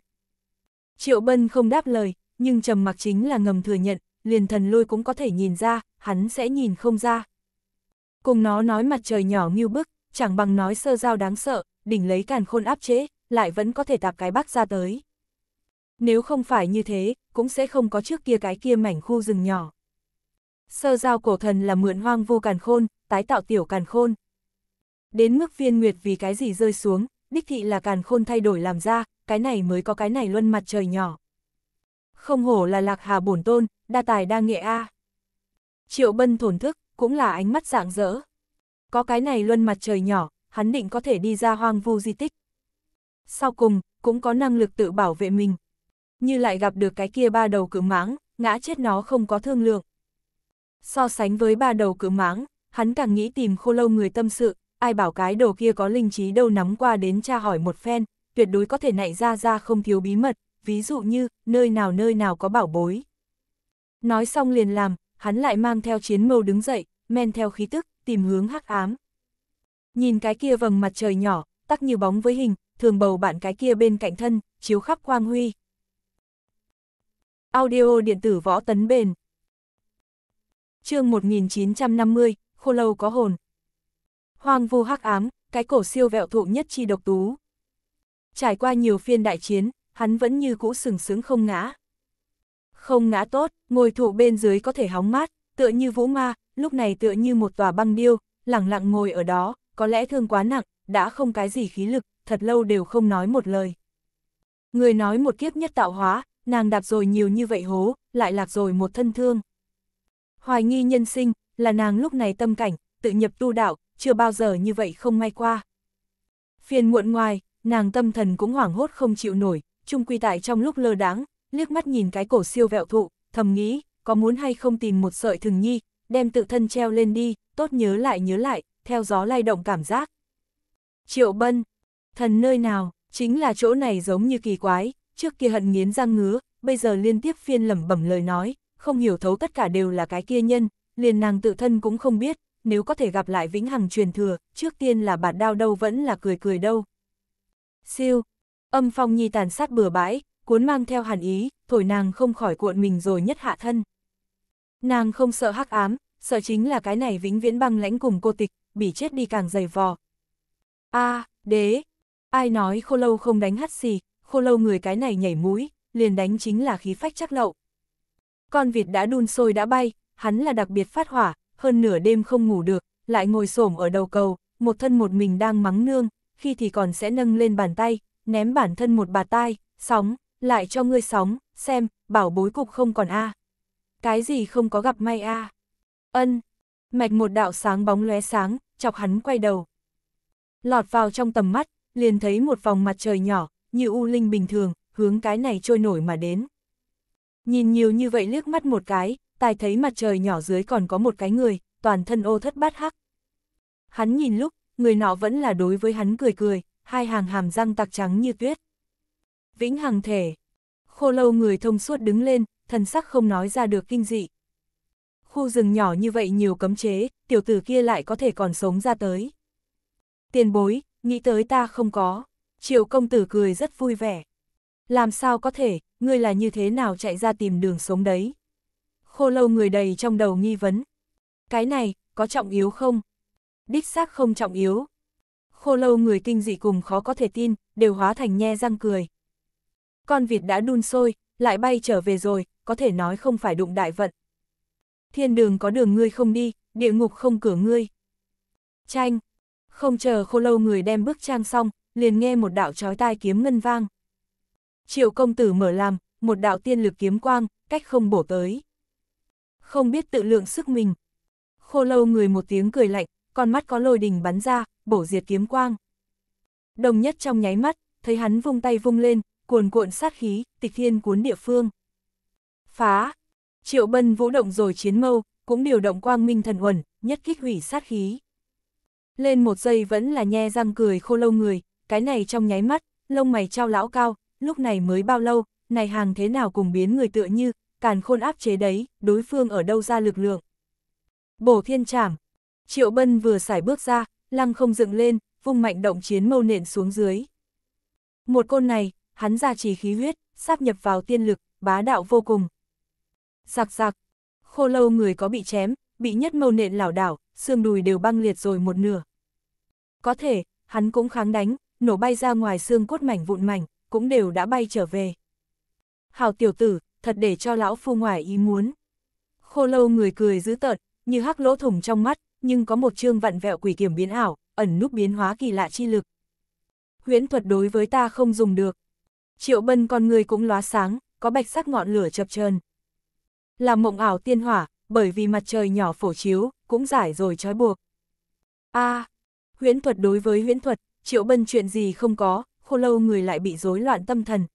Triệu Bân không đáp lời, nhưng trầm mặc chính là ngầm thừa nhận, liền thần lôi cũng có thể nhìn ra, hắn sẽ nhìn không ra. Cùng nó nói mặt trời nhỏ như bức, chẳng bằng nói sơ giao đáng sợ, đỉnh lấy càn khôn áp chế, lại vẫn có thể tạp cái bắc ra tới. Nếu không phải như thế, cũng sẽ không có trước kia cái kia mảnh khu rừng nhỏ. Sơ giao cổ thần là mượn hoang vu càn khôn, tái tạo tiểu càn khôn. Đến mức viên nguyệt vì cái gì rơi xuống, đích thị là càn khôn thay đổi làm ra, cái này mới có cái này luân mặt trời nhỏ. Không hổ là lạc hà bổn tôn, đa tài đa nghệ A. Triệu bân thổn thức, cũng là ánh mắt dạng dỡ. Có cái này luân mặt trời nhỏ, hắn định có thể đi ra hoang vu di tích. Sau cùng, cũng có năng lực tự bảo vệ mình như lại gặp được cái kia ba đầu cự mãng, ngã chết nó không có thương lượng. So sánh với ba đầu cự mãng, hắn càng nghĩ tìm khô lâu người tâm sự, ai bảo cái đầu kia có linh trí đâu nắm qua đến tra hỏi một phen, tuyệt đối có thể nảy ra ra không thiếu bí mật, ví dụ như, nơi nào nơi nào có bảo bối. Nói xong liền làm, hắn lại mang theo chiến mâu đứng dậy, men theo khí tức, tìm hướng hắc ám. Nhìn cái kia vầng mặt trời nhỏ, tắc như bóng với hình, thường bầu bạn cái kia bên cạnh thân, chiếu khắp quang huy. Audio điện tử võ tấn bền. Chương 1950, khô lâu có hồn. Hoang vu hắc ám, cái cổ siêu vẹo thụ nhất chi độc tú. Trải qua nhiều phiên đại chiến, hắn vẫn như cũ sừng sướng không ngã. Không ngã tốt, ngồi thụ bên dưới có thể hóng mát, tựa như vũ ma, lúc này tựa như một tòa băng điêu, lặng lặng ngồi ở đó, có lẽ thương quá nặng, đã không cái gì khí lực, thật lâu đều không nói một lời. Người nói một kiếp nhất tạo hóa, nàng đạp rồi nhiều như vậy hố, lại lạc rồi một thân thương. Hoài nghi nhân sinh, là nàng lúc này tâm cảnh, tự nhập tu đạo, chưa bao giờ như vậy không may qua. Phiền muộn ngoài, nàng tâm thần cũng hoảng hốt không chịu nổi, chung quy tại trong lúc lơ đáng, liếc mắt nhìn cái cổ siêu vẹo thụ, thầm nghĩ, có muốn hay không tìm một sợi thường nhi, đem tự thân treo lên đi, tốt nhớ lại nhớ lại, theo gió lay động cảm giác. Triệu Bân, thần nơi nào, chính là chỗ này giống như kỳ quái, trước kia hận nghiến răng ngứa, bây giờ liên tiếp phiên lẩm bẩm lời nói, không hiểu thấu tất cả đều là cái kia nhân, liền nàng tự thân cũng không biết, nếu có thể gặp lại vĩnh hằng truyền thừa, trước tiên là bạt đao đâu vẫn là cười cười đâu. Siêu, âm phong nhi tàn sát bừa bãi, cuốn mang theo hàn ý, thổi nàng không khỏi cuộn mình rồi nhất hạ thân. Nàng không sợ hắc ám, sợ chính là cái này vĩnh viễn băng lãnh cùng cô tịch, bị chết đi càng dày vò. a đế, ai nói khô lâu không đánh hắt xì, khô lâu người cái này nhảy mũi, liền đánh chính là khí phách chắc lậu. Con vịt đã đun sôi đã bay, hắn là đặc biệt phát hỏa, hơn nửa đêm không ngủ được, lại ngồi xổm ở đầu cầu, một thân một mình đang mắng nương, khi thì còn sẽ nâng lên bàn tay, ném bản thân một bà tai, sóng, lại cho ngươi sóng, xem, bảo bối cục không còn a. Cái gì không có gặp may a. Ân. Mạch một đạo sáng bóng lóe sáng, chọc hắn quay đầu. Lọt vào trong tầm mắt, liền thấy một vòng mặt trời nhỏ, như u linh bình thường, hướng cái này trôi nổi mà đến. Nhìn nhiều như vậy liếc mắt một cái, tài thấy mặt trời nhỏ dưới còn có một cái người, toàn thân ô thất bát hắc. Hắn nhìn lúc, người nọ vẫn là đối với hắn cười cười, hai hàng hàm răng tạc trắng như tuyết. Vĩnh hằng thể. Khô lâu người thông suốt đứng lên, thần sắc không nói ra được kinh dị. Khu rừng nhỏ như vậy nhiều cấm chế, tiểu tử kia lại có thể còn sống ra tới. Tiền bối, nghĩ tới ta không có triều công tử cười rất vui vẻ. Làm sao có thể, ngươi là như thế nào chạy ra tìm đường sống đấy? Khô lâu người đầy trong đầu nghi vấn. Cái này, có trọng yếu không? Đích xác không trọng yếu. Khô lâu người kinh dị cùng khó có thể tin, đều hóa thành nhe răng cười. Con vịt đã đun sôi, lại bay trở về rồi, có thể nói không phải đụng đại vận. Thiên đường có đường ngươi không đi, địa ngục không cửa ngươi. Tranh, không chờ khô lâu người đem bước trang xong, liền nghe một đạo chói tai kiếm ngân vang. Triệu công tử mở làm, một đạo tiên lực kiếm quang, cách không bổ tới. Không biết tự lượng sức mình. Khô lâu người một tiếng cười lạnh, con mắt có lôi đình bắn ra, bổ diệt kiếm quang. Đồng nhất trong nháy mắt, thấy hắn vung tay vung lên, cuồn cuộn sát khí, tịch thiên cuốn địa phương. Phá! Triệu bân vũ động rồi chiến mâu, cũng điều động quang minh thần uẩn, nhất kích hủy sát khí. Lên một giây vẫn là nhe răng cười khô lâu người, cái này trong nháy mắt, lông mày trao lão cao, lúc này mới bao lâu, này hàng thế nào cùng biến người tựa như, càn khôn áp chế đấy, đối phương ở đâu ra lực lượng. Bổ thiên trảm, triệu bân vừa xài bước ra, lăng không dựng lên, vung mạnh động chiến mâu nện xuống dưới. Một côn này, hắn ra trì khí huyết, sáp nhập vào tiên lực, bá đạo vô cùng. Giặc giặc, khô lâu người có bị chém, bị nhất mâu nện lảo đảo, xương đùi đều băng liệt rồi một nửa. Có thể, hắn cũng kháng đánh, nổ bay ra ngoài xương cốt mảnh vụn mảnh, cũng đều đã bay trở về. Hào tiểu tử, thật để cho lão phu ngoài ý muốn. Khô lâu người cười dữ tợn, như hắc lỗ thủng trong mắt, nhưng có một chương vặn vẹo quỷ kiểm biến ảo, ẩn núp biến hóa kỳ lạ chi lực. Huyễn thuật đối với ta không dùng được. Triệu bân con người cũng lóa sáng, có bạch sắc ngọn lửa chập chờn Là mộng ảo tiên hỏa, bởi vì mặt trời nhỏ phổ chiếu, cũng giải rồi trói buộc. a à, huyễn thuật đối với huyễn thuật, Triệu Bân chuyện gì không có, khô lâu người lại bị rối loạn tâm thần.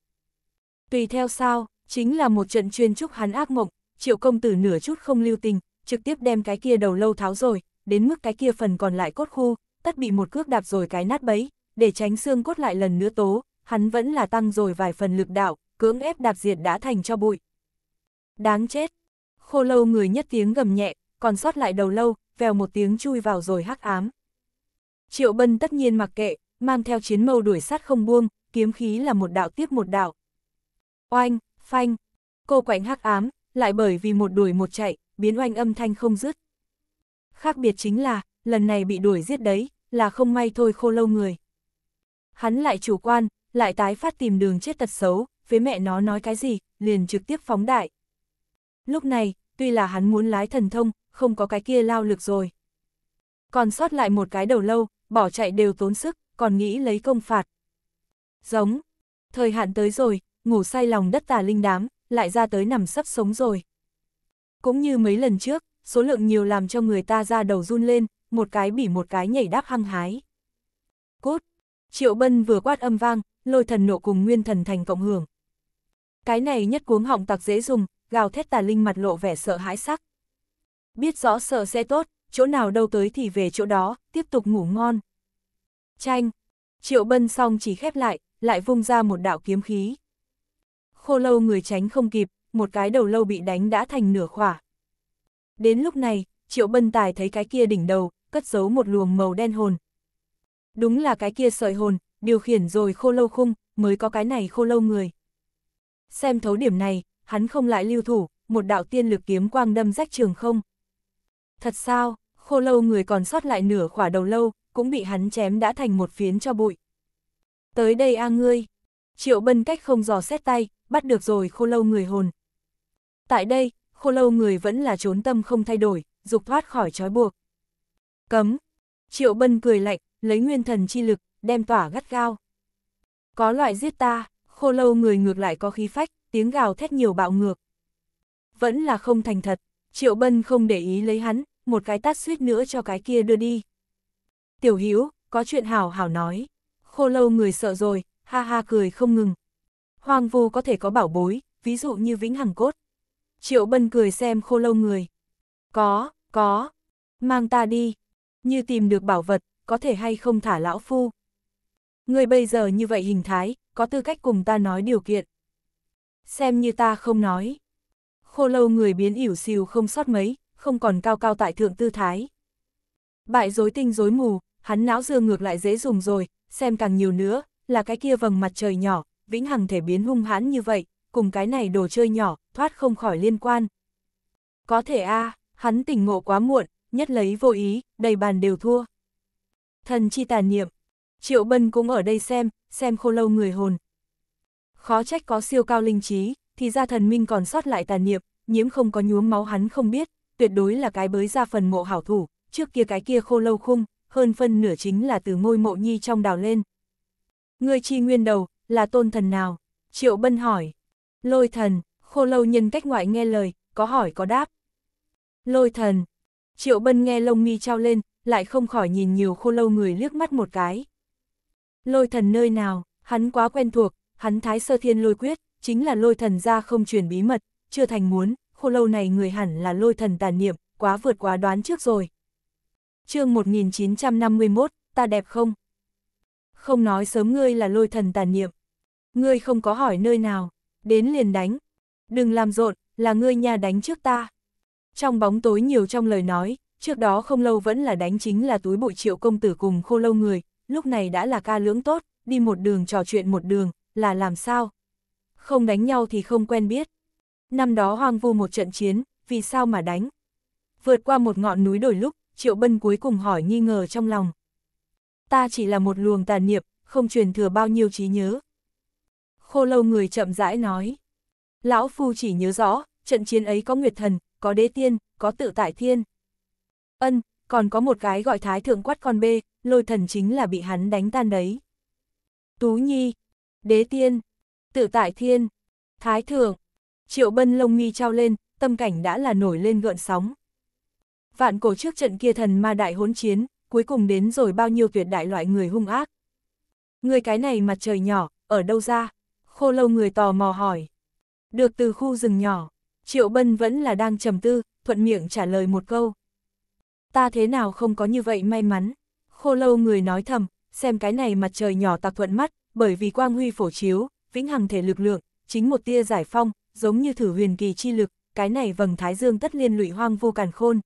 Tùy theo sao, chính là một trận chuyên trúc hắn ác mộng, Triệu công tử nửa chút không lưu tình, trực tiếp đem cái kia đầu lâu tháo rồi, đến mức cái kia phần còn lại cốt khu, tất bị một cước đạp rồi cái nát bấy, để tránh xương cốt lại lần nữa tố, hắn vẫn là tăng rồi vài phần lực đạo, cưỡng ép đạp diệt đã thành cho bụi. Đáng chết! Khô lâu người nhất tiếng gầm nhẹ, còn sót lại đầu lâu, vèo một tiếng chui vào rồi hắc ám. Triệu Bân tất nhiên mặc kệ, mang theo chiến mâu đuổi sát không buông, kiếm khí là một đạo tiếp một đạo. Oanh, phanh, cô quạnh hắc ám, lại bởi vì một đuổi một chạy, biến oanh âm thanh không dứt. Khác biệt chính là, lần này bị đuổi giết đấy, là không may thôi khô lâu người. Hắn lại chủ quan, lại tái phát tìm đường chết tật xấu, Phía mẹ nó nói cái gì, liền trực tiếp phóng đại. Lúc này, tuy là hắn muốn lái thần thông, không có cái kia lao lực rồi. Còn sót lại một cái đầu lâu, bỏ chạy đều tốn sức, còn nghĩ lấy công phạt. Giống, thời hạn tới rồi, ngủ say lòng đất tà linh đám, lại ra tới nằm sắp sống rồi. Cũng như mấy lần trước, số lượng nhiều làm cho người ta ra đầu run lên, một cái bỉ một cái nhảy đáp hăng hái. cút, triệu bân vừa quát âm vang, lôi thần nộ cùng nguyên thần thành cộng hưởng. Cái này nhất cuống họng tặc dễ dùng, gào thét tà linh mặt lộ vẻ sợ hãi sắc. Biết rõ sợ sẽ tốt, chỗ nào đâu tới thì về chỗ đó, tiếp tục ngủ ngon. tranh triệu bân xong chỉ khép lại, lại vung ra một đạo kiếm khí. Khô lâu người tránh không kịp, một cái đầu lâu bị đánh đã thành nửa khỏa. Đến lúc này, triệu bân tài thấy cái kia đỉnh đầu, cất giấu một luồng màu đen hồn. Đúng là cái kia sợi hồn, điều khiển rồi khô lâu khung, mới có cái này khô lâu người. Xem thấu điểm này, hắn không lại lưu thủ, một đạo tiên lực kiếm quang đâm rách trường không. Thật sao? khô lâu người còn sót lại nửa khỏa đầu lâu, cũng bị hắn chém đã thành một phiến cho bụi. Tới đây a ngươi. Triệu bân cách không dò xét tay, bắt được rồi khô lâu người hồn. Tại đây, khô lâu người vẫn là trốn tâm không thay đổi, dục thoát khỏi trói buộc. Cấm. Triệu bân cười lạnh, lấy nguyên thần chi lực, đem tỏa gắt gao. Có loại giết ta, khô lâu người ngược lại có khí phách, tiếng gào thét nhiều bạo ngược. Vẫn là không thành thật, Triệu Bân không để ý lấy hắn, một cái tát suýt nữa cho cái kia đưa đi. Tiểu Hiếu, có chuyện hảo hảo nói. Khô lâu người sợ rồi, ha ha cười không ngừng. Hoàng Vô có thể có bảo bối, ví dụ như vĩnh hằng cốt. Triệu Bân cười xem khô lâu người. Có, có, mang ta đi. Như tìm được bảo vật, có thể hay không thả lão phu. Người bây giờ như vậy hình thái, có tư cách cùng ta nói điều kiện. Xem như ta không nói. Khô lâu người biến ỉu xìu không sót mấy, không còn cao cao tại thượng tư thái. Bại rối tinh rối mù, hắn não dương ngược lại dễ dùng rồi, xem càng nhiều nữa, là cái kia vầng mặt trời nhỏ, vĩnh hằng thể biến hung hãn như vậy, cùng cái này đồ chơi nhỏ, thoát không khỏi liên quan. Có thể a à, hắn tỉnh ngộ quá muộn, nhất lấy vô ý, đầy bàn đều thua. Thần chi tàn niệm, triệu bân cũng ở đây xem, xem khô lâu người hồn. Khó trách có siêu cao linh trí, thì ra thần minh còn sót lại tàn niệm, nhiễm không có nhuốm máu hắn không biết, tuyệt đối là cái bới ra phần mộ hảo thủ, trước kia cái kia khô lâu khung, hơn phân nửa chính là từ ngôi mộ nhi trong đào lên. Người chi nguyên đầu, là tôn thần nào? Triệu Bân hỏi. Lôi thần, khô lâu nhân cách ngoại nghe lời, có hỏi có đáp. Lôi thần. Triệu Bân nghe lông mi trao lên, lại không khỏi nhìn nhiều khô lâu người liếc mắt một cái. Lôi thần nơi nào, hắn quá quen thuộc, hắn thái sơ thiên lôi quyết, chính là lôi thần ra không truyền bí mật, chưa thành muốn, khô lâu này người hẳn là lôi thần tàn niệm, quá vượt quá đoán trước rồi. chương 1951, ta đẹp không? Không nói sớm ngươi là lôi thần tàn niệm. Ngươi không có hỏi nơi nào, đến liền đánh. Đừng làm rộn, là ngươi nhà đánh trước ta. Trong bóng tối nhiều trong lời nói, trước đó không lâu vẫn là đánh chính là túi bụi triệu công tử cùng khô lâu người, lúc này đã là ca lưỡng tốt, đi một đường trò chuyện một đường, là làm sao? Không đánh nhau thì không quen biết. Năm đó hoang vu một trận chiến, vì sao mà đánh? Vượt qua một ngọn núi đổi lúc, Triệu Bân cuối cùng hỏi nghi ngờ trong lòng. Ta chỉ là một luồng tàn niệm, không truyền thừa bao nhiêu trí nhớ. Khô lâu người chậm rãi nói. Lão Phu chỉ nhớ rõ, trận chiến ấy có Nguyệt Thần, có Đế Tiên, có Tự Tại Thiên. Ân, còn có một cái gọi Thái Thượng quát con bê, lôi thần chính là bị hắn đánh tan đấy. Tú Nhi, Đế Tiên, Tự Tại Thiên, Thái Thượng, Triệu Bân lông nghi trao lên, tâm cảnh đã là nổi lên gợn sóng. Vạn cổ trước trận kia thần ma đại hỗn chiến, cuối cùng đến rồi bao nhiêu tuyệt đại loại người hung ác. Người cái này mặt trời nhỏ, ở đâu ra? Khô lâu người tò mò hỏi. Được từ khu rừng nhỏ, Triệu Bân vẫn là đang trầm tư, thuận miệng trả lời một câu. Ta thế nào không có như vậy may mắn? Khô lâu người nói thầm, xem cái này mặt trời nhỏ tạc thuận mắt, bởi vì quang huy phổ chiếu, vĩnh hằng thể lực lượng, chính một tia giải phong, giống như thử huyền kỳ chi lực, cái này vầng thái dương tất liên lụy hoang vô càn khôn.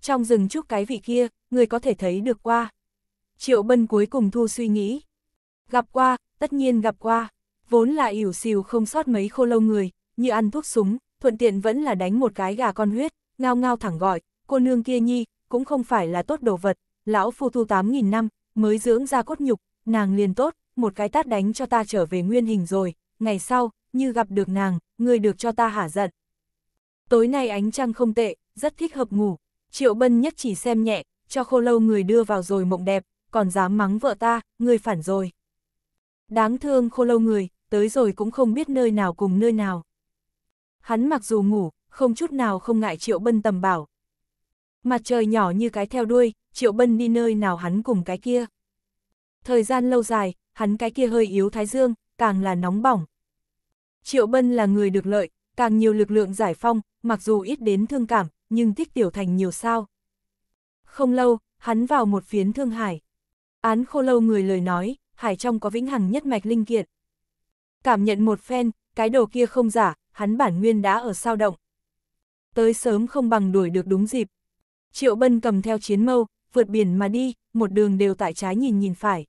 Trong rừng trúc cái vị kia, người có thể thấy được qua. Triệu bân cuối cùng thu suy nghĩ. Gặp qua, tất nhiên gặp qua, vốn là ỉu xìu không sót mấy khô lâu người, như ăn thuốc súng, thuận tiện vẫn là đánh một cái gà con huyết, ngao ngao thẳng gọi, cô nương kia nhi, cũng không phải là tốt đồ vật, lão phu thu 8.000 năm, mới dưỡng ra cốt nhục, nàng liền tốt, một cái tát đánh cho ta trở về nguyên hình rồi, ngày sau, như gặp được nàng, người được cho ta hả giận. Tối nay ánh trăng không tệ, rất thích hợp ngủ, triệu bân nhất chỉ xem nhẹ, cho khô lâu người đưa vào rồi mộng đẹp, còn dám mắng vợ ta, người phản rồi. Đáng thương khô lâu người, tới rồi cũng không biết nơi nào cùng nơi nào. Hắn mặc dù ngủ, không chút nào không ngại triệu bân tầm bảo. Mặt trời nhỏ như cái theo đuôi, triệu bân đi nơi nào hắn cùng cái kia. Thời gian lâu dài, hắn cái kia hơi yếu thái dương, càng là nóng bỏng, Triệu Bân là người được lợi, càng nhiều lực lượng giải phong, mặc dù ít đến thương cảm, nhưng thích tiểu thành nhiều sao. Không lâu, hắn vào một phiến thương hải. Án khô lâu người lời nói, hải trong có vĩnh hằng nhất mạch linh kiện. Cảm nhận một phen, cái đồ kia không giả, hắn bản nguyên đã ở sao động. Tới sớm không bằng đuổi được đúng dịp. Triệu Bân cầm theo chiến mâu, vượt biển mà đi, một đường đều tại trái nhìn nhìn phải.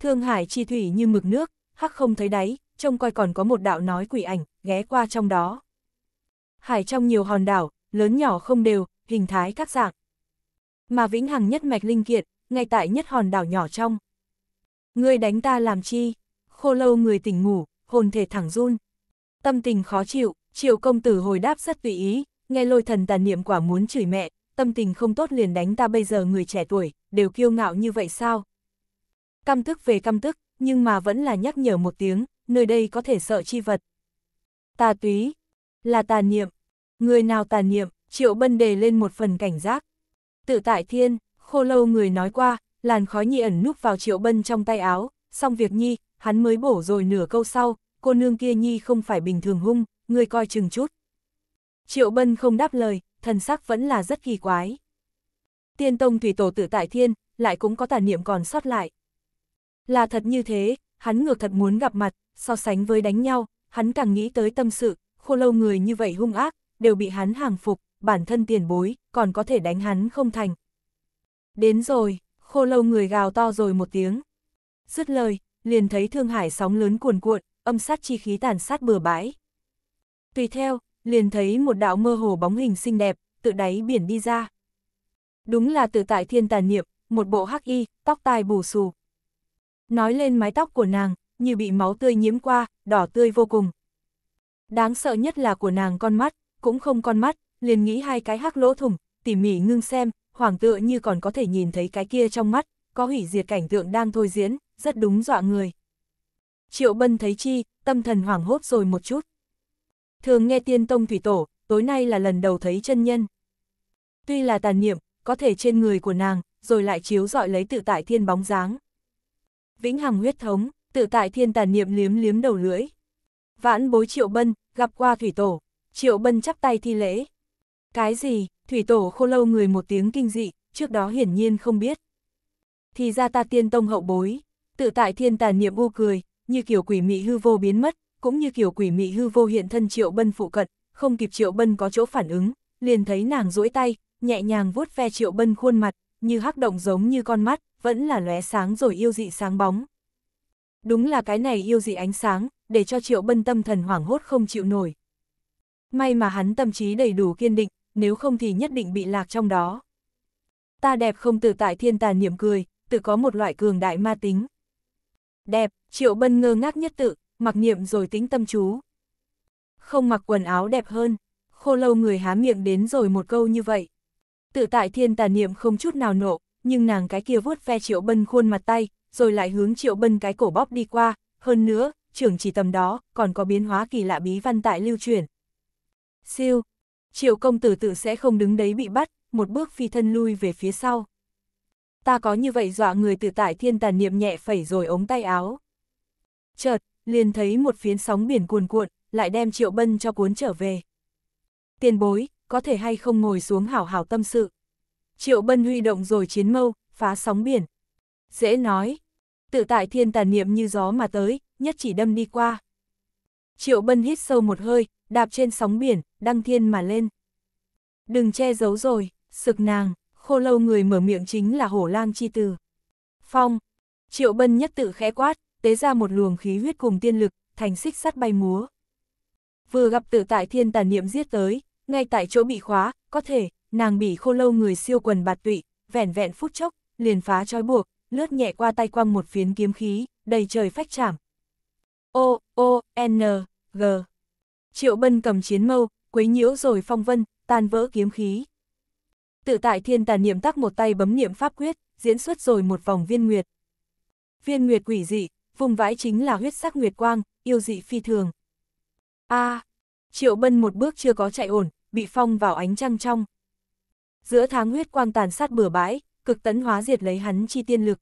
Thương hải chi thủy như mực nước, hắc không thấy đáy, trông coi còn có một đạo nói quỷ ảnh, ghé qua trong đó. Hải trong nhiều hòn đảo, lớn nhỏ không đều, hình thái các dạng. Mà vĩnh hằng nhất mạch linh kiệt, ngay tại nhất hòn đảo nhỏ trong. người đánh ta làm chi? Khô lâu người tỉnh ngủ, hồn thể thẳng run. Tâm tình khó chịu, triệu công tử hồi đáp rất tùy ý, nghe lôi thần tàn niệm quả muốn chửi mẹ, tâm tình không tốt liền đánh ta bây giờ người trẻ tuổi, đều kiêu ngạo như vậy sao? Căm tức về căm tức, nhưng mà vẫn là nhắc nhở một tiếng, nơi đây có thể sợ chi vật. Tà túy, là tà niệm. Người nào tà niệm, triệu bân đề lên một phần cảnh giác. Tự tại thiên, khô lâu người nói qua, làn khói nhi ẩn núp vào triệu bân trong tay áo, xong việc nhi, hắn mới bổ rồi nửa câu sau, cô nương kia nhi không phải bình thường hung, người coi chừng chút. Triệu bân không đáp lời, thần sắc vẫn là rất kỳ quái. Tiên tông thủy tổ tự tại thiên, lại cũng có tà niệm còn sót lại. Là thật như thế, hắn ngược thật muốn gặp mặt, so sánh với đánh nhau, hắn càng nghĩ tới tâm sự, khô lâu người như vậy hung ác, đều bị hắn hàng phục, bản thân tiền bối, còn có thể đánh hắn không thành. Đến rồi, khô lâu người gào to rồi một tiếng. Dứt lời, liền thấy Thương Hải sóng lớn cuồn cuộn, âm sát chi khí tàn sát bừa bãi. Tùy theo, liền thấy một đạo mơ hồ bóng hình xinh đẹp, tự đáy biển đi ra. Đúng là tự tại thiên tàn niệm, một bộ hắc y, tóc tai bù xù. Nói lên mái tóc của nàng, như bị máu tươi nhiễm qua, đỏ tươi vô cùng. Đáng sợ nhất là của nàng con mắt, cũng không con mắt, liền nghĩ hai cái hắc lỗ thủng, tỉ mỉ ngưng xem, hoàng tựa như còn có thể nhìn thấy cái kia trong mắt, có hủy diệt cảnh tượng đang thôi diễn, rất đúng dọa người. Triệu Bân thấy chi, tâm thần hoảng hốt rồi một chút. Thường nghe tiên tông thủy tổ, tối nay là lần đầu thấy chân nhân. Tuy là tàn niệm, có thể trên người của nàng, rồi lại chiếu dọi lấy tự tại thiên bóng dáng. Vĩnh hằng huyết thống, tự tại thiên tàn niệm liếm liếm đầu lưỡi. Vãn bối Triệu Bân, gặp qua Thủy Tổ. Triệu Bân chắp tay thi lễ. Cái gì, Thủy Tổ khô lâu người một tiếng kinh dị, trước đó hiển nhiên không biết. Thì ra ta tiên tông hậu bối, tự tại thiên tàn niệm u cười, như kiểu quỷ mị hư vô biến mất, cũng như kiểu quỷ mị hư vô hiện thân Triệu Bân phụ cận, không kịp Triệu Bân có chỗ phản ứng, liền thấy nàng duỗi tay, nhẹ nhàng vuốt ve Triệu Bân khuôn mặt, như hắc động giống như con mắt, vẫn là lóe sáng rồi yêu dị sáng bóng. Đúng là cái này yêu dị ánh sáng, để cho triệu bân tâm thần hoảng hốt không chịu nổi. May mà hắn tâm trí đầy đủ kiên định, nếu không thì nhất định bị lạc trong đó. Ta đẹp không tự tại thiên tà niệm cười, tự có một loại cường đại ma tính. Đẹp, triệu bân ngơ ngác nhất tự, mặc niệm rồi tính tâm chú. Không mặc quần áo đẹp hơn, khô lâu người há miệng đến rồi một câu như vậy. Tự tại thiên tà niệm không chút nào nộ, nhưng nàng cái kia vuốt ve triệu bân khuôn mặt tay, rồi lại hướng Triệu Bân cái cổ bóp đi qua, hơn nữa, trưởng chỉ tầm đó, còn có biến hóa kỳ lạ bí văn tại lưu truyền. Siêu, Triệu công tử tự sẽ không đứng đấy bị bắt, một bước phi thân lui về phía sau. Ta có như vậy dọa người tự tại thiên tàn niệm nhẹ phẩy rồi ống tay áo. Chợt, liền thấy một phiến sóng biển cuồn cuộn, lại đem Triệu Bân cho cuốn trở về. Tiền bối, có thể hay không ngồi xuống hảo hảo tâm sự. Triệu Bân huy động rồi chiến mâu, phá sóng biển dễ nói. Tự tại thiên tà niệm như gió mà tới, nhất chỉ đâm đi qua. Triệu bân hít sâu một hơi, đạp trên sóng biển, đăng thiên mà lên. Đừng che giấu rồi, sực nàng, khô lâu người mở miệng chính là hổ lang chi từ. Phong, triệu bân nhất tự khẽ quát, tế ra một luồng khí huyết cùng tiên lực, thành xích sắt bay múa. Vừa gặp tự tại thiên tà niệm giết tới, ngay tại chỗ bị khóa, có thể, nàng bị khô lâu người siêu quần bạt tụy, vẻn vẹn phút chốc, liền phá trói buộc, lướt nhẹ qua tay quăng một phiến kiếm khí, đầy trời phách chạm. O, O, N, G. Triệu Bân cầm chiến mâu, quấy nhiễu rồi phong vân, tan vỡ kiếm khí. Tự tại thiên tà niệm tắc một tay bấm niệm pháp quyết, diễn xuất rồi một vòng viên nguyệt. Viên nguyệt quỷ dị, vùng vãi chính là huyết sắc nguyệt quang, yêu dị phi thường. A, à, Triệu Bân một bước chưa có chạy ổn, bị phong vào ánh trăng trong. Giữa tháng huyết quang tàn sát bừa bãi, cực tấn hóa diệt lấy hắn chi tiên lực.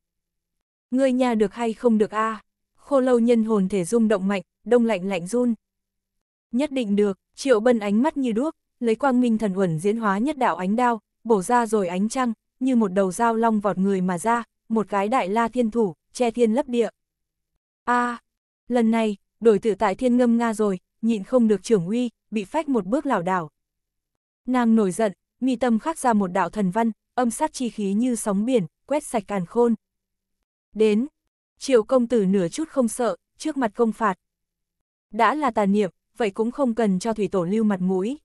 Ngươi nha được hay không được a? À? Khô lâu nhân hồn thể rung động mạnh, đông lạnh lạnh run. Nhất định được, triệu bân ánh mắt như đuốc, lấy quang minh thần uẩn diễn hóa nhất đạo ánh đao, bổ ra rồi ánh trăng, như một đầu dao long vọt người mà ra, một cái đại la thiên thủ, che thiên lấp địa. a à, lần này, đổi tự tại thiên ngâm Nga rồi, nhịn không được trưởng uy, bị phách một bước lảo đảo. Nàng nổi giận, mi tâm khắc ra một đạo thần văn, âm sát chi khí như sóng biển, quét sạch càn khôn. Đến, triệu công tử nửa chút không sợ, trước mặt công phạt. Đã là tàn niệm, vậy cũng không cần cho thủy tổ lưu mặt mũi.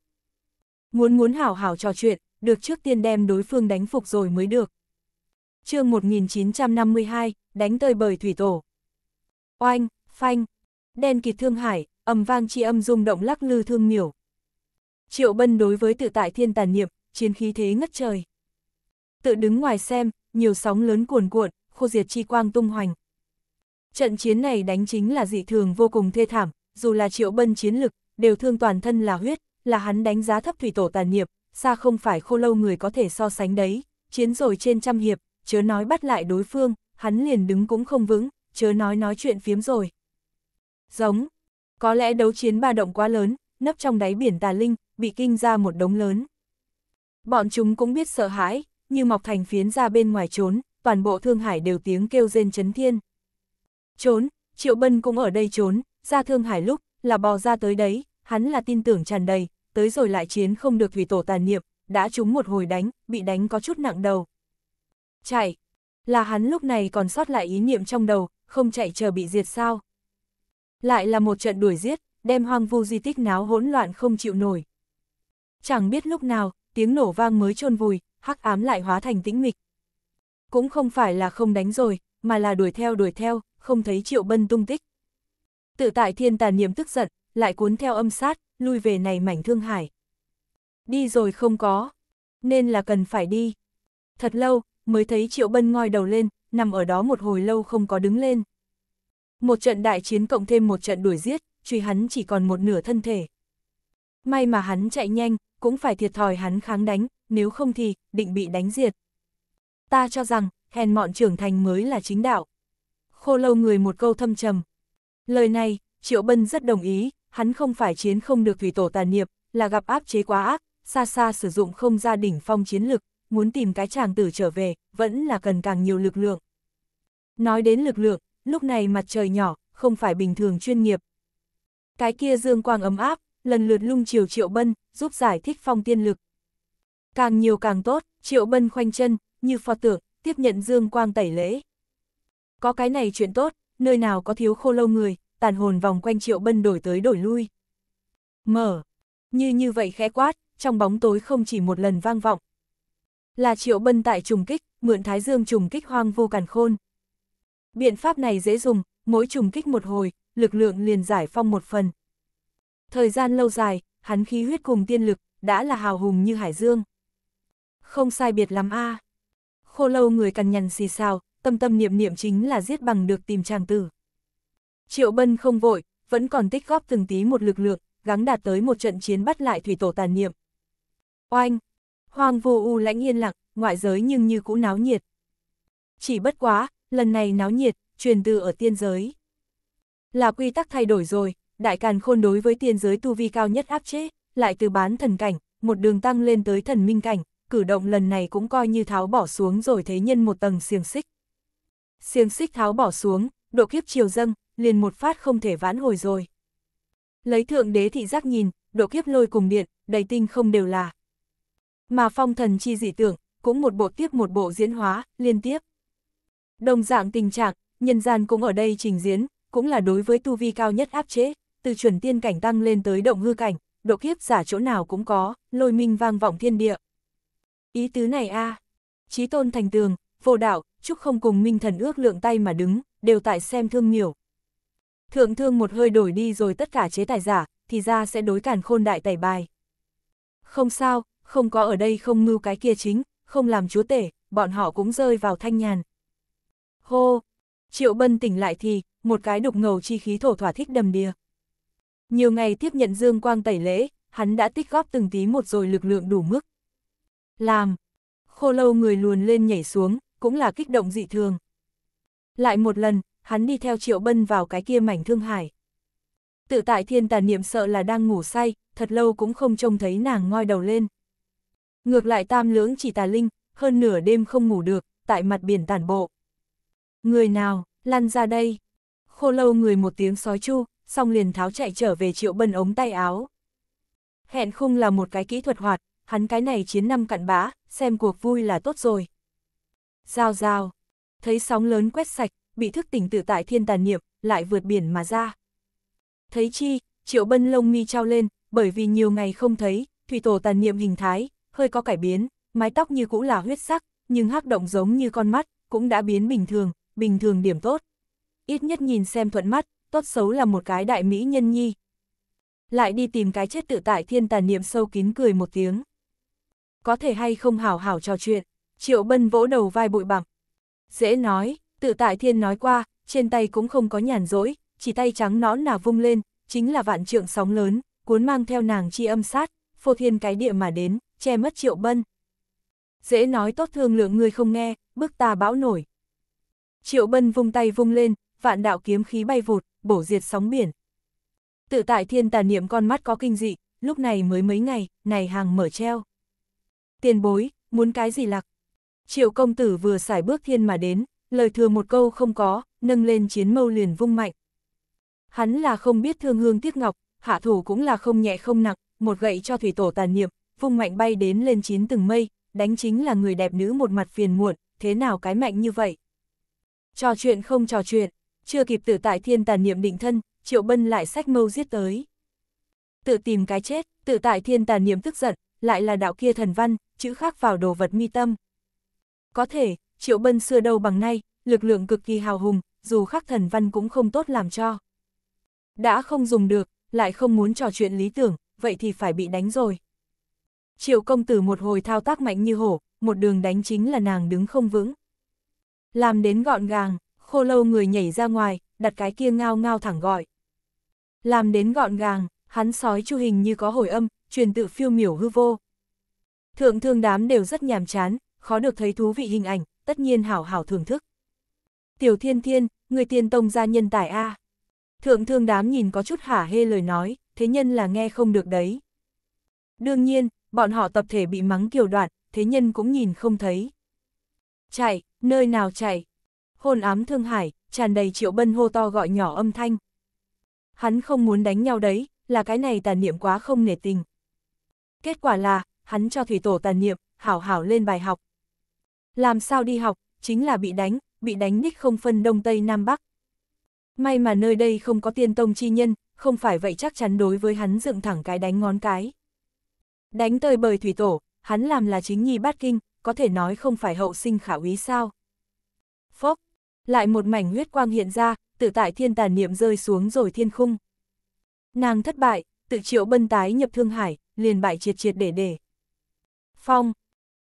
Muốn muốn hảo hảo trò chuyện, được trước tiên đem đối phương đánh phục rồi mới được. chương 1952, đánh tơi bời thủy tổ. Oanh, phanh, đen kịt thương hải, âm vang chi âm rung động lắc lư thương miểu. Triệu bân đối với tự tại thiên tàn niệm, chiến khí thế ngất trời tự đứng ngoài xem, nhiều sóng lớn cuồn cuộn, khô diệt chi quang tung hoành. Trận chiến này đánh chính là dị thường vô cùng thê thảm, dù là triệu bân chiến lực, đều thương toàn thân là huyết, là hắn đánh giá thấp thủy tổ tàn niệm, xa không phải khô lâu người có thể so sánh đấy, chiến rồi trên trăm hiệp, chớ nói bắt lại đối phương, hắn liền đứng cũng không vững, chớ nói nói chuyện phiếm rồi. Giống, có lẽ đấu chiến ba động quá lớn, nấp trong đáy biển tà linh, bị kinh ra một đống lớn. Bọn chúng cũng biết sợ hãi, như mọc thành phiến ra bên ngoài trốn, toàn bộ Thương Hải đều tiếng kêu rên chấn thiên. Trốn, Triệu Bân cũng ở đây trốn, ra Thương Hải lúc, là bò ra tới đấy, hắn là tin tưởng tràn đầy, tới rồi lại chiến không được vì tổ tàn niệm, đã trúng một hồi đánh, bị đánh có chút nặng đầu. Chạy, là hắn lúc này còn sót lại ý niệm trong đầu, không chạy chờ bị diệt sao. Lại là một trận đuổi giết, đem hoang vu di tích náo hỗn loạn không chịu nổi. Chẳng biết lúc nào, tiếng nổ vang mới chôn vùi, hắc ám lại hóa thành tĩnh mịch. Cũng không phải là không đánh rồi, mà là đuổi theo đuổi theo, không thấy Triệu Bân tung tích. Tự tại thiên tàn niệm tức giận, lại cuốn theo âm sát, lui về này mảnh thương hải. Đi rồi không có, nên là cần phải đi. Thật lâu, mới thấy Triệu Bân ngoi đầu lên, nằm ở đó một hồi lâu không có đứng lên. Một trận đại chiến cộng thêm một trận đuổi giết, truy hắn chỉ còn một nửa thân thể. May mà hắn chạy nhanh, cũng phải thiệt thòi hắn kháng đánh, nếu không thì, định bị đánh diệt. Ta cho rằng, hèn mọn trưởng thành mới là chính đạo. Khô lâu người một câu thâm trầm. Lời này, Triệu Bân rất đồng ý, hắn không phải chiến không được thủy tổ tàn niệm, là gặp áp chế quá ác, xa xa sử dụng không ra đỉnh phong chiến lực, muốn tìm cái chàng tử trở về, vẫn là cần càng nhiều lực lượng. Nói đến lực lượng, lúc này mặt trời nhỏ, không phải bình thường chuyên nghiệp. Cái kia dương quang ấm áp, lần lượt lung chiều triệu bân, giúp giải thích phong tiên lực. Càng nhiều càng tốt, Triệu Bân khoanh chân, như pho tượng, tiếp nhận dương quang tẩy lễ. Có cái này chuyện tốt, nơi nào có thiếu khô lâu người, tàn hồn vòng quanh Triệu Bân đổi tới đổi lui. Mở, như như vậy khẽ quát, trong bóng tối không chỉ một lần vang vọng. Là Triệu Bân tại trùng kích, mượn Thái Dương trùng kích hoang vô càn khôn. Biện pháp này dễ dùng, mỗi trùng kích một hồi, lực lượng liền giải phong một phần. Thời gian lâu dài, hắn khí huyết cùng tiên lực, đã là hào hùng như hải dương. Không sai biệt lắm a. À. Khô lâu người cằn nhằn xì sao tâm tâm niệm niệm chính là giết bằng được tìm chàng tử. Triệu Bân không vội, vẫn còn tích góp từng tí một lực lượng, gắng đạt tới một trận chiến bắt lại thủy tổ tàn niệm. Oanh! hoàng vô u lãnh yên lặng, ngoại giới nhưng như cũ náo nhiệt. Chỉ bất quá, lần này náo nhiệt, truyền từ ở tiên giới. Là quy tắc thay đổi rồi, đại càn khôn đối với tiên giới tu vi cao nhất áp chế, lại từ bán thần cảnh, một đường tăng lên tới thần minh cảnh, cử động lần này cũng coi như tháo bỏ xuống rồi thế nhân một tầng xiềng xích. Xiềng xích tháo bỏ xuống, độ kiếp chiều dâng, liền một phát không thể vãn hồi rồi. Lấy thượng đế thị giác nhìn, độ kiếp lôi cùng điện, đầy tinh không đều là. Mà phong thần chi dị tưởng, cũng một bộ tiếp một bộ diễn hóa, liên tiếp. Đồng dạng tình trạng, nhân gian cũng ở đây trình diễn, cũng là đối với tu vi cao nhất áp chế, từ chuẩn tiên cảnh tăng lên tới động hư cảnh, độ kiếp giả chỗ nào cũng có, lôi minh vang vọng thiên địa. Ý tứ này a à. Chí tôn thành tường, vô đạo, chúc không cùng minh thần ước lượng tay mà đứng, đều tại xem thương miểu. Thượng thương một hơi đổi đi rồi tất cả chế tài giả, thì ra sẽ đối cản khôn đại tẩy bài. Không sao, không có ở đây không mưu cái kia chính, không làm chúa tể, bọn họ cũng rơi vào thanh nhàn. Hô! Triệu Bân tỉnh lại thì, một cái đục ngầu chi khí thổ thỏa thích đầm đìa. Nhiều ngày tiếp nhận dương quang tẩy lễ, hắn đã tích góp từng tí một rồi lực lượng đủ mức, làm. Khô lâu người luồn lên nhảy xuống, cũng là kích động dị thường. Lại một lần, hắn đi theo Triệu Bân vào cái kia mảnh thương hải. Tự tại thiên tà niệm sợ là đang ngủ say, thật lâu cũng không trông thấy nàng ngoi đầu lên. Ngược lại tam lưỡng chỉ tà linh, hơn nửa đêm không ngủ được, tại mặt biển tản bộ. Người nào, lăn ra đây. Khô lâu người một tiếng sói chu, xong liền tháo chạy trở về triệu bân ống tay áo. Hẹn khung là một cái kỹ thuật hoạt, hắn cái này chiến năm cặn bã, xem cuộc vui là tốt rồi. Giao giao, thấy sóng lớn quét sạch, bị thức tỉnh tự tại thiên tàn niệm, lại vượt biển mà ra. Thấy chi, triệu bân lông mi trao lên, bởi vì nhiều ngày không thấy, thủy tổ tàn niệm hình thái, hơi có cải biến, mái tóc như cũ là huyết sắc, nhưng hắc động giống như con mắt, cũng đã biến bình thường, bình thường điểm tốt. Ít nhất nhìn xem thuận mắt, tốt xấu là một cái đại mỹ nhân nhi. Lại đi tìm cái chết tự tại thiên tàn niệm sâu kín cười một tiếng có thể hay không hảo hảo trò chuyện. Triệu Bân vỗ đầu vai bụi bặm. Dễ nói, tự tại thiên nói qua, trên tay cũng không có nhàn rỗi, chỉ tay trắng nõn nà vung lên, chính là vạn trượng sóng lớn, cuốn mang theo nàng chi âm sát, phô thiên cái địa mà đến, che mất Triệu Bân. Dễ nói tốt thương lượng người không nghe, bước ta bão nổi. Triệu Bân vung tay vung lên, vạn đạo kiếm khí bay vụt, bổ diệt sóng biển. Tự tại thiên tà niệm con mắt có kinh dị, lúc này mới mấy ngày, này hàng mở treo tiền bối, muốn cái gì lạc. Triệu công tử vừa xài bước thiên mà đến, lời thừa một câu không có, nâng lên chiến mâu liền vung mạnh. Hắn là không biết thương hương tiếc ngọc, hạ thủ cũng là không nhẹ không nặng, một gậy cho thủy tổ tàn niệm, vung mạnh bay đến lên chín từng mây, đánh chính là người đẹp nữ một mặt phiền muộn, thế nào cái mạnh như vậy. Trò chuyện không trò chuyện, chưa kịp tử tại thiên tàn niệm định thân, triệu bân lại sách mâu giết tới. Tự tìm cái chết, tự tại thiên tàn niệm tức giận, lại là đạo kia thần văn, chữ khắc vào đồ vật mi tâm. Có thể, Triệu Bân xưa đâu bằng nay, lực lượng cực kỳ hào hùng, dù khắc thần văn cũng không tốt làm cho. Đã không dùng được, lại không muốn trò chuyện lý tưởng, vậy thì phải bị đánh rồi. Triệu công tử một hồi thao tác mạnh như hổ, một đường đánh chính là nàng đứng không vững. Làm đến gọn gàng, khô lâu người nhảy ra ngoài, đặt cái kia ngao ngao thẳng gọi. Làm đến gọn gàng, hắn sói chu hình như có hồi âm, truyền tự phiêu miểu hư vô. Thượng thương đám đều rất nhàm chán, khó được thấy thú vị hình ảnh, tất nhiên hảo hảo thưởng thức. Tiểu thiên thiên, người tiên tông gia nhân tài A. Thượng thương đám nhìn có chút hả hê lời nói, thế nhân là nghe không được đấy. Đương nhiên, bọn họ tập thể bị mắng kiều đoạn, thế nhân cũng nhìn không thấy. Chạy, nơi nào chạy? Hồn ám thương hải, tràn đầy triệu bân hô to gọi nhỏ âm thanh. Hắn không muốn đánh nhau đấy, là cái này tàn niệm quá không nể tình. Kết quả là, hắn cho thủy tổ tàn niệm, hảo hảo lên bài học. Làm sao đi học, chính là bị đánh, bị đánh đích không phân đông tây nam bắc. May mà nơi đây không có tiên tông chi nhân, không phải vậy chắc chắn đối với hắn dựng thẳng cái đánh ngón cái. Đánh tơi bời thủy tổ, hắn làm là chính nhi bát kinh, có thể nói không phải hậu sinh khả úy sao. Phốc, lại một mảnh huyết quang hiện ra, tự tại thiên tàn niệm rơi xuống rồi thiên khung. Nàng thất bại, tự triệu bân tái nhập Thương Hải, liền bại triệt triệt để để. Phong.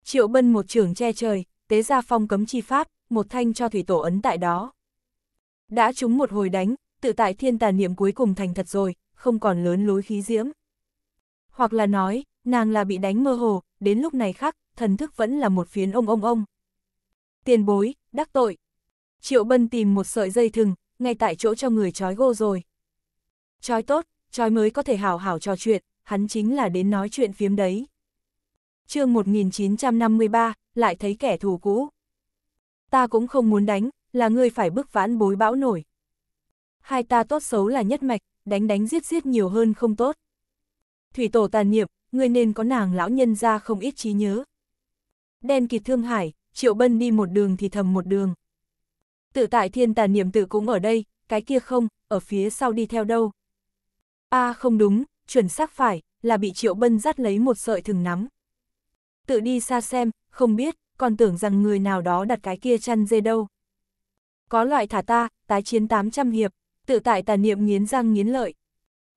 Triệu Bân một trường che trời, tế ra phong cấm chi pháp, một thanh cho thủy tổ ấn tại đó. Đã chúng một hồi đánh, tự tại thiên tà niệm cuối cùng thành thật rồi, không còn lớn lối khí diễm. Hoặc là nói, nàng là bị đánh mơ hồ, đến lúc này khác, thần thức vẫn là một phiến ông ông ông. Tiền bối, đắc tội. Triệu Bân tìm một sợi dây thừng, ngay tại chỗ cho người trói gô rồi. Trói tốt, trói mới có thể hào hảo trò chuyện, hắn chính là đến nói chuyện phiếm đấy chương 1953, lại thấy kẻ thù cũ. Ta cũng không muốn đánh, là ngươi phải bức vãn bối bão nổi. Hai ta tốt xấu là nhất mạch, đánh đánh giết giết nhiều hơn không tốt. Thủy tổ tàn niệm, ngươi nên có nàng lão nhân ra không ít trí nhớ. Đen kịt thương hải, triệu bân đi một đường thì thầm một đường. Tự tại thiên tàn niệm tự cũng ở đây, cái kia không, ở phía sau đi theo đâu. a à, không đúng, chuẩn xác phải, là bị triệu bân dắt lấy một sợi thừng nắm tự đi xa xem, không biết, còn tưởng rằng người nào đó đặt cái kia chăn dê đâu. Có loại thả ta, tái chiến 800 hiệp, tự tại tà niệm nghiến răng nghiến lợi.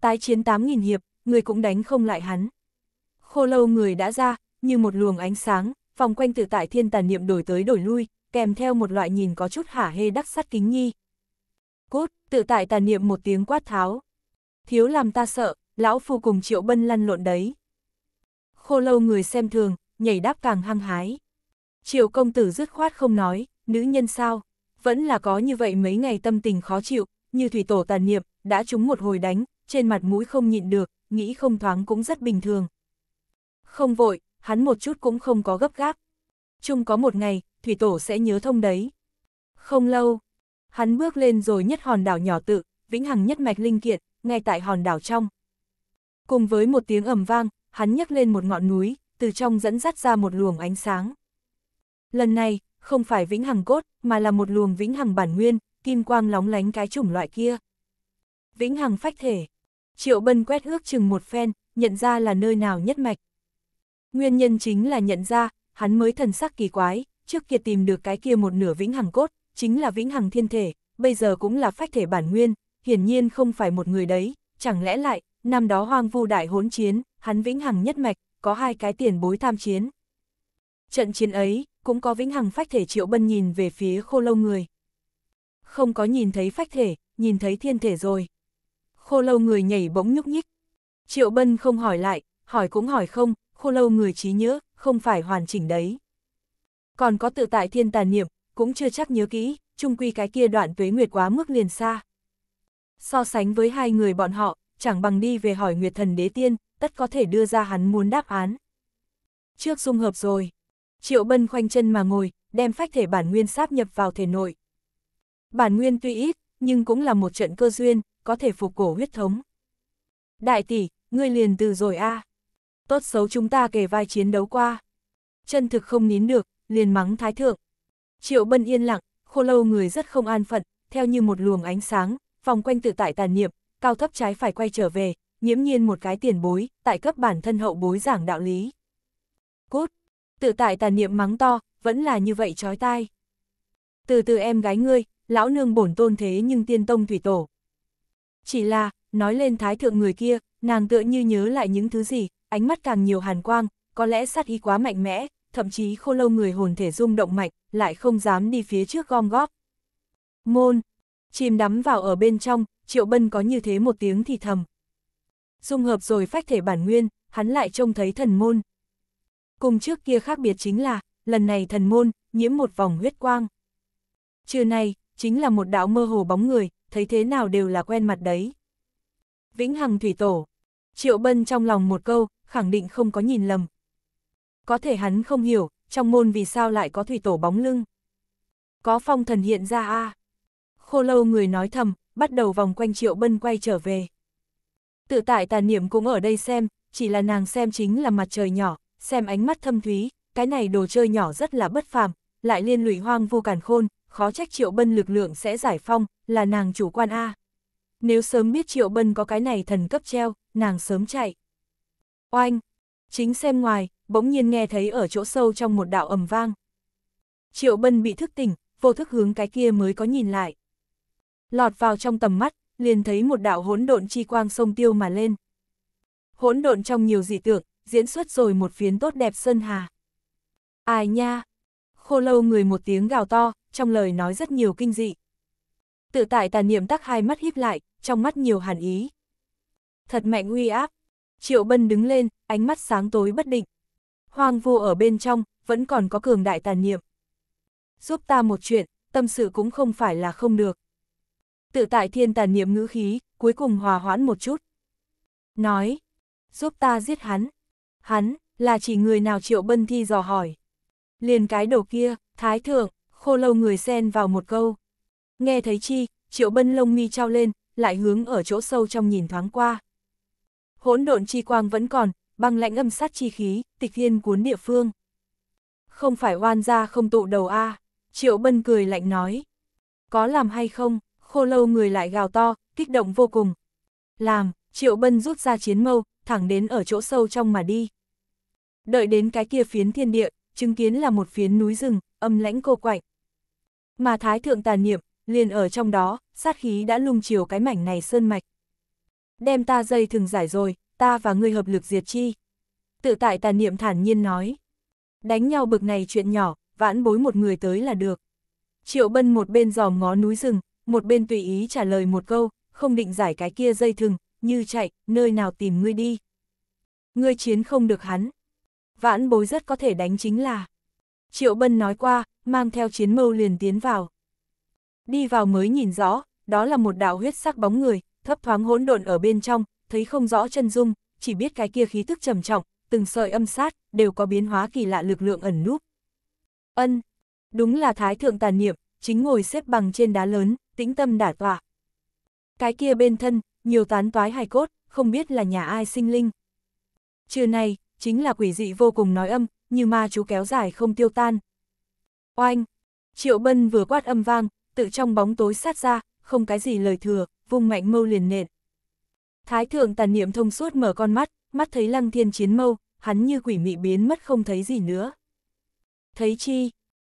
Tái chiến 8.000 hiệp, người cũng đánh không lại hắn. Khô lâu người đã ra, như một luồng ánh sáng, vòng quanh tự tại thiên tà niệm đổi tới đổi lui, kèm theo một loại nhìn có chút hả hê đắc sắt kính nhi. Cốt, tự tại tà niệm một tiếng quát tháo. Thiếu làm ta sợ, lão phu cùng triệu bân lăn lộn đấy. Khô lâu người xem thường, nhảy đáp càng hăng hái. Triệu công tử dứt khoát không nói, nữ nhân sao, vẫn là có như vậy mấy ngày tâm tình khó chịu, như thủy tổ tàn niệm, đã trúng một hồi đánh, trên mặt mũi không nhịn được, nghĩ không thoáng cũng rất bình thường. Không vội, hắn một chút cũng không có gấp gáp. Chung có một ngày, thủy tổ sẽ nhớ thông đấy. Không lâu, hắn bước lên rồi nhất hòn đảo nhỏ tự, vĩnh hằng nhất mạch linh kiện, ngay tại hòn đảo trong. Cùng với một tiếng ầm vang, hắn nhấc lên một ngọn núi, từ trong dẫn dắt ra một luồng ánh sáng. Lần này, không phải vĩnh hằng cốt, mà là một luồng vĩnh hằng bản nguyên, kim quang lóng lánh cái chủng loại kia. Vĩnh hằng phách thể. Triệu Bân quét ước chừng một phen, nhận ra là nơi nào nhất mạch. Nguyên nhân chính là nhận ra, hắn mới thần sắc kỳ quái, trước kia tìm được cái kia một nửa vĩnh hằng cốt, chính là vĩnh hằng thiên thể, bây giờ cũng là phách thể bản nguyên, hiển nhiên không phải một người đấy, chẳng lẽ lại, năm đó hoang vu đại hỗn chiến, hắn vĩnh hằng nhất mạch, có hai cái tiền bối tham chiến. Trận chiến ấy, cũng có vĩnh hằng phách thể triệu bân nhìn về phía khô lâu người. Không có nhìn thấy phách thể, nhìn thấy thiên thể rồi. Khô lâu người nhảy bỗng nhúc nhích. Triệu bân không hỏi lại, hỏi cũng hỏi không, khô lâu người trí nhớ, không phải hoàn chỉnh đấy. Còn có tự tại thiên tàn niệm, cũng chưa chắc nhớ kỹ, chung quy cái kia đoạn tuế nguyệt quá mức liền xa. So sánh với hai người bọn họ, chẳng bằng đi về hỏi Nguyệt Thần Đế Tiên, tất có thể đưa ra hắn muốn đáp án. Trước dung hợp rồi, Triệu Bân khoanh chân mà ngồi, đem phách thể bản nguyên sáp nhập vào thể nội. Bản nguyên tuy ít, nhưng cũng là một trận cơ duyên, có thể phục cổ huyết thống. Đại tỷ, ngươi liền từ rồi a. À. Tốt xấu chúng ta kể vai chiến đấu qua. Chân thực không nín được, liền mắng thái thượng. Triệu Bân yên lặng, khô lâu người rất không an phận, theo như một luồng ánh sáng, vòng quanh tự tại tàn niệm, cao thấp trái phải quay trở về, nhiễm nhiên một cái tiền bối, tại cấp bản thân hậu bối giảng đạo lý. Cút, tự tại tà niệm mắng to, vẫn là như vậy trói tai. Từ từ em gái ngươi, lão nương bổn tôn thế nhưng tiên tông thủy tổ. Chỉ là, nói lên thái thượng người kia, nàng tựa như nhớ lại những thứ gì, ánh mắt càng nhiều hàn quang, có lẽ sát ý quá mạnh mẽ, thậm chí khô lâu người hồn thể rung động mạnh, lại không dám đi phía trước gom góp. Môn, chìm đắm vào ở bên trong, Triệu Bân có như thế một tiếng thì thầm, dung hợp rồi phách thể bản nguyên, hắn lại trông thấy thần môn. Cùng trước kia khác biệt chính là, lần này thần môn, nhiễm một vòng huyết quang. Trưa nay, chính là một đạo mơ hồ bóng người, thấy thế nào đều là quen mặt đấy. Vĩnh Hằng Thủy Tổ. Triệu Bân trong lòng một câu, khẳng định không có nhìn lầm. Có thể hắn không hiểu, trong môn vì sao lại có Thủy Tổ bóng lưng. Có phong thần hiện ra a à. Khô lâu người nói thầm, bắt đầu vòng quanh Triệu Bân quay trở về tự tại tàn niệm cũng ở đây xem, chỉ là nàng xem chính là mặt trời nhỏ, xem ánh mắt thâm thúy, cái này đồ chơi nhỏ rất là bất phàm, lại liên lụy hoang vô cản khôn, khó trách triệu bân lực lượng sẽ giải phong, là nàng chủ quan A. Nếu sớm biết triệu bân có cái này thần cấp treo, nàng sớm chạy. Oanh! Chính xem ngoài, bỗng nhiên nghe thấy ở chỗ sâu trong một đạo ầm vang. Triệu bân bị thức tỉnh, vô thức hướng cái kia mới có nhìn lại. Lọt vào trong tầm mắt, liền thấy một đạo hỗn độn chi quang sông tiêu mà lên. Hỗn độn trong nhiều dị tượng, diễn xuất rồi một phiến tốt đẹp sơn hà. Ai nha! Khô lâu người một tiếng gào to, trong lời nói rất nhiều kinh dị. Tự tại tà niệm tắc hai mắt híp lại, trong mắt nhiều hàn ý. Thật mạnh uy áp. Triệu Bân đứng lên, ánh mắt sáng tối bất định. hoàng vô ở bên trong, vẫn còn có cường đại tàn niệm. Giúp ta một chuyện, tâm sự cũng không phải là không được. Tự tại thiên tàn niệm ngữ khí, cuối cùng hòa hoãn một chút. Nói, giúp ta giết hắn. Hắn, là chỉ người nào triệu bân thi dò hỏi. Liền cái đầu kia, thái thượng, khô lâu người xen vào một câu. Nghe thấy chi, triệu bân lông mi trao lên, lại hướng ở chỗ sâu trong nhìn thoáng qua. Hỗn độn chi quang vẫn còn, băng lạnh âm sát chi khí, tịch thiên cuốn địa phương. Không phải oan ra không tụ đầu a à. triệu bân cười lạnh nói. Có làm hay không? khô lâu người lại gào to, kích động vô cùng. Làm, Triệu Bân rút ra chiến mâu, thẳng đến ở chỗ sâu trong mà đi. Đợi đến cái kia phiến thiên địa, chứng kiến là một phiến núi rừng, âm lãnh cô quạnh. Mà Thái Thượng tàn niệm, liền ở trong đó, sát khí đã lung chiều cái mảnh này sơn mạch. Đem ta dây thường giải rồi, ta và ngươi hợp lực diệt chi. Tự tại tàn niệm thản nhiên nói. Đánh nhau bực này chuyện nhỏ, vãn bối một người tới là được. Triệu Bân một bên dòm ngó núi rừng, một bên tùy ý trả lời một câu, không định giải cái kia dây thừng, như chạy, nơi nào tìm ngươi đi. Ngươi chiến không được hắn. Vãn bối rất có thể đánh chính là. Triệu Bân nói qua, mang theo chiến mâu liền tiến vào. Đi vào mới nhìn rõ, đó là một đạo huyết sắc bóng người, thấp thoáng hỗn độn ở bên trong, thấy không rõ chân dung, chỉ biết cái kia khí tức trầm trọng, từng sợi âm sát, đều có biến hóa kỳ lạ lực lượng ẩn núp. Ân, đúng là thái thượng tàn niệm, chính ngồi xếp bằng trên đá lớn, tĩnh tâm đả tọa. Cái kia bên thân, nhiều tán toái hài cốt, không biết là nhà ai sinh linh. Trưa này, chính là quỷ dị vô cùng nói âm, như ma chú kéo dài không tiêu tan. Oanh! Triệu Bân vừa quát âm vang, tự trong bóng tối sát ra, không cái gì lời thừa, vung mạnh mâu liền nện. Thái thượng tàn niệm thông suốt mở con mắt, mắt thấy lăng thiên chiến mâu, hắn như quỷ mị biến mất không thấy gì nữa. Thấy chi?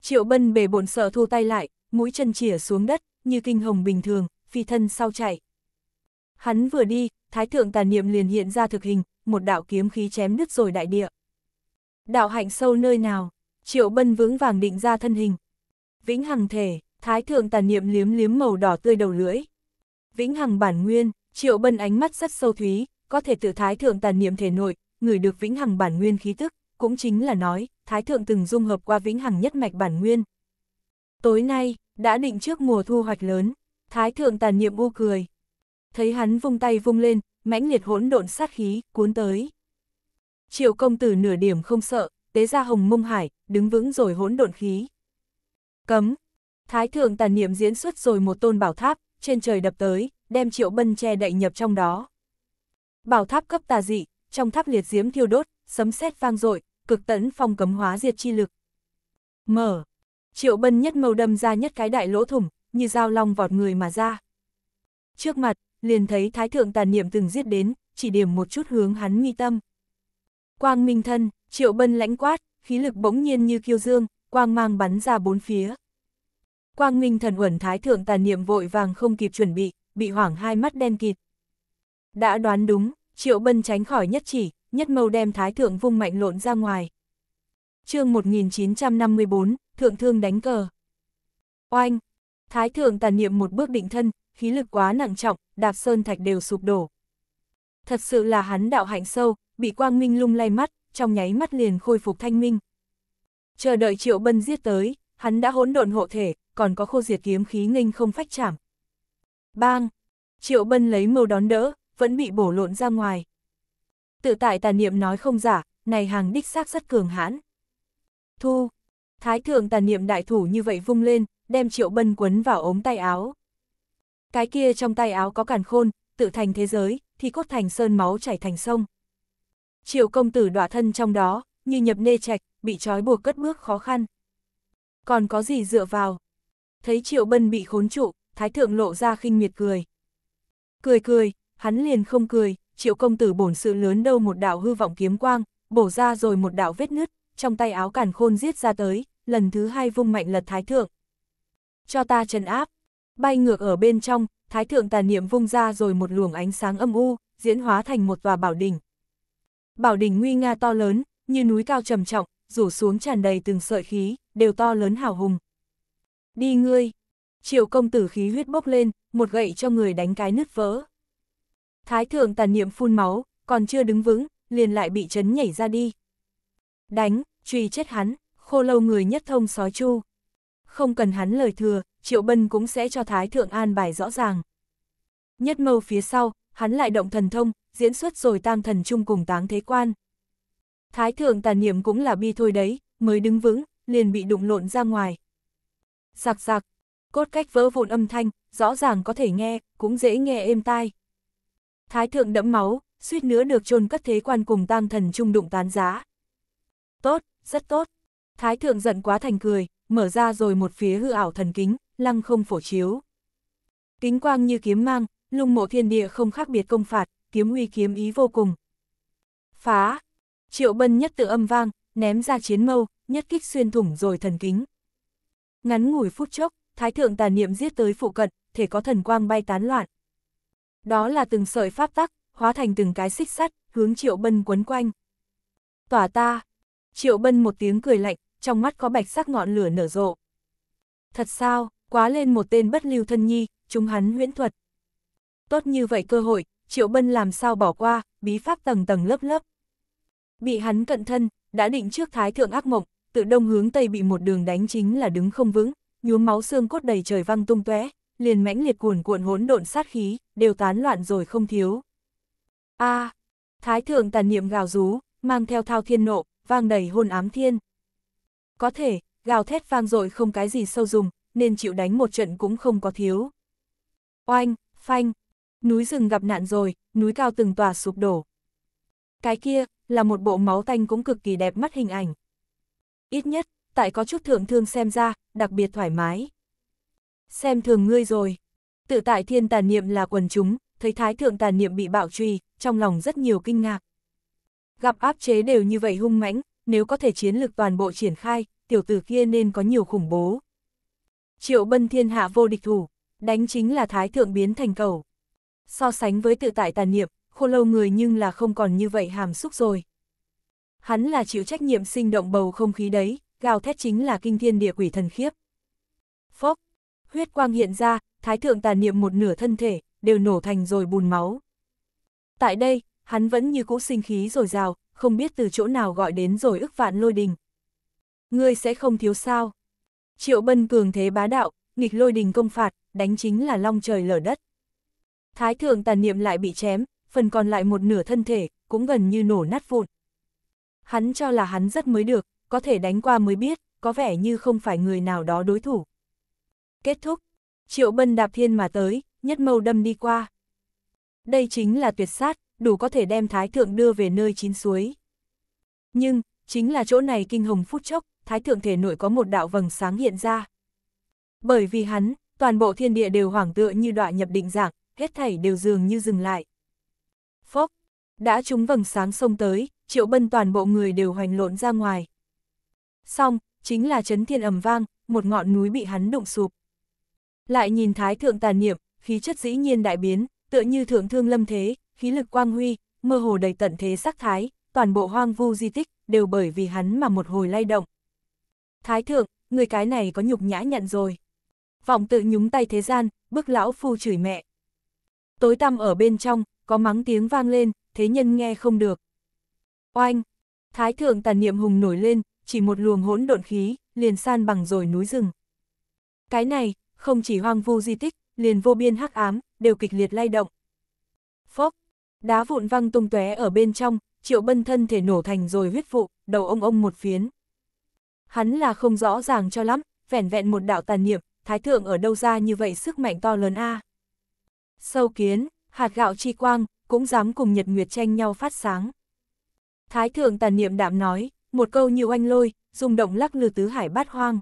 Triệu Bân bề bổn sợ thu tay lại, mũi chân chỉa xuống đất, như kinh hồng bình thường, phi thân sau chạy. Hắn vừa đi, thái thượng tà niệm liền hiện ra thực hình, một đạo kiếm khí chém đứt rồi đại địa. Đạo hạnh sâu nơi nào, triệu bân vững vàng định ra thân hình. Vĩnh hằng thể, thái thượng tà niệm liếm liếm màu đỏ tươi đầu lưỡi. Vĩnh hằng bản nguyên, triệu bân ánh mắt rất sâu thúy, có thể tự thái thượng tà niệm thể nội, người được vĩnh hằng bản nguyên khí tức, cũng chính là nói, thái thượng từng dung hợp qua vĩnh hằng nhất mạch bản nguyên. Tối nay, đã định trước mùa thu hoạch lớn, thái thượng tàn niệm u cười. Thấy hắn vung tay vung lên, mãnh liệt hỗn độn sát khí, cuốn tới. Triệu công tử nửa điểm không sợ, tế ra hồng mông hải, đứng vững rồi hỗn độn khí. Cấm, thái thượng tàn niệm diễn xuất rồi một tôn bảo tháp, trên trời đập tới, đem triệu bân che đậy nhập trong đó. Bảo tháp cấp tà dị, trong tháp liệt diếm thiêu đốt, sấm sét vang dội, cực tẫn phong cấm hóa diệt chi lực. Mở, Triệu Bân nhất mâu đâm ra nhất cái đại lỗ thủng, như dao long vọt người mà ra. Trước mặt, liền thấy Thái Thượng tàn niệm từng giết đến, chỉ điểm một chút hướng hắn nghi tâm. Quang Minh Thân, Triệu Bân lãnh quát, khí lực bỗng nhiên như kiêu dương, quang mang bắn ra bốn phía. Quang Minh Thần uẩn Thái Thượng tàn niệm vội vàng không kịp chuẩn bị, bị hoảng hai mắt đen kịt. Đã đoán đúng, Triệu Bân tránh khỏi nhất chỉ, nhất mâu đem Thái Thượng vung mạnh lộn ra ngoài. chương 1954, thượng thương đánh cờ. Oanh! Thái thượng tàn niệm một bước định thân, khí lực quá nặng trọng, đạp sơn thạch đều sụp đổ. Thật sự là hắn đạo hạnh sâu, bị quang minh lung lay mắt, trong nháy mắt liền khôi phục thanh minh. Chờ đợi triệu bân giết tới, hắn đã hỗn độn hộ thể, còn có khô diệt kiếm khí nghênh không phách chảm. Bang! Triệu bân lấy mâu đón đỡ, vẫn bị bổ lộn ra ngoài. Tự tại tà niệm nói không giả, này hàng đích xác rất cường hãn. Thu! Thái thượng tàn niệm đại thủ như vậy vung lên, đem triệu bân quấn vào ống tay áo. Cái kia trong tay áo có càn khôn, tự thành thế giới, thì cốt thành sơn máu chảy thành sông. Triệu công tử đọa thân trong đó, như nhập nê trạch, bị trói buộc cất bước khó khăn. Còn có gì dựa vào? Thấy triệu bân bị khốn trụ, thái thượng lộ ra khinh miệt cười. Cười cười, hắn liền không cười, triệu công tử bổn sự lớn đâu một đạo hư vọng kiếm quang, bổ ra rồi một đạo vết nứt, trong tay áo cản khôn giết ra tới, lần thứ hai vung mạnh lật thái thượng. Cho ta trấn áp, bay ngược ở bên trong, thái thượng tà niệm vung ra rồi một luồng ánh sáng âm u, diễn hóa thành một tòa bảo đỉnh. Bảo đỉnh nguy nga to lớn, như núi cao trầm trọng, rủ xuống tràn đầy từng sợi khí, đều to lớn hào hùng. Đi ngươi! Triệu công tử khí huyết bốc lên, một gậy cho người đánh cái nứt vỡ. Thái thượng tàn niệm phun máu, còn chưa đứng vững, liền lại bị chấn nhảy ra đi, đánh, truy chết hắn, khô lâu người nhất thông sói chu. Không cần hắn lời thừa, Triệu Bân cũng sẽ cho Thái Thượng an bài rõ ràng. Nhất mâu phía sau, hắn lại động thần thông, diễn xuất rồi tam thần chung cùng táng thế quan. Thái Thượng tàn niệm cũng là bi thôi đấy, mới đứng vững, liền bị đụng lộn ra ngoài. Giặc giặc, cốt cách vỡ vụn âm thanh, rõ ràng có thể nghe, cũng dễ nghe êm tai. Thái Thượng đẫm máu, suýt nữa được chôn cất thế quan cùng tang thần trung đụng tán giá. Tốt, rất tốt. Thái thượng giận quá thành cười, mở ra rồi một phía hư ảo thần kính, lăng không phổ chiếu. Kính quang như kiếm mang, lung mộ thiên địa không khác biệt công phạt, kiếm uy kiếm ý vô cùng. Phá! Triệu bân nhất tự âm vang, ném ra chiến mâu, nhất kích xuyên thủng rồi thần kính. Ngắn ngủi phút chốc, thái thượng tà niệm giết tới phụ cận, thể có thần quang bay tán loạn. Đó là từng sợi pháp tắc, hóa thành từng cái xích sắt, hướng triệu bân quấn quanh. Tỏa ta, Triệu Bân một tiếng cười lạnh, trong mắt có bạch sắc ngọn lửa nở rộ. Thật sao, quá lên một tên bất lưu thân nhi, chúng hắn huyễn thuật. Tốt như vậy cơ hội, Triệu Bân làm sao bỏ qua, bí pháp tầng tầng lớp lớp. Bị hắn cận thân, đã định trước thái thượng ác mộng, tự đông hướng tây bị một đường đánh chính là đứng không vững, nhuốm máu xương cốt đầy trời văng tung tóe, liền mãnh liệt cuồn cuộn hỗn độn sát khí, đều tán loạn rồi không thiếu. A! À, thái thượng tàn niệm gào rú, mang theo thao thiên nộ, vang đầy hôn ám thiên. Có thể, gào thét vang dội không cái gì sâu dùng, nên chịu đánh một trận cũng không có thiếu. Oanh, phanh, núi rừng gặp nạn rồi, núi cao từng tòa sụp đổ. Cái kia, là một bộ máu tanh cũng cực kỳ đẹp mắt hình ảnh. Ít nhất, tại có chút thượng thương xem ra, đặc biệt thoải mái. Xem thường ngươi rồi. Tự tại thiên tàn niệm là quần chúng, thấy thái thượng tàn niệm bị bạo truy, trong lòng rất nhiều kinh ngạc. Gặp áp chế đều như vậy hung mãnh, nếu có thể chiến lực toàn bộ triển khai, tiểu tử kia nên có nhiều khủng bố. Triệu bân thiên hạ vô địch thủ, đánh chính là thái thượng biến thành cầu. So sánh với tự tại tàn niệm, khô lâu người nhưng là không còn như vậy hàm xúc rồi. Hắn là chịu trách nhiệm sinh động bầu không khí đấy, gào thét chính là kinh thiên địa quỷ thần khiếp. Phốc, huyết quang hiện ra, thái thượng tàn niệm một nửa thân thể, đều nổ thành rồi bùn máu. Tại đây, hắn vẫn như cũ sinh khí rồi rào, không biết từ chỗ nào gọi đến rồi ức vạn lôi đình. Ngươi sẽ không thiếu sao. Triệu bân cường thế bá đạo, nghịch lôi đình công phạt, đánh chính là long trời lở đất. Thái thượng tàn niệm lại bị chém, phần còn lại một nửa thân thể, cũng gần như nổ nát vụn. Hắn cho là hắn rất mới được, có thể đánh qua mới biết, có vẻ như không phải người nào đó đối thủ. Kết thúc, triệu bân đạp thiên mà tới, nhất mâu đâm đi qua. Đây chính là tuyệt sát, đủ có thể đem Thái Thượng đưa về nơi chín suối. Nhưng, chính là chỗ này kinh hồng phút chốc, Thái Thượng thể nội có một đạo vầng sáng hiện ra. Bởi vì hắn, toàn bộ thiên địa đều hoảng tựa như đoạn nhập định dạng, hết thảy đều dường như dừng lại. Phốc, đã trúng vầng sáng sông tới, triệu bân toàn bộ người đều hoành lộn ra ngoài. Xong, chính là chấn thiên ầm vang, một ngọn núi bị hắn đụng sụp. Lại nhìn thái thượng tàn niệm, khí chất dĩ nhiên đại biến, tựa như thượng thương lâm thế, khí lực quang huy, mơ hồ đầy tận thế sắc thái, toàn bộ hoang vu di tích đều bởi vì hắn mà một hồi lay động. Thái thượng, người cái này có nhục nhã nhận rồi. Vọng tự nhúng tay thế gian, bước lão phu chửi mẹ. Tối tăm ở bên trong, có mắng tiếng vang lên, thế nhân nghe không được. Oanh! Thái thượng tàn niệm hùng nổi lên, chỉ một luồng hỗn độn khí, liền san bằng rồi núi rừng. Cái này, không chỉ hoang vu di tích, liền vô biên hắc ám, đều kịch liệt lay động. Phốc, Đá vụn văng tung tóe ở bên trong, triệu bân thân thể nổ thành rồi huyết vụ, đầu ông ông một phiến. Hắn là không rõ ràng cho lắm, vẻn vẹn một đạo tàn niệm, thái thượng ở đâu ra như vậy sức mạnh to lớn a. Sâu kiến, hạt gạo chi quang, cũng dám cùng nhật nguyệt tranh nhau phát sáng. Thái thượng tàn niệm đạm nói, một câu như oanh lôi, rung động lắc lư tứ hải bát hoang.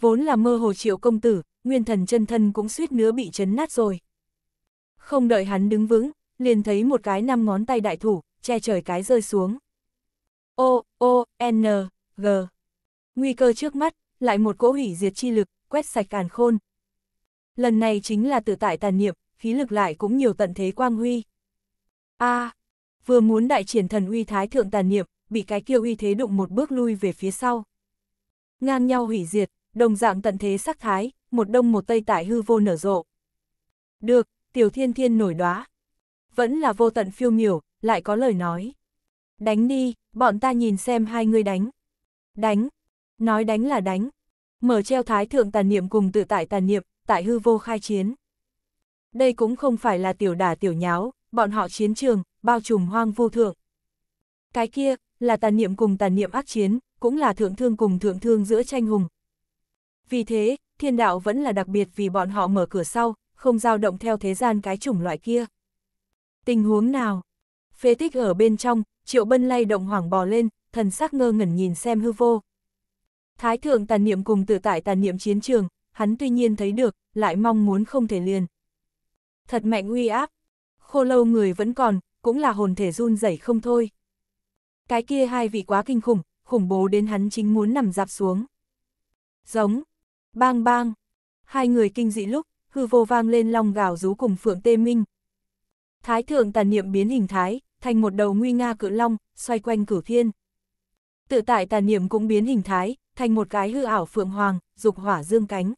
Vốn là mơ hồ triệu công tử, nguyên thần chân thân cũng suýt nữa bị chấn nát rồi. Không đợi hắn đứng vững, liền thấy một cái năm ngón tay đại thủ, che trời cái rơi xuống. O, O, N, G. Nguy cơ trước mắt, lại một cỗ hủy diệt chi lực, quét sạch càn khôn. Lần này chính là tự tại tàn niệm, khí lực lại cũng nhiều tận thế quang huy. A, à, vừa muốn đại triển thần uy thái thượng tàn niệm, bị cái kiêu uy thế đụng một bước lui về phía sau. Ngang nhau hủy diệt, đồng dạng tận thế sắc thái, một đông một tây tại hư vô nở rộ. Được, tiểu thiên thiên nổi đoá vẫn là vô tận phiêu miểu, lại có lời nói. Đánh đi, bọn ta nhìn xem hai người đánh. Đánh, nói đánh là đánh. Mở treo thái thượng tàn niệm cùng tự tại tàn niệm, tại hư vô khai chiến. Đây cũng không phải là tiểu đả tiểu nháo, bọn họ chiến trường, bao trùm hoang vô thượng. Cái kia, là tàn niệm cùng tàn niệm ác chiến, cũng là thượng thương cùng thượng thương giữa tranh hùng. Vì thế, thiên đạo vẫn là đặc biệt vì bọn họ mở cửa sau, không dao động theo thế gian cái chủng loại kia. Tình huống nào? Phế tích ở bên trong, Triệu Bân lay động hoảng bò lên, thần sắc ngơ ngẩn nhìn xem hư vô. Thái thượng tàn niệm cùng tự tại tàn niệm chiến trường, hắn tuy nhiên thấy được, lại mong muốn không thể liền. Thật mạnh uy áp, khô lâu người vẫn còn, cũng là hồn thể run rẩy không thôi. Cái kia hai vị quá kinh khủng, khủng bố đến hắn chính muốn nằm dạp xuống. Giống, bang bang, hai người kinh dị lúc, hư vô vang lên long gào rú cùng phượng tê minh, Thái thượng tàn niệm biến hình thái, thành một đầu nguy nga cự long, xoay quanh cửu thiên. Tự tại tàn niệm cũng biến hình thái, thành một cái hư ảo phượng hoàng, dục hỏa dương cánh.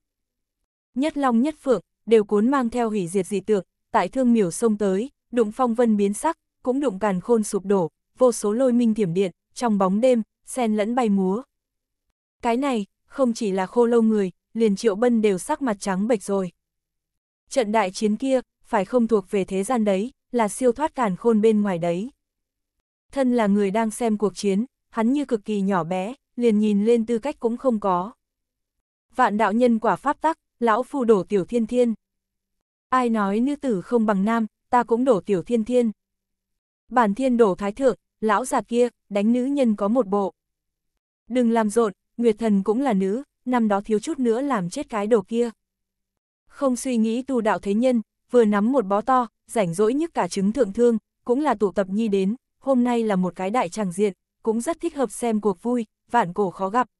Nhất long nhất phượng, đều cuốn mang theo hủy diệt dị tượng, tại thương miểu sông tới, đụng phong vân biến sắc, cũng đụng càn khôn sụp đổ, vô số lôi minh thiểm điện, trong bóng đêm, sen lẫn bay múa. Cái này, không chỉ là khô lâu người, liền triệu bân đều sắc mặt trắng bệch rồi. Trận đại chiến kia, phải không thuộc về thế gian đấy, là siêu thoát càn khôn bên ngoài đấy. Thân là người đang xem cuộc chiến, hắn như cực kỳ nhỏ bé, liền nhìn lên tư cách cũng không có. Vạn đạo nhân quả pháp tắc, lão phu đổ tiểu thiên thiên. Ai nói nữ tử không bằng nam, ta cũng đổ tiểu thiên thiên. Bản thiên đổ thái thượng, lão già kia, đánh nữ nhân có một bộ. Đừng làm rộn, Nguyệt thần cũng là nữ, năm đó thiếu chút nữa làm chết cái đồ kia. Không suy nghĩ tu đạo thế nhân, vừa nắm một bó to, rảnh rỗi nhất cả trứng thượng thương, cũng là tụ tập nhi đến, hôm nay là một cái đại tràng diện, cũng rất thích hợp xem cuộc vui, vạn cổ khó gặp,